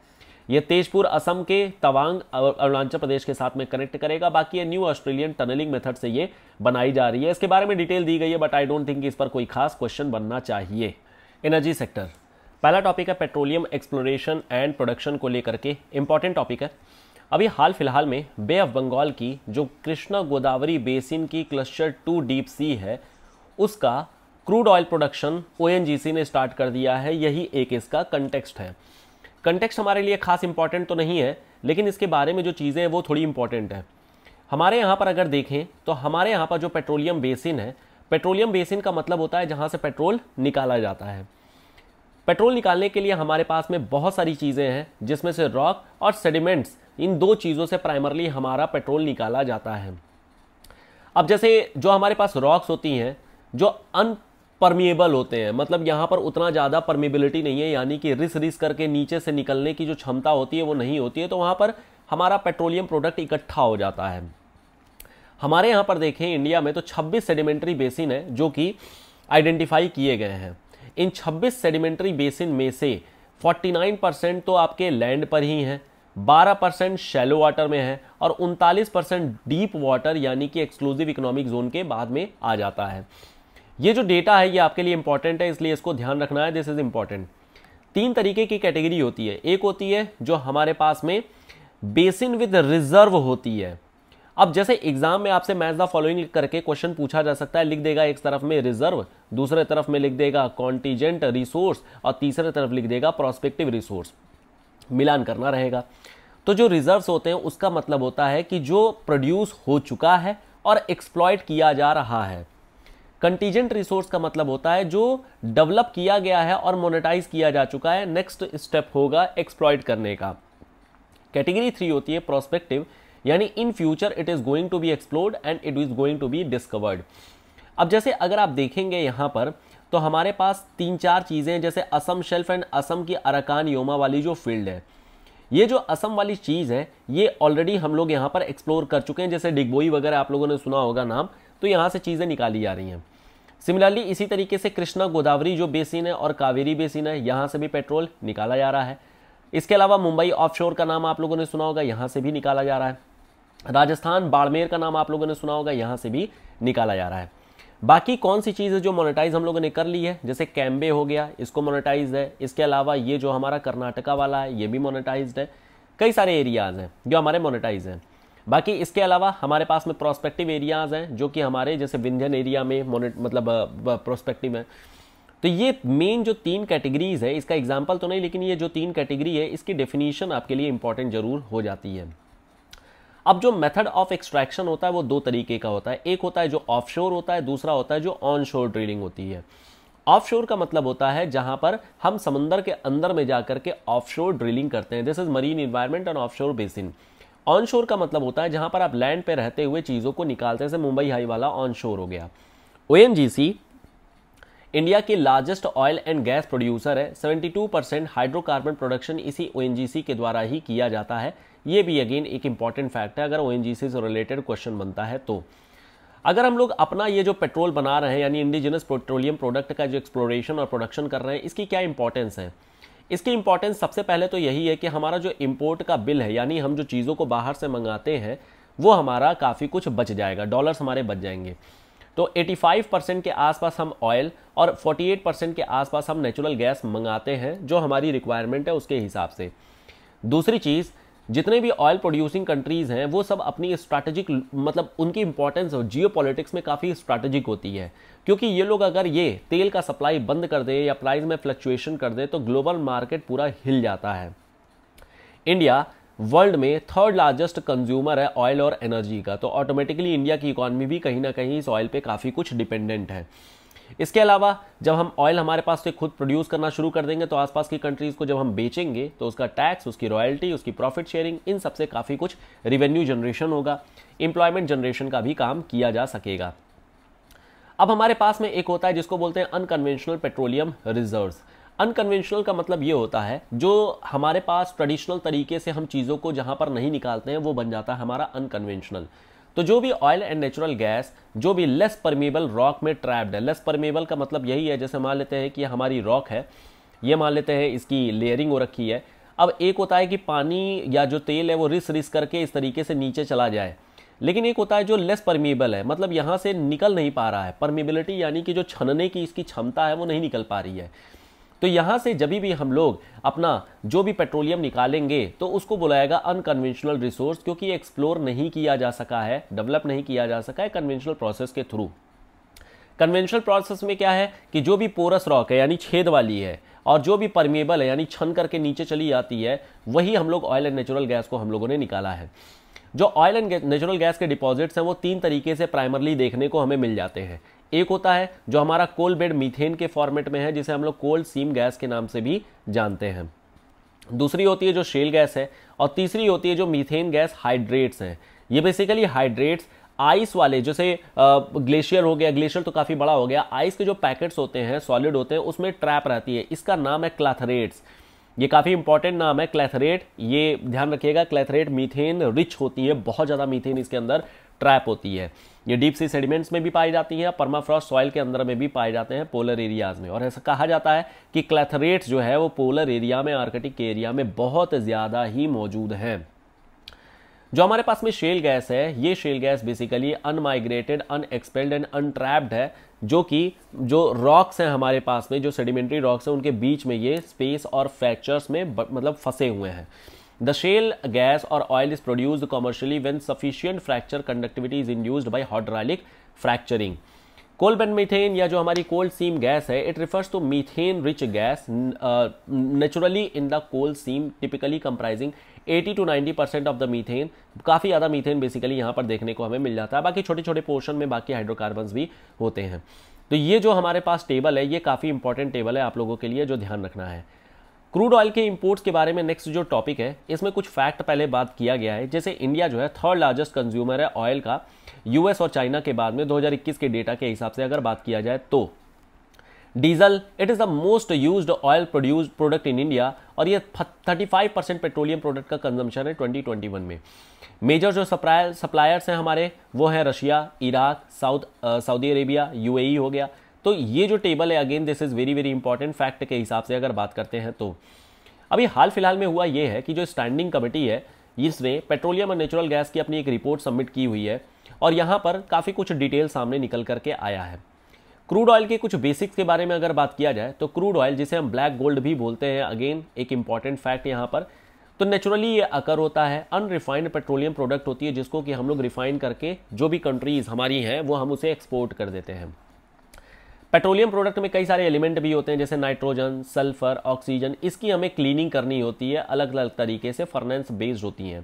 S1: यह तेजपुर असम के तवांग अरुणाचल प्रदेश के साथ में कनेक्ट करेगा बाकी ये न्यू ऑस्ट्रेलियन टनलिंग मेथड से ये बनाई जा रही है इसके बारे में डिटेल दी गई है बट आई डोंट थिंक इस पर कोई खास क्वेश्चन बनना चाहिए एनर्जी सेक्टर पहला टॉपिक है पेट्रोलियम एक्सप्लोरेशन एंड प्रोडक्शन को लेकर के इंपॉर्टेंट टॉपिक है अभी हाल फिलहाल में बे ऑफ बंगाल की जो कृष्णा गोदावरी बेसिन की क्लस्टर टू डीप सी है उसका क्रूड ऑयल प्रोडक्शन ओ ने स्टार्ट कर दिया है यही एक इसका कंटेक्स्ट है कंटेक्स्ट हमारे लिए खास इंपॉर्टेंट तो नहीं है लेकिन इसके बारे में जो चीज़ें हैं वो थोड़ी इंपॉर्टेंट है हमारे यहाँ पर अगर देखें तो हमारे यहाँ पर जो पेट्रोलियम बेसिन है पेट्रोलियम बेसिन का मतलब होता है जहाँ से पेट्रोल निकाला जाता है पेट्रोल निकालने के लिए हमारे पास में बहुत सारी चीज़ें हैं जिसमें से रॉक और सेडिमेंट्स इन दो चीज़ों से प्राइमरली हमारा पेट्रोल निकाला जाता है अब जैसे जो हमारे पास रॉक्स होती हैं जो अन परमिएबल होते हैं मतलब यहाँ पर उतना ज़्यादा परमिबिलिटी नहीं है यानी कि रिस रिस करके नीचे से निकलने की जो क्षमता होती है वो नहीं होती है तो वहाँ पर हमारा पेट्रोलियम प्रोडक्ट इकट्ठा हो जाता है हमारे यहाँ पर देखें इंडिया में तो 26 सेडिमेंट्री बेसिन है जो कि आइडेंटिफाई किए गए हैं इन 26 सेडिमेंट्री बेसिन में से 49 परसेंट तो आपके लैंड पर ही हैं 12 परसेंट शैलो वाटर में है और उनतालीस परसेंट डीप वाटर यानी कि एक्सक्लूसिव इकोनॉमिक जोन के बाद में आ जाता है ये जो डेटा है ये आपके लिए इंपॉर्टेंट है इसलिए इसको ध्यान रखना है दिस इज़ इंपॉर्टेंट तीन तरीके की कैटेगरी होती है एक होती है जो हमारे पास में बेसिन विद रिजर्व होती है अब जैसे एग्जाम में आपसे मैच द फॉलोइंग करके क्वेश्चन पूछा जा सकता है लिख देगा एक तरफ में रिजर्व दूसरे तरफ में लिख देगा कॉन्टीजेंट रिसोर्स और तीसरे तरफ लिख देगा प्रोस्पेक्टिव रिसोर्स मिलान करना रहेगा तो जो रिजर्व्स होते हैं उसका मतलब होता है कि जो प्रोड्यूस हो चुका है और एक्सप्लॉयट किया जा रहा है कंटीजेंट रिसोर्स का मतलब होता है जो डेवलप किया गया है और मोनेटाइज किया जा चुका है नेक्स्ट स्टेप होगा एक्सप्लॉयट करने का कैटेगरी थ्री होती है प्रोस्पेक्टिव यानी in future it is going to be explored and it is going to be discovered अब जैसे अगर आप देखेंगे यहाँ पर तो हमारे पास तीन चार चीज़ें जैसे असम शेल्फ एंड असम की अराकान योमा वाली जो फील्ड है ये जो असम वाली चीज़ है ये ऑलरेडी हम लोग यहाँ पर एक्सप्लोर कर चुके हैं जैसे डिगबोई वगैरह आप लोगों ने सुना होगा नाम तो यहाँ से चीज़ें निकाली जा रही हैं सिमिलरली इसी तरीके से कृष्णा गोदावरी जो बेसिन है और कावेरी बेसिन है यहाँ से भी पेट्रोल निकाला जा रहा है इसके अलावा मुंबई ऑफशोर का नाम आप लोगों ने सुना होगा यहाँ से भी निकाला जा रहा है राजस्थान बाड़मेर का नाम आप लोगों ने सुना होगा यहाँ से भी निकाला जा रहा है बाकी कौन सी चीज़ें जो मोनेटाइज हम लोगों ने कर ली है जैसे कैम्बे हो गया इसको मोनेटाइज है इसके अलावा ये जो हमारा कर्नाटका वाला है ये भी मोनेटाइज है कई सारे एरियाज हैं जो हमारे मोनेटाइज हैं बाकी इसके अलावा हमारे पास में प्रोस्पेक्टिव एरियाज़ हैं जो कि हमारे जैसे विंध्यन एरिया में मोनिट मतलब प्रोस्पेक्टिव है तो ये मेन जो तीन कैटेगरीज है इसका एग्जाम्पल तो नहीं लेकिन ये जो तीन कैटेगरी है इसकी डेफिनेशन आपके लिए इंपॉर्टेंट जरूर हो जाती है अब जो मेथड ऑफ एक्सट्रैक्शन होता है वो दो तरीके का होता है एक होता है जो ऑफशोर होता है दूसरा होता है जो ऑन शोर ड्रिलिंग होती है ऑफशोर का मतलब होता है जहां पर हम समुंदर के अंदर में जाकर के ऑफशोर ड्रिलिंग करते हैं this is marine environment and offshore basin onshore का मतलब होता है जहां पर आप लैंड पे रहते हुए चीज़ों को निकालते हैं जैसे मुंबई हाई वाला ऑन शोर हो गया ओ इंडिया के largest oil and gas producer है 72 परसेंट हाइड्रोकार्बन प्रोडक्शन इसी ओ के द्वारा ही किया जाता है ये भी अगेन एक इंपॉर्टेंट फैक्ट है अगर ओ से रिलेटेड क्वेश्चन बनता है तो अगर हम लोग अपना ये जो पेट्रोल बना रहे हैं यानी इंडिजिनस पेट्रोलियम प्रोडक्ट का जो एक्सप्लोरेशन और प्रोडक्शन कर रहे हैं इसकी क्या इंपॉर्टेंस है इसकी इंपॉर्टेंस सबसे पहले तो यही है कि हमारा जो इम्पोर्ट का बिल है यानी हम जो चीज़ों को बाहर से मंगाते हैं वो हमारा काफ़ी कुछ बच जाएगा डॉलर्स हमारे बच जाएंगे तो 85 परसेंट के आसपास हम ऑयल और 48 परसेंट के आसपास हम नेचुरल गैस मंगाते हैं जो हमारी रिक्वायरमेंट है उसके हिसाब से दूसरी चीज़ जितने भी ऑयल प्रोड्यूसिंग कंट्रीज़ हैं वो सब अपनी स्ट्रैटेजिक मतलब उनकी इंपॉर्टेंस जियो में काफ़ी स्ट्रैटेजिक होती है क्योंकि ये लोग अगर ये तेल का सप्लाई बंद कर दे या प्राइस में फ्लक्चुएशन कर दे तो ग्लोबल मार्केट पूरा हिल जाता है इंडिया वर्ल्ड में थर्ड लार्जेस्ट कंज्यूमर है ऑयल और एनर्जी का तो ऑटोमेटिकली इंडिया की इकोनॉमी भी कहीं ना कहीं इस ऑयल पे काफ़ी कुछ डिपेंडेंट है इसके अलावा जब हम ऑयल हमारे पास से खुद प्रोड्यूस करना शुरू कर देंगे तो आसपास की कंट्रीज़ को जब हम बेचेंगे तो उसका टैक्स उसकी रॉयल्टी उसकी प्रॉफिट शेयरिंग इन सबसे काफ़ी कुछ रिवेन्यू जनरेशन होगा एम्प्लॉयमेंट जनरेशन का भी काम किया जा सकेगा अब हमारे पास में एक होता है जिसको बोलते हैं अनकन्वेंशनल पेट्रोलियम रिजर्व्स अनकन्वेंशनल का मतलब ये होता है जो हमारे पास ट्रेडिशनल तरीके से हम चीज़ों को जहाँ पर नहीं निकालते हैं वो बन जाता है हमारा अनकन्वेंशनल तो जो भी ऑयल एंड नेचुरल गैस जो भी लेस परमेबल रॉक में ट्रैप्ड है लेस परमेबल का मतलब यही है जैसे मान लेते हैं कि हमारी रॉक है ये मान लेते हैं इसकी लेयरिंग हो रखी है अब एक होता है कि पानी या जो तेल है वो रिस रिस करके इस तरीके से नीचे चला जाए लेकिन एक होता है जो लेस परमेबल है मतलब यहाँ से निकल नहीं पा रहा है परमेबिलिटी यानी कि जो छनने की इसकी क्षमता है वो नहीं निकल पा रही है तो यहाँ से जब भी हम लोग अपना जो भी पेट्रोलियम निकालेंगे तो उसको बुलाएगा अनकन्वेंशनल रिसोर्स क्योंकि एक्सप्लोर नहीं किया जा सका है डेवलप नहीं किया जा सका है कन्वेंशनल प्रोसेस के थ्रू कन्वेंशनल प्रोसेस में क्या है कि जो भी पोरस रॉक है यानी छेद वाली है और जो भी परमेबल है यानी छन करके नीचे चली जाती है वही हम लोग ऑयल एंड नेचुरल गैस को हम लोगों ने निकाला है जो ऑयल एंड नेचुरल गैस के डिपॉजिट्स हैं वो तीन तरीके से प्राइमरली देखने को हमें मिल जाते हैं एक होता है जो हमारा कोल बेड मीथेन के फॉर्मेट में है जिसे हम लोग कोल सीम गैस के नाम से भी जानते हैं दूसरी होती है जो शेल गैस है और तीसरी होती है जो मीथेन गैस हाइड्रेट्स हैं ये बेसिकली हाइड्रेट्स आइस वाले जैसे ग्लेशियर हो गया ग्लेशियर तो काफ़ी बड़ा हो गया आइस के जो पैकेट्स होते हैं सॉलिड होते हैं उसमें ट्रैप रहती है इसका नाम है क्लैथरेट्स ये काफ़ी इंपॉर्टेंट नाम है क्लैथरेट ये ध्यान रखिएगा क्लैथरेट मीथेन रिच होती है बहुत ज़्यादा मीथेन इसके अंदर ट्रैप होती है ये डीप सी सेडिमेंट्स में भी पाई जाती हैं परमाफ्रॉस्ट सॉइल के अंदर में भी पाए जाते हैं पोलर एरियाज में और ऐसा कहा जाता है कि क्लैथरेट्स जो है वो पोलर एरिया में आर्कटिक एरिया में बहुत ज़्यादा ही मौजूद हैं जो हमारे पास में शेल गैस है ये shale gas basically unmigrated unexpelled and untrapped है जो कि जो रॉक्स हैं हमारे पास में जो सेडिमेंट्री रॉक्स हैं उनके बीच में ये स्पेस और फ्रैक्चर्स में मतलब फंसे हुए हैं The गैस और oil is produce commercially when sufficient fracture conductivity is is by hydraulic fracturing coalbed and methane या जो हमारी कोल सीम गैस है it refers to methane rich gas naturally in the coal seam typically comprising 80 to 90 percent of the methane काफ़ी ज़्यादा methane basically यहाँ पर देखने को हमें मिल जाता है बाकी छोटे छोटे पोर्शन में बाकी हाइड्रोकार्बन भी होते हैं तो ये जो हमारे पास टेबल है ये काफ़ी इंपॉर्टेंट टेबल है आप लोगों के लिए जो ध्यान रखना है क्रूड ऑयल के इंपोर्ट्स के बारे में नेक्स्ट जो टॉपिक है इसमें कुछ फैक्ट पहले बात किया गया है जैसे इंडिया जो है थर्ड लार्जेस्ट कंज्यूमर है ऑयल का यूएस और चाइना के बाद में 2021 के डेटा के हिसाब से अगर बात किया जाए तो diesel it is the most use oil produce product in India और ये 35 परसेंट पेट्रोलियम प्रोडक्ट का कंजम्पशन है 2021 में मेजर जो सप्लायर सप्लायर्स हैं हमारे वो हैं Russia Iraq south Saudi Arabia UAE e हो गया तो ये जो टेबल है again this is very very important fact के हिसाब से अगर बात करते हैं तो अभी हाल फिलहाल में हुआ ये है कि जो स्टैंडिंग कमेटी है इसने पेट्रोलियम और नेचुरल गैस की अपनी एक रिपोर्ट सबमिट की हुई है और यहाँ पर काफ़ी कुछ डिटेल सामने निकल करके आया है क्रूड ऑयल के कुछ बेसिक्स के बारे में अगर बात किया जाए तो क्रूड ऑयल जिसे हम ब्लैक गोल्ड भी बोलते हैं अगेन एक इंपॉर्टेंट फैक्ट यहाँ पर तो नेचुरली ये अकर होता है अनरिफाइंड पेट्रोलियम प्रोडक्ट होती है जिसको कि हम लोग रिफाइन करके जो भी कंट्रीज़ हमारी हैं वो हम उसे एक्सपोर्ट कर देते हैं पेट्रोलियम प्रोडक्ट में कई सारे एलिमेंट भी होते हैं जैसे नाइट्रोजन सल्फर ऑक्सीजन इसकी हमें क्लीनिंग करनी होती है अलग अलग तरीके से फर्नेंस बेस्ड होती हैं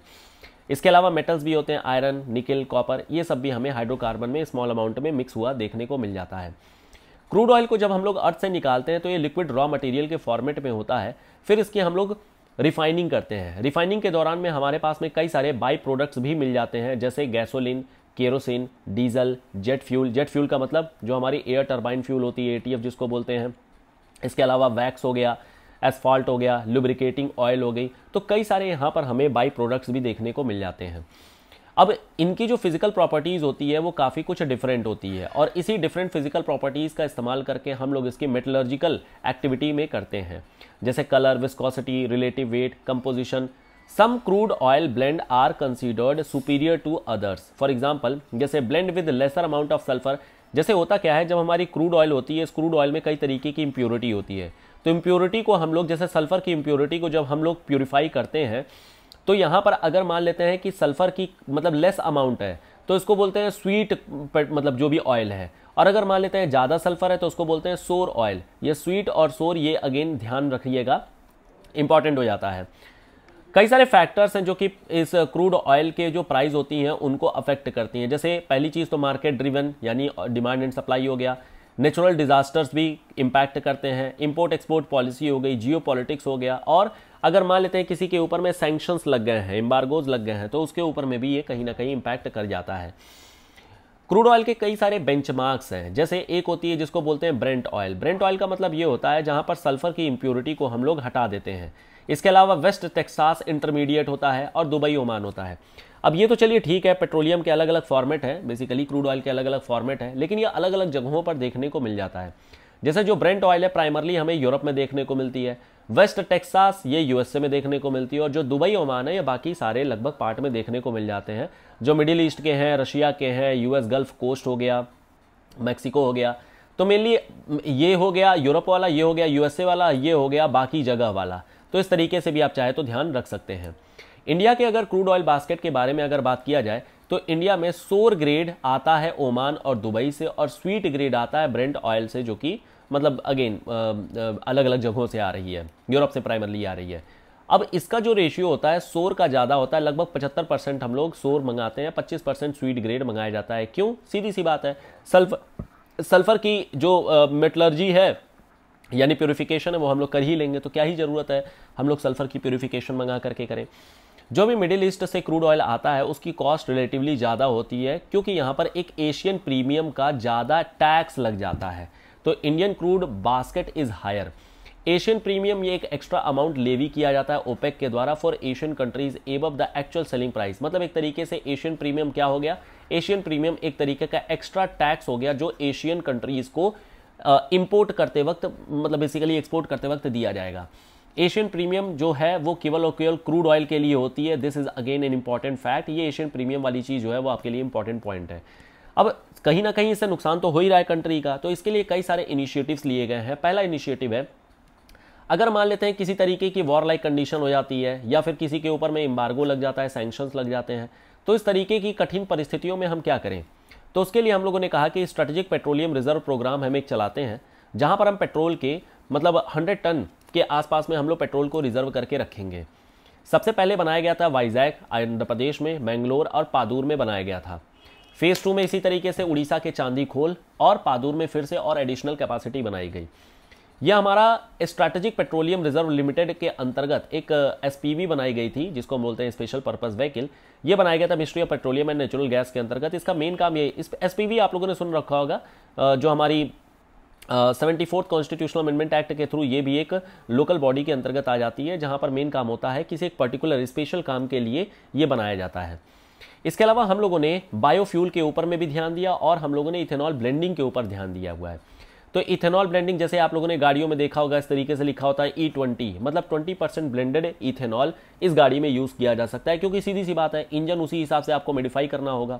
S1: इसके अलावा मेटल्स भी होते हैं आयरन निकल कॉपर ये सब भी हमें हाइड्रोकार्बन में स्मॉल अमाउंट में मिक्स हुआ देखने को मिल जाता है क्रूड ऑयल को जब हम लोग अर्थ से निकालते हैं तो ये लिक्विड रॉ मटेरियल के फॉर्मेट में होता है फिर इसकी हम लोग रिफाइनिंग करते हैं रिफाइनिंग के दौरान में हमारे पास में कई सारे बाई प्रोडक्ट्स भी मिल जाते हैं जैसे gasoline kerosene diesel jet fuel jet fuel का मतलब जो हमारी एयर टर्बाइन फ्यूल होती है ए जिसको बोलते हैं इसके अलावा वैक्स हो गया एसफॉल्ट हो गया लुब्रिकेटिंग ऑयल हो गई तो कई सारे यहाँ पर हमें बाई प्रोडक्ट्स भी देखने को मिल जाते हैं अब इनकी जो फिज़िकल प्रॉपर्टीज़ होती है वो काफ़ी कुछ डिफरेंट होती है और इसी डिफरेंट फिज़िकल प्रॉपर्टीज़ का इस्तेमाल करके हम लोग इसकी मेटलर्जिकल एक्टिविटी में करते हैं जैसे colour viscosity relative weight composition some crude oil blend are considered superior to others for example जैसे blend with lesser amount of sulphur जैसे होता क्या है जब हमारी क्रूड ऑयल होती है इस क्रूड ऑयल में कई तरीके की इम्प्योरिटी होती है तो इम्प्योरिटी को हम लोग जैसे सल्फर की इम्प्योरिटी को जब हम लोग प्योरीफाई करते हैं तो यहाँ पर अगर मान लेते हैं कि सल्फर की मतलब लेस अमाउंट है तो इसको बोलते हैं स्वीट मतलब जो भी ऑयल है और अगर मान लेते हैं ज़्यादा सल्फर है तो उसको बोलते हैं सोर ऑयल ये स्वीट और सोर ये अगेन ध्यान रखिएगा इंपॉर्टेंट हो जाता है कई सारे फैक्टर्स हैं जो कि इस क्रूड ऑयल के जो प्राइस होती हैं उनको अफेक्ट करती हैं जैसे पहली चीज़ तो मार्केट ड्रिवन यानी डिमांड एंड सप्लाई हो गया नेचुरल डिजास्टर्स भी इम्पैक्ट करते हैं इम्पोर्ट एक्सपोर्ट पॉलिसी हो गई जियो हो गया और अगर मान लेते हैं किसी के ऊपर में सेंक्शंस लग गए हैं एम्बार्गोज लग गए हैं तो उसके ऊपर में भी ये कहीं ना कहीं इम्पैक्ट कर जाता है क्रूड ऑयल के कई सारे बेंचमार्क्स हैं जैसे एक होती है जिसको बोलते हैं ब्रेंट ऑयल ब्रेंट ऑयल का मतलब ये होता है जहाँ पर सल्फर की इम्प्योरिटी को हम लोग हटा देते हैं इसके अलावा वेस्ट टेक्सास इंटरमीडिएट होता है और दुबई ओमान होता है अब ये तो चलिए ठीक है पेट्रोलियम के अलग अलग फॉर्मेट है बेसिकली क्रूड ऑयल के अलग अलग फॉर्मेट है लेकिन ये अलग अलग जगहों पर देखने को मिल जाता है जैसे जो ब्रेंट ऑयल है प्राइमरली हमें यूरोप में देखने को मिलती है वेस्ट टेक्सास ये यूएसए में देखने को मिलती है और जो दुबई ओमान है ये बाकी सारे लगभग पार्ट में देखने को मिल जाते हैं जो मिडिल ईस्ट के हैं रशिया के हैं यूएस गल्फ कोस्ट हो गया मैक्सिको हो गया तो मेनली ये हो गया यूरोप वाला ये हो गया यूएसए वाला ये हो गया बाकी जगह वाला तो इस तरीके से भी आप चाहे तो ध्यान रख सकते हैं इंडिया के अगर क्रूड ऑयल बास्केट के बारे में अगर बात किया जाए तो इंडिया में सोर ग्रेड आता है ओमान और दुबई से और स्वीट ग्रेड आता है ब्रेंड ऑयल से जो कि मतलब अगेन अलग अलग जगहों से आ रही है यूरोप से प्राइमरली आ रही है अब इसका जो रेशियो होता है सोर का ज़्यादा होता है लगभग 75 परसेंट हम लोग सोर मंगाते हैं 25 परसेंट स्वीट ग्रेड मंगाया जाता है क्यों सीधी सी बात है सल्फ सल्फर की जो मेटलर्जी है यानी प्योरीफिकेशन है वो हम लोग कर ही लेंगे तो क्या ही ज़रूरत है हम लोग सल्फ़र की प्योरीफिकेशन मंगा करके करें जो भी मिडिल ईस्ट से क्रूड ऑयल आता है उसकी कॉस्ट रिलेटिवली ज़्यादा होती है क्योंकि यहाँ पर एक एशियन प्रीमियम का ज़्यादा टैक्स लग जाता है तो Indian crude basket is higher Asian premium ये एक एक्स्ट्रा अमाउंट लेवी किया जाता है ओपेक के द्वारा for Asian countries above the actual selling price मतलब एक तरीके से एशियन प्रीमियम क्या हो गया एशियन प्रीमियम एक तरीके का एक्स्ट्रा टैक्स हो गया जो एशियन कंट्रीज को इम्पोर्ट करते वक्त मतलब बेसिकली एक्सपोर्ट करते वक्त दिया जाएगा एशियन प्रीमियम जो है वो केवल और केवल क्रूड ऑयल के लिए होती है this is again an important fact ये एशियन प्रीमियम वाली चीज़ जो है वो आपके लिए इंपॉर्टेंट पॉइंट है अब कहीं ना कहीं इससे नुकसान तो हो ही रहा है कंट्री का तो इसके लिए कई सारे इनिशिएटिव्स लिए गए हैं पहला इनिशिएटिव है अगर मान लेते हैं किसी तरीके की वॉर लाइक कंडीशन हो जाती है या फिर किसी के ऊपर में इम्बार्गो लग जाता है सैंक्शंस लग जाते हैं तो इस तरीके की कठिन परिस्थितियों में हम क्या करें तो उसके लिए हम लोगों ने कहा कि स्ट्रेटेजिक पेट्रोलियम रिजर्व प्रोग्राम हम एक चलाते हैं जहाँ पर हम पेट्रोल के मतलब हंड्रेड टन के आसपास में हम लोग पेट्रोल को रिजर्व करके रखेंगे सबसे पहले बनाया गया था वाइजैक आंध्र प्रदेश में मैंगलोर और पादूर में बनाया गया था फेज़ टू में इसी तरीके से उड़ीसा के चांदी खोल और पादूर में फिर से और एडिशनल कैपेसिटी बनाई गई यह हमारा स्ट्रैटेजिक पेट्रोलियम रिजर्व लिमिटेड के अंतर्गत एक एसपीवी बनाई गई थी जिसको हम बोलते हैं स्पेशल पर्पज व्हीकल ये बनाया गया था ministry of petroleum and natural gas के अंतर्गत इसका मेन काम ये इस एसपीवी आप लोगों ने सुन रखा होगा जो हमारी seventy fourth constitutional amendment act के थ्रू ये भी एक लोकल बॉडी के अंतर्गत आ जाती है जहाँ पर मेन काम होता है किसी एक पर्टिकुलर स्पेशल काम के लिए ये बनाया जाता है इसके अलावा हम लोगों ने बायोफ्यूल के ऊपर में भी ध्यान दिया और हम लोगों ने इथेनॉल ब्लेंडिंग के ऊपर ध्यान दिया हुआ है तो इथेनॉल ब्लेंडिंग जैसे आप लोगों ने गाड़ियों में देखा होगा इस तरीके से लिखा होता है ई e ट्वेंटी मतलब ट्वेंटी परसेंट ब्लेंडेड इथेनॉल इस गाड़ी में यूज़ किया जा सकता है क्योंकि सीधी सी बात है इंजन उसी हिसाब से आपको मॉडिफाई करना होगा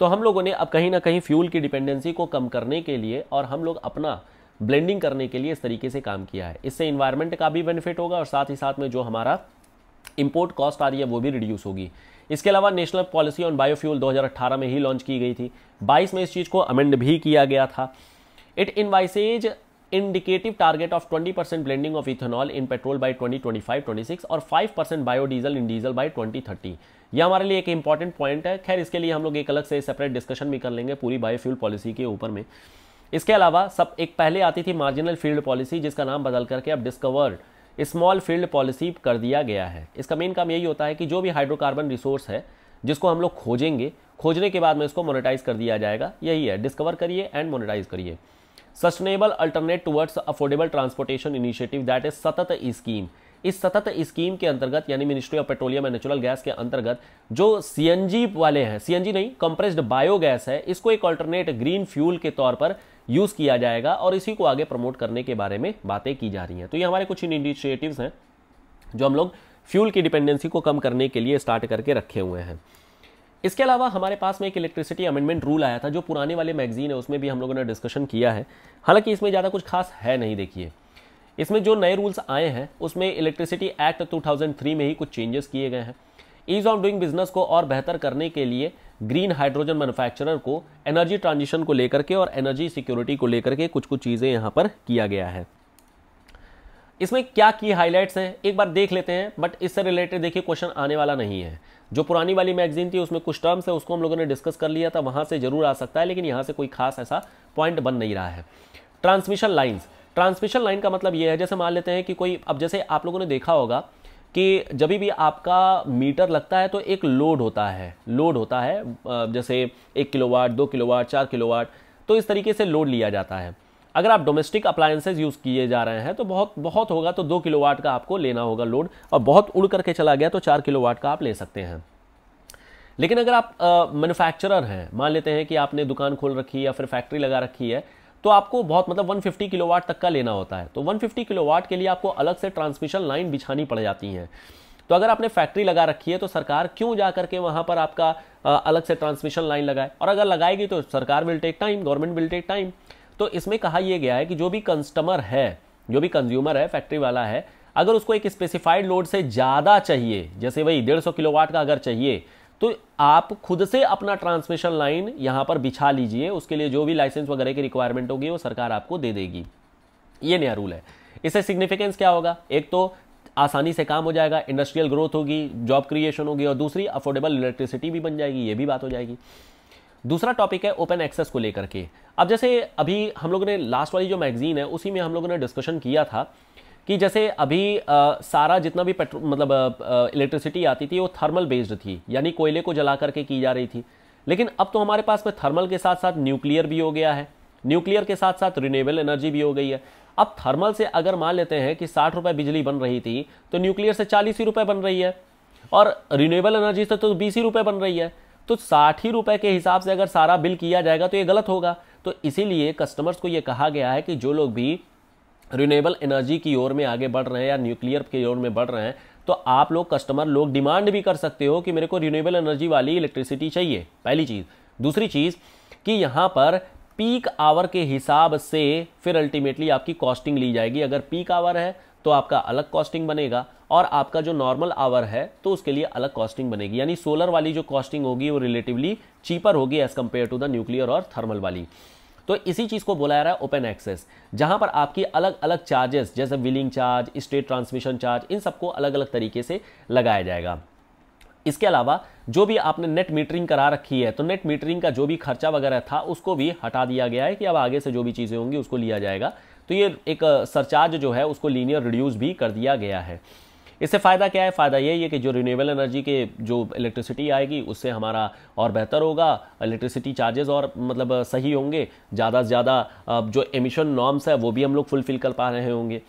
S1: तो हम लोगों ने अब कहीं ना कहीं फ्यूल की डिपेंडेंसी को कम करने के लिए और हम लोग अपना ब्लेंडिंग करने के लिए इस तरीके से काम किया है इससे इन्वायरमेंट का भी बेनिफिट होगा और साथ ही साथ में जो हमारा इम्पोर्ट कॉस्ट आ रही है वो भी रिड्यूस होगी इसके अलावा नेशनल पॉलिसी ऑन बायोफ्यूल 2018 में ही लॉन्च की गई थी 22 में इस चीज़ को अमेंड भी किया गया था of twenty percent blending of 20% in petrol by twenty twenty five 2025 26 और 5% बायोडीजल इन डीजल ट्वेंटी 2030 यह हमारे लिए एक इंपॉर्टेंट पॉइंट है खैर इसके लिए हम लोग एक अलग से सेपरेट डिस्कशन भी कर लेंगे पूरी बायोफ्यूल पॉलिसी के ऊपर में इसके अलावा सब एक पहले आती थी मार्जिनल फील्ड पॉलिसी जिसका नाम बदल करके अब डिस्कवर्ड स्मॉल फील्ड पॉलिसी कर दिया गया है इसका मेन काम यही होता है कि जो भी हाइड्रोकार्बन रिसोर्स है जिसको हम लोग खोजेंगे खोजने के बाद में इसको मोनेटाइज कर दिया जाएगा यही है डिस्कवर करिए एंड मोनेटाइज करिए sustainable alternate towards affordable transportation initiative that is SATAT scheme इस सतत स्कीम e के अंतर्गत यानी ministry of petroleum and natural gas के अंतर्गत जो सीएनजी वाले हैं सीएनजी नहीं कंप्रेस्ड बायोगैस है इसको एक अल्टरनेट ग्रीन फ्यूल के तौर पर यूज़ किया जाएगा और इसी को आगे प्रमोट करने के बारे में बातें की जा रही हैं तो ये हमारे कुछ इनिशिएटिव हैं जो हम लोग फ्यूल की डिपेंडेंसी को कम करने के लिए स्टार्ट करके रखे हुए हैं इसके अलावा हमारे पास में एक इलेक्ट्रिसिटी अमेंडमेंट रूल आया था जो पुराने वाले मैगजीन है उसमें भी हम लोगों ने डिस्कशन किया है हालांकि इसमें ज़्यादा कुछ खास है नहीं देखिए इसमें जो नए रूल्स आए हैं उसमें इलेक्ट्रिसिटी एक्ट 2003 में ही कुछ चेंजेस किए गए हैं ईज ऑफ डूइंग बिजनेस को और बेहतर करने के लिए ग्रीन हाइड्रोजन मैन्युफैक्चरर को एनर्जी ट्रांजिशन को लेकर के और एनर्जी सिक्योरिटी को लेकर के कुछ कुछ चीज़ें यहाँ पर किया गया है इसमें क्या की हाइलाइट्स हैं एक बार देख लेते हैं बट इससे रिलेटेड देखिए क्वेश्चन आने वाला नहीं है जो पुरानी वाली मैगजीन थी उसमें कुछ टर्म्स है उसको हम लोगों ने डिस्कस कर लिया था वहाँ से जरूर आ सकता है लेकिन यहाँ से कोई खास ऐसा पॉइंट बन नहीं रहा है ट्रांसमिशन लाइन्स ट्रांसमिशन लाइन का मतलब ये है जैसे मान लेते हैं कि कोई अब जैसे आप लोगों ने देखा होगा कि जब भी आपका मीटर लगता है तो एक लोड होता है लोड होता है जैसे एक किलोवाट दो किलोवाट चार किलोवाट तो इस तरीके से लोड लिया जाता है अगर आप डोमेस्टिक अप्लायंसेज यूज़ किए जा रहे हैं तो बहुत बहुत होगा तो दो वाट का आपको लेना होगा लोड और बहुत उड़ करके चला गया तो चार वाट का आप ले सकते हैं लेकिन अगर आप मैन्युफैक्चरर हैं मान लेते हैं कि आपने दुकान खोल रखी है या फिर फैक्ट्री लगा रखी है तो आपको बहुत मतलब 150 किलोवाट तक का लेना होता है तो 150 किलोवाट के लिए आपको अलग से ट्रांसमिशन लाइन बिछानी पड़ जाती हैं तो अगर आपने फैक्ट्री लगा रखी है तो सरकार क्यों जा करके वहाँ पर आपका अलग से ट्रांसमिशन लाइन लगाए और अगर लगाएगी तो सरकार will take time government will take time तो इसमें कहा यह गया है कि जो भी कस्टमर है जो भी कंज्यूमर है फैक्ट्री वाला है अगर उसको एक स्पेसिफाइड लोड से ज़्यादा चाहिए जैसे वही डेढ़ सौ किलोवाट का अगर चाहिए तो आप खुद से अपना ट्रांसमिशन लाइन यहाँ पर बिछा लीजिए उसके लिए जो भी लाइसेंस वगैरह की रिक्वायरमेंट होगी वो सरकार आपको दे देगी ये नया रूल है इससे सिग्निफिकेंस क्या होगा एक तो आसानी से काम हो जाएगा इंडस्ट्रियल ग्रोथ होगी जॉब क्रिएशन होगी और दूसरी अफोर्डेबल इलेक्ट्रिसिटी भी बन जाएगी ये भी बात हो जाएगी दूसरा टॉपिक है ओपन एक्सेस को लेकर के अब जैसे अभी हम लोगों ने लास्ट वाली जो मैगजीन है उसी में हम लोगों ने डिस्कशन किया था कि जैसे अभी आ, सारा जितना भी पेट्रो मतलब इलेक्ट्रिसिटी आती थी वो थर्मल बेस्ड थी यानी कोयले को जला करके की जा रही थी लेकिन अब तो हमारे पास में थर्मल के साथ साथ न्यूक्लियर भी हो गया है न्यूक्लियर के साथ साथ रिन्यूएबल एनर्जी भी हो गई है अब थर्मल से अगर मान लेते हैं कि साठ रुपये बिजली बन रही थी तो न्यूक्लियर से चालीस ही रुपये बन रही है और रिन्यूएबल एनर्जी से तो बीस ही रुपये बन रही है तो साठ ही रुपए के हिसाब से अगर सारा बिल किया जाएगा तो ये गलत होगा तो इसीलिए कस्टमर्स को ये कहा गया है कि जो लोग भी रिन्यूएबल एनर्जी की ओर में आगे बढ़ रहे हैं या न्यूक्लियर की ओर में बढ़ रहे हैं तो आप लोग कस्टमर लोग डिमांड भी कर सकते हो कि मेरे को रिन्यूएबल एनर्जी वाली इलेक्ट्रिसिटी चाहिए पहली चीज़ दूसरी चीज़ कि यहां पर पीक आवर के हिसाब से फिर अल्टीमेटली आपकी कॉस्टिंग ली जाएगी अगर पीक आवर है तो आपका अलग कॉस्टिंग बनेगा और आपका जो नॉर्मल आवर है तो उसके लिए अलग कॉस्टिंग बनेगी यानी सोलर वाली जो कॉस्टिंग होगी वो रिलेटिवली चीपर होगी as compare to the nuclear और थर्मल वाली तो इसी चीज़ को बोला जा रहा है ओपन एक्सेस जहां पर आपकी अलग अलग चार्जेस जैसे wheeling charge state transmission charge इन सबको अलग अलग तरीके से लगाया जाएगा इसके अलावा जो भी आपने नेट मीटरिंग करा रखी है तो नेट मीटरिंग का जो भी खर्चा वगैरह था उसको भी हटा दिया गया है कि अब आगे से जो भी चीज़ें होंगी उसको लिया जाएगा तो ये एक सरचार्ज जो है उसको लीनियर रिड्यूस भी कर दिया गया है इससे फ़ायदा क्या है फ़ायदा यही है कि जो रीनीबल एनर्जी के जो इलेक्ट्रिसिटी आएगी उससे हमारा और बेहतर होगा इलेक्ट्रिसिटी चार्जेस और मतलब सही होंगे ज़्यादा से ज़्यादा जो एमिशन नॉर्म्स है वो भी हम लोग फुलफ़िल कर पा रहे होंगे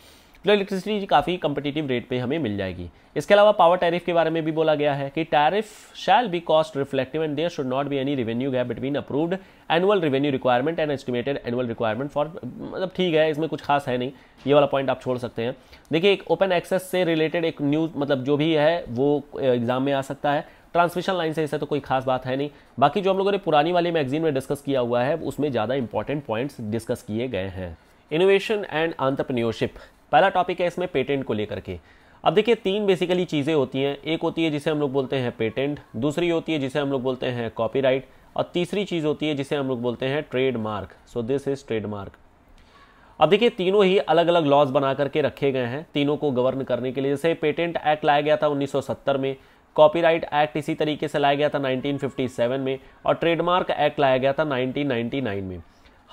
S1: तो इलेक्ट्रिसिटी काफ़ी कंपिटेटिव रेट पे हमें मिल जाएगी इसके अलावा पावर टैरिफ के बारे में भी बोला गया है कि tariff shall be cost reflective and there should not be any revenue gap between approved annual revenue requirement and estimated annual requirement for मतलब ठीक है इसमें कुछ खास है नहीं ये वाला पॉइंट आप छोड़ सकते हैं देखिए एक ओपन एक्सेस से रिलेटेड एक न्यूज़ मतलब जो भी है वो एग्जाम में आ सकता है ट्रांसमिशन लाइन से ऐसे तो कोई खास बात है नहीं बाकी जो हम लोगों ने पुरानी वाली मैगजीन में डिस्कस किया हुआ है उसमें ज़्यादा इंपॉर्टेंट पॉइंट्स डिस्कस किए गए हैं इनोवेशन एंड आंट्रप्रन्योरशिप पहला टॉपिक है इसमें पेटेंट को लेकर के अब देखिए तीन बेसिकली चीज़ें होती हैं एक होती है जिसे हम लोग बोलते हैं पेटेंट दूसरी होती है जिसे हम लोग बोलते हैं कॉपी और तीसरी चीज़ होती है जिसे हम लोग बोलते हैं trademark so this is trademark अब देखिए तीनों ही अलग अलग लॉज बना करके रखे गए हैं तीनों को गवर्न करने के लिए जैसे पेटेंट एक्ट लाया गया था 1970 में कॉपीराइट एक्ट इसी तरीके से लाया गया था 1957 में और ट्रेडमार्क एक्ट लाया गया था 1999 में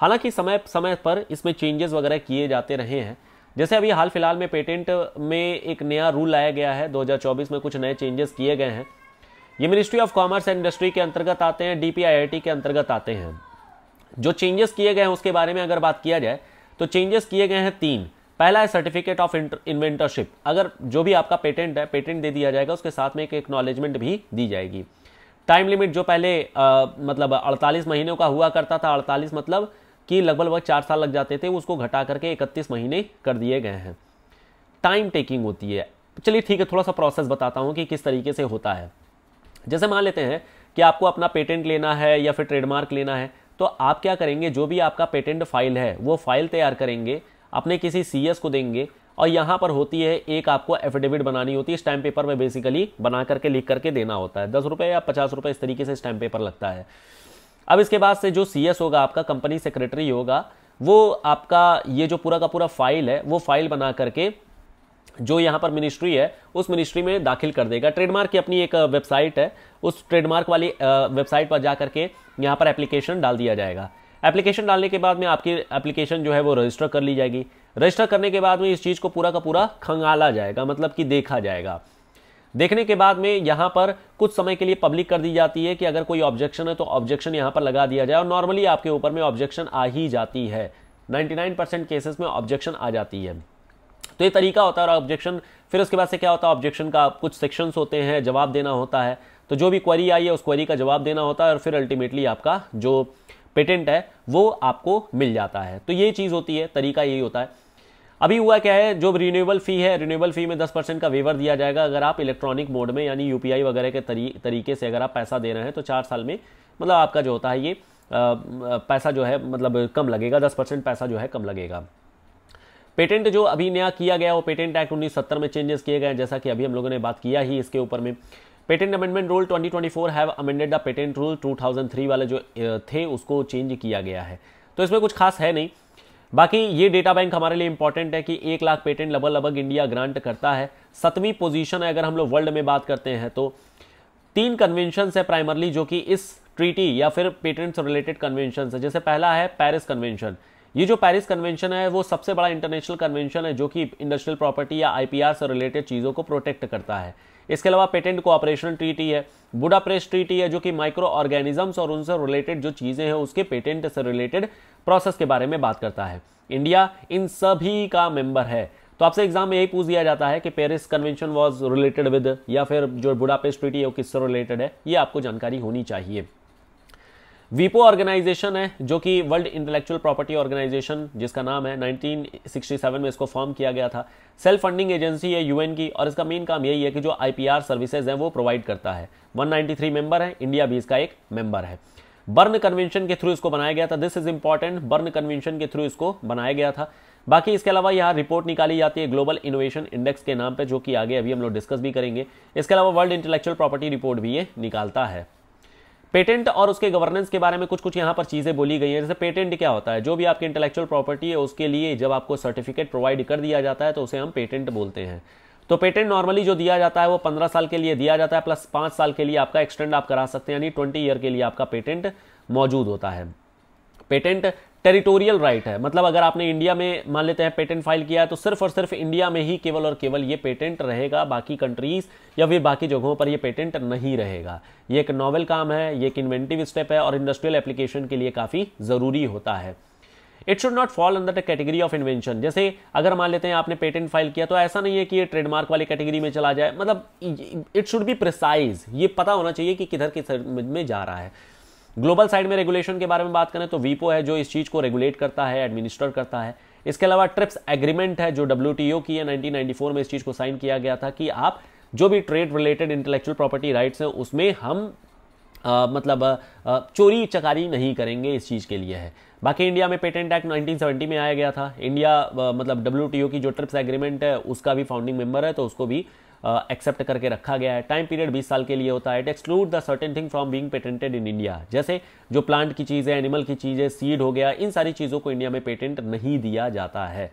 S1: हालांकि समय समय पर इसमें चेंजेस वगैरह किए जाते रहे हैं जैसे अभी हाल फिलहाल में पेटेंट में एक नया रूल लाया गया है 2024 में कुछ नए चेंजेस किए गए हैं ये ministry of commerce and industry के अंतर्गत आते हैं डी के अंतर्गत आते हैं जो चेंजेस किए गए हैं उसके बारे में अगर बात किया जाए तो चेंजेस किए गए हैं तीन पहला है सर्टिफिकेट ऑफ इन्वेंटरशिप अगर जो भी आपका पेटेंट है पेटेंट दे दिया जाएगा उसके साथ में एक एक्नॉलेजमेंट भी दी जाएगी टाइम लिमिट जो पहले आ, मतलब 48 महीनों का हुआ करता था 48 मतलब कि लगभग लगभग चार साल लग जाते थे उसको घटा करके इकतीस महीने कर दिए गए हैं टाइम टेकिंग होती है चलिए ठीक है थोड़ा सा प्रोसेस बताता हूँ कि किस तरीके से होता है जैसे मान लेते हैं कि आपको अपना पेटेंट लेना है या फिर ट्रेडमार्क लेना है तो आप क्या करेंगे जो भी आपका पेटेंट फाइल है वो फाइल तैयार करेंगे अपने किसी सी को देंगे और यहाँ पर होती है एक आपको एफिडेविट बनानी होती है स्टैम्प पेपर में बेसिकली बना करके लिख करके देना होता है दस रुपये या पचास रुपये इस तरीके से स्टैम्प पेपर लगता है अब इसके बाद से जो सी होगा आपका कंपनी सेक्रेटरी होगा वो आपका ये जो पूरा का पूरा फाइल है वो फाइल बना करके जो यहाँ पर मिनिस्ट्री है उस मिनिस्ट्री में दाखिल कर देगा ट्रेडमार्क की अपनी एक वेबसाइट है उस ट्रेडमार्क वाली वेबसाइट पर जा करके यहाँ पर एप्लीकेशन डाल दिया जाएगा एप्लीकेशन डालने के बाद में आपकी एप्लीकेशन जो है वो रजिस्टर कर ली जाएगी रजिस्टर करने के बाद में इस चीज़ को पूरा का पूरा खंगाला जाएगा मतलब कि देखा जाएगा देखने के बाद में यहाँ पर कुछ समय के लिए पब्लिक कर दी जाती है कि अगर कोई ऑब्जेक्शन है तो ऑब्जेक्शन यहाँ पर लगा दिया जाए और नॉर्मली आपके ऊपर में ऑब्जेक्शन आ ही जाती है 99 परसेंट केसेस में ऑब्जेक्शन आ जाती है तो ये तरीका होता है और ऑब्जेक्शन फिर उसके बाद से क्या होता है ऑब्जेक्शन का कुछ सेक्शंस होते हैं जवाब देना होता है तो जो भी क्वेरी आई है उस क्वेरी का जवाब देना होता है और फिर अल्टीमेटली आपका जो पेटेंट है वो आपको मिल जाता है तो ये चीज़ होती है तरीका यही होता है अभी हुआ क्या है जो रिन्यूएबल फी है रिन्यूएबल फी में 10 परसेंट का वेवर दिया जाएगा अगर आप इलेक्ट्रॉनिक मोड में यानी यूपीआई वगैरह के तरी, तरीके से अगर आप पैसा दे रहे हैं तो चार साल में मतलब आपका जो होता है ये आ, पैसा जो है मतलब कम लगेगा दस परसेंट पैसा जो है कम लगेगा पेटेंट जो अभी नया किया गया वो पेटेंट एक्ट सत्तर में चेंजेस किए गए जैसा कि अभी हम लोगों ने बात किया ही इसके ऊपर में patent amendment rule 2024 have amended the patent rule 2003 वाले जो थे उसको चेंज किया गया है तो इसमें कुछ खास है नहीं बाकी ये डेटा बैंक हमारे लिए इंपॉर्टेंट है कि एक लाख पेटेंट लगभग लगभग इंडिया ग्रांट करता है सतवीं पोजीशन है अगर हम लोग वर्ल्ड में बात करते हैं तो तीन कन्वेंशन है प्राइमरली जो कि इस ट्रीटी या फिर पेटेंट से रिलेटेड कन्वेंशन है जैसे पहला है पेरिस कन्वेंशन ये जो पेरिस कन्वेंशन है वो सबसे बड़ा इंटरनेशनल कन्वेंशन है जो कि इंडस्ट्रियल प्रॉपर्टी या आईपीआर से रिलेटेड चीज़ों को प्रोटेक्ट करता है इसके अलावा पेटेंट को ऑपरेशनल ट्रीटी है बुडाप्रेस ट्रीटी है जो कि माइक्रो ऑर्गेनिजम्स और उनसे रिलेटेड जो चीज़ें हैं उसके पेटेंट से रिलेटेड प्रोसेस के बारे में बात करता है इंडिया इन सभी का मेंबर है तो आपसे एग्जाम में यही पूछ दिया जाता है कि Paris convention was related with या फिर जो बुडापेस्ट ट्रीटी है वो किससे रिलेटेड है ये आपको जानकारी होनी चाहिए वीपो ऑर्गेनाइजेशन है जो कि वर्ल्ड इंटेलेक्चुअल प्रॉपर्टी ऑर्गेनाइजेशन जिसका नाम है 1967 में इसको फॉर्म किया गया था सेल्फ फंडिंग एजेंसी है यूएन की और इसका मेन काम यही है कि जो आईपीआर सर्विसेज हैं वो प्रोवाइड करता है 193 मेंबर है इंडिया भी इसका एक मेंबर है बर्न कन्वेंशन के थ्रू इसको बनाया गया था this is important Berne convention के थ्रू इसको बनाया गया था बाकी इसके अलावा यहाँ रिपोर्ट निकाली जाती है ग्लोबल इनोवेशन इंडेक्स के नाम पर जो कि आगे अभी हम लोग डिस्कस भी करेंगे इसके अलावा वर्ल्ड इंटेलेक्चुअल प्रॉपर्टी रिपोर्ट भी ये निकालता है पेटेंट और उसके गवर्नेंस के बारे में कुछ कुछ यहाँ पर चीज़ें बोली गई हैं जैसे पेटेंट क्या होता है जो भी आपकी इंटेलेक्चुअल प्रॉपर्टी है उसके लिए जब आपको सर्टिफिकेट प्रोवाइड कर दिया जाता है तो उसे हम पेटेंट बोलते हैं तो पेटेंट नॉर्मली जो दिया जाता है वो पंद्रह साल के लिए दिया जाता है प्लस पाँच साल के लिए आपका एक्सटेंड आप करा सकते हैं यानी ट्वेंटी ईयर के लिए आपका पेटेंट मौजूद होता है पेटेंट टेरिटोरियल राइट right है मतलब अगर आपने इंडिया में मान लेते हैं पेटेंट फाइल किया है तो सिर्फ और सिर्फ इंडिया में ही केवल और केवल ये पेटेंट रहेगा बाकी कंट्रीज या फिर बाकी जगहों पर ये पेटेंट नहीं रहेगा ये एक नॉवल काम है ये एक इन्वेंटिव स्टेप है और इंडस्ट्रियल एप्लीकेशन के लिए काफ़ी ज़रूरी होता है it should not fall under the category of invention जैसे अगर मान लेते हैं आपने पेटेंट फाइल किया तो ऐसा नहीं है कि ये ट्रेडमार्क वाली कैटेगरी में चला जाए मतलब इट शुड बी प्रिसाइज ये पता होना चाहिए कि किधर किस में जा रहा है ग्लोबल साइड में रेगुलेशन के बारे में बात करें तो वीपो है जो इस चीज़ को रेगुलेट करता है एडमिनिस्टर करता है इसके अलावा ट्रिप्स एग्रीमेंट है जो डब्ल्यू की है नाइनटीन में इस चीज़ को साइन किया गया था कि आप जो भी trade related intellectual property rights हैं उसमें हम आ, मतलब आ, चोरी चकारी नहीं करेंगे इस चीज़ के लिए है बाकी इंडिया में पेटेंट एक्ट 1970 में आया गया था इंडिया आ, मतलब डब्ल्यू की जो ट्रिप्स एग्रीमेंट है उसका भी फाउंडिंग मेंबर है तो उसको भी एक्सेप्ट करके रखा गया है टाइम पीरियड 20 साल के लिए होता है it exclude the certain thing from being patented in India जैसे जो प्लांट की चीज़ है एनिमल की चीज़ है सीड हो गया इन सारी चीज़ों को इंडिया में पेटेंट नहीं दिया जाता है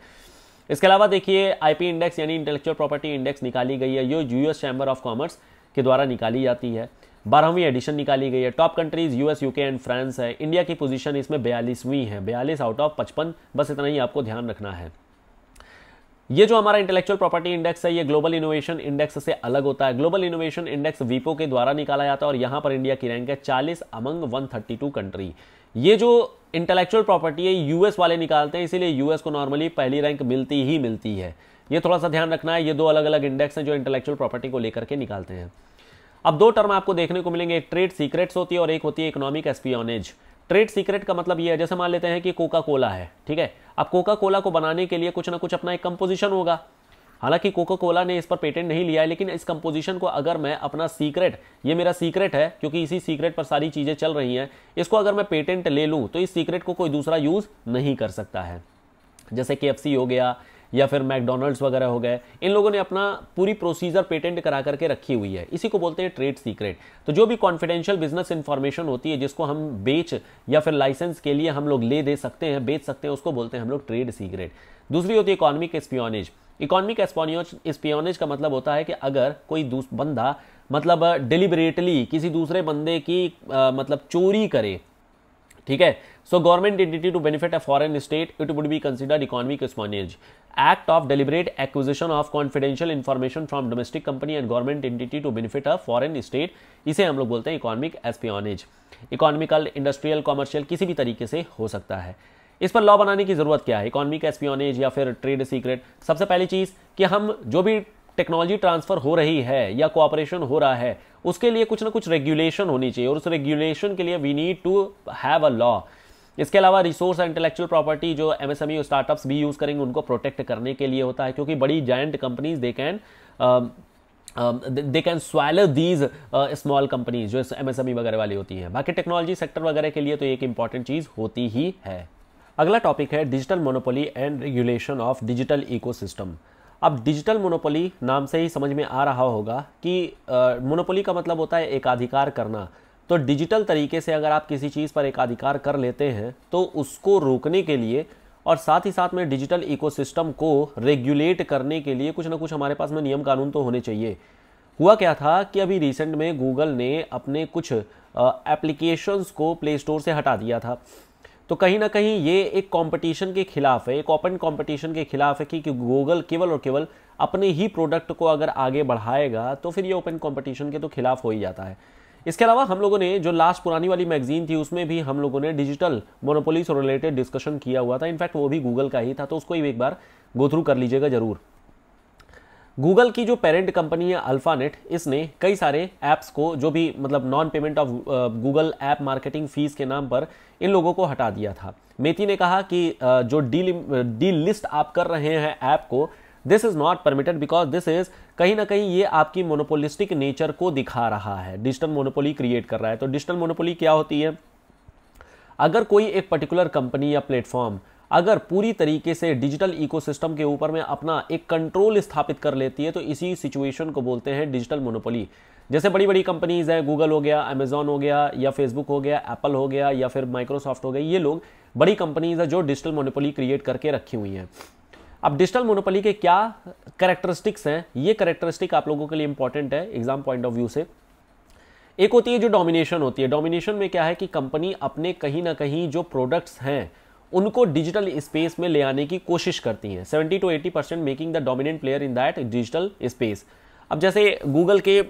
S1: इसके अलावा देखिए आईपी इंडेक्स यानी इंटेलेक्चुअल प्रॉपर्टी इंडेक्स निकाली गई है यो यूएस चैम्बर ऑफ कॉमर्स के द्वारा निकाली जाती है बारहवीं एडिशन निकाली गई है top countries US UK and France है इंडिया की पोजीशन इसमें बयालीसवीं है बयालीस आउट ऑफ पचपन बस इतना ही आपको ध्यान रखना है ये जो हमारा इंटेलेक्चुअल प्रॉपर्टी इंडेक्स है ये ग्लोबल इनोवेशन इंडेक्स से अलग होता है ग्लोबल इनोवेशन इंडेक्स वीपो के द्वारा निकाला जाता है और यहां पर इंडिया की रैंक है चालीस अमंग टू कंट्री ये जो इंटेलेक्चुअल प्रॉपर्टी है यूएस वाले निकालते हैं इसीलिए यूएस को नॉर्मली पहली रैंक मिलती ही मिलती है ये थोड़ा सा ध्यान रखना है ये दो अलग अलग इंडेक्स हैं जो इंटेलेक्चुअल प्रॉपर्टी को लेकर के निकालते हैं अब दो टर्म आपको देखने को मिलेंगे एक ट्रेड सीक्रेट्स होती है और एक होती है इकोनॉमिक एस्पियोनेज ट्रेड सीक्रेट का मतलब ये है जैसे मान लेते हैं कि कोका कोला है ठीक है अब कोका कोला को बनाने के लिए कुछ ना कुछ अपना एक कंपोजिशन होगा हालांकि कोका कोला ने इस पर पेटेंट नहीं लिया है लेकिन इस कंपोजिशन को अगर मैं अपना सीक्रेट ये मेरा सीक्रेट है क्योंकि इसी सीक्रेट पर सारी चीज़ें चल रही हैं इसको अगर मैं पेटेंट ले लूँ तो इस सीक्रेट को कोई दूसरा यूज़ नहीं कर सकता है जैसे के हो गया या फिर मैकडोनल्ड्स वगैरह हो गए इन लोगों ने अपना पूरी प्रोसीजर पेटेंट करा करके रखी हुई है इसी को बोलते हैं ट्रेड सीक्रेट तो जो भी कॉन्फिडेंशियल बिजनेस इन्फॉर्मेशन होती है जिसको हम बेच या फिर लाइसेंस के लिए हम लोग ले दे सकते हैं बेच सकते हैं उसको बोलते हैं हम लोग ट्रेड सीक्रेट दूसरी होती है इकोनॉमिक स्पियोनेज इकोनॉमिक एस्पोनियोज स्पियोनेज का मतलब होता है कि अगर कोई बंदा मतलब डिलिबरेटली किसी दूसरे बंदे की आ, मतलब चोरी करे ठीक है so government entity to benefit a foreign state it would be considered economic espionage act of deliberate acquisition of confidential information from domestic company and government entity to benefit a foreign state इसे हम लोग बोलते हैं economic espionage economical industrial commercial किसी भी तरीके से हो सकता है इस पर लॉ बनाने की जरूरत क्या है इकॉनमिक एसपियॉनेज या फिर ट्रेड सीक्रेट सबसे पहली चीज कि हम जो भी टेक्नोलॉजी ट्रांसफर हो रही है या कोऑपरेशन हो रहा है उसके लिए कुछ ना कुछ रेगुलेशन होनी चाहिए और उस रेगुलेशन के लिए we need to have a law इसके अलावा रिसोर्स एंड इंटेलेक्चुअल प्रॉपर्टी जो एमएसएमई स्टार्टअप्स e भी यूज़ करेंगे उनको प्रोटेक्ट करने के लिए होता है क्योंकि बड़ी giant companies they can they can swallow these small companies जो एम एस एम ई वगैरह वाली होती हैं बाकी टेक्नोलॉजी सेक्टर वगैरह के लिए तो एक इंपॉर्टेंट चीज़ होती ही है अगला टॉपिक है digital monopoly and regulation of digital ecosystem अब डिजिटल मोनोपोली नाम से ही समझ में आ रहा होगा कि मोनोपोली uh, का मतलब होता है एकाधिकार करना तो डिजिटल तरीके से अगर आप किसी चीज़ पर एकाधिकार कर लेते हैं तो उसको रोकने के लिए और साथ ही साथ में डिजिटल इकोसिस्टम को रेगुलेट करने के लिए कुछ ना कुछ हमारे पास में नियम कानून तो होने चाहिए हुआ क्या था कि अभी रिसेंट में गूगल ने अपने कुछ एप्लीकेशंस को प्ले स्टोर से हटा दिया था तो कहीं ना कहीं ये एक कंपटीशन के खिलाफ है एक ओपन कंपटीशन के खिलाफ है कि, गूगल केवल और केवल अपने ही प्रोडक्ट को अगर आगे बढ़ाएगा तो फिर ये ओपन कंपटीशन के तो खिलाफ हो ही जाता है इसके अलावा हम लोगों ने जो लास्ट पुरानी वाली मैगजीन थी उसमें भी हम लोगों ने डिजिटल मोनोपोली से रिलेटेड डिस्कशन किया हुआ था इनफैक्ट वो भी गूगल का ही था तो उसको ही एक बार गो थ्रू कर लीजिएगा जरूर गूगल की जो पेरेंट कंपनी है अल्फ़ानेट इसने कई सारे ऐप्स को जो भी मतलब non payment of Google app marketing fees के नाम पर इन लोगों को हटा दिया था मेथी ने कहा कि जो डील डील लिस्ट आप कर रहे हैं ऐप को this is not permitted because this is कहीं ना कहीं ये आपकी मोनोपोलिस्टिक नेचर को दिखा रहा है डिजिटल मोनोपोली क्रिएट कर रहा है तो डिजिटल मोनोपोली क्या होती है अगर कोई एक पर्टिकुलर कंपनी या प्लेटफॉर्म अगर पूरी तरीके से डिजिटल इकोसिस्टम के ऊपर में अपना एक कंट्रोल स्थापित कर लेती है तो इसी सिचुएशन को बोलते हैं डिजिटल मोनोपोली जैसे बड़ी बड़ी कंपनीज हैं गूगल हो गया अमेजॉन हो गया या फेसबुक हो गया एप्पल हो गया या फिर माइक्रोसॉफ्ट हो गया ये लोग बड़ी कंपनीज है जो डिजिटल मोनोपोली क्रिएट करके रखी हुई हैं अब डिजिटल मोनोपली के क्या करेक्टरिस्टिक्स हैं ये करेक्टरिस्टिक आप लोगों के लिए इंपॉर्टेंट है एग्जाम पॉइंट ऑफ व्यू से एक होती है जो डोमिनेशन होती है डोमिनेशन में क्या है कि कंपनी अपने कहीं ना कहीं जो प्रोडक्ट्स हैं उनको डिजिटल स्पेस में ले आने की कोशिश करती हैं 70 to 80 percent making the dominant player in that digital space अब जैसे गूगल के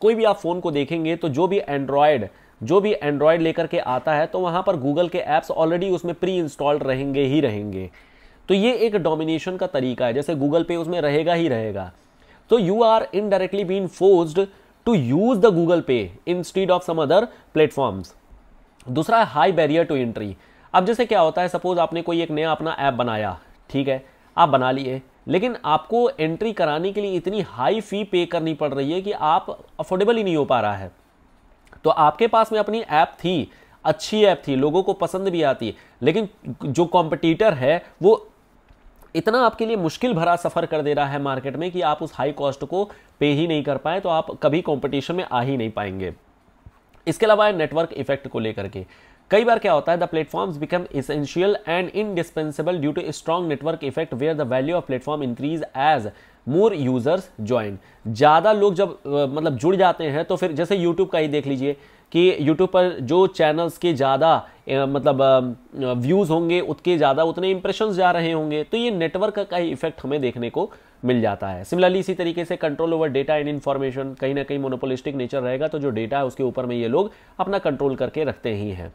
S1: कोई भी आप फ़ोन को देखेंगे तो जो भी एंड्रॉयड जो भी एंड्रॉयड लेकर के आता है तो वहाँ पर गूगल के ऐप्स ऑलरेडी उसमें प्री इंस्टॉल्ड रहेंगे ही रहेंगे तो ये एक डोमिनेशन का तरीका है जैसे गूगल पे उसमें रहेगा ही रहेगा तो you are indirectly been forced to use the Google Pay instead of some other platforms दूसरा है हाई बैरियर टू एंट्री अब जैसे क्या होता है सपोज आपने कोई एक नया अपना ऐप बनाया ठीक है आप बना लिए लेकिन आपको एंट्री कराने के लिए इतनी हाई फी पे करनी पड़ रही है कि आप अफोर्डेबल ही नहीं हो पा रहा है तो आपके पास में अपनी ऐप थी अच्छी ऐप थी लोगों को पसंद भी आती लेकिन जो कॉम्पिटिटर है वो इतना आपके लिए मुश्किल भरा सफ़र कर दे रहा है मार्केट में कि आप उस हाई कॉस्ट को पे ही नहीं कर पाए तो आप कभी कॉम्पिटिशन में आ ही नहीं पाएंगे इसके अलावा नेटवर्क इफेक्ट को लेकर के कई बार क्या होता है the platforms become essential and indispensable due to strong network effect where the value of platform increase as more users join ज़्यादा लोग जब मतलब जुड़ जाते हैं तो फिर जैसे यूट्यूब का ही देख लीजिए कि यूट्यूब पर जो चैनल्स के ज़्यादा मतलब व्यूज़ होंगे उतके ज़्यादा उतने इंप्रेशन जा रहे होंगे तो ये नेटवर्क का ही इफेक्ट हमें देखने को मिल जाता है सिमिलरली इसी तरीके से control over data and information कहीं ना कहीं मोनोपोलिस्टिक नेचर रहेगा तो जो डेटा है उसके ऊपर में ये लोग अपना कंट्रोल करके रखते ही हैं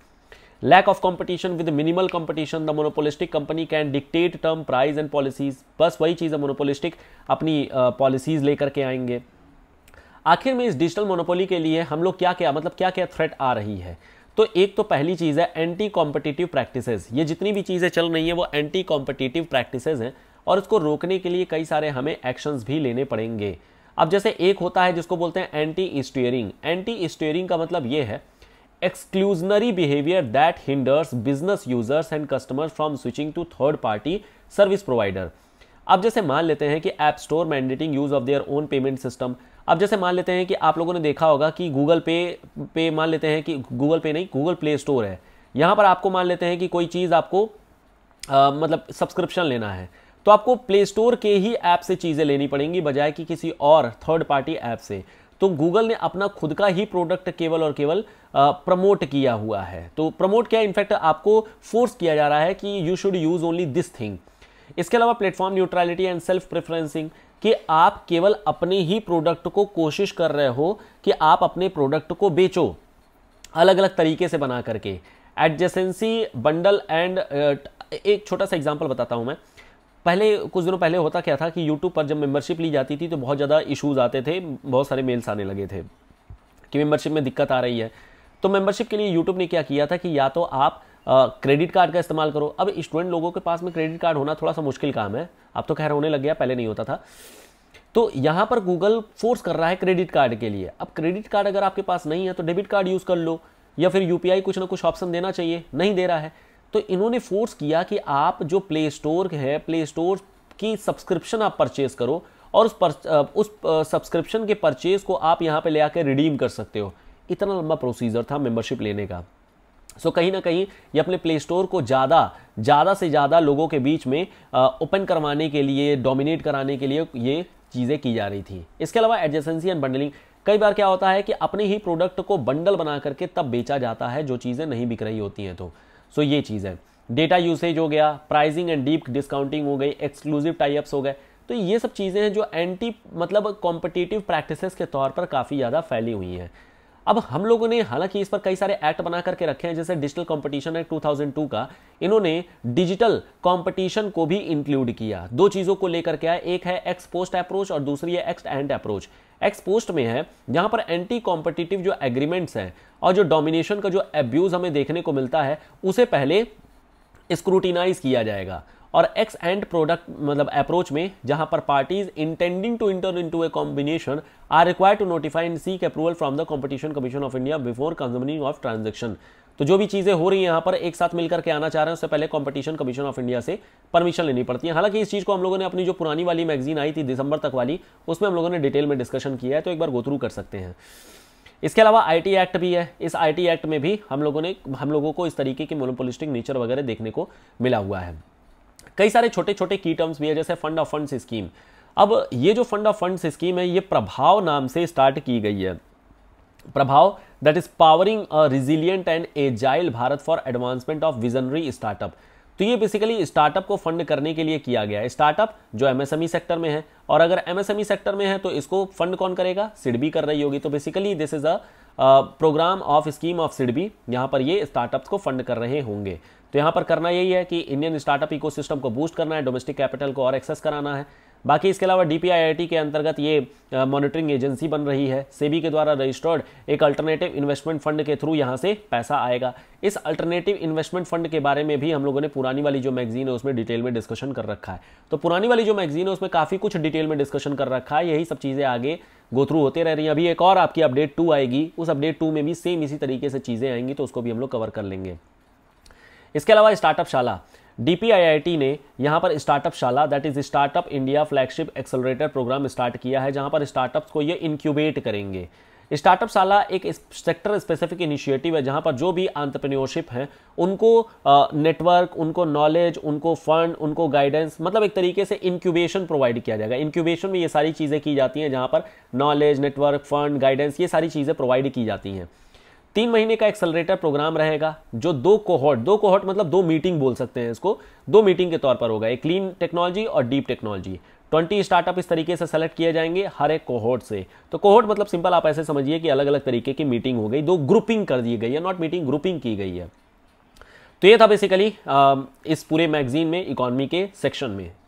S1: lack of competition with minimal competition the monopolistic company can dictate term price and policies बस वही चीज़ है मोनोपोलिस्टिक अपनी पॉलिसीज लेकर के आएंगे आखिर में इस डिजिटल मोनोपोली के लिए हम लोग क्या क्या मतलब क्या क्या थ्रेट आ रही है तो एक तो पहली चीज़ है एंटी कॉम्पिटिटिव प्रैक्टिसेस ये जितनी भी चीज़ें चल रही है वो एंटी कॉम्पिटिटिव प्रैक्टिसेस हैं और उसको रोकने के लिए कई सारे हमें एक्शंस भी लेने पड़ेंगे अब जैसे एक होता है जिसको बोलते हैं एंटी स्टीयरिंग एंटी स्टीयरिंग का मतलब ये है exclusionary behaviour that hinders business users and customers from switching to third party service provider अब जैसे मान लेते हैं कि app store mandating use of their own payment system अब जैसे मान लेते हैं कि आप लोगों ने देखा होगा कि गूगल पे पे मान लेते हैं कि गूगल पे नहीं गूगल प्ले स्टोर है यहाँ पर आपको मान लेते हैं कि कोई चीज़ आपको आ, मतलब सब्सक्रिप्शन लेना है तो आपको प्ले स्टोर के ही ऐप से चीज़ें लेनी पड़ेंगी बजाय कि किसी और थर्ड पार्टी ऐप से तो गूगल ने अपना खुद का ही प्रोडक्ट केवल और केवल प्रमोट किया हुआ है तो प्रमोट क्या इनफैक्ट आपको फोर्स किया जा रहा है कि you should use only this thing इसके अलावा platform neutrality and self preferencing कि आप केवल अपने ही प्रोडक्ट को कोशिश कर रहे हो कि आप अपने प्रोडक्ट को बेचो अलग अलग तरीके से बना करके एडजेसेंसी बंडल एंड एक छोटा सा एग्जाम्पल बताता हूँ मैं पहले कुछ दिनों पहले होता क्या था कि यूट्यूब पर जब मेंबरशिप ली जाती थी तो बहुत ज़्यादा इशूज़ आते थे बहुत सारे मेल्स आने लगे थे कि मेम्बरशिप में दिक्कत आ रही है तो मेंबरशिप के लिए यूट्यूब ने क्या किया था कि या तो आप क्रेडिट कार्ड का इस्तेमाल करो अब स्टूडेंट लोगों के पास में क्रेडिट कार्ड होना थोड़ा सा मुश्किल काम है अब तो खैर होने लग गया पहले नहीं होता था तो यहाँ पर गूगल फोर्स कर रहा है क्रेडिट कार्ड के लिए अब क्रेडिट कार्ड अगर आपके पास नहीं है तो डेबिट कार्ड यूज़ कर लो या फिर यू कुछ ना कुछ ऑप्शन देना चाहिए नहीं दे रहा है तो इन्होंने फोर्स किया कि आप जो प्ले स्टोर है प्ले स्टोर की सब्सक्रिप्शन आप परचेज करो और उस पर, उस सब्सक्रिप्शन के परचेज को आप यहाँ पे ले आकर रिडीम कर सकते हो इतना लंबा प्रोसीजर था मेंबरशिप लेने का सो कहीं ना कहीं ये अपने प्ले स्टोर को ज़्यादा ज़्यादा से ज़्यादा लोगों के बीच में ओपन करवाने के लिए डोमिनेट कराने के लिए ये चीज़ें की जा रही थी इसके अलावा एडजेसेंसी एंड बंडलिंग कई बार क्या होता है कि अपने ही प्रोडक्ट को बंडल बना करके तब बेचा जाता है जो चीज़ें नहीं बिक रही होती हैं तो सो ये चीज़ है डेटा यूसेज हो गया प्राइजिंग एंड डीप डिस्काउंटिंग हो गई एक्सक्लूसिव टाइप्स हो गए तो ये सब चीज़ें हैं जो एंटी मतलब कॉम्पिटिटिव प्रैक्टिसेस के तौर पर काफ़ी ज़्यादा फैली हुई हैं अब हम लोगों ने हालांकि इस पर कई सारे एक्ट बना करके रखे हैं जैसे डिजिटल कंपटीशन एक्ट 2002 का इन्होंने डिजिटल कंपटीशन को भी इंक्लूड किया दो चीज़ों को लेकर के आया एक है एक्स पोस्ट अप्रोच और दूसरी है ex ante approach ex post में है जहां पर एंटी कॉम्पिटिटिव जो एग्रीमेंट्स हैं और जो डोमिनेशन का जो एब्यूज हमें देखने को मिलता है उसे पहले स्क्रूटिनाइज किया जाएगा और एक्स एंड प्रोडक्ट मतलब अप्रोच में जहां पर parties intending to enter into a combination are required to notify and seek approval from the Competition Commission of India before consummating of transaction तो जो भी चीज़ें हो रही हैं यहां पर एक साथ मिलकर के आना चाह रहे हैं उससे पहले कंपटीशन कमीशन ऑफ इंडिया से परमिशन लेनी पड़ती है हालांकि इस चीज़ को हम लोगों ने अपनी जो पुरानी वाली मैगजीन आई थी दिसंबर तक वाली उसमें हम लोगों ने डिटेल में डिस्कशन किया है तो एक बार गोथ्रू कर सकते हैं इसके अलावा आईटी एक्ट भी है इस आईटी एक्ट में भी हम लोगों ने हम लोगों को इस तरीके की मोनोपोलिस्टिक नेचर वगैरह देखने को मिला हुआ है कई सारे छोटे छोटे की टर्म्स भी है जैसे फंड ऑफ फंड्स स्कीम अब ये जो फंड ऑफ फंड्स स्कीम है ये प्रभाव नाम से स्टार्ट की गई है Prabhav that is powering a resilient and agile Bharat for advancement of visionary startup तो ये बेसिकली स्टार्टअप को फंड करने के लिए किया गया है स्टार्टअप जो एमएसएमई सेक्टर e में है और अगर एमएसएमई सेक्टर e में है तो इसको फंड कौन करेगा सिडबी कर रही होगी तो basically this is a program of scheme of SIDBI यहां पर ये स्टार्टअप्स को फंड कर रहे होंगे तो यहाँ पर करना यही है कि इंडियन स्टार्टअप इकोसिस्टम को बूस्ट करना है डोमेस्टिक कैपिटल को और एक्सेस कराना है बाकी इसके अलावा डीपीआईआईटी के अंतर्गत ये मॉनिटरिंग एजेंसी बन रही है सेबी के द्वारा रजिस्टर्ड एक अल्टरनेटिव इन्वेस्टमेंट फंड के थ्रू यहाँ से पैसा आएगा इस अल्टरनेटिव इन्वेस्टमेंट फंड के बारे में भी हम लोगों ने पुरानी वाली जो मैगजीन है उसमें डिटेल में डिस्कशन कर रखा है तो पुरानी वाली जो मैगजीन है उसमें काफ़ी कुछ डिटेल में डिस्कशन कर रखा है यही सब चीज़ें आगे गो थ्रू होते रह रही है अभी एक और आपकी अपडेट टू आएगी उस अपडेट टू में भी सेम इसी तरीके से चीज़ें आएंगी तो उसको भी हम लोग कवर कर लेंगे इसके अलावा स्टार्टअप शाला डीपीआईआईटी ने यहाँ पर Startup Shala that is Startup India flagship accelerator program start किया है जहाँ पर स्टार्टअप्स को ये इनक्यूबेट करेंगे स्टार्टअप साला एक सेक्टर स्पेसिफिक इनिशिएटिव है जहाँ पर जो भी आंट्रप्रन्योरशिप हैं उनको नेटवर्क उनको नॉलेज उनको फंड उनको गाइडेंस मतलब एक तरीके से इंक्यूबेशन प्रोवाइड किया जाएगा इंक्यूबेशन में ये सारी चीज़ें की जाती हैं जहाँ पर नॉलेज नेटवर्क फंड गाइडेंस ये सारी चीज़ें प्रोवाइड की जाती हैं तीन महीने का एक्सलरेटर प्रोग्राम रहेगा जो दो कोहॉट दो कोहॉट मतलब दो मीटिंग बोल सकते हैं इसको दो मीटिंग के तौर पर होगा एक क्लीन टेक्नोलॉजी और डीप टेक्नोलॉजी ट्वेंटी स्टार्टअप इस तरीके से सेलेक्ट किए जाएंगे हर एक कोहोट से तो कोहोट मतलब सिंपल आप ऐसे समझिए कि अलग अलग तरीके की मीटिंग हो गई दो ग्रुपिंग कर दी गई है नॉट मीटिंग ग्रुपिंग की गई है तो ये था बेसिकली इस पूरे मैगजीन में इकोनॉमी के सेक्शन में